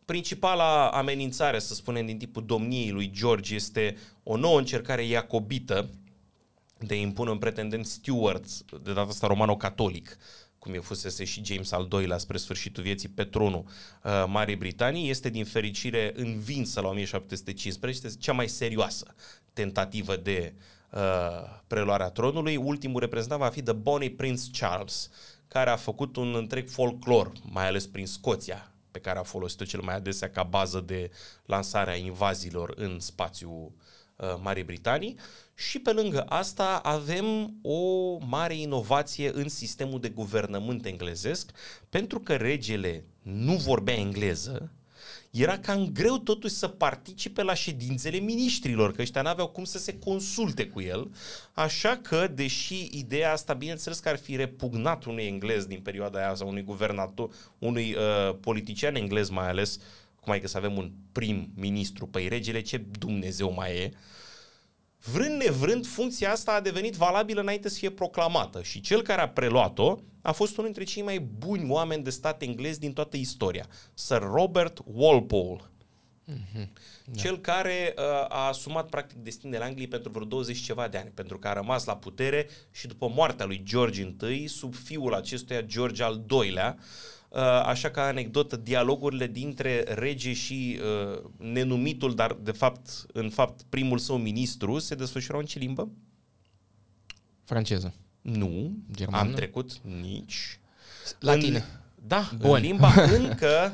principala amenințare, să spunem, din tipul domniei lui George este o nouă încercare iacobită de a impune un pretendent Stuart, de data asta romano-catolic, cum e fusese și James al II-lea spre sfârșitul vieții pe tronul uh, Marii Britanii, este din fericire învinsă la 1715, este cea mai serioasă tentativă de uh, preluarea tronului. Ultimul reprezentant va fi The Bonnie Prince Charles, care a făcut un întreg folclor, mai ales prin Scoția, pe care a folosit-o cel mai adesea ca bază de lansare a invaziilor în spațiul uh, Marii Britanii și pe lângă asta avem o mare inovație în sistemul de guvernământ englezesc pentru că regele nu vorbea engleză, era cam greu totuși să participe la ședințele miniștrilor, că ăștia n-aveau cum să se consulte cu el. Așa că, deși ideea asta, bineînțeles că ar fi repugnat unui englez din perioada aia sau unui guvernator, unui uh, politician englez mai ales, cum ai că să avem un prim-ministru, păi regele ce Dumnezeu mai e, vrând nevrând, funcția asta a devenit valabilă înainte să fie proclamată și cel care a preluat-o a fost unul dintre cei mai buni oameni de stat englez din toată istoria, Sir Robert Walpole. Mm-hmm. Da. Cel care uh, a asumat practic destinele Angliei pentru vreo 20 ceva de ani, pentru că a rămas la putere și după moartea lui George I, sub fiul acestuia George al II-lea, uh, așa ca anecdotă, dialogurile dintre rege și uh, nenumitul, dar de fapt, în fapt, primul său ministru, se desfășurau în ce limbă? Franceză. Nu, Germană? am trecut nici. Latină. În, da, Bun. în limba încă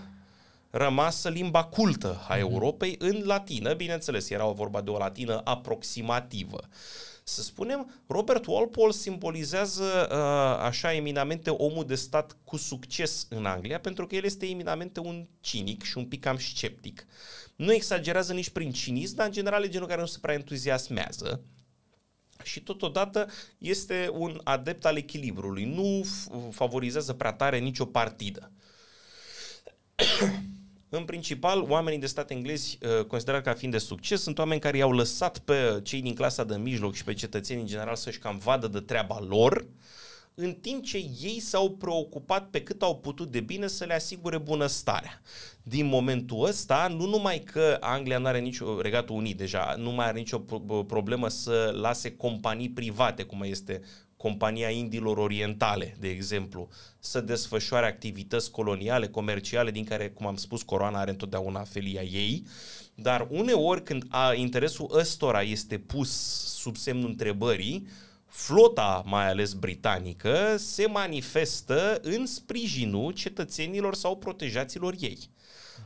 rămasă limba cultă a mhm. Europei în latină, bineînțeles, era o vorba de o latină aproximativă. Să spunem, Robert Walpole simbolizează uh, așa eminamente omul de stat cu succes în Anglia, pentru că el este eminamente un cinic și un pic cam sceptic. Nu exagerează nici prin cinism, dar în general e genul care nu se prea entuziasmează și totodată este un adept al echilibrului. Nu favorizează prea tare nicio partidă. În principal, oamenii de stat englezi uh, considerat ca fiind de succes sunt oameni care i-au lăsat pe cei din clasa de mijloc și pe cetățenii în general să-și cam vadă de treaba lor uh, în timp ce ei s-au preocupat pe cât au putut de bine să le asigure bunăstarea. Din momentul ăsta, nu numai că Anglia nu are nicio, Regatul Unit deja, nu mai are nicio problemă să lase companii private, cum este compania Indilor Orientale, de exemplu, să desfășoare activități coloniale, comerciale, din care, cum am spus, coroana are întotdeauna felia ei, dar uneori când a, interesul ăstora este pus sub semnul întrebării, uh, flota, mai ales britanică, se manifestă în sprijinul cetățenilor sau protejaților ei.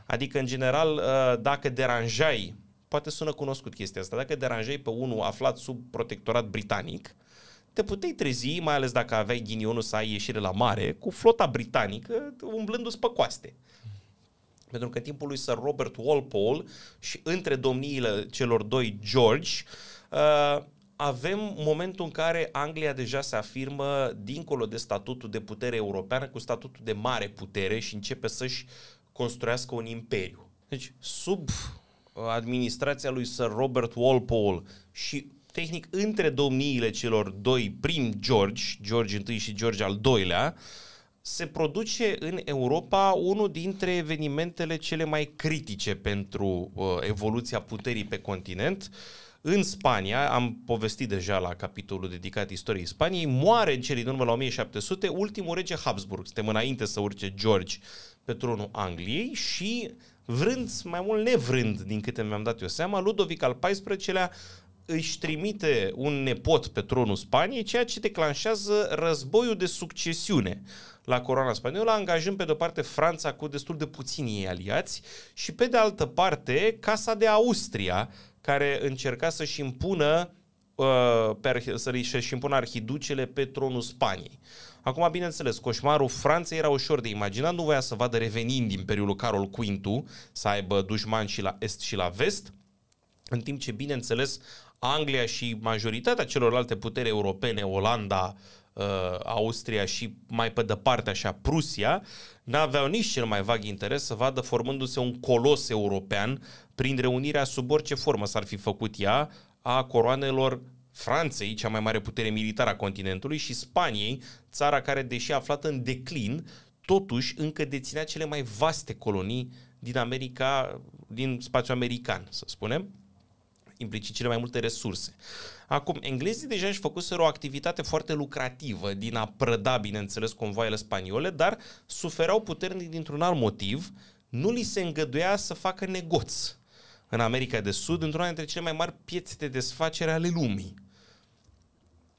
Adică, în general, uh, dacă deranjai, poate sună cunoscut chestia asta, dacă deranjai pe unul aflat sub protectorat britanic, te puteai trezi, mai ales dacă aveai ghinionul să ai ieșire la mare, cu flota britanică umblându-ți pe coaste. Pentru că în timpul lui Sir Robert Walpole și între domniile celor doi George, uh, avem momentul în care Anglia deja se afirmă dincolo de statutul de putere europeană cu statutul de mare putere și începe să-și construiască un imperiu. Deci, sub uh, administrația lui Sir Robert Walpole și tehnic între domniile celor doi prim George, George I și George al II-lea, se produce în Europa unul dintre evenimentele cele mai critice pentru uh, evoluția puterii pe continent, uh, în Spania, am povestit deja la capitolul dedicat istoriei Spaniei, moare în cele din urmă la 1700 ultimul rege Habsburg. Suntem înainte să urce George pe tronul Angliei și vrând, mai mult nevrând, din câte mi-am dat eu seama, Ludovic al XIV-lea își trimite un nepot pe tronul Spaniei, ceea ce declanșează războiul de succesiune la coroana spaniolă, angajând pe de-o parte Franța cu destul de puțini ei aliați și pe de altă parte Casa de Austria, care încerca să-și impună uh, să-și impună arhiducele pe tronul Spaniei. Acum, bineînțeles, coșmarul Franței era ușor de imaginat, nu voia să vadă revenind Imperiul Carol Quintu, să aibă dușmani și la est și la vest, în timp ce, bineînțeles, Anglia și majoritatea celorlalte puteri europene, Olanda, uh, Austria și mai pe departe așa Prusia, n-aveau nici cel mai vag interes să vadă formându-se un colos european prin reunirea sub orice formă s-ar fi făcut ea a coroanelor Franței, cea mai mare putere militară a continentului, și Spaniei, țara care, deși aflată în declin, totuși încă deținea cele mai vaste colonii din America, din spațiul american, să spunem implicit cele mai multe resurse. Acum, englezii deja își făcuseră o activitate foarte lucrativă din a prăda, bineînțeles, convoaiele spaniole, dar suferau puternic dintr-un alt motiv, nu li se îngăduia să facă negoți în America de Sud, într-una dintre cele mai mari piețe de desfacere ale lumii.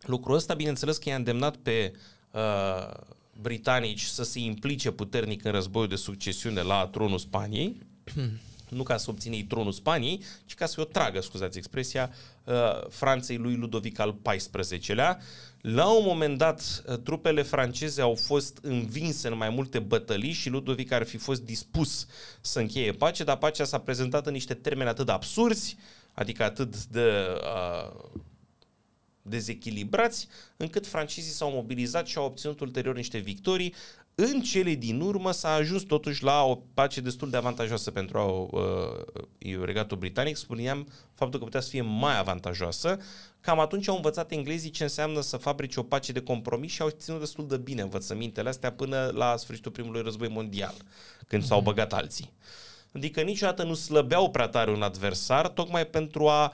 Lucrul ăsta, bineînțeles, că i-a îndemnat pe uh, britanici să se implice puternic în războiul de succesiune la tronul Spaniei. nu ca să obținei tronul Spaniei, ci ca să o tragă, scuzați expresia, uh, Franței lui Ludovic al XIV-lea. La un moment dat, uh, trupele franceze au fost învinse în mai multe bătălii și Ludovic ar fi fost dispus să încheie pace, dar pacea s-a prezentat în niște termeni atât de absurzi, adică atât de uh, dezechilibrați, încât francezii s-au mobilizat și au obținut ulterior niște victorii în cele din urmă s-a ajuns totuși la o pace destul de avantajoasă pentru uh, regatul britanic. Spuneam faptul că putea să fie mai avantajoasă. Cam atunci au învățat englezii ce înseamnă să fabrici o pace de compromis și au ținut destul de bine învățămintele astea până la sfârșitul primului război mondial, când s-au mhm. băgat alții. Adică niciodată nu slăbeau prea tare un adversar, tocmai pentru a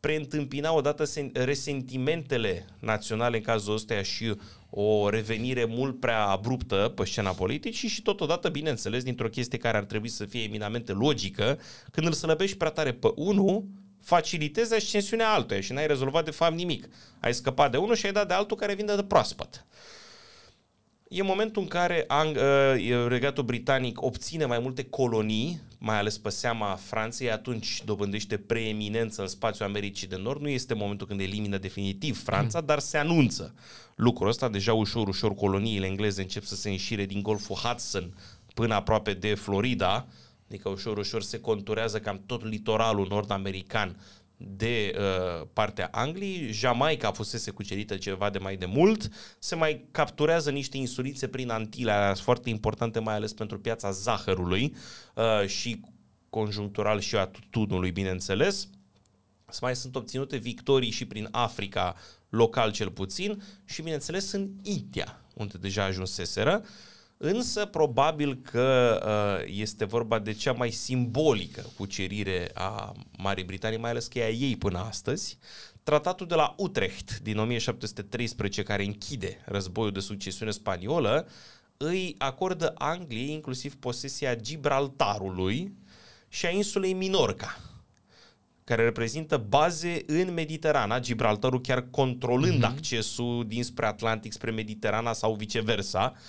preîntâmpina odată resentimentele naționale în cazul ăsta și o revenire mult prea abruptă pe scena politicii și totodată, bineînțeles, dintr-o chestie care ar trebui să fie eminamente logică, când îl slăbești prea tare pe unul, facilitezi ascensiunea altuia și n-ai rezolvat de fapt nimic. Ai scăpat de unul și ai dat de altul care vinde de proaspăt. E momentul în care uh, Regatul Britanic obține mai multe colonii mai ales pe seama Franței, atunci dobândește preeminență în spațiul Americii de Nord. Nu este momentul când elimină definitiv Franța, mm. dar se anunță lucrul ăsta. Deja ușor, ușor coloniile engleze încep să se înșire din Golful Hudson până aproape de Florida, adică ușor, ușor se conturează cam tot litoralul nord-american de uh, partea Angliei, Jamaica fusese cucerită ceva de mai de mult, se mai capturează niște insulițe prin Antile, alea foarte importante mai ales pentru piața zahărului uh, și conjunctural și a tutunului, bineînțeles. Mai sunt obținute victorii și prin Africa, local cel puțin, și bineînțeles în India, unde deja ajunseseră. Uh, Însă, probabil că uh, este vorba de cea mai simbolică cucerire a Marii Britanii, mai ales că e a ei până astăzi. Tratatul de la Utrecht din 1713, care închide războiul de succesiune spaniolă, îi acordă Angliei inclusiv posesia Gibraltarului și a insulei Minorca, care reprezintă baze în Mediterana, Gibraltarul chiar controlând mm-hmm. accesul dinspre Atlantic spre Mediterana sau viceversa. Uh,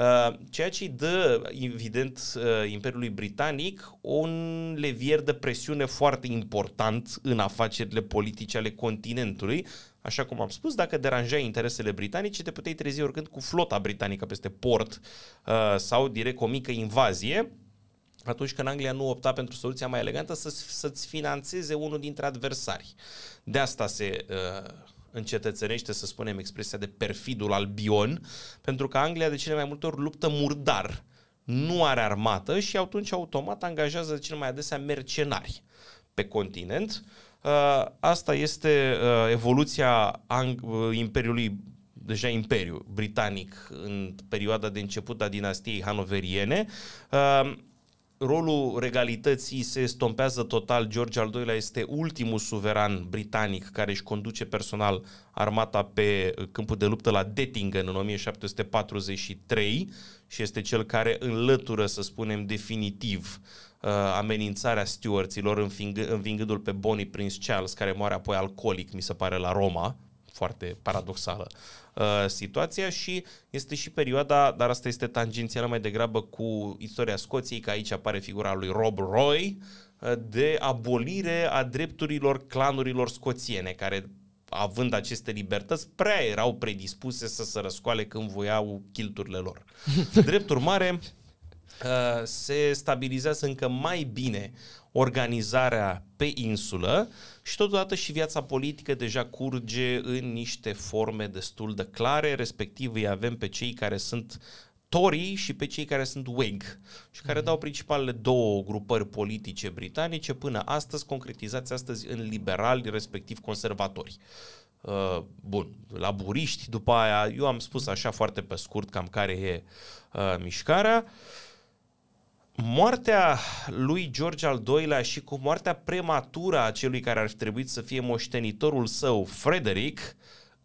Uh, ceea ce îi dă, evident, uh, Imperiului Britanic un levier de presiune foarte important în afacerile politice ale continentului, Așa cum am spus, dacă deranjai interesele britanice, te puteai trezi oricând cu flota britanică peste port uh, sau direct cu o mică invazie. Atunci când Anglia nu opta pentru soluția mai elegantă, să, să-ți financeze unul dintre adversari. De asta se uh, încetățenește, să spunem, expresia de perfidul albion, pentru că Anglia de cele mai multe ori luptă murdar, nu are armată și atunci automat angajează de cele mai adesea mercenari pe continent. Uh, asta este uh, evoluția uh, Imperiului deja imperiu britanic în perioada de început a dinastiei hanoveriene rolul regalității se stompează total. George al II-lea este ultimul suveran britanic care își conduce personal armata pe câmpul de luptă la Dettingen în 1743 și este cel care înlătură, să spunem, definitiv uh, amenințarea stuarților învingându-l pe Bonnie Prince Charles, care moare apoi alcoolic, mi se pare, la Roma, foarte paradoxală Uh, situația și este și perioada, dar asta este tangențială mai degrabă cu istoria Scoției, că aici apare figura lui Rob Roy, uh, de abolire a drepturilor clanurilor scoțiene, care având aceste libertăți, prea erau predispuse să se răscoale când voiau chilturile lor. Drept urmare, uh, se stabilizează încă mai bine organizarea pe insulă și totodată și viața politică deja curge în niște forme destul de clare, respectiv îi avem pe cei care sunt Tory și pe cei care sunt Whig și care mm-hmm. dau principalele două grupări politice britanice până astăzi, concretizați astăzi în liberali, respectiv conservatori. Uh, bun, laburiști după aia, eu am spus așa foarte pe scurt cam care e uh, mișcarea. Uh, moartea lui George al II-lea și cu moartea prematură a celui care ar fi trebuit să fie moștenitorul său, Frederic,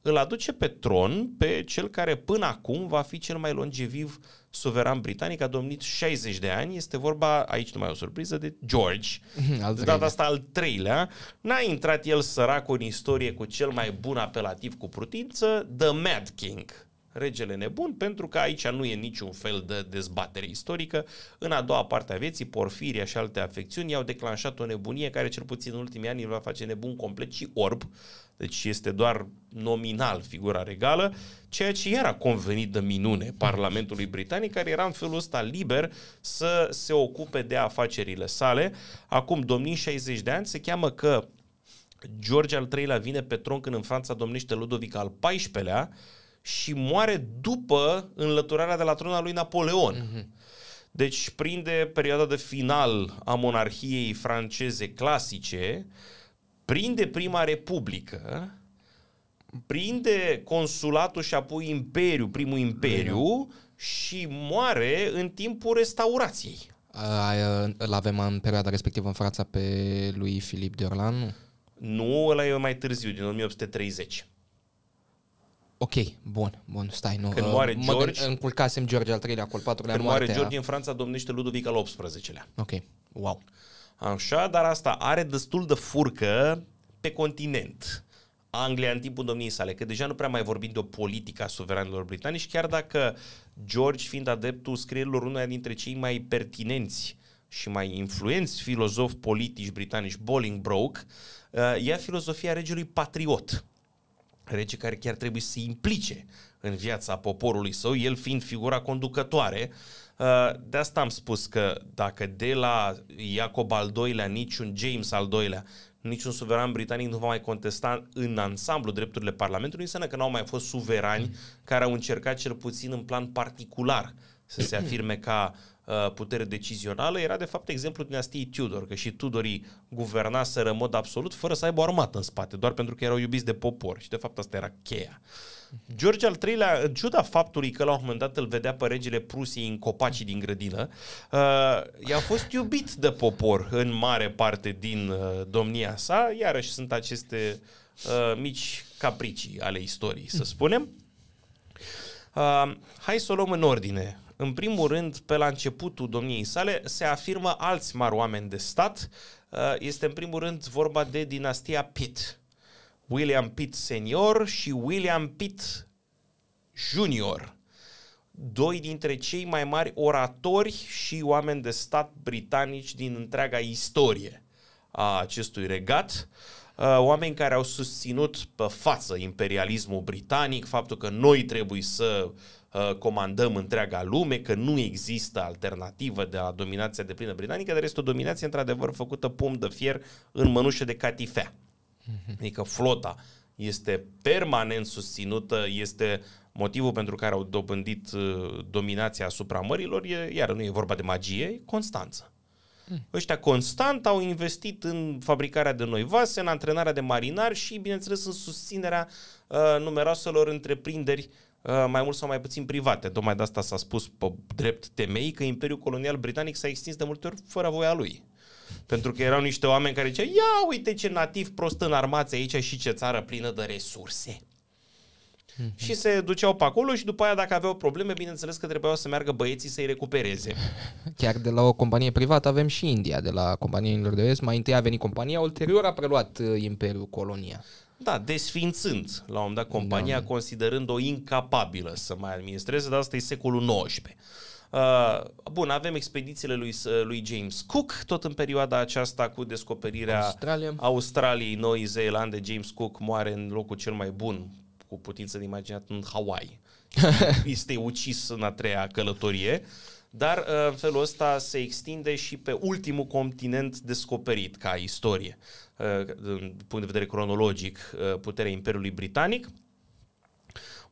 îl aduce pe tron pe cel care până acum va fi cel mai longeviv suveran britanic, a domnit 60 de ani, este vorba, aici nu mai o surpriză, de George, mhm, al de data asta al treilea. N-a intrat el sărac în istorie cu cel mai bun apelativ cu prutință, The Mad King regele nebun, pentru că aici nu e niciun fel de dezbatere istorică. În a doua parte a vieții, porfiria și alte afecțiuni au declanșat o nebunie care cel puțin în ultimii ani îl va face nebun complet și orb, deci este doar nominal figura regală, ceea ce era convenit de minune Parlamentului Britanic, care era în felul ăsta liber să se ocupe de afacerile sale. Acum, domnii 60 de ani, se cheamă că George al III-lea vine pe tron când în Franța domnește Ludovic al XIV-lea, și moare după înlăturarea de la tron lui Napoleon. Mm-hmm. Deci prinde perioada de final a monarhiei franceze clasice, prinde prima republică, prinde consulatul și apoi imperiu, primul imperiu și moare în timpul restaurației. Îl avem în perioada respectivă în Franța pe lui Filip de Orlan? Nu, ăla e mai târziu, din 1830. Ok, bun, bun, stai, nu. Când uh, moare uh, George... Înculcasem George al treilea, al patrulea, Când moare George în Franța, domnește Ludovic al 18 lea Ok, wow. Așa, dar asta are destul de furcă pe continent. Anglia în timpul domniei sale, că deja nu prea mai vorbim de o politică a suveranilor britanici, chiar dacă George, fiind adeptul scrierilor unul dintre cei mai pertinenți și mai influenți filozofi politici britanici, Bolingbroke, uh, ia filozofia regelui patriot rege care chiar trebuie să se implice în viața poporului său, el fiind figura conducătoare. Uh, de asta am spus că dacă de la Iacob al doilea, niciun James al doilea, niciun suveran britanic nu va mai contesta în ansamblu drepturile Parlamentului, înseamnă că nu au mai fost suverani care au încercat cel puțin în plan particular să se afirme ca Uh, putere decizională era de fapt exemplu dinastiei Tudor, că și Tudorii guvernaseră în mod absolut fără să aibă o armată în spate, doar pentru că erau iubiți de popor și de fapt asta era cheia. Mhm. George al III-lea, în ciuda faptului că la un moment dat îl vedea pe regele Prusiei în copacii din grădină, uh, i-a fost iubit de popor în mare parte din uh, domnia sa, iarăși sunt aceste uh, mici capricii ale istoriei, să mhm. spunem. Uh, hai să o luăm în ordine. În primul rând, pe la începutul domniei sale, se afirmă alți mari oameni de stat. Uh, este în primul rând vorba de dinastia Pitt. William Pitt senior și William Pitt junior. Doi dintre cei mai mari oratori și oameni de stat britanici din întreaga istorie a acestui regat uh, oameni care au susținut pe față imperialismul britanic, faptul că noi trebuie să Uh, comandăm întreaga lume, că nu există alternativă de la dominația de plină britanică, dar este o dominație într-adevăr făcută pom de fier în mănușă de catifea. Mhm. Adică flota este permanent susținută, este motivul pentru care au dobândit uh, dominația asupra mărilor, e, iar nu e vorba de magie, e constanță. Mm. Ăștia constant au investit în fabricarea de noi vase, în antrenarea de marinari și, bineînțeles, în susținerea uh, numeroaselor întreprinderi Uh, mai mult sau mai puțin private. Tocmai de asta s-a spus pe drept temei că Imperiul Colonial Britanic s-a extins de multe ori fără voia lui. Pentru că erau niște oameni care ziceau, ia uite ce nativ prost în armați aici și ce țară plină de resurse. Mhm. Și se duceau pe acolo și după aia dacă aveau probleme, bineînțeles că trebuiau să meargă băieții să-i recupereze. Chiar de la o companie privată avem și India, de la companiilor de vest. Mai întâi a venit compania, ulterior a preluat uh, Imperiul Colonia. Da, desfințând la un moment dat compania, da. considerând-o incapabilă să mai administreze, dar asta e secolul XIX. Uh, bun, avem expedițiile lui, uh, lui James Cook, tot în perioada aceasta cu descoperirea Australia. Australiei, Noi Zeelande. James Cook moare în locul cel mai bun, cu putință de imaginat, în Hawaii. este ucis în a treia călătorie. Dar uh, în felul ăsta se extinde și pe ultimul continent descoperit ca istorie din uh, punct de vedere cronologic, uh, puterea Imperiului Britanic.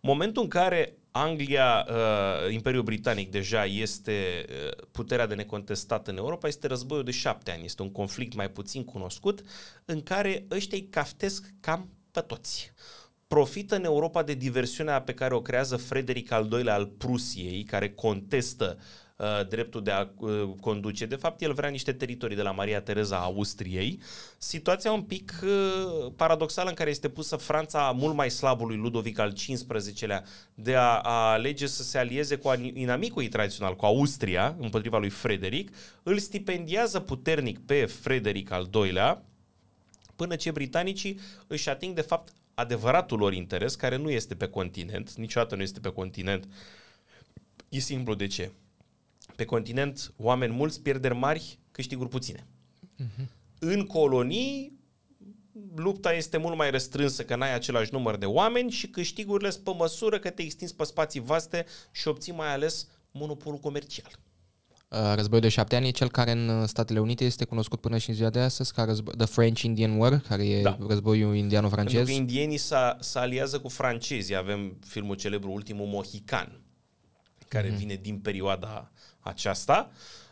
Momentul în care Anglia, uh, Imperiul Britanic deja este puterea de necontestat în Europa, este războiul de șapte ani. Este un conflict mai puțin cunoscut în care ăștia îi caftesc cam pe toți profită în Europa de diversiunea pe care o creează Frederic al II-lea al Prusiei, care contestă Uh, dreptul de a uh, conduce. De fapt, el vrea niște teritorii de la Maria Tereza a Austriei. Situația un pic uh, paradoxală în care este pusă Franța mult mai slabului Ludovic al XV-lea de a, a alege să se alieze cu inamicul tradițional, cu Austria, împotriva lui Frederic, îl stipendiază puternic pe Frederic al II-lea, până ce britanicii își ating de fapt adevăratul lor interes, care nu este pe continent, niciodată nu este pe continent. E simplu de ce. Pe continent, oameni mulți, pierderi mari, câștiguri puține. Uh-huh. În colonii, lupta este mult mai restrânsă, că n-ai același număr de oameni și câștigurile sunt pe măsură că te extinzi pe spații vaste și obții mai ales monopolul comercial. Uh, războiul de șapte ani e cel care în uh, Statele Unite este cunoscut până și în ziua de astăzi ca războ- The French Indian War, care e da. războiul indiano-francez. Pentru că indienii se aliază cu francezii. Avem filmul celebru Ultimul Mohican, care mm-hmm. vine din perioada uh, aceasta,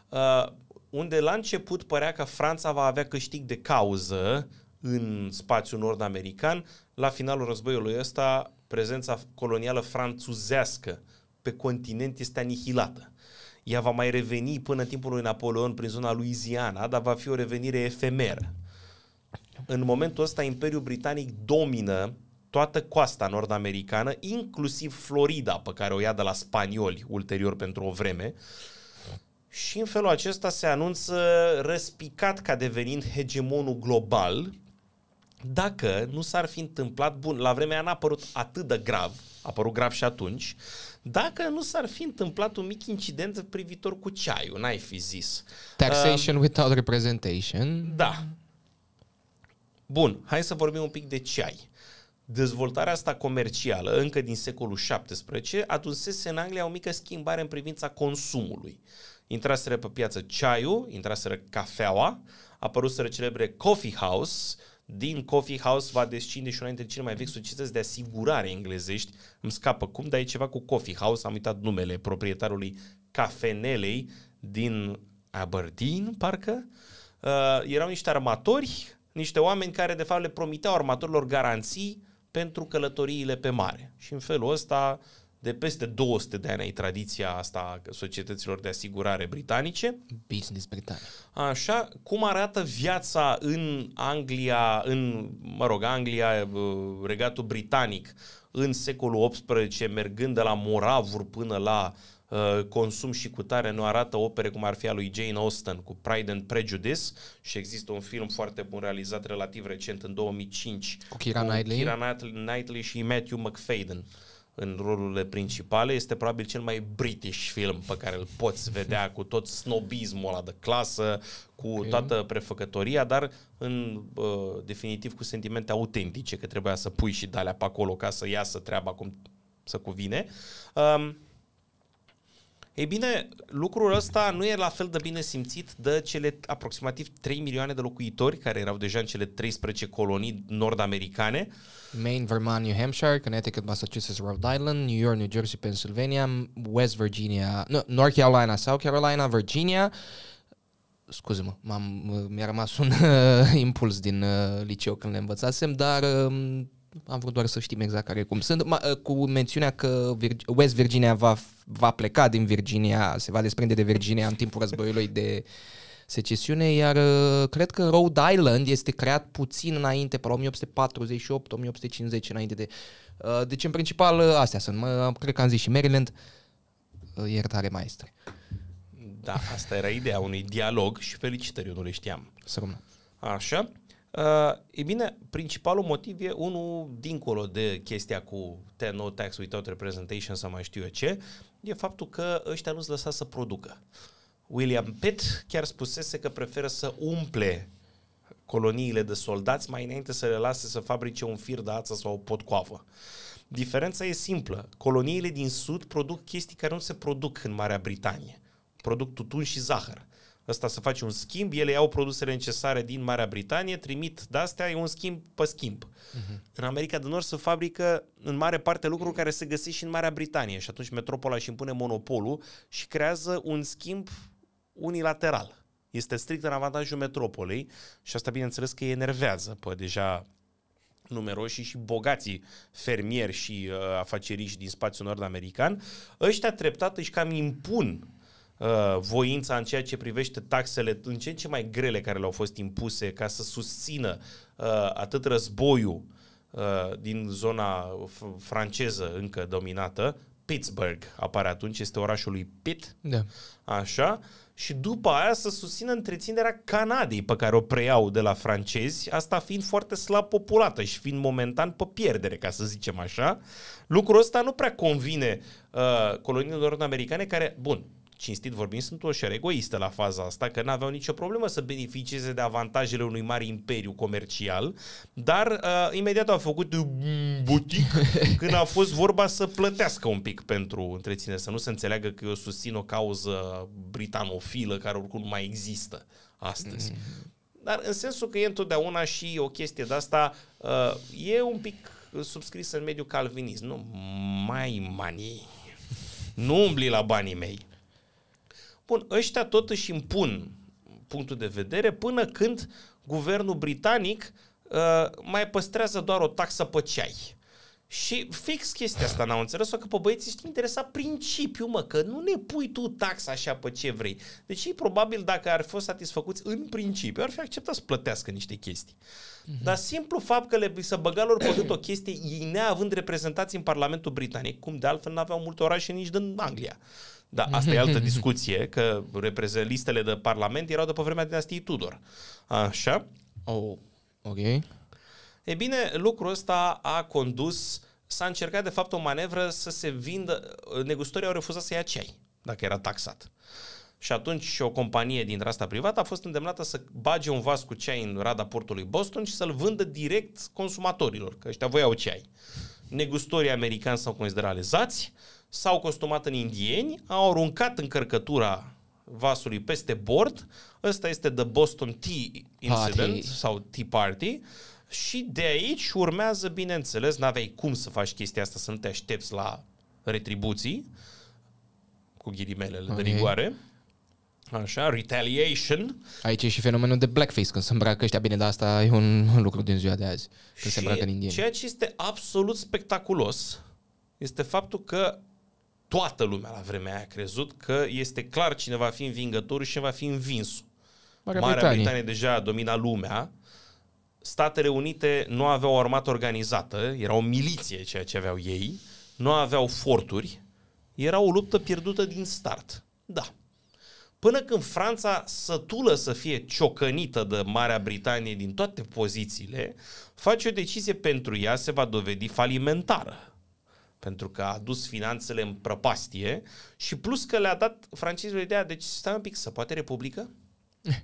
uh, unde la început părea că Franța va avea câștig de cauză în spațiul nord-american, la finalul războiului ăsta, prezența colonială franțuzească pe continent este anihilată. Ea va mai reveni până în timpul lui Napoleon prin zona Louisiana, dar va fi o revenire efemeră. În momentul ăsta, Imperiul Britanic domină toată coasta nord-americană, inclusiv Florida, pe care o ia de la spanioli ulterior pentru o vreme. Uh, și în felul acesta se anunță răspicat ca devenind hegemonul global, dacă nu s-ar fi întâmplat, bun, la vremea aia n-a apărut atât de grav, a apărut grav și atunci, dacă nu s-ar fi întâmplat un mic incident privitor cu ceaiul, n-ai fi zis. Taxation uh, without representation. Da. Bun, hai să vorbim un pic de ceai. Dezvoltarea asta comercială, încă din secolul XVII, adusese în Anglia o mică schimbare în privința consumului intraseră pe piață ceaiul, intraseră cafeaua, apăruseră celebre coffee house, din Coffee House va descinde și una dintre cele mai vechi societăți de asigurare englezești. Îmi scapă cum, dar e ceva cu Coffee House, am uitat numele proprietarului cafenelei din Aberdeen, parcă. Uh, erau niște armatori, niște oameni care de fapt le promiteau armatorilor garanții pentru călătoriile pe mare. Și în felul ăsta de peste 200 de ani ai tradiția asta societăților de asigurare britanice. Business britanic. Așa, cum arată viața în Anglia, în, mă rog, Anglia, regatul britanic, în secolul XVIII, mergând de la moravuri până la uh, consum și cutare, nu arată opere cum ar fi a lui Jane Austen cu Pride and Prejudice și există un film foarte bun realizat relativ recent în 2005 cu Kira Knightley, Knightley și Matthew McFadden. Uh, în rolurile principale. Este probabil cel mai british film pe care îl poți vedea cu tot snobismul ăla de clasă, cu okay. toată prefăcătoria, dar în uh, definitiv cu sentimente autentice, că trebuia să pui și dalea pe acolo ca să iasă treaba cum să cuvine. Um, ei bine, lucrul ăsta nu e la fel de bine simțit de cele aproximativ 3 milioane de locuitori care erau deja în cele 13 colonii nord-americane uh, Maine, Vermont, New Hampshire, Connecticut, Massachusetts, Rhode Island, New York, New Jersey, Pennsylvania, West Virginia, no, North Carolina, South Carolina, Virginia. Scuze-mă, m-am, mi-a rămas un uh, impuls din uh, liceu când le învățasem, dar uh, am vrut doar să știm exact care cum sunt, ma, uh, cu mențiunea că Vir- West Virginia va, va pleca din Virginia, se va desprinde de Virginia în timpul războiului de secesiune, iar uh, cred că Rhode Island este creat puțin înainte, pe la 1848-1850 înainte de... Uh, deci, în principal, uh, astea sunt. Mă, cred că am zis și Maryland. Iertare, maestre. Da, asta era ideea unui dialog și felicitări, eu nu le știam. Să rămână. Așa. Uh, e bine, principalul motiv e unul dincolo de chestia cu no tax without representation sau mai știu eu ce, e faptul că ăștia nu-ți lăsa să producă. Uh, William Pitt chiar spusese că preferă să umple coloniile de soldați mai înainte să le lase să fabrice un fir de ață sau o potcoavă. Diferența e simplă. Coloniile din sud produc chestii care nu se produc în Marea Britanie. Produc tutun și zahăr. Asta să face un schimb, ele iau produsele necesare din Marea Britanie, trimit de-astea, e un schimb pe schimb. Uh-huh. În America de Nord se fabrică în mare parte lucruri care se găsesc și în Marea Britanie și atunci metropola își impune monopolul și creează un schimb unilateral. Este strict în avantajul metropolei și asta bineînțeles că îi enervează pe deja numeroși și bogații fermieri și uh, afaceriști din spațiul nord-american, ăștia treptat își cam impun uh, voința în ceea ce privește taxele în ce în ce mai grele care le-au fost impuse ca să susțină uh, atât războiul uh, din zona franceză încă dominată, Pittsburgh apare atunci, este orașul lui Pitt, da. așa, și după aia să susțină întreținerea Canadei pe care o preiau de la francezi, asta fiind foarte slab populată și fiind momentan pe pierdere, ca să zicem așa. Lucrul ăsta nu prea convine uh, coloniilor americane care, bun, cinstit vorbind, sunt o șer egoistă la faza asta, că n-aveau nicio problemă să beneficieze de avantajele unui mare imperiu comercial, dar uh, imediat au făcut butic când a fost vorba să plătească un pic pentru întreținere, să nu se înțeleagă că eu susțin o cauză britanofilă care oricum mai există astăzi. Mm-hmm. Dar în sensul că e întotdeauna și o chestie de asta, uh, e un pic subscris în mediul calvinist. Nu, mai money. Nu umbli la banii mei. Bun, ăștia tot își impun punctul de vedere până când guvernul britanic uh, mai păstrează doar o taxă pe ceai. Și fix chestia asta n-au înțeles-o, că pe băieții ești interesat principiul, mă, că nu ne pui tu taxa așa pe ce vrei. Deci ei probabil dacă ar fi fost satisfăcuți în principiu, ar fi acceptat să plătească niște chestii. Mm-hmm. Dar simplu fapt că le să băga lor pe o chestie, ei neavând reprezentați în Parlamentul Britanic, cum de altfel n-aveau multe orașe nici din Anglia. Uh, da, asta e altă mhm, mhm, mhm. discuție, că listele de parlament erau de vremea dinastiei Tudor. Așa. Oh, ok. E bine, lucrul ăsta a condus, s-a încercat de fapt o manevră să se vindă, negustorii au refuzat să ia ceai, dacă era taxat. Și atunci o companie din asta privată a fost îndemnată să bage un vas cu ceai în rada portului Boston și să-l vândă direct consumatorilor, că ăștia voiau ceai. Negustorii americani s-au considerat lezați, s-au costumat în indieni, au aruncat încărcătura vasului peste bord. Ăsta este The Boston Tea Incident party. sau Tea Party. Și de aici urmează, bineînțeles, n-aveai cum să faci chestia asta, să nu te aștepți la retribuții, cu ghilimelele okay. de rigoare. Așa, retaliation. Aici e și fenomenul de blackface, când se îmbracă ăștia. Bine, dar asta e un, lucru din ziua de azi, când și se îmbracă în indieni. Ceea ce este absolut spectaculos este faptul că toată lumea la vremea aia a crezut că este clar cine va fi învingătorul și cine va fi învinsul. Marea, Marea Britanie. Britanie deja domina lumea, Statele Unite nu aveau o armată organizată, era o miliție ceea ce aveau ei, nu aveau forturi, era o luptă pierdută din start. Da. Până când Franța sătulă să fie ciocănită de Marea Britanie din toate pozițiile, face o decizie pentru ea, se va dovedi falimentară pentru că a dus finanțele în prăpastie și plus că le-a dat francezilor ideea, deci stai un pic, să poate Republică?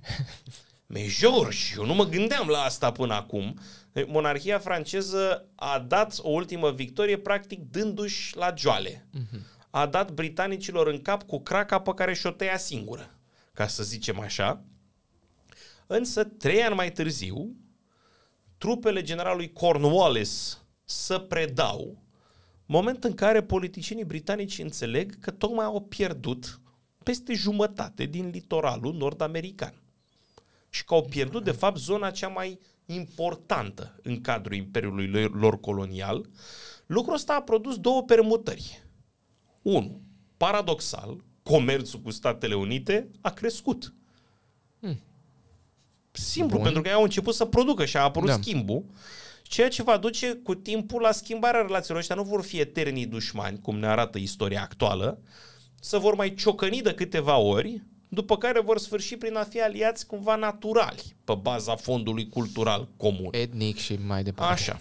Mejor, și eu nu mă gândeam la asta până acum. Deci, monarhia franceză a dat o ultimă victorie, practic dându-și la joale. Uh-huh. A dat britanicilor în cap cu craca pe care și-o tăia singură, ca să zicem așa. Însă, trei ani mai târziu, trupele generalului Cornwallis să predau Moment în care politicienii britanici înțeleg că tocmai au pierdut peste jumătate din litoralul nord-american. Și că au pierdut, de fapt, zona cea mai importantă în cadrul imperiului lor colonial. Lucrul ăsta a produs două permutări. Unu, Paradoxal, comerțul cu Statele Unite a crescut. Hmm. Simplu, Bun. pentru că ei au început să producă și a apărut da. schimbul ceea ce va duce cu timpul la schimbarea relațiilor. Ăștia nu vor fi eternii dușmani, cum ne arată istoria actuală, să vor mai ciocăni de câteva ori, după care vor sfârși prin a fi aliați cumva naturali, pe baza fondului cultural comun. Etnic și mai departe. Așa.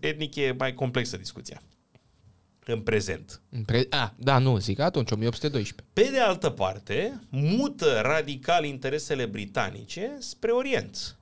Etnic e mai complexă discuția. În prezent. În pre- a, da, nu, zic atunci, 1812. Pe de altă parte, mută radical interesele britanice spre Orient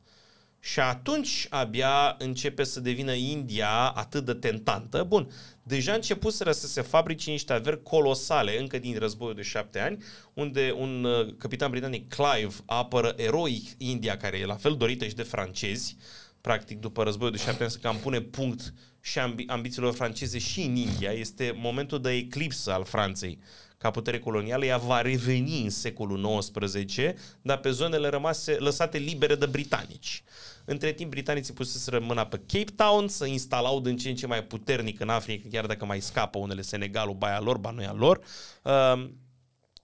și atunci abia începe să devină India atât de tentantă. Bun, deja începuseră să se fabrice niște averi colosale încă din războiul de șapte ani, unde un uh, capitan britanic, Clive, apără eroic India, care e la fel dorită și de francezi. Practic, după războiul de șapte ani, să cam pune punct și ambi- ambițiilor franceze și în India. Este momentul de eclipsă al Franței ca putere colonială, ea va reveni în secolul XIX, dar pe zonele rămase, lăsate libere de britanici. Între timp, britanicii să rămână pe Cape Town, să instalau din ce în ce mai puternic în Africa, chiar dacă mai scapă unele Senegalul, baia lor, banoia lor. Uh,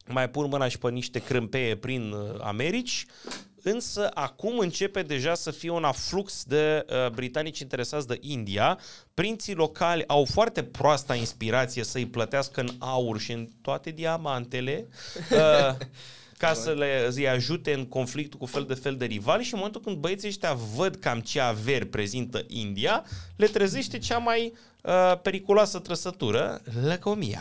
mai pun mâna și pe niște crâmpeie prin uh, Americi, însă acum începe deja să fie un aflux de uh, britanici interesați de India. Prinții locali au foarte proasta inspirație să-i plătească în aur și în toate diamantele. Uh, ca să le, îi ajute în conflictul cu fel de fel de rivali și în momentul când băieții ăștia văd cam ce averi prezintă India, le trezește cea mai uh, periculoasă trăsătură, lăcomia.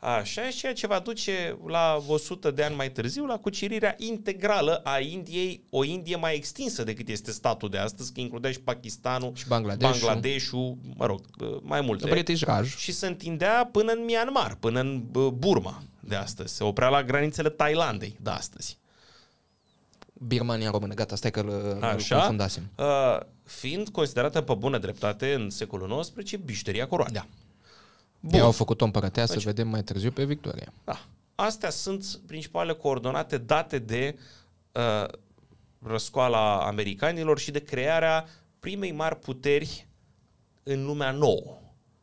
Așa, ceea ce va duce la 100 de ani mai târziu la cucerirea integrală a Indiei, o Indie mai extinsă decât este statul de astăzi, că includea și Pakistanul, și Bangladeshul, Bangladeshul mă rog, mai multe. British Raj. Și se întindea până în Myanmar, până în Burma de astăzi. Se oprea la granițele Thailandei de astăzi. Birmania română, gata, stai că îl confundasem. Uh, fiind considerată pe bună dreptate în secolul XIX bișteria coroanei. Da. Bun. Ei au făcut o împărăteasă, deci, vedem mai târziu pe Victoria. Da. Astea sunt principalele coordonate date de uh, răscoala americanilor și de crearea primei mari puteri în lumea nouă.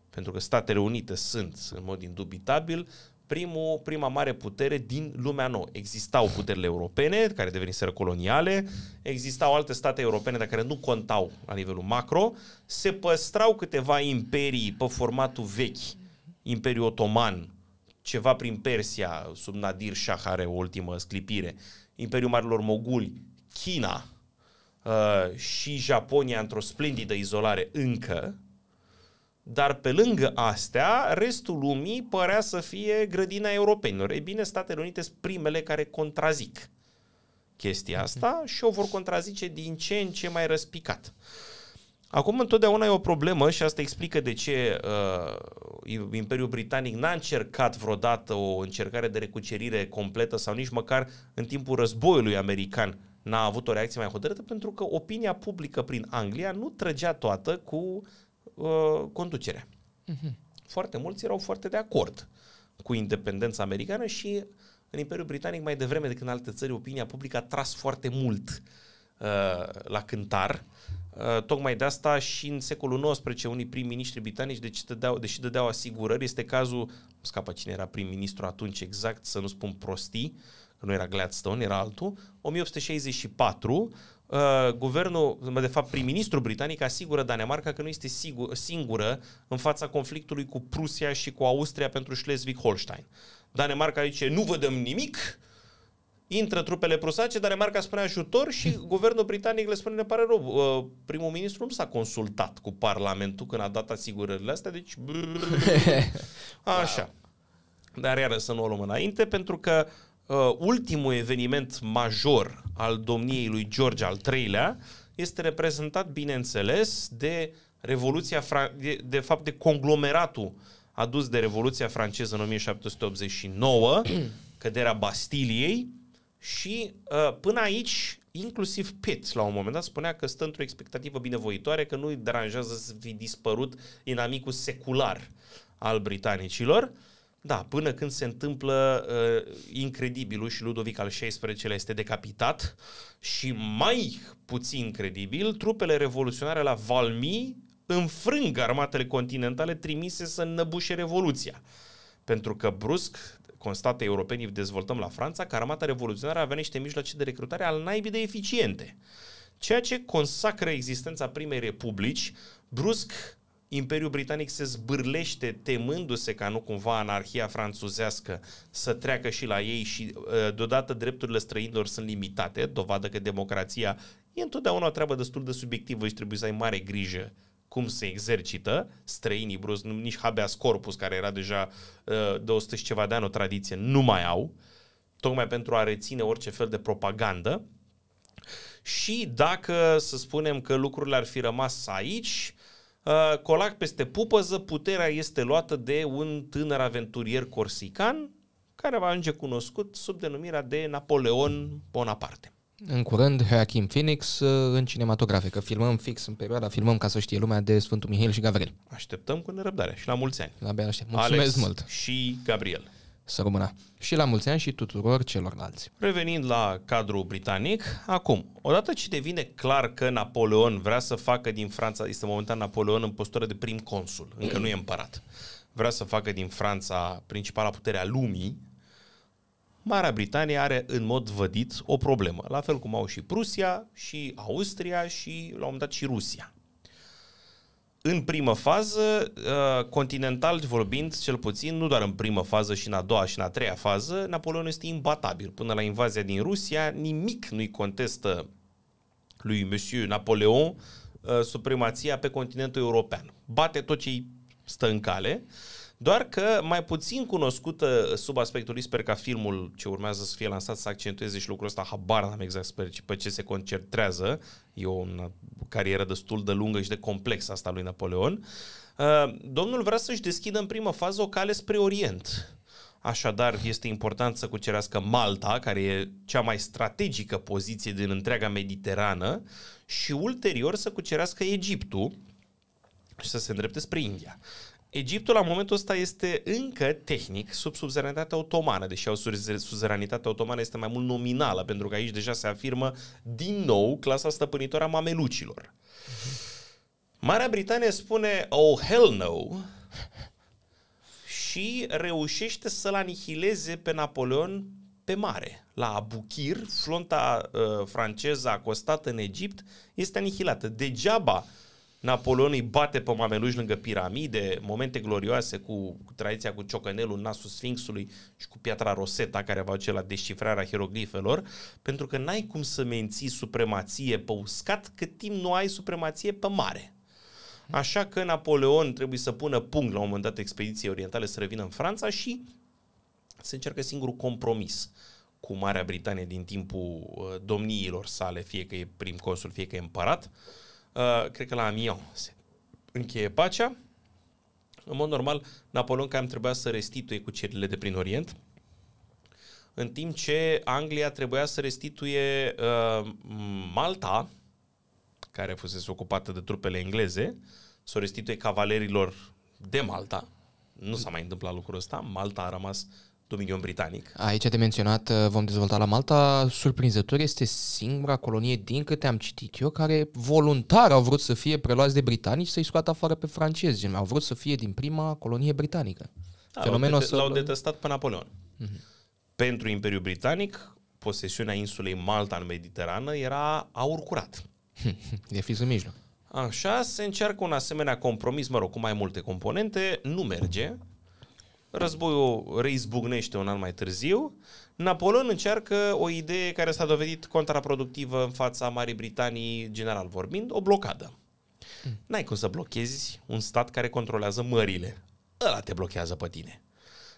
Pentru că Statele Unite sunt, în mod indubitabil, primul, prima mare putere din lumea nouă. Existau puterile europene, care deveniseră coloniale, existau alte state europene, dar care nu contau la nivelul macro, se păstrau câteva imperii pe formatul vechi Imperiul Otoman, ceva prin Persia, sub Nadir Shah are o ultimă sclipire, Imperiul Marilor Moguli, China uh, și Japonia într-o splendidă izolare încă, dar pe lângă astea, restul lumii părea să fie grădina europenilor. Ei bine, Statele Unite sunt primele care contrazic chestia asta și o vor contrazice din ce în ce mai răspicat. Uh, Acum întotdeauna e o problemă și asta explică de ce uh, Imperiul Britanic n-a încercat vreodată o încercare de recucerire completă sau nici măcar în timpul războiului american n-a avut o reacție mai hotărâtă pentru că opinia publică prin Anglia nu trăgea toată cu uh, conducerea. Uh-huh. Foarte mulți erau foarte de acord cu independența americană și în Imperiul Britanic mai devreme decât în alte țări opinia publică a tras foarte mult uh, la cântar Uh, tocmai de asta și în secolul XIX unii prim-ministri britanici, deși dădeau, deși dădeau asigurări, este cazul, scapă cine era prim-ministru atunci exact, să nu spun prostii, că nu era Gladstone, era altul, 1864, Uh, guvernul, de fapt prim-ministru britanic asigură Danemarca că nu este sigur, singură în fața conflictului cu Prusia și cu Austria pentru Schleswig-Holstein. Danemarca zice, nu vă dăm nimic, intră trupele prusace, dar Remarca spune ajutor și mm. guvernul britanic le spune, ne pare rău, uh, primul ministru nu s-a consultat cu parlamentul când a dat asigurările astea, deci... Așa. Dar iară să nu o luăm înainte, pentru că uh, ultimul eveniment major al domniei lui George al III-lea este reprezentat, bineînțeles, de Revoluția, Fra- de, de fapt, de conglomeratul adus de Revoluția franceză în 1789, căderea Bastiliei, și uh, până aici, inclusiv Pitt, la un moment dat, spunea că stă într-o expectativă binevoitoare, că nu îi deranjează să fi dispărut inamicul secular al britanicilor. Da, până când se întâmplă uh, incredibilul și Ludovic al XVI-lea este decapitat și mai puțin credibil, trupele revoluționare la Valmy înfrâng armatele continentale trimise să înnăbușe revoluția. Pentru că brusc constată europenii, dezvoltăm la Franța, că armata revoluționară avea niște mijloace de recrutare al naibii de eficiente. Ceea ce consacră existența primei republici, brusc Imperiul Britanic se zbârlește temându-se ca nu cumva anarhia franțuzească să treacă și la ei și uh, deodată drepturile străinilor sunt limitate, dovadă că democrația e întotdeauna o treabă destul de subiectivă și trebuie să ai mare grijă cum se exercită străinii brus, nici habeas corpus, care era deja uh, de 100 și ceva de ani o tradiție, nu mai au, tocmai pentru a reține orice fel de propagandă. Și dacă să spunem că lucrurile ar fi rămas aici, uh, colac peste pupăză, puterea este luată de un tânăr aventurier corsican care va ajunge cunoscut sub denumirea de Napoleon Bonaparte în curând Joachim Phoenix uh, în cinematografe, că filmăm fix în perioada, filmăm ca să știe lumea de Sfântul Mihail și Gabriel. Așteptăm cu nerăbdare și la mulți ani. La bine aștept. Mulțumesc Alex mult. și Gabriel. Să rămână. Și la mulți ani și tuturor celorlalți. Revenind la cadrul britanic, acum, odată ce devine clar că Napoleon vrea să facă din Franța, este momentan Napoleon în postură de prim consul, încă nu e împărat, vrea să facă din Franța principala putere a lumii, Marea Britanie are în mod vădit o problemă, la fel cum au și Prusia, și Austria și, la un moment dat, și Rusia. În primă fază, uh, continental vorbind, cel puțin, nu doar în primă fază și în a doua și în a treia fază, Napoleon este imbatabil. Până la invazia din Rusia, nimic nu-i contestă lui Monsieur Napoleon uh, supremația pe continentul european. Bate tot ce-i stă în cale. Uh, doar că mai puțin cunoscută sub aspectul lui, sper ca filmul ce urmează să fie lansat să accentueze și lucrul ăsta, habar n-am exact sper pe ce se concentrează, e o carieră destul de lungă și de complexă asta lui Napoleon, uh, domnul vrea să-și deschidă în primă fază o cale spre Orient. Așadar, este important să cucerească Malta, care e cea mai strategică poziție din întreaga Mediterană, și ulterior să cucerească Egiptul și să se îndrepte spre India. Egiptul la momentul ăsta este încă tehnic sub suzeranitatea otomană, deși suzeranitatea otomană este mai mult nominală, pentru că aici deja se afirmă din nou clasa stăpânitoare a mamelucilor. Marea Britanie spune, oh hell no, și reușește să-l anihileze pe Napoleon pe mare. La Abukir, flonta uh, franceză acostată în Egipt este anihilată. Degeaba Napoleon îi bate pe mameluși lângă piramide, momente glorioase cu, cu tradiția cu ciocănelul, nasul Sfinxului și cu piatra Rosetta care va duce la descifrarea hieroglifelor, pentru că n-ai cum să menții supremație pe uscat cât timp nu ai supremație pe mare. Așa că Napoleon trebuie să pună punct la un moment dat expediției orientale să revină în Franța și se încearcă singurul compromis cu Marea Britanie din timpul uh, domniilor sale, fie că e prim consul, fie că e împărat. Uh, Uh, cred că la Amion se încheie pacea. În mod normal, Napoleon cam trebuia să restituie cucerile de prin Orient, în timp ce Anglia trebuia să restituie uh, Malta, care fusese ocupată de trupele engleze, să o restituie cavalerilor de Malta. Nu s-a mai întâmplat lucrul ăsta, Malta a rămas uh, Dominion britanic. Aici de menționat, uh, vom dezvolta la Malta, surprinzător este singura colonie din câte am citit eu care voluntar au vrut să fie preluați de britanici să-i scoată afară pe francezi. au vrut să fie din prima colonie britanică. Da, Fenomenul l-au, l-au detestat pe Napoleon. Uh-huh. Pentru Imperiul Britanic, posesiunea insulei Malta în Mediterană era aur curat. e fix în mijloc. Așa se încearcă un asemenea compromis, mă rog, cu mai multe componente, nu merge, Războiul reizbucnește un an mai târziu. Napoleon încearcă o idee care s-a dovedit contraproductivă în fața Marii Britanii, general vorbind, o blocadă. Mm. N-ai cum să blochezi un stat care controlează mările. Ăla te blochează pe tine.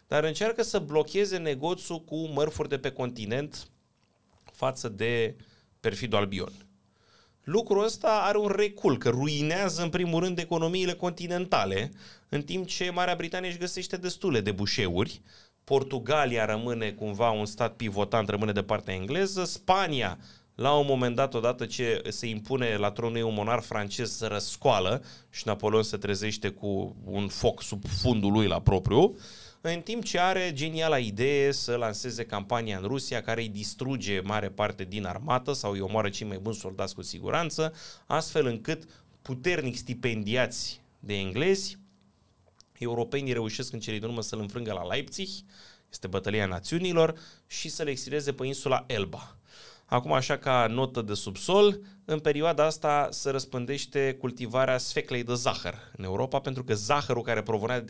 Dar încearcă să blocheze negoțul cu mărfuri de pe continent față de perfidul Albion. Lucrul ăsta are un recul, că ruinează în primul rând economiile continentale, în timp ce Marea Britanie își găsește destule de bușeuri, Portugalia rămâne cumva un stat pivotant, rămâne de partea engleză, Spania la un moment dat, odată ce se impune la tronul un monar francez să răscoală și Napoleon se trezește cu un foc sub fundul lui la propriu, uh, în timp ce are geniala idee să lanseze campania în Rusia care îi distruge mare parte din armată sau îi omoară cei mai buni soldați cu siguranță, astfel încât puternic stipendiați de englezi, europenii reușesc în cele din urmă să-l înfrângă la Leipzig, este bătălia națiunilor, și să le exileze pe insula Elba. Acum, așa ca notă de subsol, în perioada asta se răspândește cultivarea sfeclei de zahăr în Europa, pentru că zahărul care provenea,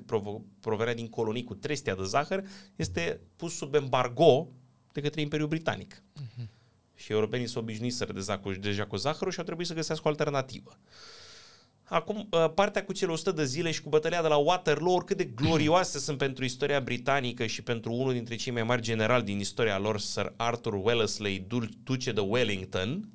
provenea din colonii cu trestia de zahăr este pus sub embargo de către Imperiul Britanic. Uh-huh. Și europenii s-au obișnuit să deja cu zahărul și au trebuit să găsească o alternativă. Acum, uh, partea cu cele 100 de zile și cu bătălia de la Waterloo, oricât de glorioase sunt pentru istoria britanică și pentru unul dintre cei mai mari generali din istoria lor, Sir Arthur Wellesley, duce de Wellington,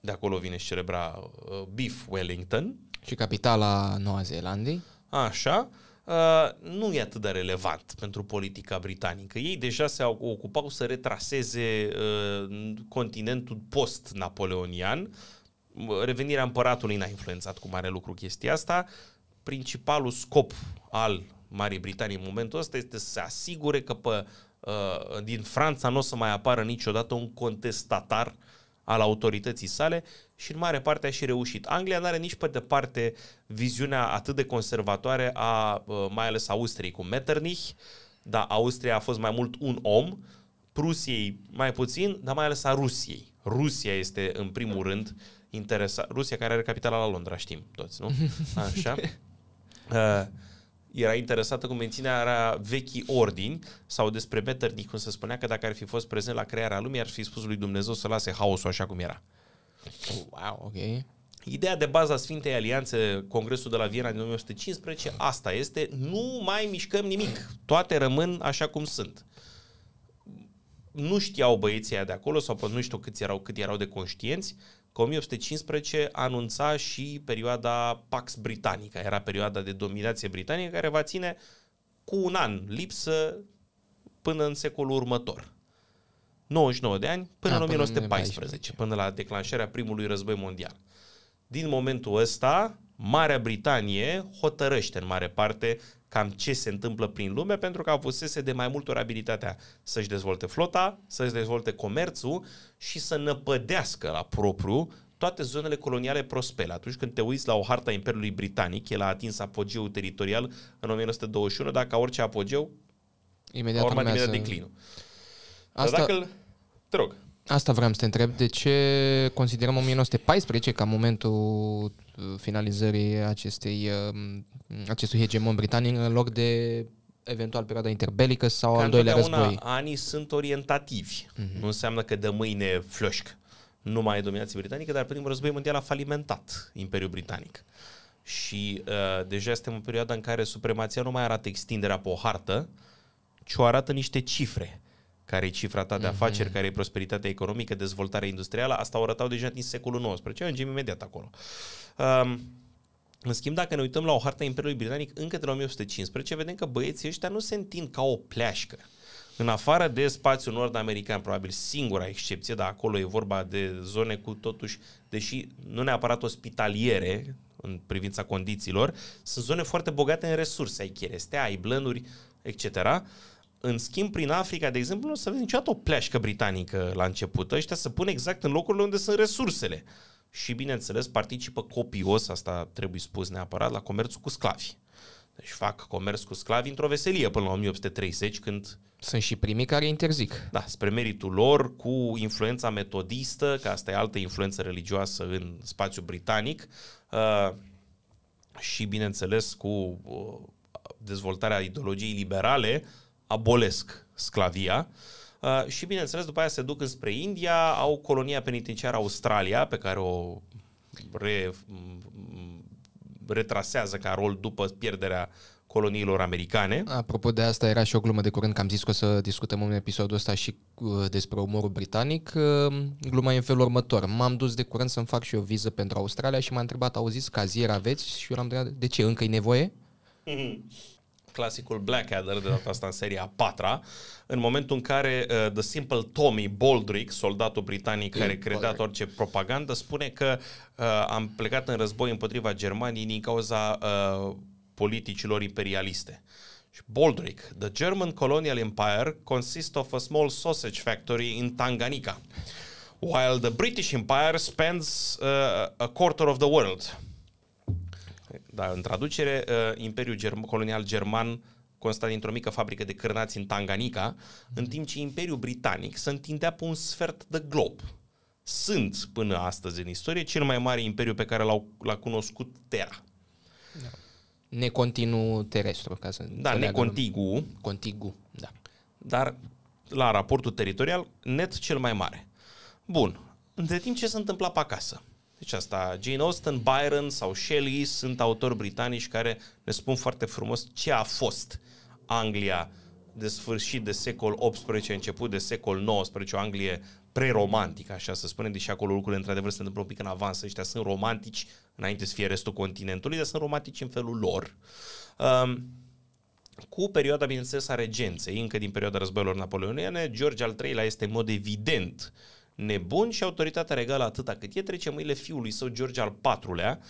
de acolo vine și celebra uh, Beef Wellington. Și capitala Noua Zeelandei. Așa. Uh, nu e atât de relevant pentru politica britanică. Ei deja se ocupau să retraseze uh, continentul post-napoleonian uh, revenirea împăratului n-a influențat cu mare lucru chestia asta. Principalul scop al Marii Britanii în momentul ăsta este să se asigure că pe, uh, din Franța nu o să mai apară niciodată un contestatar al autorității sale și în mare parte a și reușit. Anglia nu are nici pe departe viziunea atât de conservatoare a uh, mai ales Austriei cu Metternich, dar Austria a fost mai mult un om, Prusiei mai puțin, dar mai ales a Rusiei. Rusia este în primul rând uh, interesa, Rusia care are capitala la Londra, știm toți, nu? Așa. Uh, era interesată cu menținerea vechii ordini sau despre Metternich, cum se spunea că dacă ar fi fost prezent la crearea lumii, ar fi spus lui Dumnezeu să lase haosul așa cum era. Wow, ok. Ideea de bază a Sfintei Alianțe, Congresul de la Viena din 1915, asta este, nu mai mișcăm nimic, toate rămân așa cum sunt. Nu știau băieții de acolo, sau nu știu câți erau, cât erau de conștienți, că 1815 anunța și perioada Pax Britannica, era perioada de dominație britanică care va ține cu un an lipsă până în secolul următor. 99 de ani până da, în 1914, până, 1914, până la declanșarea primului război mondial. Din momentul ăsta, Marea Britanie hotărăște în mare parte cam ce se întâmplă prin lume, pentru că avusese de mai multe ori abilitatea să-și dezvolte flota, să-și dezvolte comerțul și să năpădească la propriu toate zonele coloniale prospere. Atunci când te uiți la o harta Imperiului Britanic, el a atins apogeul teritorial în 1921, dar ca orice apogeu, imediat a urmat imediat declinul. Asta... Dar dacă te rog. Asta vreau să te întreb. De ce considerăm 1914 ca momentul uh, finalizării acestei, um, acestui hegemon britanic în loc de eventual perioada interbelică sau Când al doilea război? Anii sunt orientativi. Mm-hmm. Nu înseamnă că de mâine flășc. Nu mai e dominație britanică, dar primul război mondial a falimentat Imperiul Britanic. Și uh, deja suntem în perioada în care supremația nu mai arată extinderea pe o hartă, ci o arată niște cifre care e cifra ta de mhm. afaceri, mm-hmm. care e prosperitatea economică, dezvoltarea industrială, asta o arătau deja din secolul XIX, ajungem imediat acolo. Um, în schimb, dacă ne uităm la o hartă a Imperiului Britanic încă de la 1815, vedem că băieții ăștia nu se întind ca o pleașcă. În afară de spațiul nord-american, probabil singura excepție, dar acolo e vorba de zone cu totuși, deși nu neapărat ospitaliere în privința condițiilor, sunt zone foarte bogate în resurse, ai cherestea, ai blănuri, etc. În schimb, prin Africa, de exemplu, nu o să vezi niciodată o pleașcă britanică la început. Ăștia se pun exact în locurile unde sunt resursele. Și, bineînțeles, participă copios, asta trebuie spus neapărat, la comerțul cu sclavi. Deci fac comerț cu sclavi într-o veselie până la 1830, când... Sunt și primii care interzic. Da, spre meritul lor, cu influența metodistă, că asta e altă influență religioasă în spațiul britanic, uh, și, bineînțeles, cu uh, dezvoltarea ideologiei liberale, abolesc sclavia. Uh, și bineînțeles, după aia se duc înspre India, au colonia penitenciară Australia, pe care o re, retrasează ca rol după pierderea coloniilor americane. Apropo de asta, era și o glumă de curând că am zis că o să discutăm în episodul ăsta și uh, despre umorul britanic. Uh, gluma e în felul următor. M-am dus de curând să-mi fac și o viză pentru Australia și m-a întrebat, auziți, cazier aveți? Și eu l-am întrebat, de ce, încă e nevoie? Mhm clasicul Blackadder, de data asta în seria a patra, în momentul în care uh, The Simple Tommy Baldrick, soldatul britanic care credea orice propagandă, spune că uh, am plecat în război împotriva Germaniei din cauza uh, politicilor imperialiste. Baldrick, The German Colonial Empire consists of a small sausage factory in Tanganyika, while the British Empire spends uh, a quarter of the world. Da, în traducere, uh, Imperiul Germ- colonial german consta dintr-o mică fabrică de cârnați în Tanganyika, mm-hmm. în mhm. timp ce Imperiul Britanic se întindea pe un sfert de glob. Sunt, până astăzi în istorie, cel mai mare imperiu pe care l-au, l-a cunoscut Terra. Da. Necontinu terestru, ca să Da, necontigu. Contigu, da. Dar la raportul teritorial, net cel mai mare. Bun. Între timp ce se întâmpla pe acasă? Deci asta, Jane Austen, Byron sau Shelley sunt autori britanici care ne spun foarte frumos ce a fost Anglia de sfârșit de secol XVIII, început de secol XIX, o Anglie preromantică, așa să spunem, deși acolo lucrurile într-adevăr se întâmplă un pic în avans, ăștia sunt romantici înainte să fie restul continentului, dar sunt romantici în felul lor. Um, cu perioada, bineînțeles, a regenței, încă din perioada războiilor napoleoniene, George al III-lea este în mod evident uh, nebun și autoritatea regală atâta cât e trece mâinile fiului său George al IV-lea,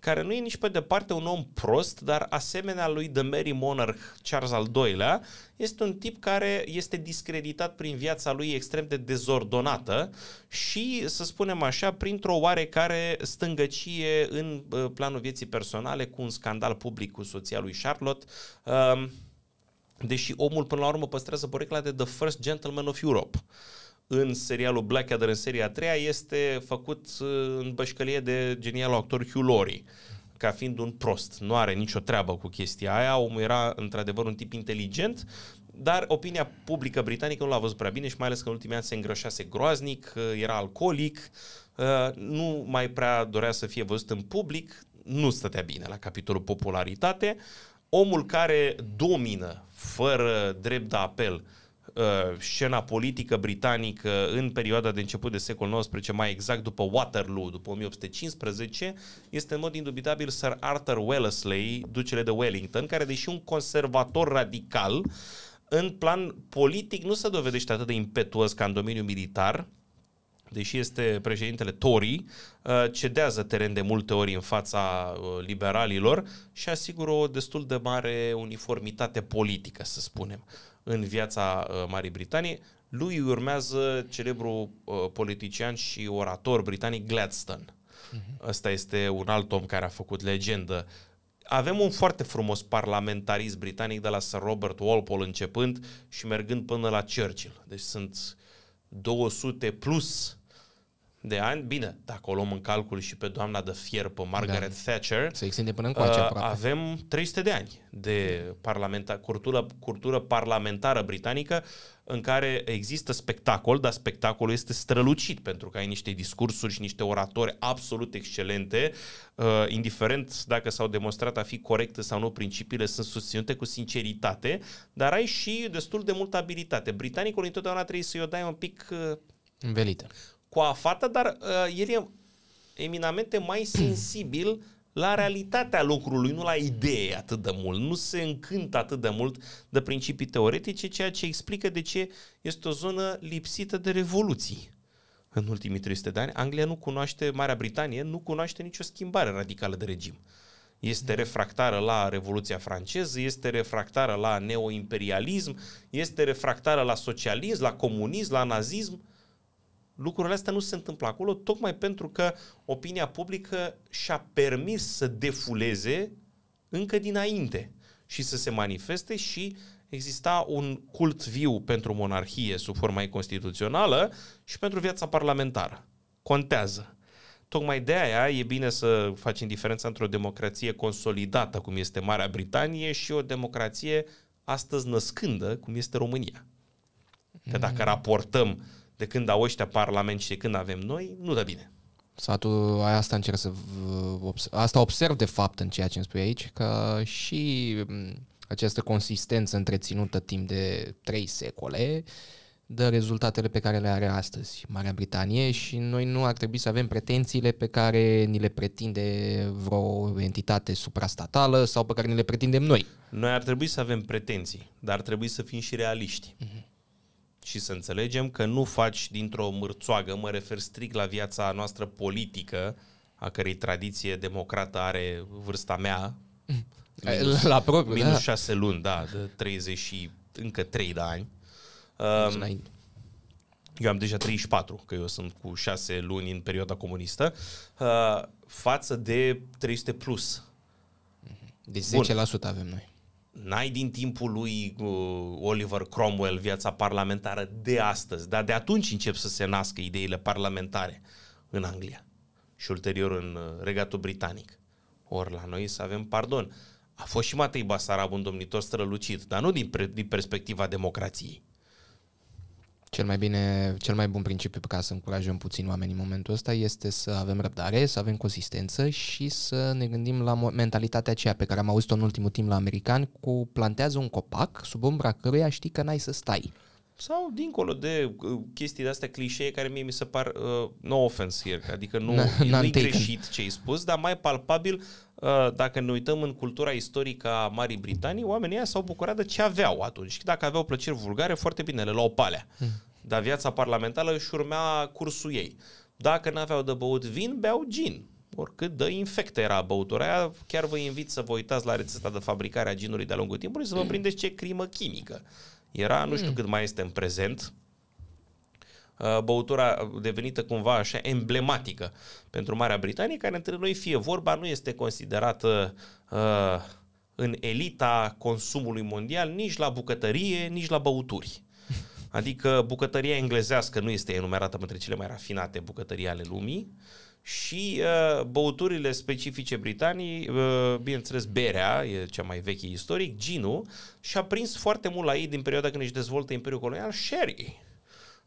care nu e nici pe departe un om prost, dar asemenea lui The Merry Monarch Charles al II-lea, este un tip care este discreditat prin viața lui extrem de dezordonată și, să spunem așa, printr-o oarecare stângăcie în planul vieții personale cu un scandal public cu soția lui Charlotte, um, deși omul până la urmă păstrează porecla de The First Gentleman of Europe în serialul Blackadder, în seria a treia, este făcut uh, în bășcălie de genialul actor Hugh Laurie ca fiind un prost. Nu are nicio treabă cu chestia aia. Omul era într-adevăr un tip inteligent, dar opinia publică britanică nu l-a văzut prea bine și mai ales că în ultimii ani se îngrășase groaznic, uh, era alcoolic, uh, nu mai prea dorea să fie văzut în public, nu stătea bine la capitolul popularitate. Omul care domină fără drept de apel uh, scena politică britanică în perioada de început de secol XIX, mai exact după Waterloo, după 1815, este în mod indubitabil Sir Arthur Wellesley, ducele de Wellington, care deși un conservator radical, în plan politic nu se dovedește atât de impetuos ca în domeniul militar, deși este președintele Tory, uh, cedează teren de multe ori în fața uh, liberalilor și asigură o destul de mare uniformitate politică, să spunem în viața uh, Marii Britanii, lui urmează celebrul uh, politician și orator britanic Gladstone. Uh-huh. Ăsta este un alt om care a făcut legendă. Avem un foarte frumos parlamentarist britanic de la Sir Robert Walpole începând și mergând până la Churchill. Deci sunt 200 plus de ani, bine, dacă o luăm în calcul și pe doamna de fier, pe Margaret da. Thatcher, se extinde până în coace, uh, avem 300 de ani de parlamenta- curtură, curtură parlamentară britanică în care există spectacol, dar spectacolul este strălucit pentru că ai niște discursuri și niște oratori absolut excelente, uh, indiferent dacă s-au demonstrat a fi corecte sau nu, principiile sunt susținute cu sinceritate, dar ai și destul de multă abilitate. Britanicul întotdeauna trebuie să-i o dai un pic... Uh, Învelită cu coafată, dar uh, el e eminamente mai sensibil la realitatea lucrului, nu la idee atât de mult. Nu se încântă atât de mult de principii teoretice, ceea ce explică de ce este o zonă lipsită de revoluții în ultimii 300 de ani. Anglia nu cunoaște, Marea Britanie nu cunoaște nicio schimbare radicală de regim. Este refractară la Revoluția franceză, este refractară la neoimperialism, este refractară la socialism, la comunism, la nazism lucrurile astea nu se întâmplă acolo, tocmai pentru că opinia publică și-a permis să defuleze încă dinainte și să se manifeste și exista un cult viu pentru monarhie sub forma ei constituțională și pentru viața parlamentară. Contează. Tocmai de aia e bine să facem diferența între o democrație consolidată, cum este Marea Britanie, și o democrație astăzi născândă, cum este România. Că dacă mm. raportăm de când au ăștia parlament și de când avem noi, nu dă bine. Satul, asta încerc să... Asta observ de fapt în ceea ce îmi spui aici, că și această consistență întreținută timp de trei secole dă rezultatele pe care le are astăzi Marea Britanie și noi nu ar trebui să avem pretențiile pe care ni le pretinde vreo entitate suprastatală sau pe care ni le pretindem noi. Noi ar trebui să avem pretenții, dar ar trebui să fim și realiști. Uh-huh și să înțelegem că nu faci dintr-o mârțoagă, mă refer strict la viața noastră politică, a cărei tradiție democrată are vârsta mea, minus, la propriu, da. minus da. șase luni, da, de 30 și încă 3 de ani. Um, eu am deja 34, că eu sunt cu 6 luni în perioada comunistă, uh, față de 300 plus. De deci 10% Bun. avem noi. N-ai din timpul lui uh, Oliver Cromwell viața parlamentară de astăzi, dar de atunci încep să se nască ideile parlamentare în Anglia și ulterior în uh, regatul britanic. Ori la noi să avem pardon. A fost și Matei Basarab un domnitor strălucit, dar nu din, pre- din perspectiva democrației cel mai, bine, cel mai bun principiu pe care să încurajăm puțin oamenii în momentul ăsta este să avem răbdare, să avem consistență și să ne gândim la mentalitatea aceea pe care am auzit-o în ultimul timp la americani cu plantează un copac sub umbra căruia știi că n-ai să stai. Sau dincolo de uh, chestii de-astea clișee care mie mi se par uh, no offense here, adică nu, nu e greșit ce ai spus, dar mai palpabil Uh, dacă ne uităm în cultura istorică a Marii Britanii, oamenii aia s-au bucurat de ce aveau atunci. Și dacă aveau plăceri vulgare, foarte bine, le luau palea. Hmm. Dar viața parlamentară își urmea cursul ei. Dacă n-aveau de băut vin, beau gin. Oricât de infectă era băutura aia, chiar vă invit să vă uitați la rețeta de fabricare a ginului de-a lungul timpului, să vă prindeți ce crimă chimică. Era, nu știu hmm. cât mai este în prezent, Uh, băutura uh, devenită cumva așa emblematică pentru Marea Britanie, care între noi fie vorba, nu este considerată uh, în elita consumului mondial nici la bucătărie, nici la băuturi. Adică bucătăria englezească nu este enumerată între cele mai rafinate bucătării ale lumii și uh, băuturile specifice Britanii, uh, bineînțeles berea, e cea mai veche istoric, ginul, și-a prins foarte mult la ei din perioada când își dezvoltă Imperiul Colonial, sherry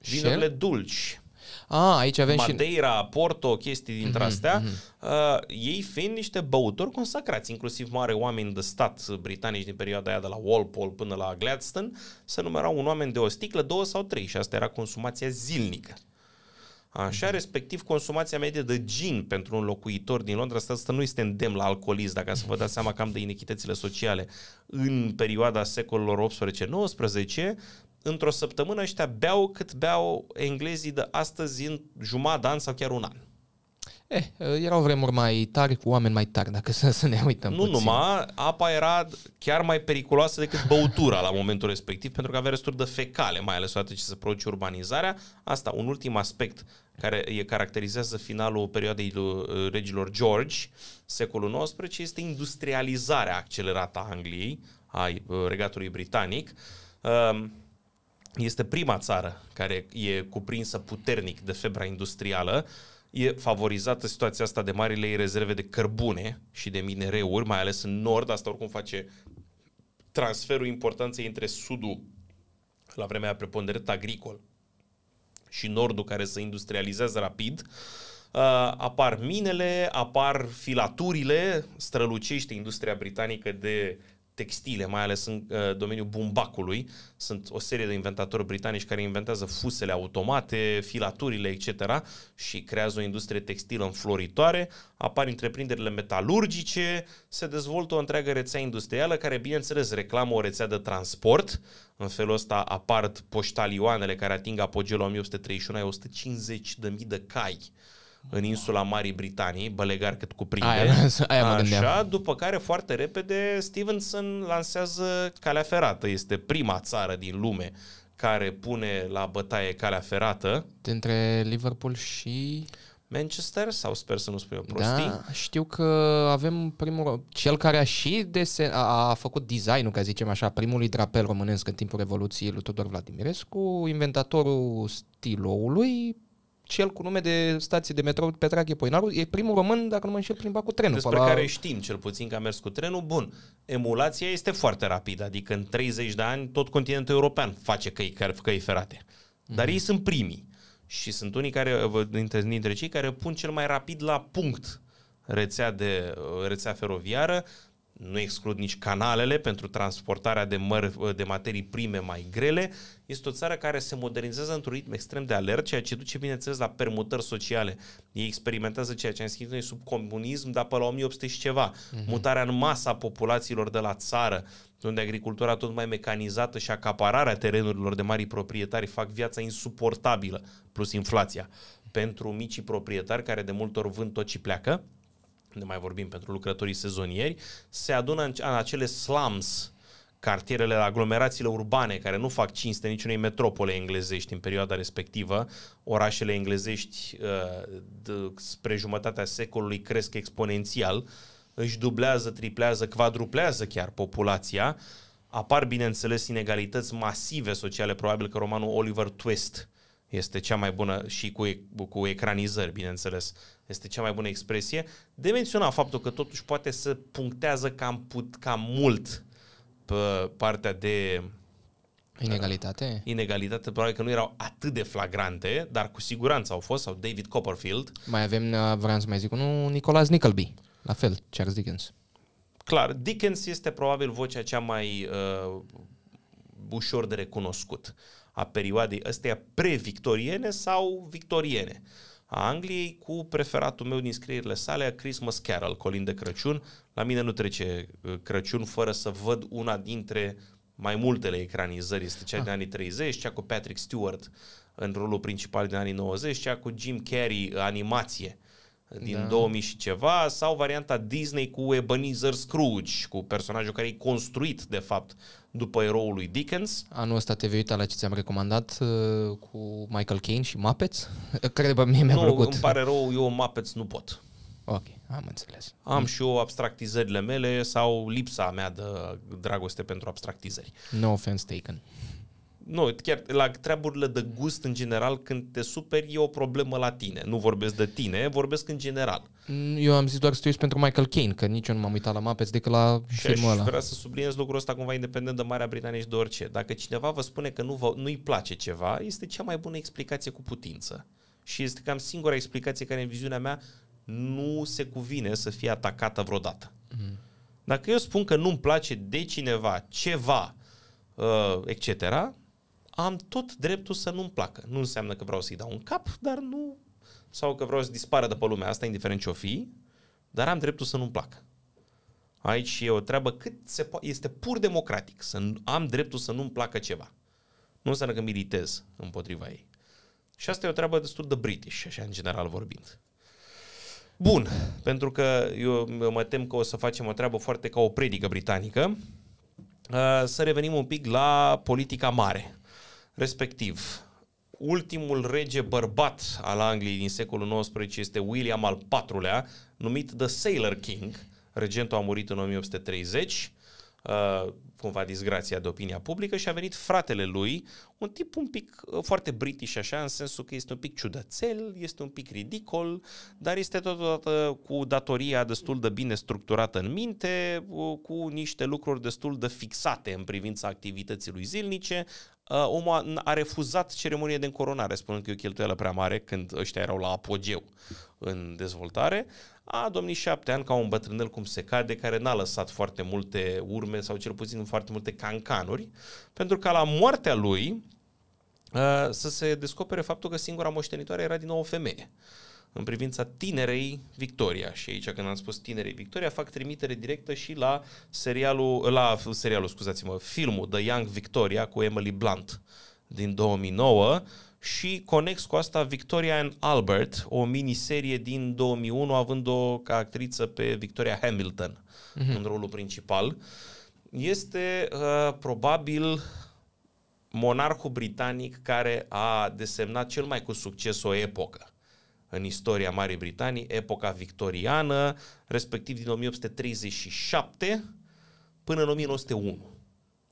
vinurile Shell? dulci. A, aici avem Madeira, și... Porto, chestii dintre mm-hmm, astea, mm-hmm. Uh, ei fiind niște băutori consacrați, inclusiv mare oameni de stat britanici din perioada aia de la Walpole până la Gladstone, se numerau un oameni de o sticlă, două sau trei și asta era consumația zilnică. Așa, mm-hmm. respectiv consumația medie de gin pentru un locuitor din Londra, asta, asta nu este îndemn la alcoolism, dacă să vă dați seama cam de inechitățile sociale. În perioada secolelor 18-19, într-o săptămână ăștia beau cât beau englezii de astăzi în jumătate de an sau chiar un an. Eh, erau vremuri mai tari cu oameni mai tari, dacă să, să ne uităm Nu puțin. numai, apa era chiar mai periculoasă decât băutura la momentul respectiv, pentru că avea resturi de fecale, mai ales odată ce se produce urbanizarea. Asta, un ultim aspect care e caracterizează finalul perioadei uh, regilor George, secolul XIX, este industrializarea accelerată a Angliei, a uh, regatului britanic. Um, este prima țară care e cuprinsă puternic de febra industrială, e favorizată situația asta de marile rezerve de cărbune și de minereuri, mai ales în nord, asta oricum face transferul importanței între sudul, la vremea preponderent agricol, și nordul care se industrializează rapid, uh, apar minele, apar filaturile, strălucește industria britanică de textile, mai ales în uh, domeniul bumbacului. Sunt o serie de inventatori britanici care inventează fusele automate, filaturile, etc. și creează o industrie textilă înfloritoare, apar întreprinderile metalurgice, se dezvoltă o întreagă rețea industrială care, bineînțeles, reclamă o rețea de transport. În felul ăsta apar poștalioanele care ating apogeul 1831 ai 150.000 de cai. Uh, în insula Marii Britanii, bălegar cât cuprinde. Aia, aia mă gândeam. Așa, după care foarte repede Stevenson lansează calea ferată. Este prima țară din lume care pune la bătaie calea ferată. Dintre Liverpool și... Manchester sau sper să nu spun eu da, prostii. Da, știu că avem primul, cel care a și desen, a, a făcut designul, ca zicem așa, primului drapel românesc în timpul Revoluției lui Tudor Vladimirescu, inventatorul stiloului, cel cu nume de stație de metrou Petrache Poinaru, e primul român, dacă nu mă înșel, plimba cu trenul. Despre la... care știm, cel puțin că a mers cu trenul, bun. Emulația este foarte rapidă, adică în 30 de ani tot continentul european face căi, căi ferate. Dar mm-hmm. ei sunt primii și sunt unii care, dintre, dintre cei care pun cel mai rapid la punct rețea, de, rețea feroviară, nu exclud nici canalele pentru transportarea de, măr, de materii prime mai grele este o țară care se modernizează într-un ritm extrem de alert, ceea ce duce, bineînțeles, la permutări sociale. Ei experimentează ceea ce am scris noi sub comunism, dar pe la 1800 și ceva. Uh-huh. Mutarea în masa populațiilor de la țară, unde agricultura tot mai mecanizată și acapararea terenurilor de mari proprietari fac viața insuportabilă, plus inflația, pentru micii proprietari care de multe ori vând tot ce pleacă, ne mai vorbim pentru lucrătorii sezonieri, se adună în acele slums, cartierele, aglomerațiile urbane care nu fac cinste niciunei metropole englezești în perioada respectivă, orașele englezești uh, spre jumătatea secolului cresc exponențial, își dublează, triplează, quadruplează chiar populația, apar bineînțeles inegalități masive sociale, probabil că romanul Oliver Twist este cea mai bună și cu, cu ecranizări, bineînțeles, este cea mai bună expresie, de menționat faptul că totuși poate să punctează cam, put, cam mult pe partea de uh, Inegalitate? Inegalitate, probabil că nu erau atât de flagrante, dar cu siguranță au fost, sau David Copperfield. Mai avem, uh, vreau să mai zic unul, Nicolas Nickleby, la fel, Charles Dickens. Clar, Dickens este probabil vocea cea mai uh, ușor de recunoscut a perioadei ăsteia pre-victoriene sau victoriene a Angliei, cu preferatul meu din scrierile sale, a Christmas Carol, Colin de Crăciun, la mine nu trece uh, Crăciun fără să văd una dintre mai multele ecranizări. Este cea ah. din anii 30, cea cu Patrick Stewart în rolul principal din anii 90, cea cu Jim Carrey, uh, animație uh, din da. 2000 și ceva, sau varianta Disney cu Ebenezer Scrooge, cu personajul care e construit, de fapt, după eroul lui Dickens. Anul ăsta te vei uita la ce ți-am recomandat uh, cu Michael Caine și Muppets? Cred că mie mi-a nu, plăcut. îmi pare rău, eu Muppets nu pot. Ok, am înțeles. Am mm. și eu abstractizările mele sau lipsa mea de dragoste pentru abstractizări. No offense taken. Nu, chiar la treburile de gust în general, când te superi, e o problemă la tine. Nu vorbesc de tine, vorbesc în general. Mm, eu am zis doar studios pentru Michael Caine, că nici eu nu m-am uitat la Muppets decât la și filmul ăla. vreau să subliniez lucrul ăsta cumva independent de Marea Britanie și de orice. Dacă cineva vă spune că nu vă, nu-i place ceva, este cea mai bună explicație cu putință. Și este cam singura explicație care în viziunea mea nu se cuvine să fie atacată vreodată. Mm. Dacă eu spun că nu-mi place de cineva, ceva, uh, etc., am tot dreptul să nu-mi placă. Nu înseamnă că vreau să-i dau un cap, dar nu... Sau că vreau să dispară de pe lumea asta, indiferent ce o fi, dar am dreptul să nu-mi placă. Aici e o treabă cât se po- este pur democratic, să am dreptul să nu-mi placă ceva. Nu înseamnă că militez împotriva ei. Și asta e o treabă destul de british, așa în general vorbind. Bun, pentru că eu mă tem că o să facem o treabă foarte ca o predică britanică. Uh, să revenim un pic la politica mare. Respectiv, ultimul rege bărbat al Angliei din secolul XIX este William al IV-lea, numit The Sailor King. Regentul a murit în 1830 cumva disgrația de opinia publică și a venit fratele lui, un tip un pic uh, foarte british așa, în sensul că este un pic ciudățel, este un pic ridicol, dar este totodată cu datoria destul de bine structurată în minte, uh, cu niște lucruri destul de fixate în privința activității lui zilnice, Uh, omul a, a refuzat ceremonia de încoronare, spunând că e o cheltuială prea mare când ăștia erau la apogeu în dezvoltare a domnit șapte ani ca un bătrânel cum se cade, care n-a lăsat foarte multe urme sau cel puțin foarte multe cancanuri, pentru că la moartea lui uh, să se descopere faptul că singura moștenitoare era din nou o femeie în privința tinerei Victoria. Și aici când am spus tinerei Victoria, fac trimitere directă și la serialul, la serialul, scuzați-mă, filmul The Young Victoria cu Emily Blunt din 2009 și conex cu asta Victoria and Albert, o miniserie din 2001, având-o ca actriță pe Victoria Hamilton mm-hmm. în rolul principal. Este uh, probabil monarhul britanic care a desemnat cel mai cu succes o epocă în istoria Marii Britanii, epoca victoriană, respectiv din 1837 până în 1901.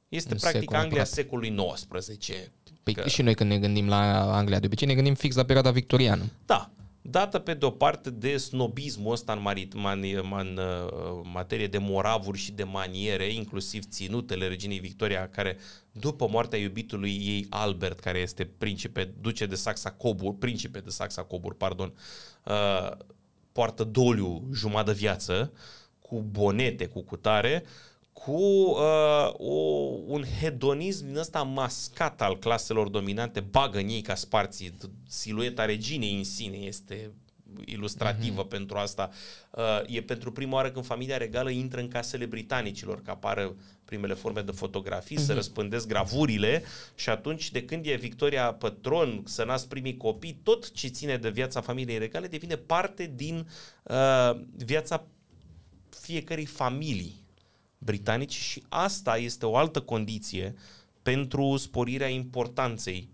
Este în practic secolul Anglia secolului 19 Păi că... și noi când ne gândim la Anglia, de obicei ne gândim fix la perioada victoriană. Da, dată pe de-o parte de snobismul ăsta în, marit, man, man, uh, materie de moravuri și de maniere, inclusiv ținutele reginei Victoria, care după moartea iubitului ei Albert, care este principe, duce de saxa Cobur, principe de saxa Cobur, pardon, uh, poartă doliu jumătate viață, cu bonete, cu cutare, uh, cu uh, o, un hedonism din ăsta mascat al claselor dominante, bagă în ei ca sparții, silueta reginei în sine este ilustrativă mm-hmm. pentru asta. Uh, e pentru prima oară când familia regală intră în casele britanicilor, că apară primele forme de fotografii, mm-hmm. se răspândesc gravurile și atunci de când e Victoria Pătron să nasc primii copii, tot ce ține de viața familiei regale devine parte din uh, viața fiecărei familii britanici și asta este o altă condiție pentru sporirea importanței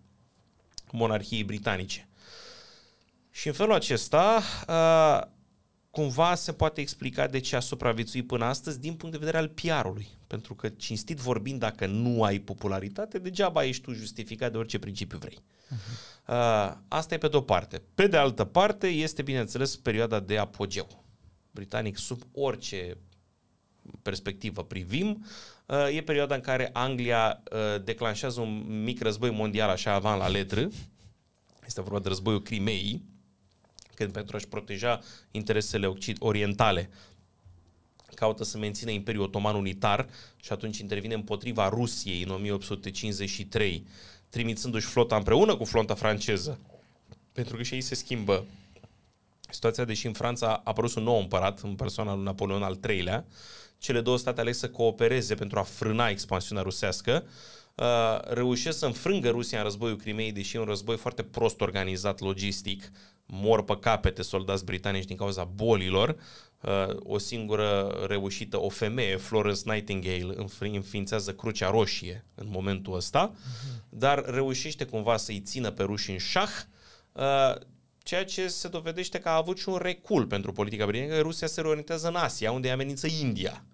monarhiei britanice. Și în felul acesta, cumva se poate explica de ce a supraviețuit până astăzi din punct de vedere al PR-ului. Pentru că, cinstit vorbind, dacă nu ai popularitate, degeaba ești tu justificat de orice principiu vrei. Uh-huh. Asta e pe de-o parte. Pe de altă parte, este, bineînțeles, perioada de apogeu. Britanic, sub orice perspectivă privim, uh, e perioada în care Anglia uh, declanșează un mic război mondial așa avan la letră. Este vorba de războiul Crimeii, când pentru a-și proteja interesele orientale caută să mențină Imperiul Otoman unitar și atunci intervine împotriva Rusiei în 1853, trimițându-și flota împreună cu flota franceză. Pentru că și ei se schimbă situația, deși în Franța a apărut un nou împărat în persoana lui Napoleon al III-lea cele două state aleg să coopereze pentru a frâna expansiunea rusească, Uh, reușesc să înfrângă Rusia în războiul Crimeei, deși e un război foarte prost organizat logistic, mor pe capete soldați britanici din cauza bolilor, uh, o singură reușită, o femeie, Florence Nightingale, înființează Crucea Roșie în momentul ăsta, uh-huh. dar reușește cumva să-i țină pe ruși în șah, uh, ceea ce se dovedește că a avut și un recul pentru politica britanică. Rusia se reorientează în Asia, unde amenință India.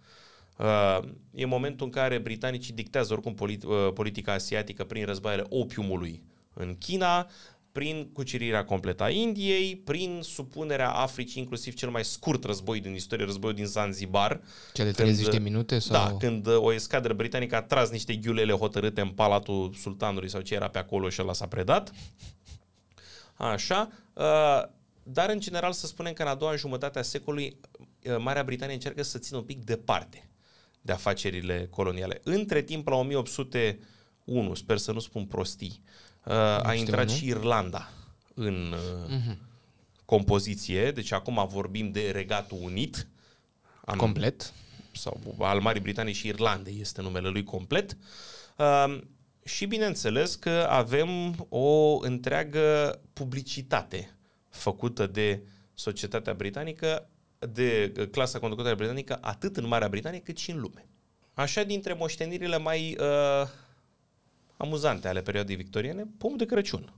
Uh, e momentul în care britanicii dictează oricum polit- uh, politica asiatică prin războaiele opiumului în China, prin cucerirea completă a Indiei, prin supunerea Africii, inclusiv cel mai scurt război din istorie, războiul din Zanzibar. Cele 30 când, de minute? Sau... Da, când uh, o escadră britanică a tras niște ghiulele hotărâte în palatul sultanului sau ce era pe acolo și ăla s-a predat. Așa, uh, dar în general să spunem că în a doua jumătate a secolului uh, Marea Britanie încearcă să țină un pic departe de afacerile coloniale. Între timp, la 1801, sper să nu spun prostii, uh, a intrat și Irlanda în uh-huh. compoziție, deci acum vorbim de Regatul Unit. Am, complet. Sau al Marii Britanii și Irlandei este numele lui complet. Uh, și bineînțeles că avem o întreagă publicitate făcută de societatea britanică, de uh, clasa conducătoare britanică, atât în Marea Britanie cât și în lume. Așa, dintre moștenirile mai uh, amuzante ale perioadei victoriene, pomul de Crăciun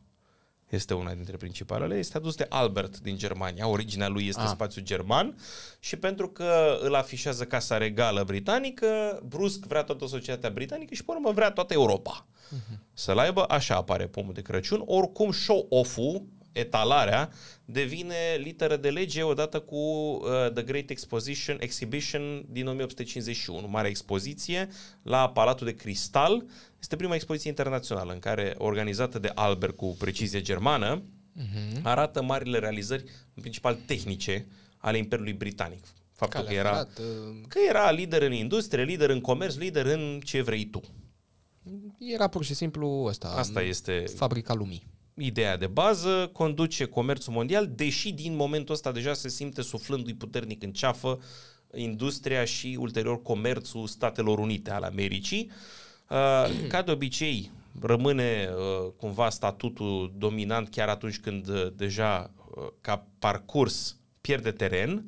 este una dintre principalele, este adus de Albert din Germania. Originea lui este ah. spațiu german și pentru că îl afișează Casa Regală Britanică, brusc vrea toată societatea britanică și, până urmă, vrea toată Europa. Uh-huh. Să-l aibă, așa apare pomul de Crăciun. Oricum, show-off-ul etalarea devine literă de lege odată cu uh, The Great Exposition, Exhibition din 1851, mare expoziție la Palatul de Cristal. Este prima expoziție internațională în care, organizată de Albert cu precizie germană, uh-huh. arată marile realizări, în principal tehnice, ale Imperiului Britanic. Faptul că era, aferat, uh... că era lider în industrie, lider în comerț, lider în ce vrei tu. Era pur și simplu asta. Asta este fabrica lumii ideea de bază, conduce comerțul mondial, deși din momentul ăsta deja se simte suflându-i puternic în ceafă industria și ulterior comerțul Statelor Unite al Americii. Uh, ca de obicei, rămâne uh, cumva statutul dominant chiar atunci când uh, deja ca parcurs pierde teren,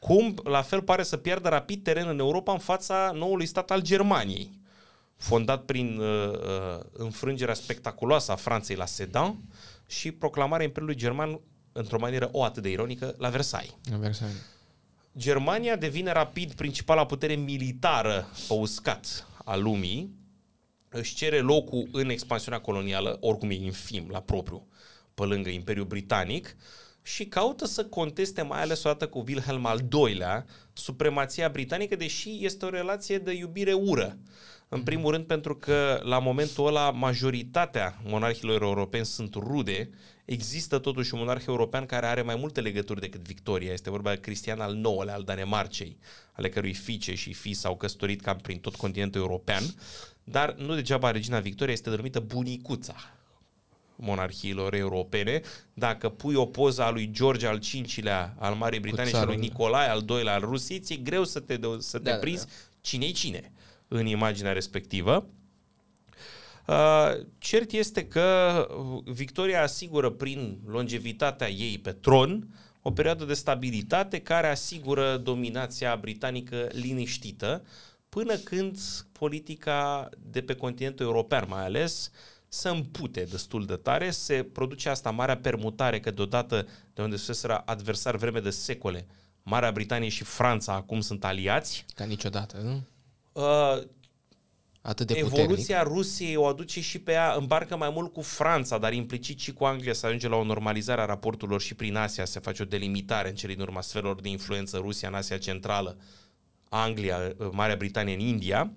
cum la fel pare să pierdă rapid teren în Europa în fața noului stat al Germaniei fondat prin uh, uh, înfrângerea spectaculoasă a Franței la Sedan și proclamarea Imperiului German, într-o manieră o atât de ironică, la Versailles. La Versailles. Germania devine rapid principala putere militară pe uscat a lumii, își cere locul în expansiunea colonială, oricum e infim la propriu, pe lângă Imperiul Britanic, și caută să conteste mai ales o dată cu Wilhelm al II-lea supremația britanică, deși este o relație de iubire-ură. Uh, în primul rând pentru că la momentul ăla majoritatea monarhilor europeni sunt rude, există totuși un monarh european care are mai multe legături decât Victoria. Este vorba de Cristian al IX-lea al Danemarcei, ale cărui fiice și fii s-au căsătorit cam prin tot continentul european, dar nu degeaba regina Victoria este denumită bunicuța monarhiilor europene. Dacă pui o poză a lui George al V-lea al Marii Britanii și a lui da. Nicolae al II-lea al Rusiei, ți greu să te, să te da, da prinzi da, da. cine-i cine în imaginea respectivă. Uh, cert este că Victoria asigură prin longevitatea ei pe tron o perioadă de stabilitate care asigură dominația britanică liniștită până când politica de pe continentul european mai ales să împute destul de tare, se produce asta marea permutare că deodată de unde fuseseră adversari vreme de secole, Marea Britanie și Franța acum sunt aliați. Ca niciodată, nu? uh, Atât de evoluția puternic. Rusiei o aduce și pe ea, îmbarcă mai mult cu Franța, dar implicit și cu Anglia să ajunge la o normalizare a raporturilor și prin Asia se face o delimitare în cele din urma sferelor de influență Rusia în Asia Centrală, Anglia, uh, Marea Britanie în India.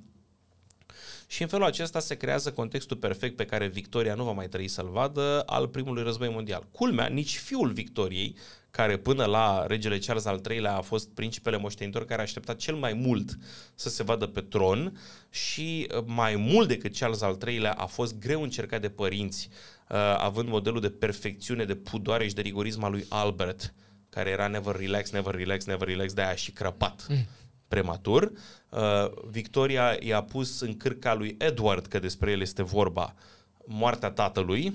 Și în felul acesta se creează contextul perfect pe care Victoria nu va mai trăi să-l vadă al primului război mondial. Culmea, nici fiul Victoriei, care până la regele Charles al III-lea a fost principele moștenitor care a așteptat cel mai mult să se vadă pe tron și uh, mai mult decât Charles al III-lea a fost greu încercat de părinți, uh, având modelul de perfecțiune, de pudoare și de rigorism al lui Albert, care era never relax, never relax, never relax, de-aia și crăpat. Mm prematur. Uh, Victoria i-a pus în cârca lui Edward, că despre el este vorba, moartea tatălui.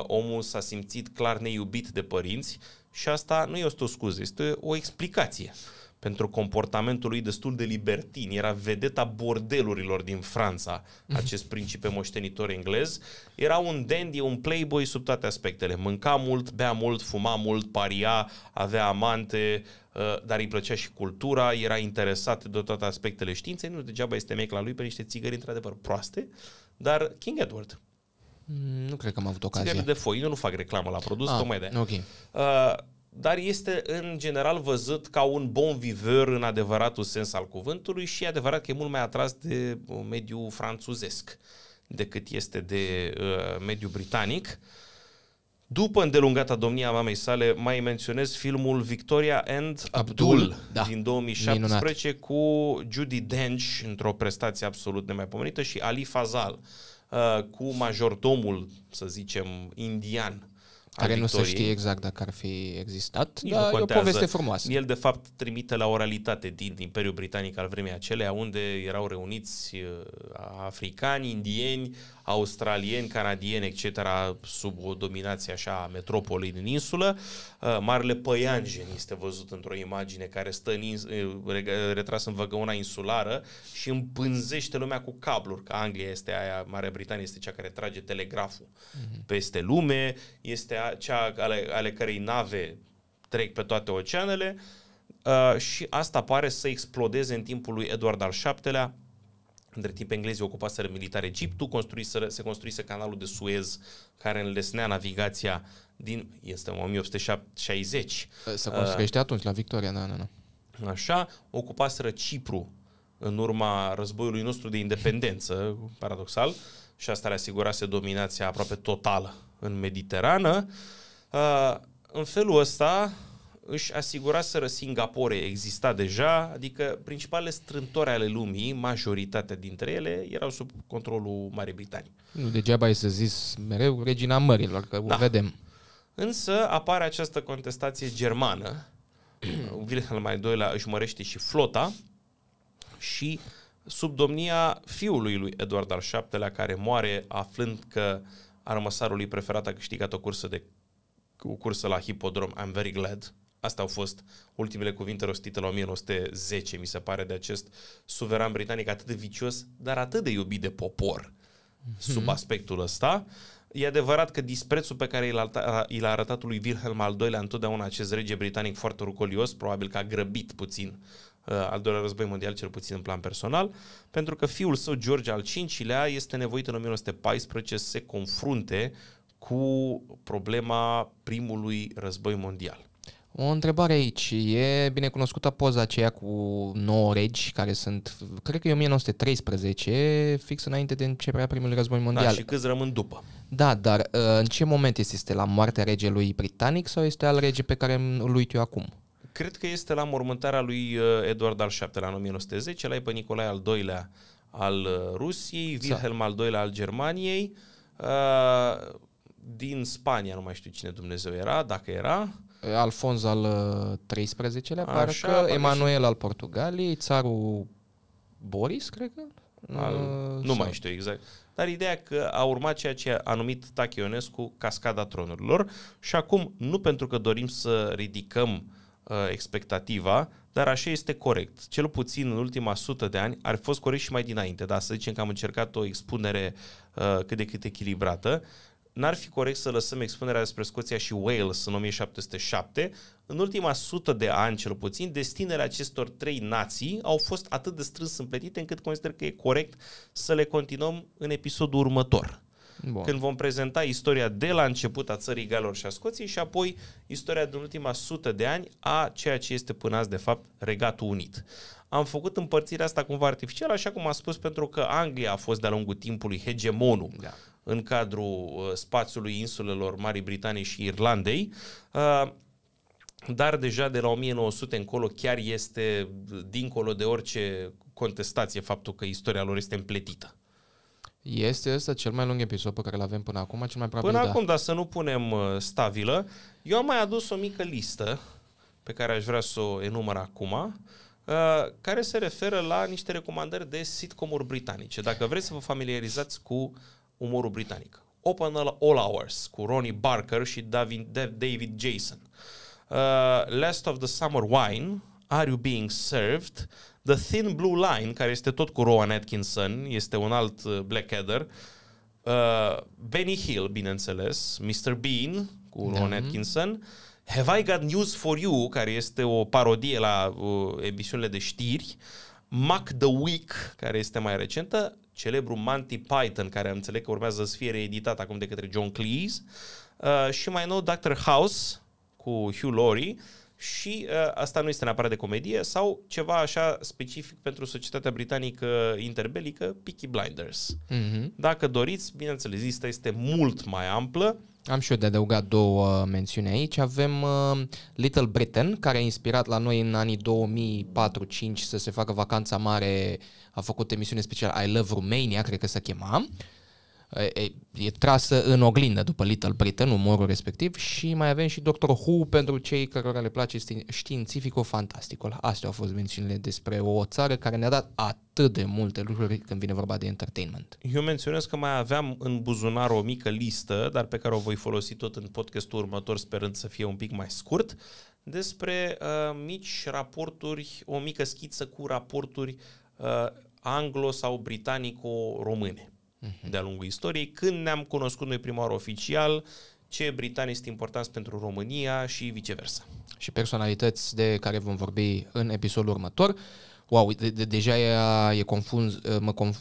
omul s-a simțit clar neiubit de părinți și asta nu este o scuză, este o explicație pentru comportamentul lui destul de libertin. Era vedeta bordelurilor din Franța, mhm. acest principe moștenitor englez. Era un dandy, un playboy sub toate aspectele. Mânca mult, bea mult, fuma mult, paria, avea amante, ă, dar îi plăcea și cultura, era interesat de toate aspectele științei. Nu degeaba este mecla lui pe niște țigări într-adevăr proaste, dar King Edward Mm, nu cred că am avut ocazia. Ține de foi, eu nu fac reclamă la produs, ah, tocmai de okay. uh, Dar este în general văzut ca un bon viveur în adevăratul sens al cuvântului și e adevărat că e mult mai atras de uh, mediul franțuzesc decât este de uh, mediul britanic. După îndelungata domnia mamei sale, mai menționez filmul Victoria and Abdul, Abdul da. din 2017 Minunat. cu Judy Dench într-o prestație absolut nemaipomenită și Ali Fazal Uh, cu majordomul, să zicem, indian care nu se știe exact dacă ar fi existat, Nici dar e o poveste frumoasă. El, de fapt, trimite la oralitate din Imperiul Britanic al vremii acelea, unde erau reuniți uh, africani, indieni, australieni, canadieni, etc., sub o dominație așa a metropolii din insulă. Uh, Marele Păianjen este văzut într-o imagine care stă în ins- uh, retras în văgăuna insulară și împânzește lumea cu cabluri, că Anglia este aia, Marea Britanie este cea care trage telegraful mm-hmm. peste lume, este cea ale, ale cărei nave trec pe toate oceanele uh, și asta pare să explodeze în timpul lui Eduard al VII-lea. Între timp, englezii ocupaseră militar Egiptul, construiseră, se construise canalul de Suez care înlesnea navigația din, este în 1860. Se construiește uh, atunci, la Victoria, da, da, da. Așa, ocupaseră Cipru în urma războiului nostru de independență, paradoxal, și asta le asigurase dominația aproape totală în Mediterană, în felul ăsta își asiguraseră Singapore, exista deja, adică principalele strântoare ale lumii, majoritatea dintre ele, erau sub controlul Marii Britanii. Nu degeaba e să zis mereu regina mărilor, că da. o vedem. Însă apare această contestație germană, Wilhelm al II-lea își mărește și flota și sub domnia fiului lui Eduard al VII-lea, care moare aflând că uh, armăsarul lui preferat a câștigat o cursă, de, o cursă la hipodrom, I'm very glad. Astea au fost ultimele cuvinte rostite la 1910, mi se pare, de acest suveran britanic atât de vicios, dar atât de iubit de popor mhm. sub aspectul ăsta. E adevărat că disprețul pe care i l-a arătat lui Wilhelm al II-lea întotdeauna acest rege britanic foarte rucolios, probabil că a grăbit puțin uh, Uh, al doilea război mondial, cel puțin în plan personal, pentru că fiul său, George al V-lea, este nevoit în 1914 să se confrunte cu problema primului război mondial. O întrebare aici. E binecunoscută poza aceea cu nouă regi care sunt, cred că e 1913, fix înainte de începerea primului război da, mondial. Da, și câți rămân după. Da, dar uh, în ce moment este? Este la moartea regelui britanic sau este al rege pe care îl uit eu acum? Cred că este la mormântarea lui uh, Eduard al VII-lea în 1910, la pe Nicolae al II-lea al uh, Rusiei, exact. Wilhelm al II-lea al Germaniei, uh, din Spania, nu mai știu cine Dumnezeu era, dacă era. Alfons al XIII-lea, parcă, Emanuel și... al Portugaliei, țarul Boris, cred că? Al, nu mai știu exact. Dar ideea că a urmat ceea ce a numit Tachionescu cascada tronurilor și acum, nu pentru că dorim să ridicăm Uh, expectativa, dar așa este corect. Cel puțin în ultima sută de ani ar fi fost corect și mai dinainte, dar să zicem că am încercat o expunere uh, cât de cât echilibrată. N-ar fi corect să lăsăm expunerea despre Scoția și Wales în 1707. În ultima sută de ani, cel puțin, destinele acestor trei nații au fost atât de strâns împletite încât consider că e corect să le continuăm în episodul următor. Bun. când vom prezenta istoria de la început a țării Galor și a Scoției și apoi istoria din ultima sută de ani a ceea ce este până azi, de fapt, Regatul Unit. Am făcut împărțirea asta cumva artificială, așa cum am spus, pentru că Anglia a fost de-a lungul timpului hegemonul da. în cadrul uh, spațiului insulelor Marii Britanii și Irlandei. Uh, dar deja de la 1900 încolo chiar este uh, dincolo de orice contestație faptul că istoria lor este împletită. Este ăsta cel mai lung episod pe care îl avem până acum, cel mai probabil Până da. acum, dar să nu punem uh, stabilă. Eu am mai adus o mică listă pe care aș vrea să o enumăr acum, uh, care se referă la niște recomandări de sitcomuri britanice. Dacă vreți să vă familiarizați cu umorul britanic. Open All Hours cu Ronnie Barker și David Jason. Uh, Last of the Summer Wine, Are You Being Served, The Thin Blue Line, care este tot cu Rowan Atkinson, este un alt uh, Blackadder, uh, Benny Hill, bineînțeles, Mr. Bean cu da. Rowan da. Atkinson, Have I Got News For You, care este o parodie la uh, emisiunile de știri, Mac the Week, care este mai recentă, celebrul Monty Python, care am înțeles că urmează să fie reeditat acum de către John Cleese, uh, și mai nou Dr. House cu Hugh Laurie, și uh, asta nu este neapărat de comedie, sau ceva așa specific pentru societatea britanică interbelică, Peaky Blinders. Mm-hmm. Dacă doriți, bineînțeles, lista este mult mai amplă. Am și eu de adăugat două mențiuni aici. Avem uh, Little Britain, care a inspirat la noi în anii 2004-5 să se facă vacanța mare. A făcut emisiune specială I Love Romania, cred că se chema e, e trasă în oglindă după Little Britain, umorul respectiv, și mai avem și Doctor Who pentru cei cărora le place științifico-fantasticul. Astea au fost mențiunile despre o țară care ne-a dat atât de multe lucruri când vine vorba de entertainment. Eu menționez că mai aveam în buzunar o mică listă, dar pe care o voi folosi tot în podcastul următor, sperând să fie un pic mai scurt, despre uh, mici raporturi, o mică schiță cu raporturi uh, anglo- sau britanico-române Mhm. de-a lungul istoriei, când ne-am cunoscut noi prima oară oficial, ce britanii sunt importanți pentru România și viceversa. Și personalități de care vom vorbi în episodul următor. Wow, de, de, deja e, e confuz, mă, conf,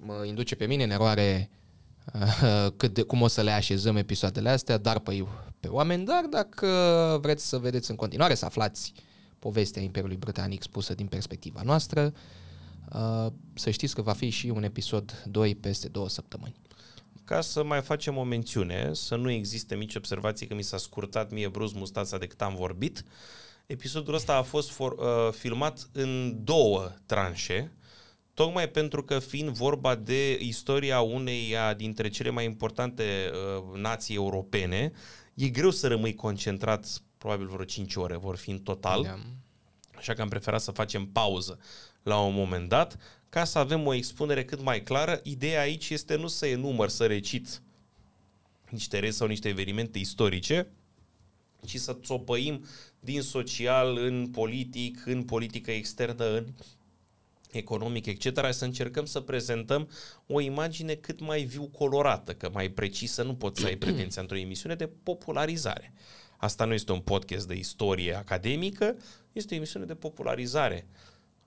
mă induce pe mine în eroare cât de, cum o să le așezăm episoadele astea, dar pe, pe oameni, dar dacă vreți să vedeți în continuare, să aflați povestea Imperiului Britanic spusă din perspectiva noastră, uh, Uh, să știți că va fi și un episod 2 peste două săptămâni. Ca să mai facem o mențiune, să nu existe mici observații că mi s-a scurtat mie brusc mustața de cât am vorbit, episodul ăsta a fost for, uh, filmat în două tranșe, tocmai pentru că fiind vorba de istoria uneia dintre cele mai importante uh, nații europene, e greu să rămâi concentrat, probabil vreo 5 ore vor fi în total. yeah. Da. Așa că am preferat să facem pauză la un moment dat, ca să avem o expunere cât mai clară. Ideea aici este nu să enumăr, să recit niște rezi sau niște evenimente istorice, ci să țopăim din social în politic, în politică externă, în economic, etc., să încercăm să prezentăm o imagine cât mai viu colorată, că mai precisă nu poți să ai pretenția într-o emisiune de popularizare. Asta nu este un podcast de istorie academică, este o emisiune de popularizare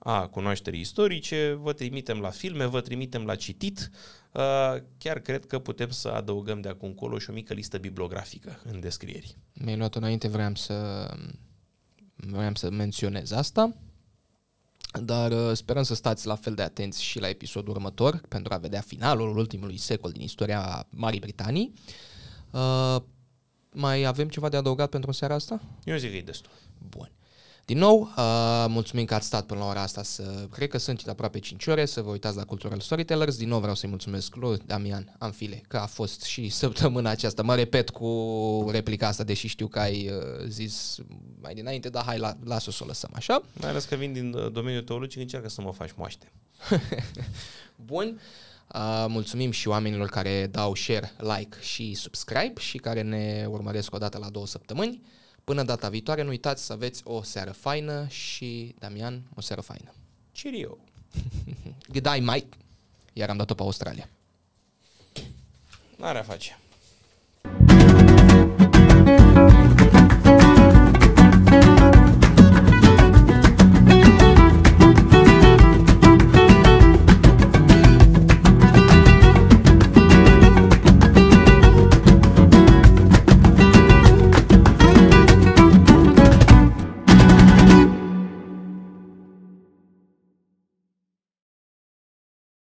a cunoașterii istorice, vă trimitem la filme, vă trimitem la citit. Chiar cred că putem să adăugăm de acum încolo și o mică listă bibliografică în descrieri. Mi-ai luat înainte, vreau să, vreau să menționez asta dar uh, sperăm să stați la fel de atenți și la episodul următor pentru a vedea finalul ultimului secol din istoria Marii Britanii. Uh, mai avem ceva de adăugat pentru seara asta? Eu zic că e destul. Bun. Din nou, uh, mulțumim că ați stat până la ora asta, să, cred că sunt aproape 5 ore, să vă uitați la Cultural Storytellers. Din nou vreau să-i mulțumesc lui Damian Amfile, că a fost și săptămâna aceasta. Mă repet cu replica asta, deși știu că ai uh, zis mai dinainte, dar hai, la, las-o să o lăsăm așa. Mai ales că vin din uh, domeniul teologic, încearcă să mă faci moaște. Bun. Uh, mulțumim și oamenilor care dau share, like și subscribe și care ne urmăresc o dată la două săptămâni. Până data viitoare, nu uitați să aveți o seară faină și, Damian, o seară faină. Cheerio! day, Mike! Iar am dat-o pe Australia. N-are a face.